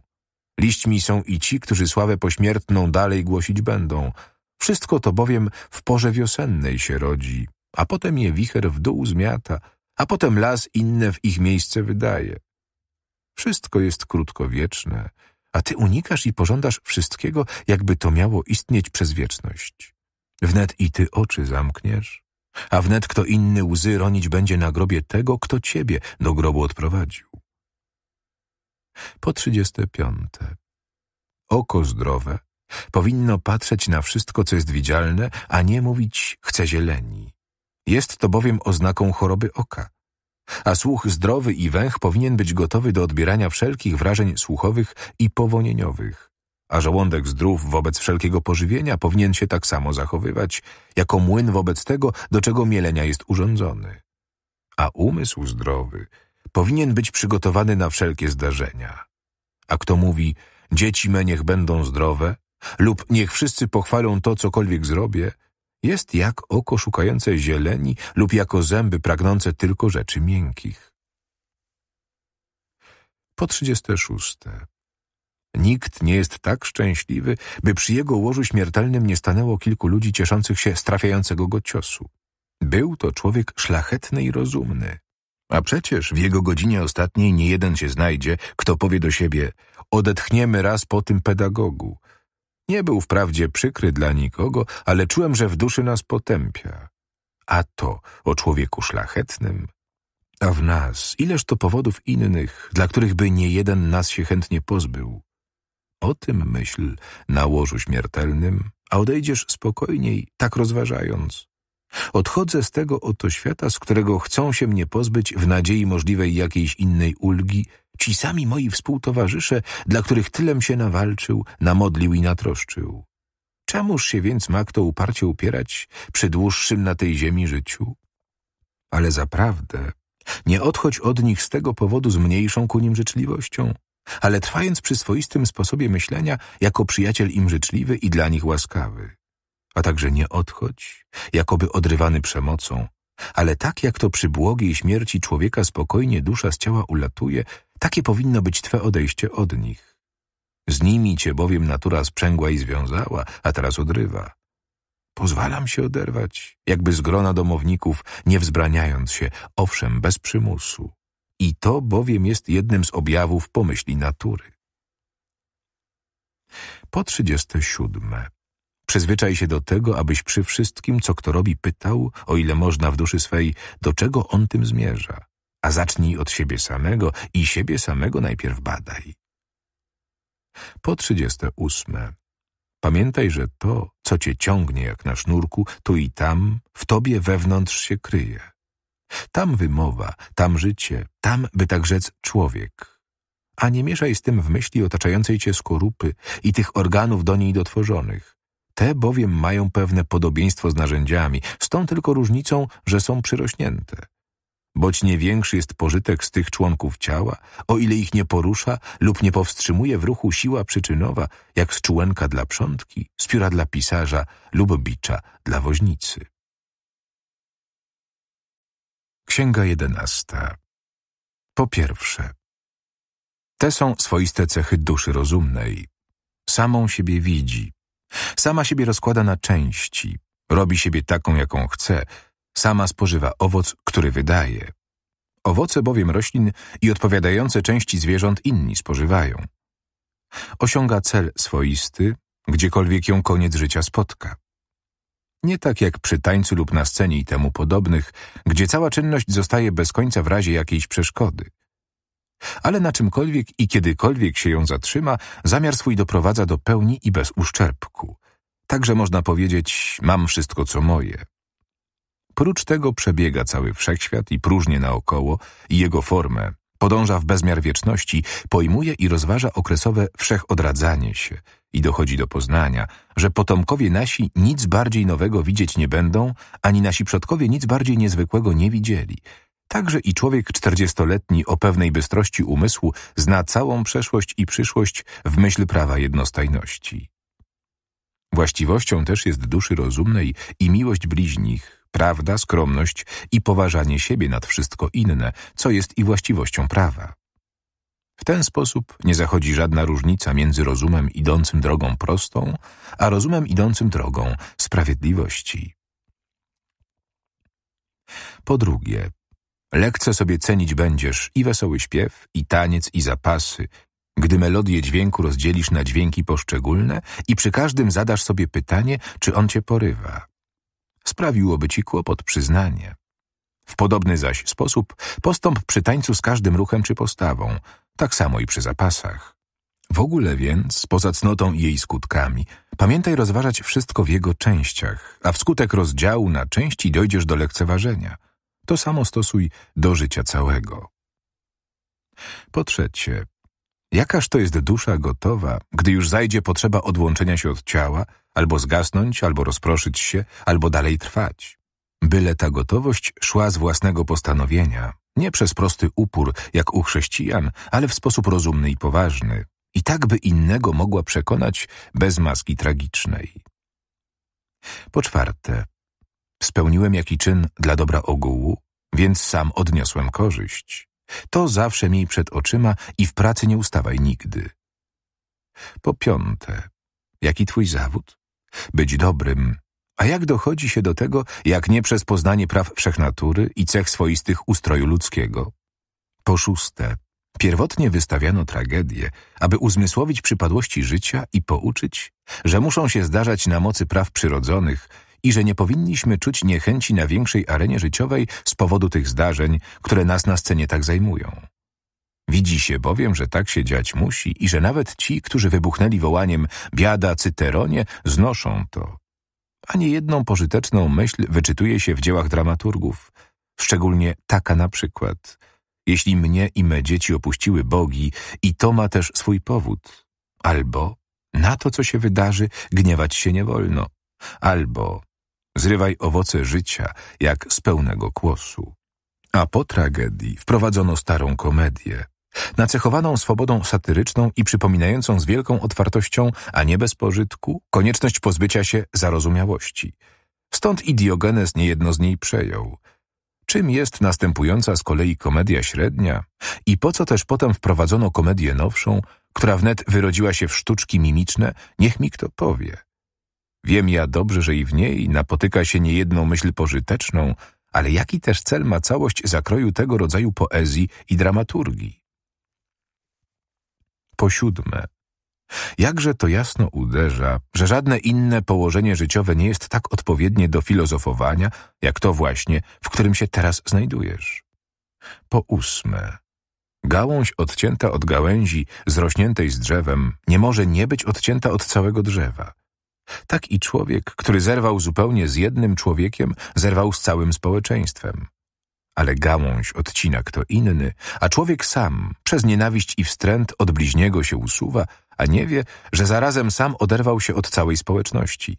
Liśćmi są i ci, którzy sławę pośmiertną dalej głosić będą. Wszystko to bowiem w porze wiosennej się rodzi, a potem je wicher w dół zmiata, a potem las inne w ich miejsce wydaje. Wszystko jest krótkowieczne, a ty unikasz i pożądasz wszystkiego, jakby to miało istnieć przez wieczność. Wnet i ty oczy zamkniesz, a wnet kto inny łzy ronić będzie na grobie tego, kto ciebie do grobu odprowadził. Po trzydzieste piąte. Oko zdrowe powinno patrzeć na wszystko, co jest widzialne, a nie mówić chce zieleni. Jest to bowiem oznaką choroby oka. A słuch zdrowy i węch powinien być gotowy do odbierania wszelkich wrażeń słuchowych i powonieniowych. A żołądek zdrów wobec wszelkiego pożywienia powinien się tak samo zachowywać, jako młyn wobec tego, do czego mielenia jest urządzony. A umysł zdrowy – powinien być przygotowany na wszelkie zdarzenia. A kto mówi, dzieci me niech będą zdrowe, lub niech wszyscy pochwalą to, cokolwiek zrobię, jest jak oko szukające zieleni lub jako zęby pragnące tylko rzeczy miękkich. Po 36. Nikt nie jest tak szczęśliwy, by przy jego łożu śmiertelnym nie stanęło kilku ludzi cieszących się z trafiającego go ciosu. Był to człowiek szlachetny i rozumny. A przecież w jego godzinie ostatniej nie jeden się znajdzie, kto powie do siebie odetchniemy raz po tym pedagogu. Nie był wprawdzie przykry dla nikogo, ale czułem, że w duszy nas potępia. A to o człowieku szlachetnym. A w nas ileż to powodów innych, dla których by nie jeden nas się chętnie pozbył. O tym myśl na łożu śmiertelnym, a odejdziesz spokojniej, tak rozważając. Odchodzę z tego oto świata, z którego chcą się mnie pozbyć w nadziei możliwej jakiejś innej ulgi ci sami moi współtowarzysze, dla których tylem się nawalczył, namodlił i natroszczył. Czemuż się więc ma kto uparcie upierać przy dłuższym na tej ziemi życiu? Ale zaprawdę, nie odchodź od nich z tego powodu z mniejszą ku nim życzliwością, ale trwając przy swoistym sposobie myślenia, jako przyjaciel im życzliwy i dla nich łaskawy a także nie odchodź, jakoby odrywany przemocą, ale tak jak to przy błogiej śmierci człowieka spokojnie dusza z ciała ulatuje, takie powinno być Twe odejście od nich. Z nimi Cię bowiem natura sprzęgła i związała, a teraz odrywa. Pozwalam się oderwać, jakby z grona domowników, nie wzbraniając się, owszem, bez przymusu. I to bowiem jest jednym z objawów pomyśli natury. Po trzydzieste siódme. Przyzwyczaj się do tego, abyś przy wszystkim, co kto robi, pytał, o ile można w duszy swej, do czego on tym zmierza. A zacznij od siebie samego i siebie samego najpierw badaj. Po trzydzieste ósme. Pamiętaj, że to, co cię ciągnie jak na sznurku, tu i tam, w tobie wewnątrz się kryje. Tam wymowa, tam życie, tam, by tak rzec, człowiek. A nie mieszaj z tym w myśli otaczającej cię skorupy i tych organów do niej dotworzonych. Te bowiem mają pewne podobieństwo z narzędziami, z tą tylko różnicą, że są przyrośnięte. Boć nie większy jest pożytek z tych członków ciała, o ile ich nie porusza lub nie powstrzymuje w ruchu siła przyczynowa, jak z czułenka dla przątki, z pióra dla pisarza lub bicza dla woźnicy. Księga jedenasta Po pierwsze, te są swoiste cechy duszy rozumnej. Samą siebie widzi, Sama siebie rozkłada na części, robi siebie taką, jaką chce, sama spożywa owoc, który wydaje. Owoce bowiem roślin i odpowiadające części zwierząt inni spożywają. Osiąga cel swoisty, gdziekolwiek ją koniec życia spotka. Nie tak jak przy tańcu lub na scenie i temu podobnych, gdzie cała czynność zostaje bez końca w razie jakiejś przeszkody. Ale na czymkolwiek i kiedykolwiek się ją zatrzyma, zamiar swój doprowadza do pełni i bez uszczerbku. Także można powiedzieć, mam wszystko co moje. Prócz tego przebiega cały wszechświat i próżnie naokoło i jego formę, podąża w bezmiar wieczności, pojmuje i rozważa okresowe wszechodradzanie się i dochodzi do poznania, że potomkowie nasi nic bardziej nowego widzieć nie będą, ani nasi przodkowie nic bardziej niezwykłego nie widzieli – Także i człowiek czterdziestoletni o pewnej bystrości umysłu zna całą przeszłość i przyszłość w myśl prawa jednostajności. Właściwością też jest duszy rozumnej i miłość bliźnich, prawda, skromność i poważanie siebie nad wszystko inne, co jest i właściwością prawa. W ten sposób nie zachodzi żadna różnica między rozumem idącym drogą prostą, a rozumem idącym drogą sprawiedliwości. Po drugie, Lekce sobie cenić będziesz i wesoły śpiew, i taniec, i zapasy, gdy melodię dźwięku rozdzielisz na dźwięki poszczególne i przy każdym zadasz sobie pytanie, czy on cię porywa. Sprawiłoby ci kłopot przyznanie. W podobny zaś sposób postąp przy tańcu z każdym ruchem czy postawą, tak samo i przy zapasach. W ogóle więc, poza cnotą i jej skutkami, pamiętaj rozważać wszystko w jego częściach, a wskutek rozdziału na części dojdziesz do lekceważenia – to samo stosuj do życia całego. Po trzecie, jakaż to jest dusza gotowa, gdy już zajdzie potrzeba odłączenia się od ciała, albo zgasnąć, albo rozproszyć się, albo dalej trwać. Byle ta gotowość szła z własnego postanowienia, nie przez prosty upór, jak u chrześcijan, ale w sposób rozumny i poważny, i tak by innego mogła przekonać bez maski tragicznej. Po czwarte, Spełniłem jaki czyn dla dobra ogółu, więc sam odniosłem korzyść. To zawsze miej przed oczyma i w pracy nie ustawaj nigdy. Po piąte, jaki twój zawód? Być dobrym. A jak dochodzi się do tego, jak nie przez poznanie praw wszechnatury i cech swoistych ustroju ludzkiego? Po szóste, Pierwotnie wystawiano tragedię, aby uzmysłowić przypadłości życia i pouczyć, że muszą się zdarzać na mocy praw przyrodzonych, i że nie powinniśmy czuć niechęci na większej arenie życiowej z powodu tych zdarzeń, które nas na scenie tak zajmują. Widzi się bowiem, że tak się dziać musi i że nawet ci, którzy wybuchnęli wołaniem biada cyteronie, znoszą to. A nie jedną pożyteczną myśl wyczytuje się w dziełach dramaturgów, szczególnie taka na przykład. Jeśli mnie i me dzieci opuściły bogi i to ma też swój powód. Albo na to, co się wydarzy, gniewać się nie wolno. Albo Zrywaj owoce życia, jak z pełnego kłosu. A po tragedii wprowadzono starą komedię, nacechowaną swobodą satyryczną i przypominającą z wielką otwartością, a nie bez pożytku, konieczność pozbycia się zarozumiałości. Stąd i Diogenes niejedno z niej przejął. Czym jest następująca z kolei komedia średnia i po co też potem wprowadzono komedię nowszą, która wnet wyrodziła się w sztuczki mimiczne, niech mi kto powie. Wiem ja dobrze, że i w niej napotyka się niejedną myśl pożyteczną, ale jaki też cel ma całość zakroju tego rodzaju poezji i dramaturgii? Po siódme. Jakże to jasno uderza, że żadne inne położenie życiowe nie jest tak odpowiednie do filozofowania, jak to właśnie, w którym się teraz znajdujesz. Po ósme. Gałąź odcięta od gałęzi, zrośniętej z drzewem, nie może nie być odcięta od całego drzewa. Tak i człowiek, który zerwał zupełnie z jednym człowiekiem, zerwał z całym społeczeństwem. Ale gałąź odcina kto inny, a człowiek sam, przez nienawiść i wstręt od bliźniego się usuwa, a nie wie, że zarazem sam oderwał się od całej społeczności.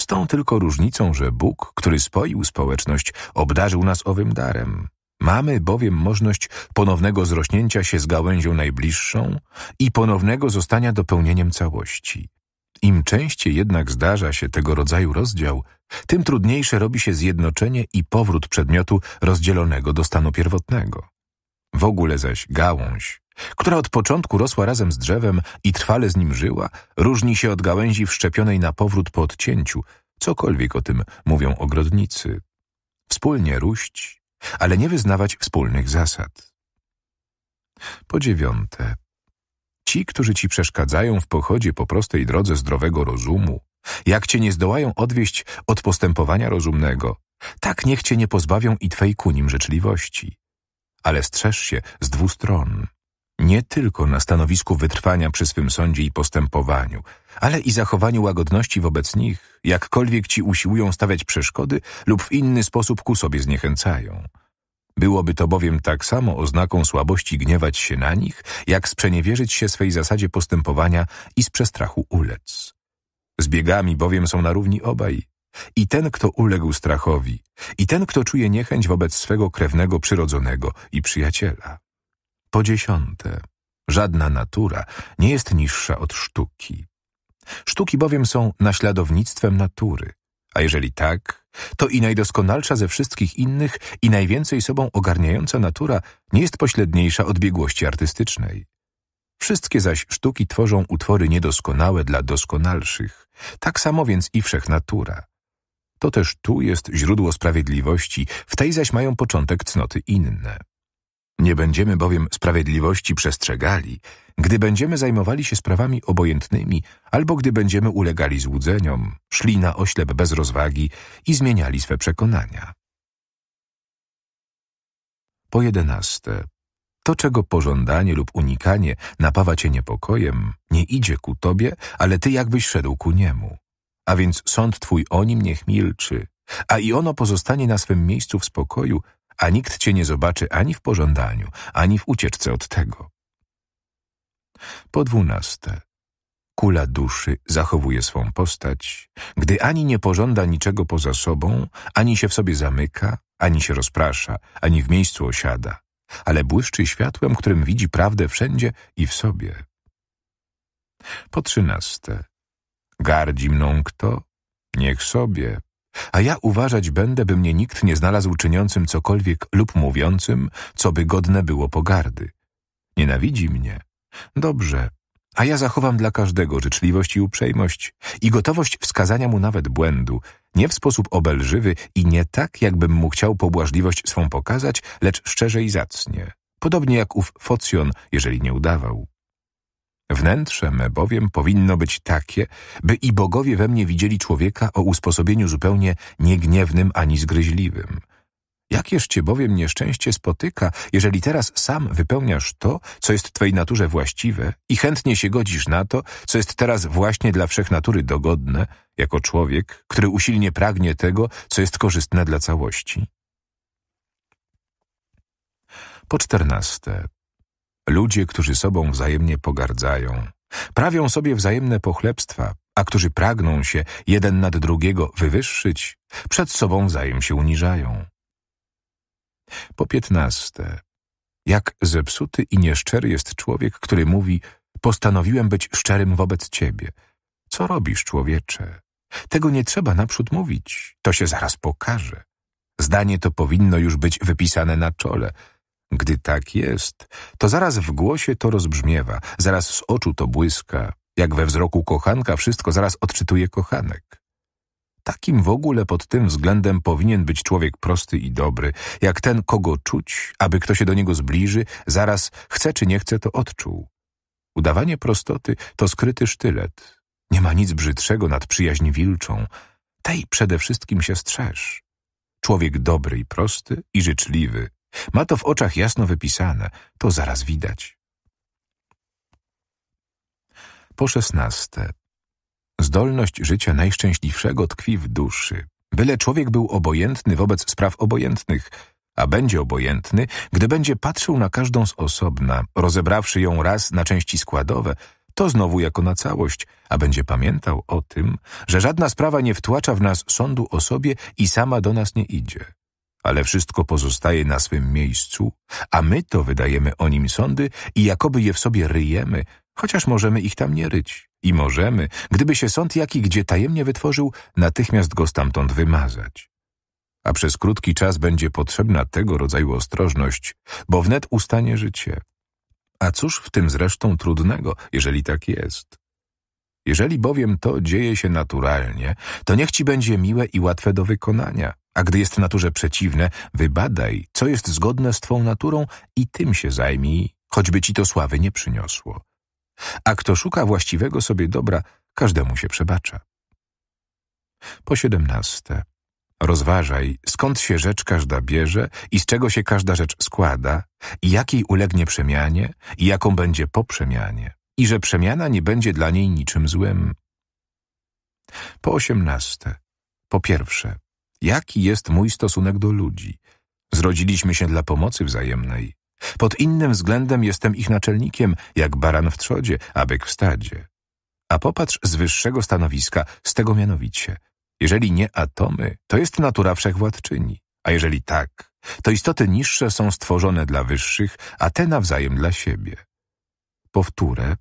Z tą tylko różnicą, że Bóg, który spoił społeczność, obdarzył nas owym darem. Mamy bowiem możliwość ponownego zrośnięcia się z gałęzią najbliższą i ponownego zostania dopełnieniem całości. Im częściej jednak zdarza się tego rodzaju rozdział, tym trudniejsze robi się zjednoczenie i powrót przedmiotu rozdzielonego do stanu pierwotnego. W ogóle zaś gałąź, która od początku rosła razem z drzewem i trwale z nim żyła, różni się od gałęzi wszczepionej na powrót po odcięciu, cokolwiek o tym mówią ogrodnicy. Wspólnie róść, ale nie wyznawać wspólnych zasad. Po dziewiąte, Ci, którzy ci przeszkadzają w pochodzie po prostej drodze zdrowego rozumu, jak cię nie zdołają odwieść od postępowania rozumnego, tak niech cię nie pozbawią i twej ku nim życzliwości. Ale strzeż się z dwu stron. Nie tylko na stanowisku wytrwania przy swym sądzie i postępowaniu, ale i zachowaniu łagodności wobec nich, jakkolwiek ci usiłują stawiać przeszkody lub w inny sposób ku sobie zniechęcają. Byłoby to bowiem tak samo oznaką słabości gniewać się na nich, jak sprzeniewierzyć się swej zasadzie postępowania i z przestrachu ulec. Z biegami bowiem są na równi obaj. I ten, kto uległ strachowi, i ten, kto czuje niechęć wobec swego krewnego przyrodzonego i przyjaciela. Po dziesiąte, żadna natura nie jest niższa od sztuki. Sztuki bowiem są naśladownictwem natury, a jeżeli tak, to i najdoskonalsza ze wszystkich innych i najwięcej sobą ogarniająca natura nie jest pośredniejsza od biegłości artystycznej. Wszystkie zaś sztuki tworzą utwory niedoskonałe dla doskonalszych, tak samo więc i wszechnatura. To też tu jest źródło sprawiedliwości, w tej zaś mają początek cnoty inne. Nie będziemy bowiem sprawiedliwości przestrzegali, gdy będziemy zajmowali się sprawami obojętnymi, albo gdy będziemy ulegali złudzeniom, szli na oślep bez rozwagi i zmieniali swe przekonania. Po jedenaste, to czego pożądanie lub unikanie napawa cię niepokojem, nie idzie ku tobie, ale ty jakbyś szedł ku niemu. A więc sąd twój o nim niech milczy, a i ono pozostanie na swym miejscu w spokoju, a nikt cię nie zobaczy ani w pożądaniu, ani w ucieczce od tego. Po dwunaste, kula duszy zachowuje swą postać, gdy ani nie pożąda niczego poza sobą, ani się w sobie zamyka, ani się rozprasza, ani w miejscu osiada, ale błyszczy światłem, którym widzi prawdę wszędzie i w sobie. Po trzynaste, gardzi mną kto? Niech sobie. A ja uważać będę, by mnie nikt nie znalazł czyniącym cokolwiek lub mówiącym, co by godne było pogardy. Nienawidzi mnie, Dobrze, a ja zachowam dla każdego życzliwość i uprzejmość i gotowość wskazania mu nawet błędu, nie w sposób obelżywy i nie tak, jakbym mu chciał pobłażliwość swą pokazać, lecz szczerze i zacnie, podobnie jak ów Focjon, jeżeli nie udawał. Wnętrze me bowiem powinno być takie, by i bogowie we mnie widzieli człowieka o usposobieniu zupełnie niegniewnym ani zgryźliwym – Jakież cię bowiem nieszczęście spotyka, jeżeli teraz sam wypełniasz to, co jest twojej naturze właściwe i chętnie się godzisz na to, co jest teraz właśnie dla wszechnatury dogodne, jako człowiek, który usilnie pragnie tego, co jest korzystne dla całości. Po czternaste. Ludzie, którzy sobą wzajemnie pogardzają, prawią sobie wzajemne pochlebstwa, a którzy pragną się jeden nad drugiego wywyższyć, przed sobą wzajem się uniżają. Po piętnaste, jak zepsuty i nieszczery jest człowiek, który mówi postanowiłem być szczerym wobec ciebie. Co robisz, człowiecze? Tego nie trzeba naprzód mówić, to się zaraz pokaże. Zdanie to powinno już być wypisane na czole. Gdy tak jest, to zaraz w głosie to rozbrzmiewa, zaraz z oczu to błyska, jak we wzroku kochanka wszystko zaraz odczytuje kochanek. Takim w ogóle pod tym względem powinien być człowiek prosty i dobry, jak ten, kogo czuć, aby kto się do niego zbliży, zaraz chce czy nie chce to odczuł. Udawanie prostoty to skryty sztylet. Nie ma nic brzydszego nad przyjaźń wilczą. Tej przede wszystkim się strzeż. Człowiek dobry i prosty i życzliwy. Ma to w oczach jasno wypisane, to zaraz widać. Po szesnaste, Zdolność życia najszczęśliwszego tkwi w duszy. Byle człowiek był obojętny wobec spraw obojętnych, a będzie obojętny, gdy będzie patrzył na każdą z osobna, rozebrawszy ją raz na części składowe, to znowu jako na całość, a będzie pamiętał o tym, że żadna sprawa nie wtłacza w nas sądu o sobie i sama do nas nie idzie. Ale wszystko pozostaje na swym miejscu, a my to wydajemy o nim sądy i jakoby je w sobie ryjemy, chociaż możemy ich tam nie ryć. I możemy, gdyby się sąd jaki gdzie tajemnie wytworzył, natychmiast go stamtąd wymazać. A przez krótki czas będzie potrzebna tego rodzaju ostrożność, bo wnet ustanie życie. A cóż w tym zresztą trudnego, jeżeli tak jest? Jeżeli bowiem to dzieje się naturalnie, to niech ci będzie miłe i łatwe do wykonania, a gdy jest naturze przeciwne, wybadaj, co jest zgodne z twą naturą i tym się zajmij, choćby ci to sławy nie przyniosło a kto szuka właściwego sobie dobra, każdemu się przebacza. Po siedemnaste. Rozważaj, skąd się rzecz każda bierze i z czego się każda rzecz składa, i jakiej ulegnie przemianie, i jaką będzie po przemianie, i że przemiana nie będzie dla niej niczym złym. Po osiemnaste. Po pierwsze, jaki jest mój stosunek do ludzi? Zrodziliśmy się dla pomocy wzajemnej. Pod innym względem jestem ich naczelnikiem, jak baran w trzodzie, a byk w stadzie. A popatrz z wyższego stanowiska, z tego mianowicie. Jeżeli nie atomy, to jest natura wszechwładczyni. A jeżeli tak, to istoty niższe są stworzone dla wyższych, a te nawzajem dla siebie. Powtórę,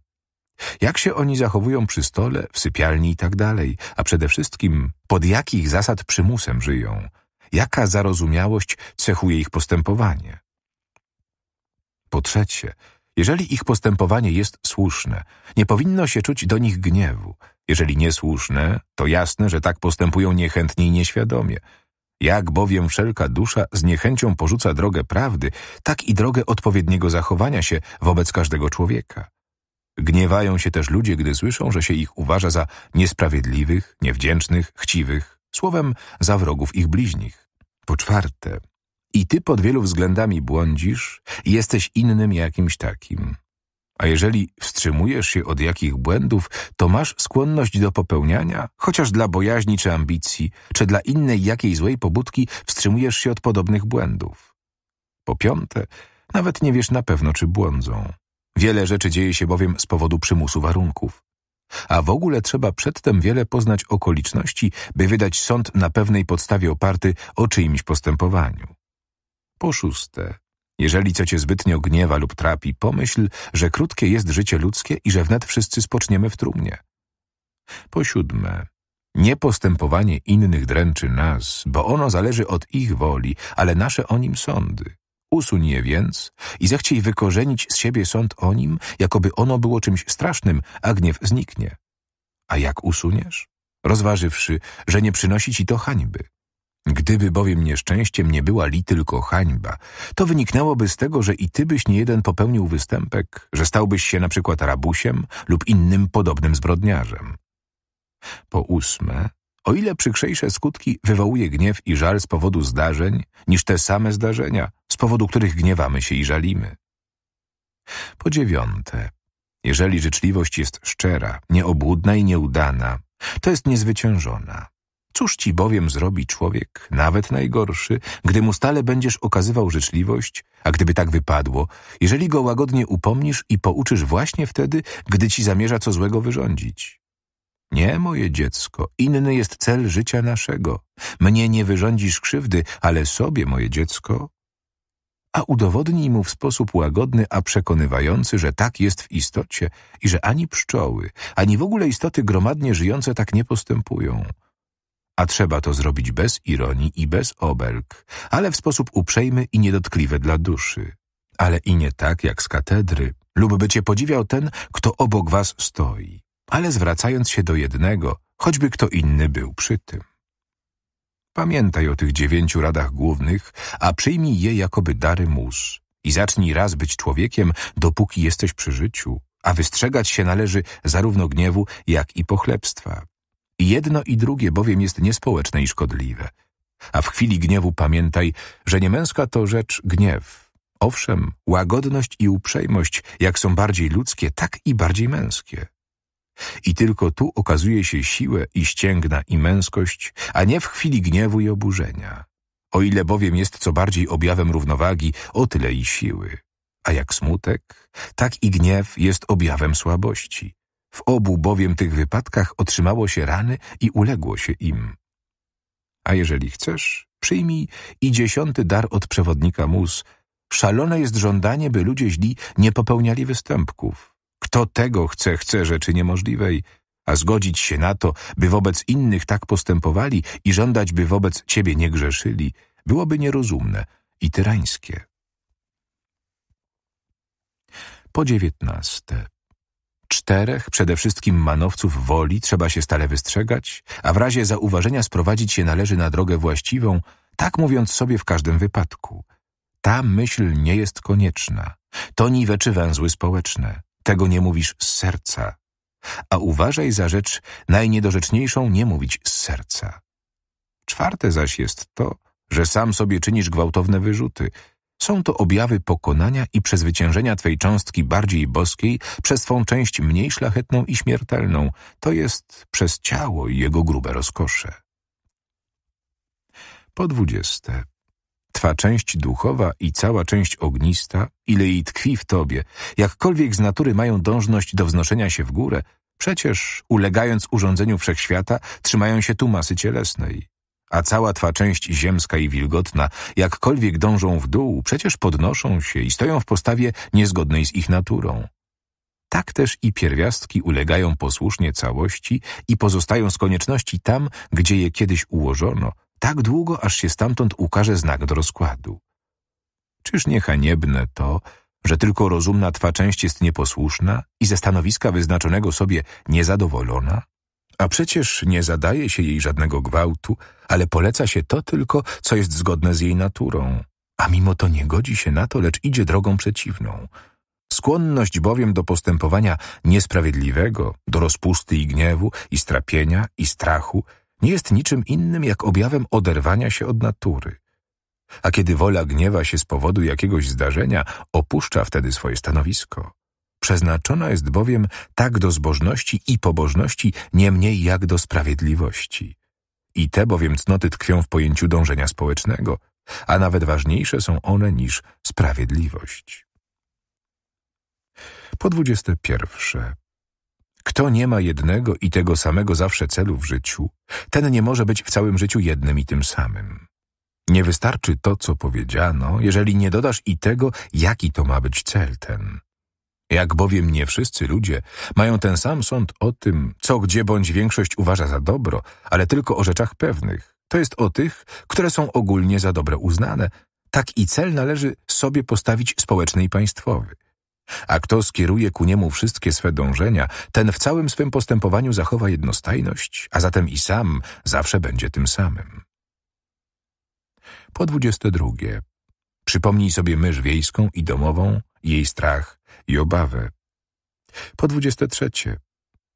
jak się oni zachowują przy stole, w sypialni i tak dalej, a przede wszystkim pod jakich zasad przymusem żyją, jaka zarozumiałość cechuje ich postępowanie. Po trzecie, jeżeli ich postępowanie jest słuszne, nie powinno się czuć do nich gniewu. Jeżeli niesłuszne, to jasne, że tak postępują niechętnie i nieświadomie. Jak bowiem wszelka dusza z niechęcią porzuca drogę prawdy, tak i drogę odpowiedniego zachowania się wobec każdego człowieka. Gniewają się też ludzie, gdy słyszą, że się ich uważa za niesprawiedliwych, niewdzięcznych, chciwych, słowem za wrogów ich bliźnich. Po czwarte, i ty pod wielu względami błądzisz i jesteś innym jakimś takim. A jeżeli wstrzymujesz się od jakich błędów, to masz skłonność do popełniania, chociaż dla bojaźni czy ambicji, czy dla innej jakiej złej pobudki wstrzymujesz się od podobnych błędów. Po piąte, nawet nie wiesz na pewno, czy błądzą. Wiele rzeczy dzieje się bowiem z powodu przymusu warunków. A w ogóle trzeba przedtem wiele poznać okoliczności, by wydać sąd na pewnej podstawie oparty o czyimś postępowaniu. Po szóste, jeżeli co cię zbytnio gniewa lub trapi, pomyśl, że krótkie jest życie ludzkie i że wnet wszyscy spoczniemy w trumnie. Po siódme, niepostępowanie innych dręczy nas, bo ono zależy od ich woli, ale nasze o nim sądy. Usuń je więc i zechciej wykorzenić z siebie sąd o nim, jakoby ono było czymś strasznym, a gniew zniknie. A jak usuniesz? Rozważywszy, że nie przynosi ci to hańby. Gdyby bowiem nieszczęściem nie była li tylko hańba, to wyniknęłoby z tego, że i ty byś nie jeden popełnił występek, że stałbyś się na przykład rabusiem lub innym podobnym zbrodniarzem. Po ósme, o ile przykrzejsze skutki wywołuje gniew i żal z powodu zdarzeń, niż te same zdarzenia, z powodu których gniewamy się i żalimy. Po dziewiąte, jeżeli życzliwość jest szczera, nieobłudna i nieudana, to jest niezwyciężona. Cóż ci bowiem zrobi człowiek, nawet najgorszy, gdy mu stale będziesz okazywał życzliwość, a gdyby tak wypadło, jeżeli go łagodnie upomnisz i pouczysz właśnie wtedy, gdy ci zamierza co złego wyrządzić? Nie, moje dziecko, inny jest cel życia naszego. Mnie nie wyrządzisz krzywdy, ale sobie, moje dziecko. A udowodnij mu w sposób łagodny, a przekonywający, że tak jest w istocie i że ani pszczoły, ani w ogóle istoty gromadnie żyjące tak nie postępują – a trzeba to zrobić bez ironii i bez obelg, ale w sposób uprzejmy i niedotkliwy dla duszy. Ale i nie tak jak z katedry, lub by cię podziwiał ten, kto obok was stoi, ale zwracając się do jednego, choćby kto inny był przy tym. Pamiętaj o tych dziewięciu radach głównych, a przyjmij je jakoby dary mus i zacznij raz być człowiekiem, dopóki jesteś przy życiu, a wystrzegać się należy zarówno gniewu, jak i pochlebstwa. Jedno i drugie bowiem jest niespołeczne i szkodliwe. A w chwili gniewu pamiętaj, że niemęska to rzecz gniew. Owszem, łagodność i uprzejmość, jak są bardziej ludzkie, tak i bardziej męskie. I tylko tu okazuje się siłę i ścięgna i męskość, a nie w chwili gniewu i oburzenia. O ile bowiem jest co bardziej objawem równowagi, o tyle i siły. A jak smutek, tak i gniew jest objawem słabości. W obu bowiem tych wypadkach otrzymało się rany i uległo się im. A jeżeli chcesz, przyjmij i dziesiąty dar od przewodnika mus. Szalone jest żądanie, by ludzie źli nie popełniali występków. Kto tego chce, chce rzeczy niemożliwej, a zgodzić się na to, by wobec innych tak postępowali i żądać, by wobec ciebie nie grzeszyli, byłoby nierozumne i tyrańskie. Po dziewiętnaste. Czterech, przede wszystkim manowców woli, trzeba się stale wystrzegać, a w razie zauważenia sprowadzić się należy na drogę właściwą, tak mówiąc sobie w każdym wypadku. Ta myśl nie jest konieczna. To niweczy węzły społeczne. Tego nie mówisz z serca. A uważaj za rzecz najniedorzeczniejszą nie mówić z serca. Czwarte zaś jest to, że sam sobie czynisz gwałtowne wyrzuty – są to objawy pokonania i przezwyciężenia Twej cząstki bardziej boskiej przez Twą część mniej szlachetną i śmiertelną, to jest przez ciało i jego grube rozkosze. Po dwudzieste. Twa część duchowa i cała część ognista, ile jej tkwi w Tobie, jakkolwiek z natury mają dążność do wznoszenia się w górę, przecież, ulegając urządzeniu wszechświata, trzymają się tu masy cielesnej a cała twa część ziemska i wilgotna, jakkolwiek dążą w dół, przecież podnoszą się i stoją w postawie niezgodnej z ich naturą. Tak też i pierwiastki ulegają posłusznie całości i pozostają z konieczności tam, gdzie je kiedyś ułożono, tak długo, aż się stamtąd ukaże znak do rozkładu. Czyż nie haniebne to, że tylko rozumna twa część jest nieposłuszna i ze stanowiska wyznaczonego sobie niezadowolona? A przecież nie zadaje się jej żadnego gwałtu, ale poleca się to tylko, co jest zgodne z jej naturą. A mimo to nie godzi się na to, lecz idzie drogą przeciwną. Skłonność bowiem do postępowania niesprawiedliwego, do rozpusty i gniewu, i strapienia, i strachu, nie jest niczym innym jak objawem oderwania się od natury. A kiedy wola gniewa się z powodu jakiegoś zdarzenia, opuszcza wtedy swoje stanowisko. Przeznaczona jest bowiem tak do zbożności i pobożności, nie mniej jak do sprawiedliwości. I te bowiem cnoty tkwią w pojęciu dążenia społecznego, a nawet ważniejsze są one niż sprawiedliwość. Po dwudzieste pierwsze. Kto nie ma jednego i tego samego zawsze celu w życiu, ten nie może być w całym życiu jednym i tym samym. Nie wystarczy to, co powiedziano, jeżeli nie dodasz i tego, jaki to ma być cel ten. Jak bowiem nie wszyscy ludzie mają ten sam sąd o tym, co gdzie bądź większość uważa za dobro, ale tylko o rzeczach pewnych, to jest o tych, które są ogólnie za dobre uznane, tak i cel należy sobie postawić społeczny i państwowy. A kto skieruje ku niemu wszystkie swe dążenia, ten w całym swym postępowaniu zachowa jednostajność, a zatem i sam zawsze będzie tym samym. Po dwudzieste drugie. Przypomnij sobie mysz wiejską i domową, jej strach i obawę. Po dwudzieste trzecie.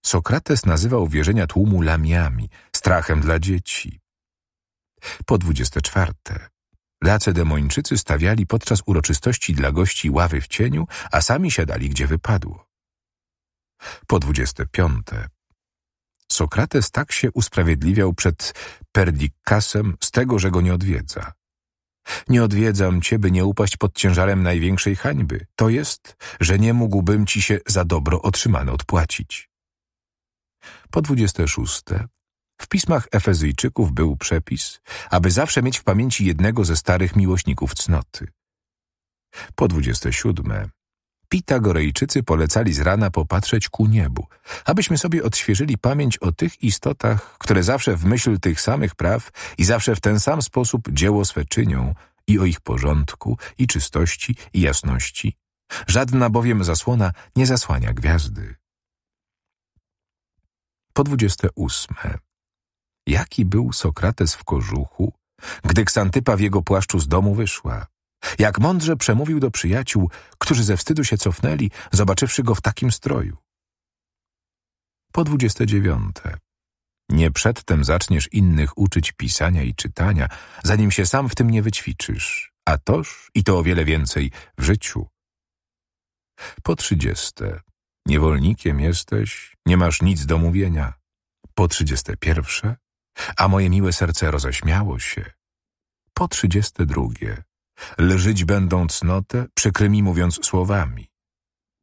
Sokrates nazywał wierzenia tłumu lamiami, strachem dla dzieci. Po dwudzieste czwarte. Lacedemończycy stawiali podczas uroczystości dla gości ławy w cieniu, a sami siadali gdzie wypadło. Po dwudzieste piąte. Sokrates tak się usprawiedliwiał przed Perdikkasem z tego, że go nie odwiedza. Nie odwiedzam cię, by nie upaść pod ciężarem największej hańby. To jest, że nie mógłbym ci się za dobro otrzymane odpłacić. Po dwudzieste W pismach Efezyjczyków był przepis, aby zawsze mieć w pamięci jednego ze starych miłośników cnoty. Po dwudzieste Pitagorejczycy polecali z rana popatrzeć ku niebu, abyśmy sobie odświeżyli pamięć o tych istotach, które zawsze w myśl tych samych praw i zawsze w ten sam sposób dzieło swe czynią i o ich porządku, i czystości, i jasności. Żadna bowiem zasłona nie zasłania gwiazdy. Po dwudzieste ósme. Jaki był Sokrates w kożuchu, gdy Ksantypa w jego płaszczu z domu wyszła? Jak mądrze przemówił do przyjaciół, którzy ze wstydu się cofnęli, zobaczywszy go w takim stroju. Po dwudzieste dziewiąte. Nie przedtem zaczniesz innych uczyć pisania i czytania, zanim się sam w tym nie wyćwiczysz, a toż i to o wiele więcej w życiu. Po trzydzieste. Niewolnikiem jesteś, nie masz nic do mówienia. Po trzydzieste pierwsze, a moje miłe serce roześmiało się. Po trzydzieste drugie leżyć będą cnotę, przykrymi mówiąc słowami.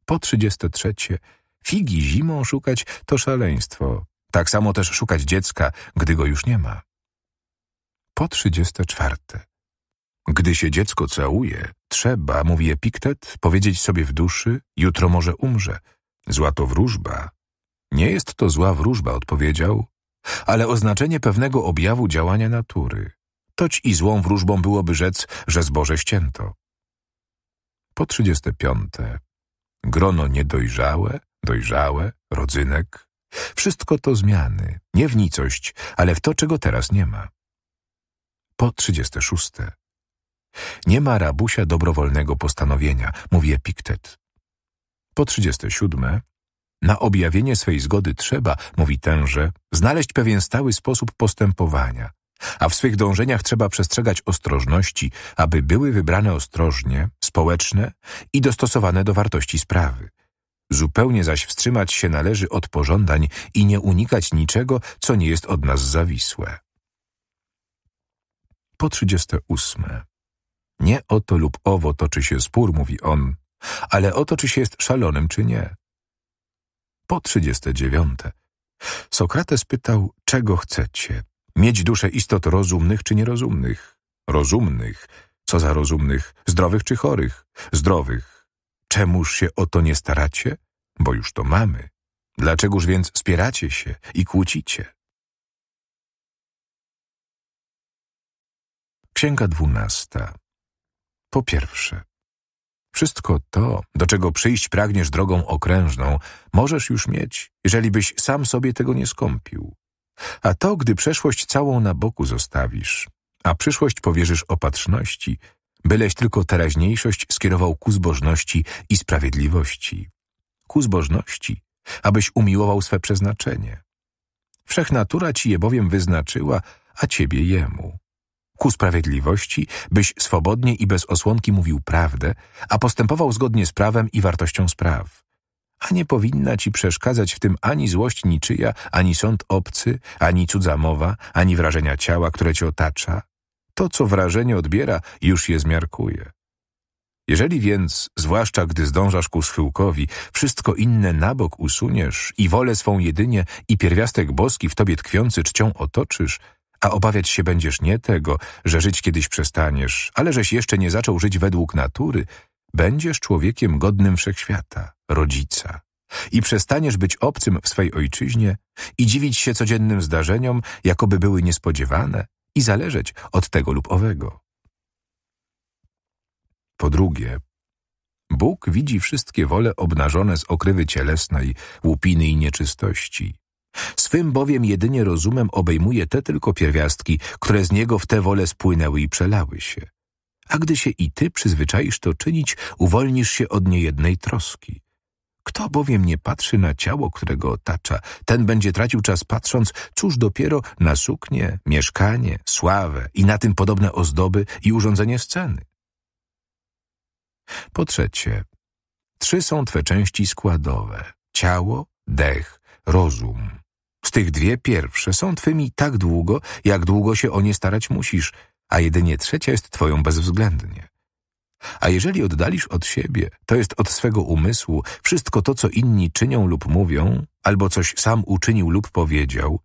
Po trzydzieste trzecie, figi zimą szukać to szaleństwo, tak samo też szukać dziecka, gdy go już nie ma. Po trzydzieste czwarte, gdy się dziecko całuje, trzeba, mówi Epiktet, powiedzieć sobie w duszy, jutro może umrze. Zła to wróżba. Nie jest to zła wróżba, odpowiedział, ale oznaczenie pewnego objawu działania natury toć i złą wróżbą byłoby rzec, że zboże ścięto. Po trzydzieste piąte grono niedojrzałe, dojrzałe, rodzynek. Wszystko to zmiany, nie w nicość, ale w to, czego teraz nie ma. Po trzydzieste szóste nie ma rabusia dobrowolnego postanowienia, mówi Epiktet. Po trzydzieste siódme na objawienie swej zgody trzeba, mówi tenże, znaleźć pewien stały sposób postępowania, a w swych dążeniach trzeba przestrzegać ostrożności, aby były wybrane ostrożnie, społeczne i dostosowane do wartości sprawy. Zupełnie zaś wstrzymać się należy od pożądań i nie unikać niczego, co nie jest od nas zawisłe. Po 38. Nie o to lub owo toczy się spór, mówi on, ale o to, czy się jest szalonym, czy nie. Po 39. Sokrates pytał, czego chcecie, mieć duszę istot rozumnych czy nierozumnych, rozumnych, co za rozumnych, zdrowych czy chorych, zdrowych. Czemuż się o to nie staracie? Bo już to mamy. Dlaczegoż więc spieracie się i kłócicie? Księga dwunasta. Po pierwsze, wszystko to, do czego przyjść pragniesz drogą okrężną, możesz już mieć, jeżeli byś sam sobie tego nie skąpił. A to, gdy przeszłość całą na boku zostawisz, a przyszłość powierzysz opatrzności, byleś tylko teraźniejszość skierował ku zbożności i sprawiedliwości. Ku zbożności, abyś umiłował swe przeznaczenie. Wszechnatura ci je bowiem wyznaczyła, a ciebie jemu. Ku sprawiedliwości, byś swobodnie i bez osłonki mówił prawdę, a postępował zgodnie z prawem i wartością spraw a nie powinna ci przeszkadzać w tym ani złość niczyja, ani sąd obcy, ani cudza mowa, ani wrażenia ciała, które cię otacza. To, co wrażenie odbiera, już je zmiarkuje. Jeżeli więc, zwłaszcza gdy zdążasz ku schyłkowi, wszystko inne na bok usuniesz i wolę swą jedynie i pierwiastek boski w tobie tkwiący czcią otoczysz, a obawiać się będziesz nie tego, że żyć kiedyś przestaniesz, ale żeś jeszcze nie zaczął żyć według natury, będziesz człowiekiem godnym wszechświata, rodzica. I przestaniesz być obcym w swej ojczyźnie i dziwić się codziennym zdarzeniom, jakoby były niespodziewane i zależeć od tego lub owego. Po drugie, Bóg widzi wszystkie wole obnażone z okrywy cielesnej, łupiny i nieczystości. Swym bowiem jedynie rozumem obejmuje te tylko pierwiastki, które z niego w te wole spłynęły i przelały się a gdy się i ty przyzwyczaisz to czynić, uwolnisz się od niejednej troski. Kto bowiem nie patrzy na ciało, którego otacza, ten będzie tracił czas patrząc, cóż dopiero na suknię, mieszkanie, sławę i na tym podobne ozdoby i urządzenie sceny. Po trzecie, trzy są twe części składowe: ciało, dech, rozum. Z tych dwie pierwsze są twymi tak długo, jak długo się o nie starać musisz, a jedynie trzecia jest twoją bezwzględnie. A jeżeli oddalisz od siebie, to jest od swego umysłu, wszystko to, co inni czynią lub mówią, albo coś sam uczynił lub powiedział,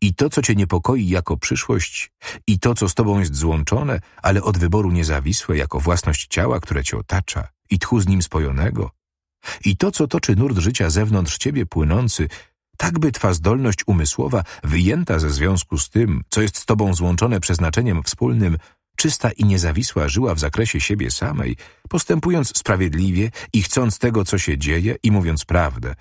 i to, co cię niepokoi jako przyszłość, i to, co z tobą jest złączone, ale od wyboru niezawisłe jako własność ciała, które cię otacza, i tchu z nim spojonego, i to, co toczy nurt życia zewnątrz ciebie płynący, tak by twa zdolność umysłowa, wyjęta ze związku z tym, co jest z tobą złączone przeznaczeniem wspólnym, czysta i niezawisła żyła w zakresie siebie samej, postępując sprawiedliwie i chcąc tego, co się dzieje i mówiąc prawdę.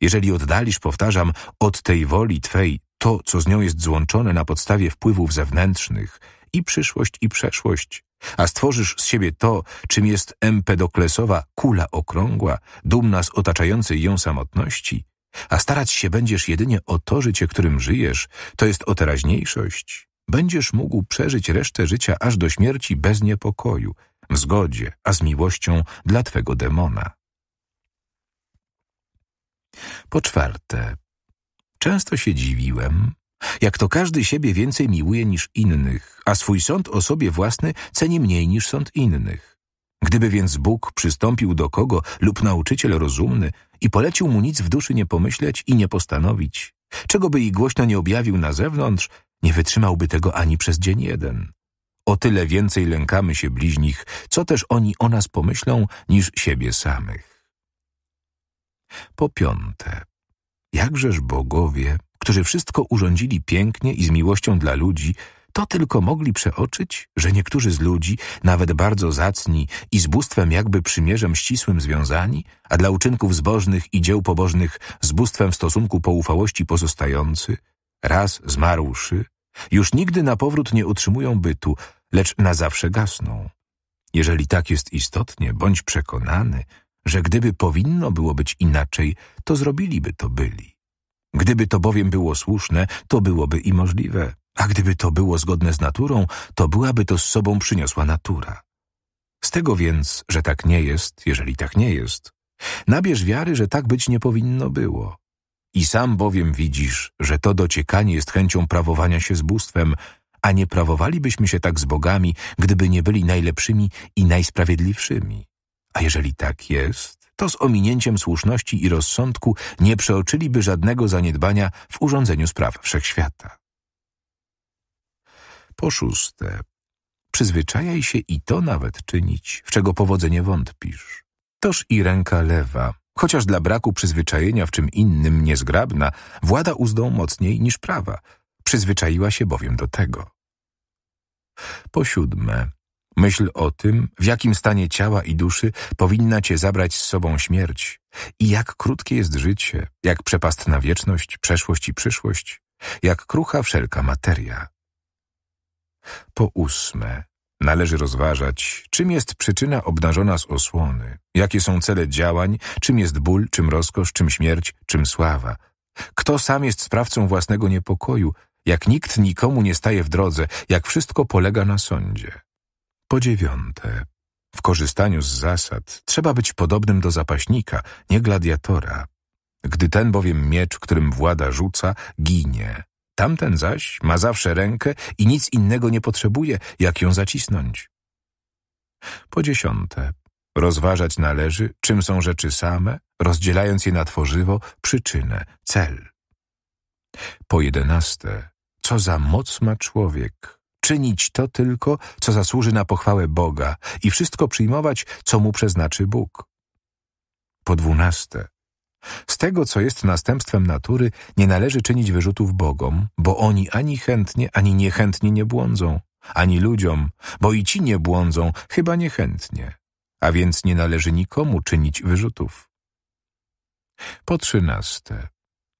Jeżeli oddalisz, powtarzam, od tej woli Twej to, co z nią jest złączone na podstawie wpływów zewnętrznych, i przyszłość, i przeszłość, a stworzysz z siebie to, czym jest empedoklesowa kula okrągła, dumna z otaczającej ją samotności, a starać się będziesz jedynie o to życie, którym żyjesz, to jest o teraźniejszość. Będziesz mógł przeżyć resztę życia aż do śmierci bez niepokoju, w zgodzie, a z miłością dla twego demona. Po czwarte, często się dziwiłem, jak to każdy siebie więcej miłuje niż innych, a swój sąd o sobie własny ceni mniej niż sąd innych. Gdyby więc Bóg przystąpił do kogo lub nauczyciel rozumny, i polecił mu nic w duszy nie pomyśleć i nie postanowić. Czego by i głośno nie objawił na zewnątrz, nie wytrzymałby tego ani przez dzień jeden. O tyle więcej lękamy się bliźnich, co też oni o nas pomyślą, niż siebie samych. Po piąte, jakżeż bogowie, którzy wszystko urządzili pięknie i z miłością dla ludzi, to tylko mogli przeoczyć, że niektórzy z ludzi, nawet bardzo zacni i z bóstwem jakby przymierzem ścisłym związani, a dla uczynków zbożnych i dzieł pobożnych z bóstwem w stosunku poufałości pozostający, raz zmarłszy, już nigdy na powrót nie utrzymują bytu, lecz na zawsze gasną. Jeżeli tak jest istotnie, bądź przekonany, że gdyby powinno było być inaczej, to zrobiliby to byli. Gdyby to bowiem było słuszne, to byłoby i możliwe. A gdyby to było zgodne z naturą, to byłaby to z sobą przyniosła natura. Z tego więc, że tak nie jest, jeżeli tak nie jest, nabierz wiary, że tak być nie powinno było. I sam bowiem widzisz, że to dociekanie jest chęcią prawowania się z bóstwem, a nie prawowalibyśmy się tak z bogami, gdyby nie byli najlepszymi i najsprawiedliwszymi. A jeżeli tak jest, to z ominięciem słuszności i rozsądku nie przeoczyliby żadnego zaniedbania w urządzeniu spraw wszechświata. Po szóste, przyzwyczajaj się i to nawet czynić, w czego powodzenie wątpisz. Toż i ręka lewa, chociaż dla braku przyzwyczajenia w czym innym niezgrabna, włada uzdą mocniej niż prawa. Przyzwyczaiła się bowiem do tego. Po siódme, myśl o tym, w jakim stanie ciała i duszy powinna cię zabrać z sobą śmierć i jak krótkie jest życie, jak przepastna wieczność, przeszłość i przyszłość, jak krucha wszelka materia. Po ósme, należy rozważać, czym jest przyczyna obnażona z osłony, jakie są cele działań, czym jest ból, czym rozkosz, czym śmierć, czym sława. Kto sam jest sprawcą własnego niepokoju, jak nikt nikomu nie staje w drodze, jak wszystko polega na sądzie. Po dziewiąte, w korzystaniu z zasad trzeba być podobnym do zapaśnika, nie gladiatora. Gdy ten bowiem miecz, którym włada rzuca, ginie. Tamten zaś ma zawsze rękę i nic innego nie potrzebuje, jak ją zacisnąć. Po dziesiąte, rozważać należy, czym są rzeczy same, rozdzielając je na tworzywo, przyczynę, cel. Po jedenaste, co za moc ma człowiek, czynić to tylko, co zasłuży na pochwałę Boga i wszystko przyjmować, co mu przeznaczy Bóg. Po dwunaste, z tego, co jest następstwem natury, nie należy czynić wyrzutów bogom, bo oni ani chętnie, ani niechętnie nie błądzą, ani ludziom, bo i ci nie błądzą, chyba niechętnie, a więc nie należy nikomu czynić wyrzutów. Po trzynaste.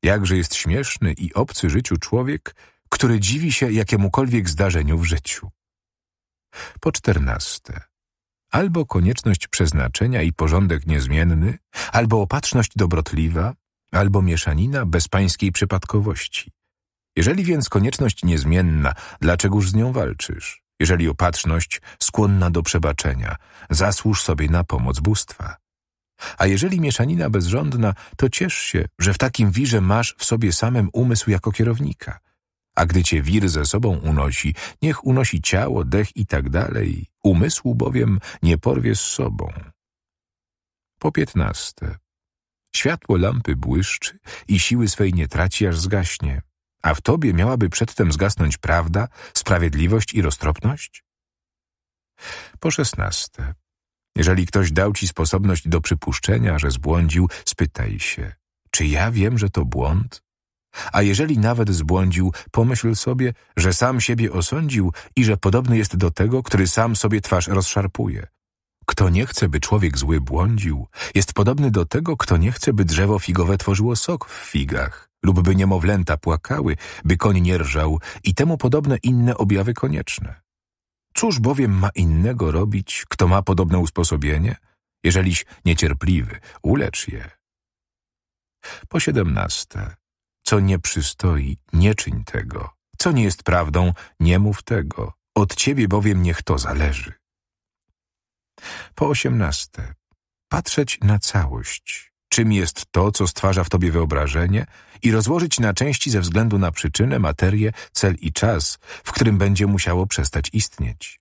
Jakże jest śmieszny i obcy życiu człowiek, który dziwi się jakiemukolwiek zdarzeniu w życiu. Po czternaste albo konieczność przeznaczenia i porządek niezmienny, albo opatrzność dobrotliwa, albo mieszanina bezpańskiej przypadkowości. Jeżeli więc konieczność niezmienna, dlaczegoż z nią walczysz? Jeżeli opatrzność skłonna do przebaczenia, zasłuż sobie na pomoc bóstwa. A jeżeli mieszanina bezrządna, to ciesz się, że w takim wirze masz w sobie samym umysł jako kierownika. A gdy cię wir ze sobą unosi, niech unosi ciało, dech i tak dalej, umysłu bowiem nie porwie z sobą. Po piętnaste. Światło lampy błyszczy i siły swej nie traci, aż zgaśnie. A w tobie miałaby przedtem zgasnąć prawda, sprawiedliwość i roztropność? Po szesnaste. Jeżeli ktoś dał ci sposobność do przypuszczenia, że zbłądził, spytaj się, czy ja wiem, że to błąd? A jeżeli nawet zbłądził, pomyśl sobie, że sam siebie osądził i że podobny jest do tego, który sam sobie twarz rozszarpuje. Kto nie chce, by człowiek zły błądził, jest podobny do tego, kto nie chce, by drzewo figowe tworzyło sok w figach, lub by niemowlęta płakały, by koń nie rżał i temu podobne inne objawy konieczne. Cóż bowiem ma innego robić, kto ma podobne usposobienie? Jeżeliś niecierpliwy, ulecz je. Po siedemnaste. Co nie przystoi, nie czyń tego. Co nie jest prawdą, nie mów tego. Od ciebie bowiem niech to zależy. Po osiemnaste. Patrzeć na całość. Czym jest to, co stwarza w tobie wyobrażenie i rozłożyć na części ze względu na przyczynę, materię, cel i czas, w którym będzie musiało przestać istnieć.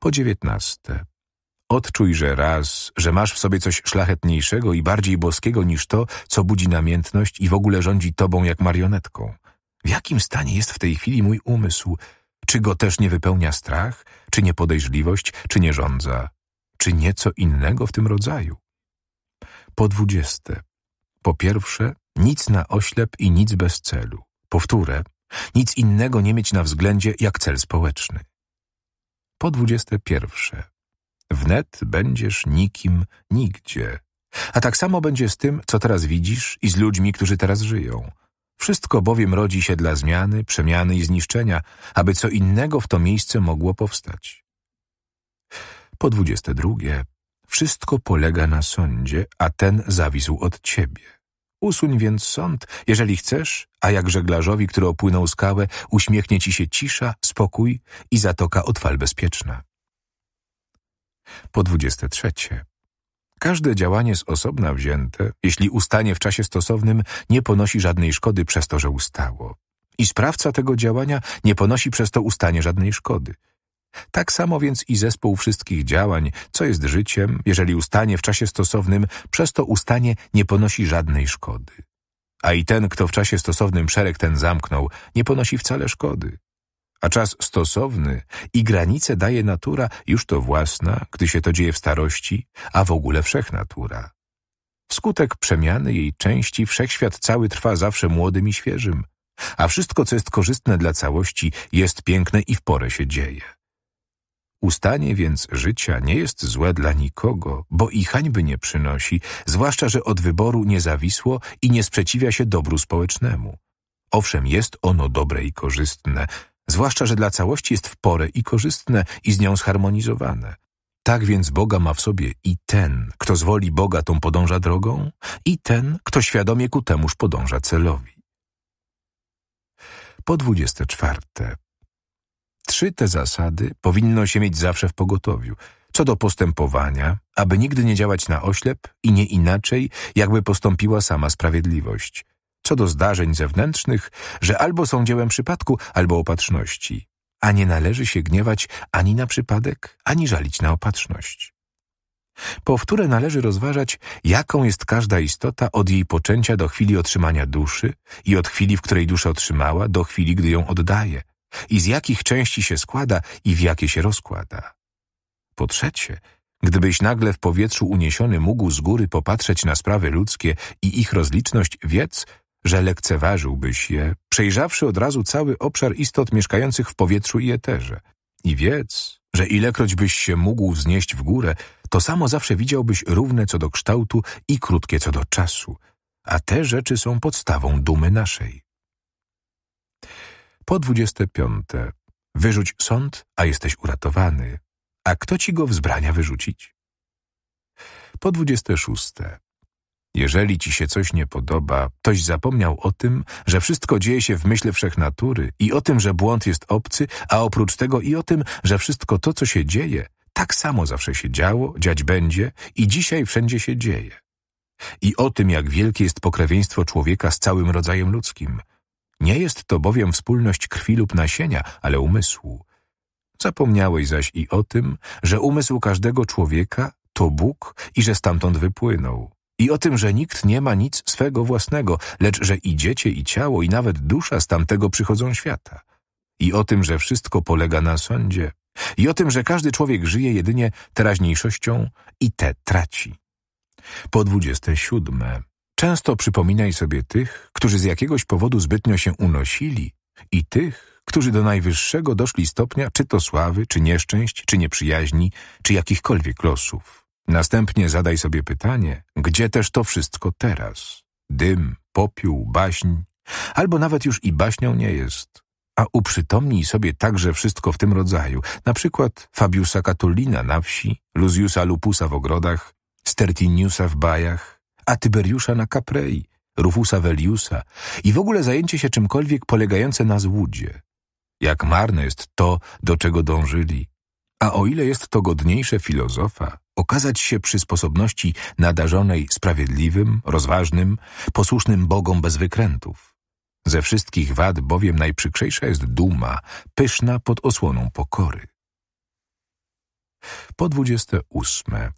Po dziewiętnaste. Odczuj, że raz, że masz w sobie coś szlachetniejszego i bardziej boskiego niż to, co budzi namiętność i w ogóle rządzi tobą jak marionetką. W jakim stanie jest w tej chwili mój umysł? Czy go też nie wypełnia strach, czy niepodejrzliwość, czy nie rządza, czy nieco innego w tym rodzaju? Po dwudzieste. Po pierwsze, nic na oślep i nic bez celu. Powtórę, nic innego nie mieć na względzie jak cel społeczny. Po dwudzieste pierwsze Wnet będziesz nikim nigdzie. A tak samo będzie z tym, co teraz widzisz i z ludźmi, którzy teraz żyją. Wszystko bowiem rodzi się dla zmiany, przemiany i zniszczenia, aby co innego w to miejsce mogło powstać. Po dwudzieste drugie, wszystko polega na sądzie, a ten zawisł od ciebie. Usuń więc sąd, jeżeli chcesz, a jak żeglarzowi, który opłynął skałę, uśmiechnie ci się cisza, spokój i zatoka od fal bezpieczna. Po 23. Każde działanie z osobna wzięte, jeśli ustanie w czasie stosownym, nie ponosi żadnej szkody przez to, że ustało. I sprawca tego działania nie ponosi przez to ustanie żadnej szkody. Tak samo więc i zespół wszystkich działań, co jest życiem, jeżeli ustanie w czasie stosownym, przez to ustanie nie ponosi żadnej szkody. A i ten, kto w czasie stosownym szereg ten zamknął, nie ponosi wcale szkody a czas stosowny i granice daje natura, już to własna, gdy się to dzieje w starości, a w ogóle wszechnatura. Wskutek przemiany jej części wszechświat cały trwa zawsze młodym i świeżym, a wszystko, co jest korzystne dla całości, jest piękne i w porę się dzieje. Ustanie więc życia nie jest złe dla nikogo, bo i hańby nie przynosi, zwłaszcza, że od wyboru nie zawisło i nie sprzeciwia się dobru społecznemu. Owszem, jest ono dobre i korzystne, zwłaszcza, że dla całości jest w porę i korzystne i z nią zharmonizowane. Tak więc Boga ma w sobie i ten, kto zwoli Boga, tą podąża drogą, i ten, kto świadomie ku temuż podąża celowi. Po dwudzieste czwarte. Trzy te zasady powinno się mieć zawsze w pogotowiu. Co do postępowania, aby nigdy nie działać na oślep i nie inaczej, jakby postąpiła sama sprawiedliwość – co do zdarzeń zewnętrznych, że albo są dziełem przypadku, albo opatrzności, a nie należy się gniewać ani na przypadek, ani żalić na opatrzność. Po wtóre należy rozważać, jaką jest każda istota od jej poczęcia do chwili otrzymania duszy i od chwili, w której duszę otrzymała, do chwili, gdy ją oddaje i z jakich części się składa i w jakie się rozkłada. Po trzecie, gdybyś nagle w powietrzu uniesiony mógł z góry popatrzeć na sprawy ludzkie i ich rozliczność, wiedz, że lekceważyłbyś je, przejrzawszy od razu cały obszar istot mieszkających w powietrzu i eterze. I wiedz, że ilekroć byś się mógł wznieść w górę, to samo zawsze widziałbyś równe co do kształtu i krótkie co do czasu, a te rzeczy są podstawą dumy naszej. Po dwudzieste piąte. Wyrzuć sąd, a jesteś uratowany. A kto ci go wzbrania wyrzucić? Po dwudzieste szóste. Jeżeli ci się coś nie podoba, toś zapomniał o tym, że wszystko dzieje się w myśle wszechnatury i o tym, że błąd jest obcy, a oprócz tego i o tym, że wszystko to, co się dzieje, tak samo zawsze się działo, dziać będzie i dzisiaj wszędzie się dzieje. I o tym, jak wielkie jest pokrewieństwo człowieka z całym rodzajem ludzkim. Nie jest to bowiem wspólność krwi lub nasienia, ale umysłu. Zapomniałeś zaś i o tym, że umysł każdego człowieka to Bóg i że stamtąd wypłynął i o tym, że nikt nie ma nic swego własnego, lecz że i dziecię, i ciało, i nawet dusza z tamtego przychodzą świata. I o tym, że wszystko polega na sądzie. I o tym, że każdy człowiek żyje jedynie teraźniejszością i te traci. Po dwudzieste siódme. Często przypominaj sobie tych, którzy z jakiegoś powodu zbytnio się unosili i tych, którzy do najwyższego doszli stopnia czy to sławy, czy nieszczęść, czy nieprzyjaźni, czy jakichkolwiek losów. Następnie zadaj sobie pytanie, gdzie też to wszystko teraz? Dym, popiół, baśń, albo nawet już i baśnią nie jest. A uprzytomnij sobie także wszystko w tym rodzaju, na przykład Fabiusa Catulina na wsi, Luziusa Lupusa w ogrodach, Stertiniusa w bajach, a Tyberiusza na Caprei, Rufusa Veliusa i w ogóle zajęcie się czymkolwiek polegające na złudzie. Jak marne jest to, do czego dążyli, a o ile jest to godniejsze filozofa, okazać się przy sposobności nadarzonej sprawiedliwym, rozważnym, posłusznym Bogom bez wykrętów. Ze wszystkich wad bowiem najprzykrzejsza jest duma, pyszna pod osłoną pokory. Po dwudzieste ósme.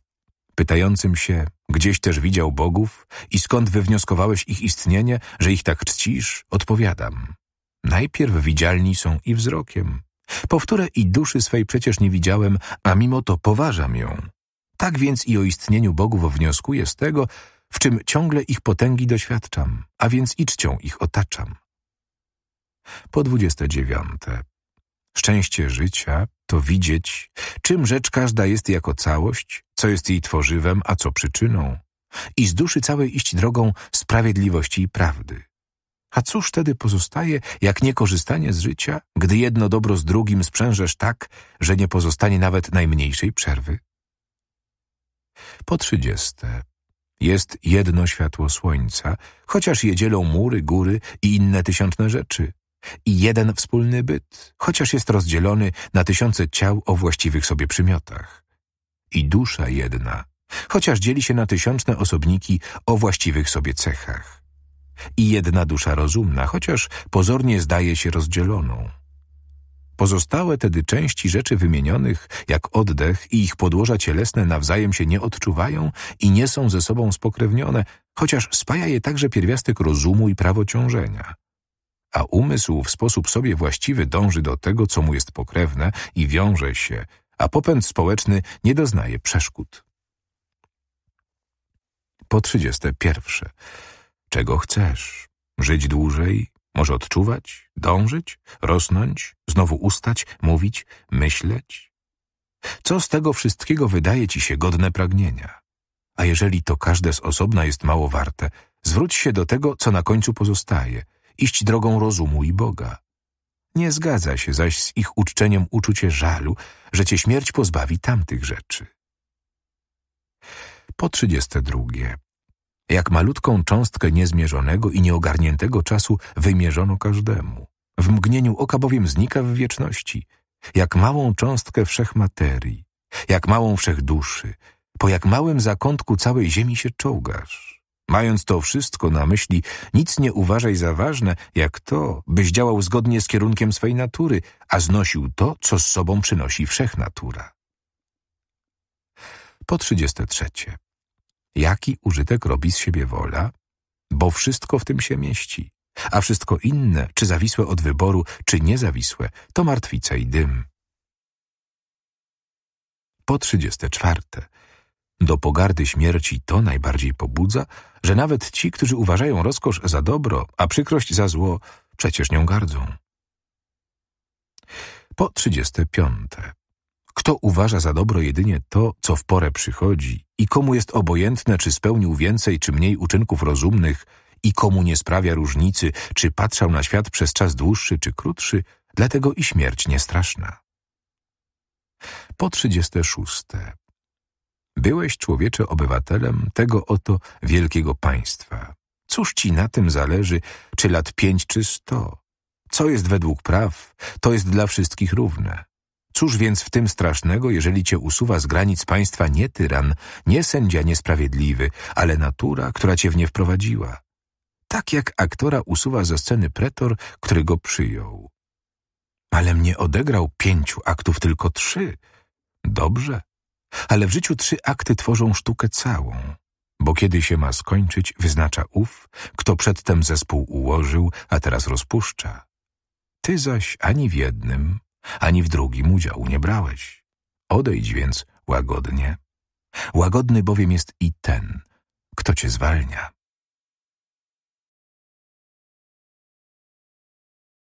Pytającym się, gdzieś też widział bogów i skąd wywnioskowałeś ich istnienie, że ich tak czcisz, odpowiadam. Najpierw widzialni są i wzrokiem, Powtórę i duszy swej przecież nie widziałem, a mimo to poważam ją. Tak więc i o istnieniu bogów wnioskuję z tego, w czym ciągle ich potęgi doświadczam, a więc i czcią ich otaczam. Po dwudzieste dziewiąte. Szczęście życia to widzieć, czym rzecz każda jest jako całość, co jest jej tworzywem, a co przyczyną, i z duszy całej iść drogą sprawiedliwości i prawdy. A cóż wtedy pozostaje, jak nie korzystanie z życia, gdy jedno dobro z drugim sprzężesz tak, że nie pozostanie nawet najmniejszej przerwy? Po trzydzieste jest jedno światło słońca, chociaż je dzielą mury, góry i inne tysiączne rzeczy. I jeden wspólny byt, chociaż jest rozdzielony na tysiące ciał o właściwych sobie przymiotach. I dusza jedna, chociaż dzieli się na tysiączne osobniki o właściwych sobie cechach i jedna dusza rozumna, chociaż pozornie zdaje się rozdzieloną. Pozostałe tedy części rzeczy wymienionych, jak oddech i ich podłoża cielesne nawzajem się nie odczuwają i nie są ze sobą spokrewnione, chociaż spaja je także pierwiastek rozumu i prawo ciążenia. A umysł w sposób sobie właściwy dąży do tego, co mu jest pokrewne i wiąże się, a popęd społeczny nie doznaje przeszkód. Po trzydzieste pierwsze czego chcesz. Żyć dłużej, może odczuwać, dążyć, rosnąć, znowu ustać, mówić, myśleć. Co z tego wszystkiego wydaje ci się godne pragnienia? A jeżeli to każde z osobna jest mało warte, zwróć się do tego, co na końcu pozostaje, iść drogą rozumu i Boga. Nie zgadza się zaś z ich uczczeniem uczucie żalu, że cię śmierć pozbawi tamtych rzeczy. Po trzydzieste drugie. Jak malutką cząstkę niezmierzonego i nieogarniętego czasu wymierzono każdemu. W mgnieniu oka bowiem znika w wieczności, jak małą cząstkę wszechmaterii, jak małą wszechduszy, po jak małym zakątku całej ziemi się czołgasz. Mając to wszystko na myśli, nic nie uważaj za ważne, jak to, byś działał zgodnie z kierunkiem swej natury, a znosił to, co z sobą przynosi wszechnatura. Po trzecie jaki użytek robi z siebie wola, bo wszystko w tym się mieści, a wszystko inne, czy zawisłe od wyboru, czy niezawisłe, to martwica i dym. Po trzydzieste czwarte. Do pogardy śmierci to najbardziej pobudza, że nawet ci, którzy uważają rozkosz za dobro, a przykrość za zło, przecież nią gardzą. Po trzydzieste piąte. Kto uważa za dobro jedynie to, co w porę przychodzi i komu jest obojętne, czy spełnił więcej czy mniej uczynków rozumnych i komu nie sprawia różnicy, czy patrzał na świat przez czas dłuższy czy krótszy, dlatego i śmierć niestraszna. Po trzydzieste szóste. Byłeś człowiecze obywatelem tego oto wielkiego państwa. Cóż ci na tym zależy, czy lat pięć czy sto? Co jest według praw, to jest dla wszystkich równe. Cóż więc w tym strasznego, jeżeli cię usuwa z granic państwa nie tyran, nie sędzia niesprawiedliwy, ale natura, która cię w nie wprowadziła? Tak jak aktora usuwa ze sceny pretor, który go przyjął. Ale mnie odegrał pięciu aktów, tylko trzy. Dobrze. Ale w życiu trzy akty tworzą sztukę całą. Bo kiedy się ma skończyć, wyznacza ów, kto przedtem zespół ułożył, a teraz rozpuszcza. Ty zaś ani w jednym, ani w drugim udziału nie brałeś. Odejdź więc łagodnie. Łagodny bowiem jest i ten, kto cię zwalnia.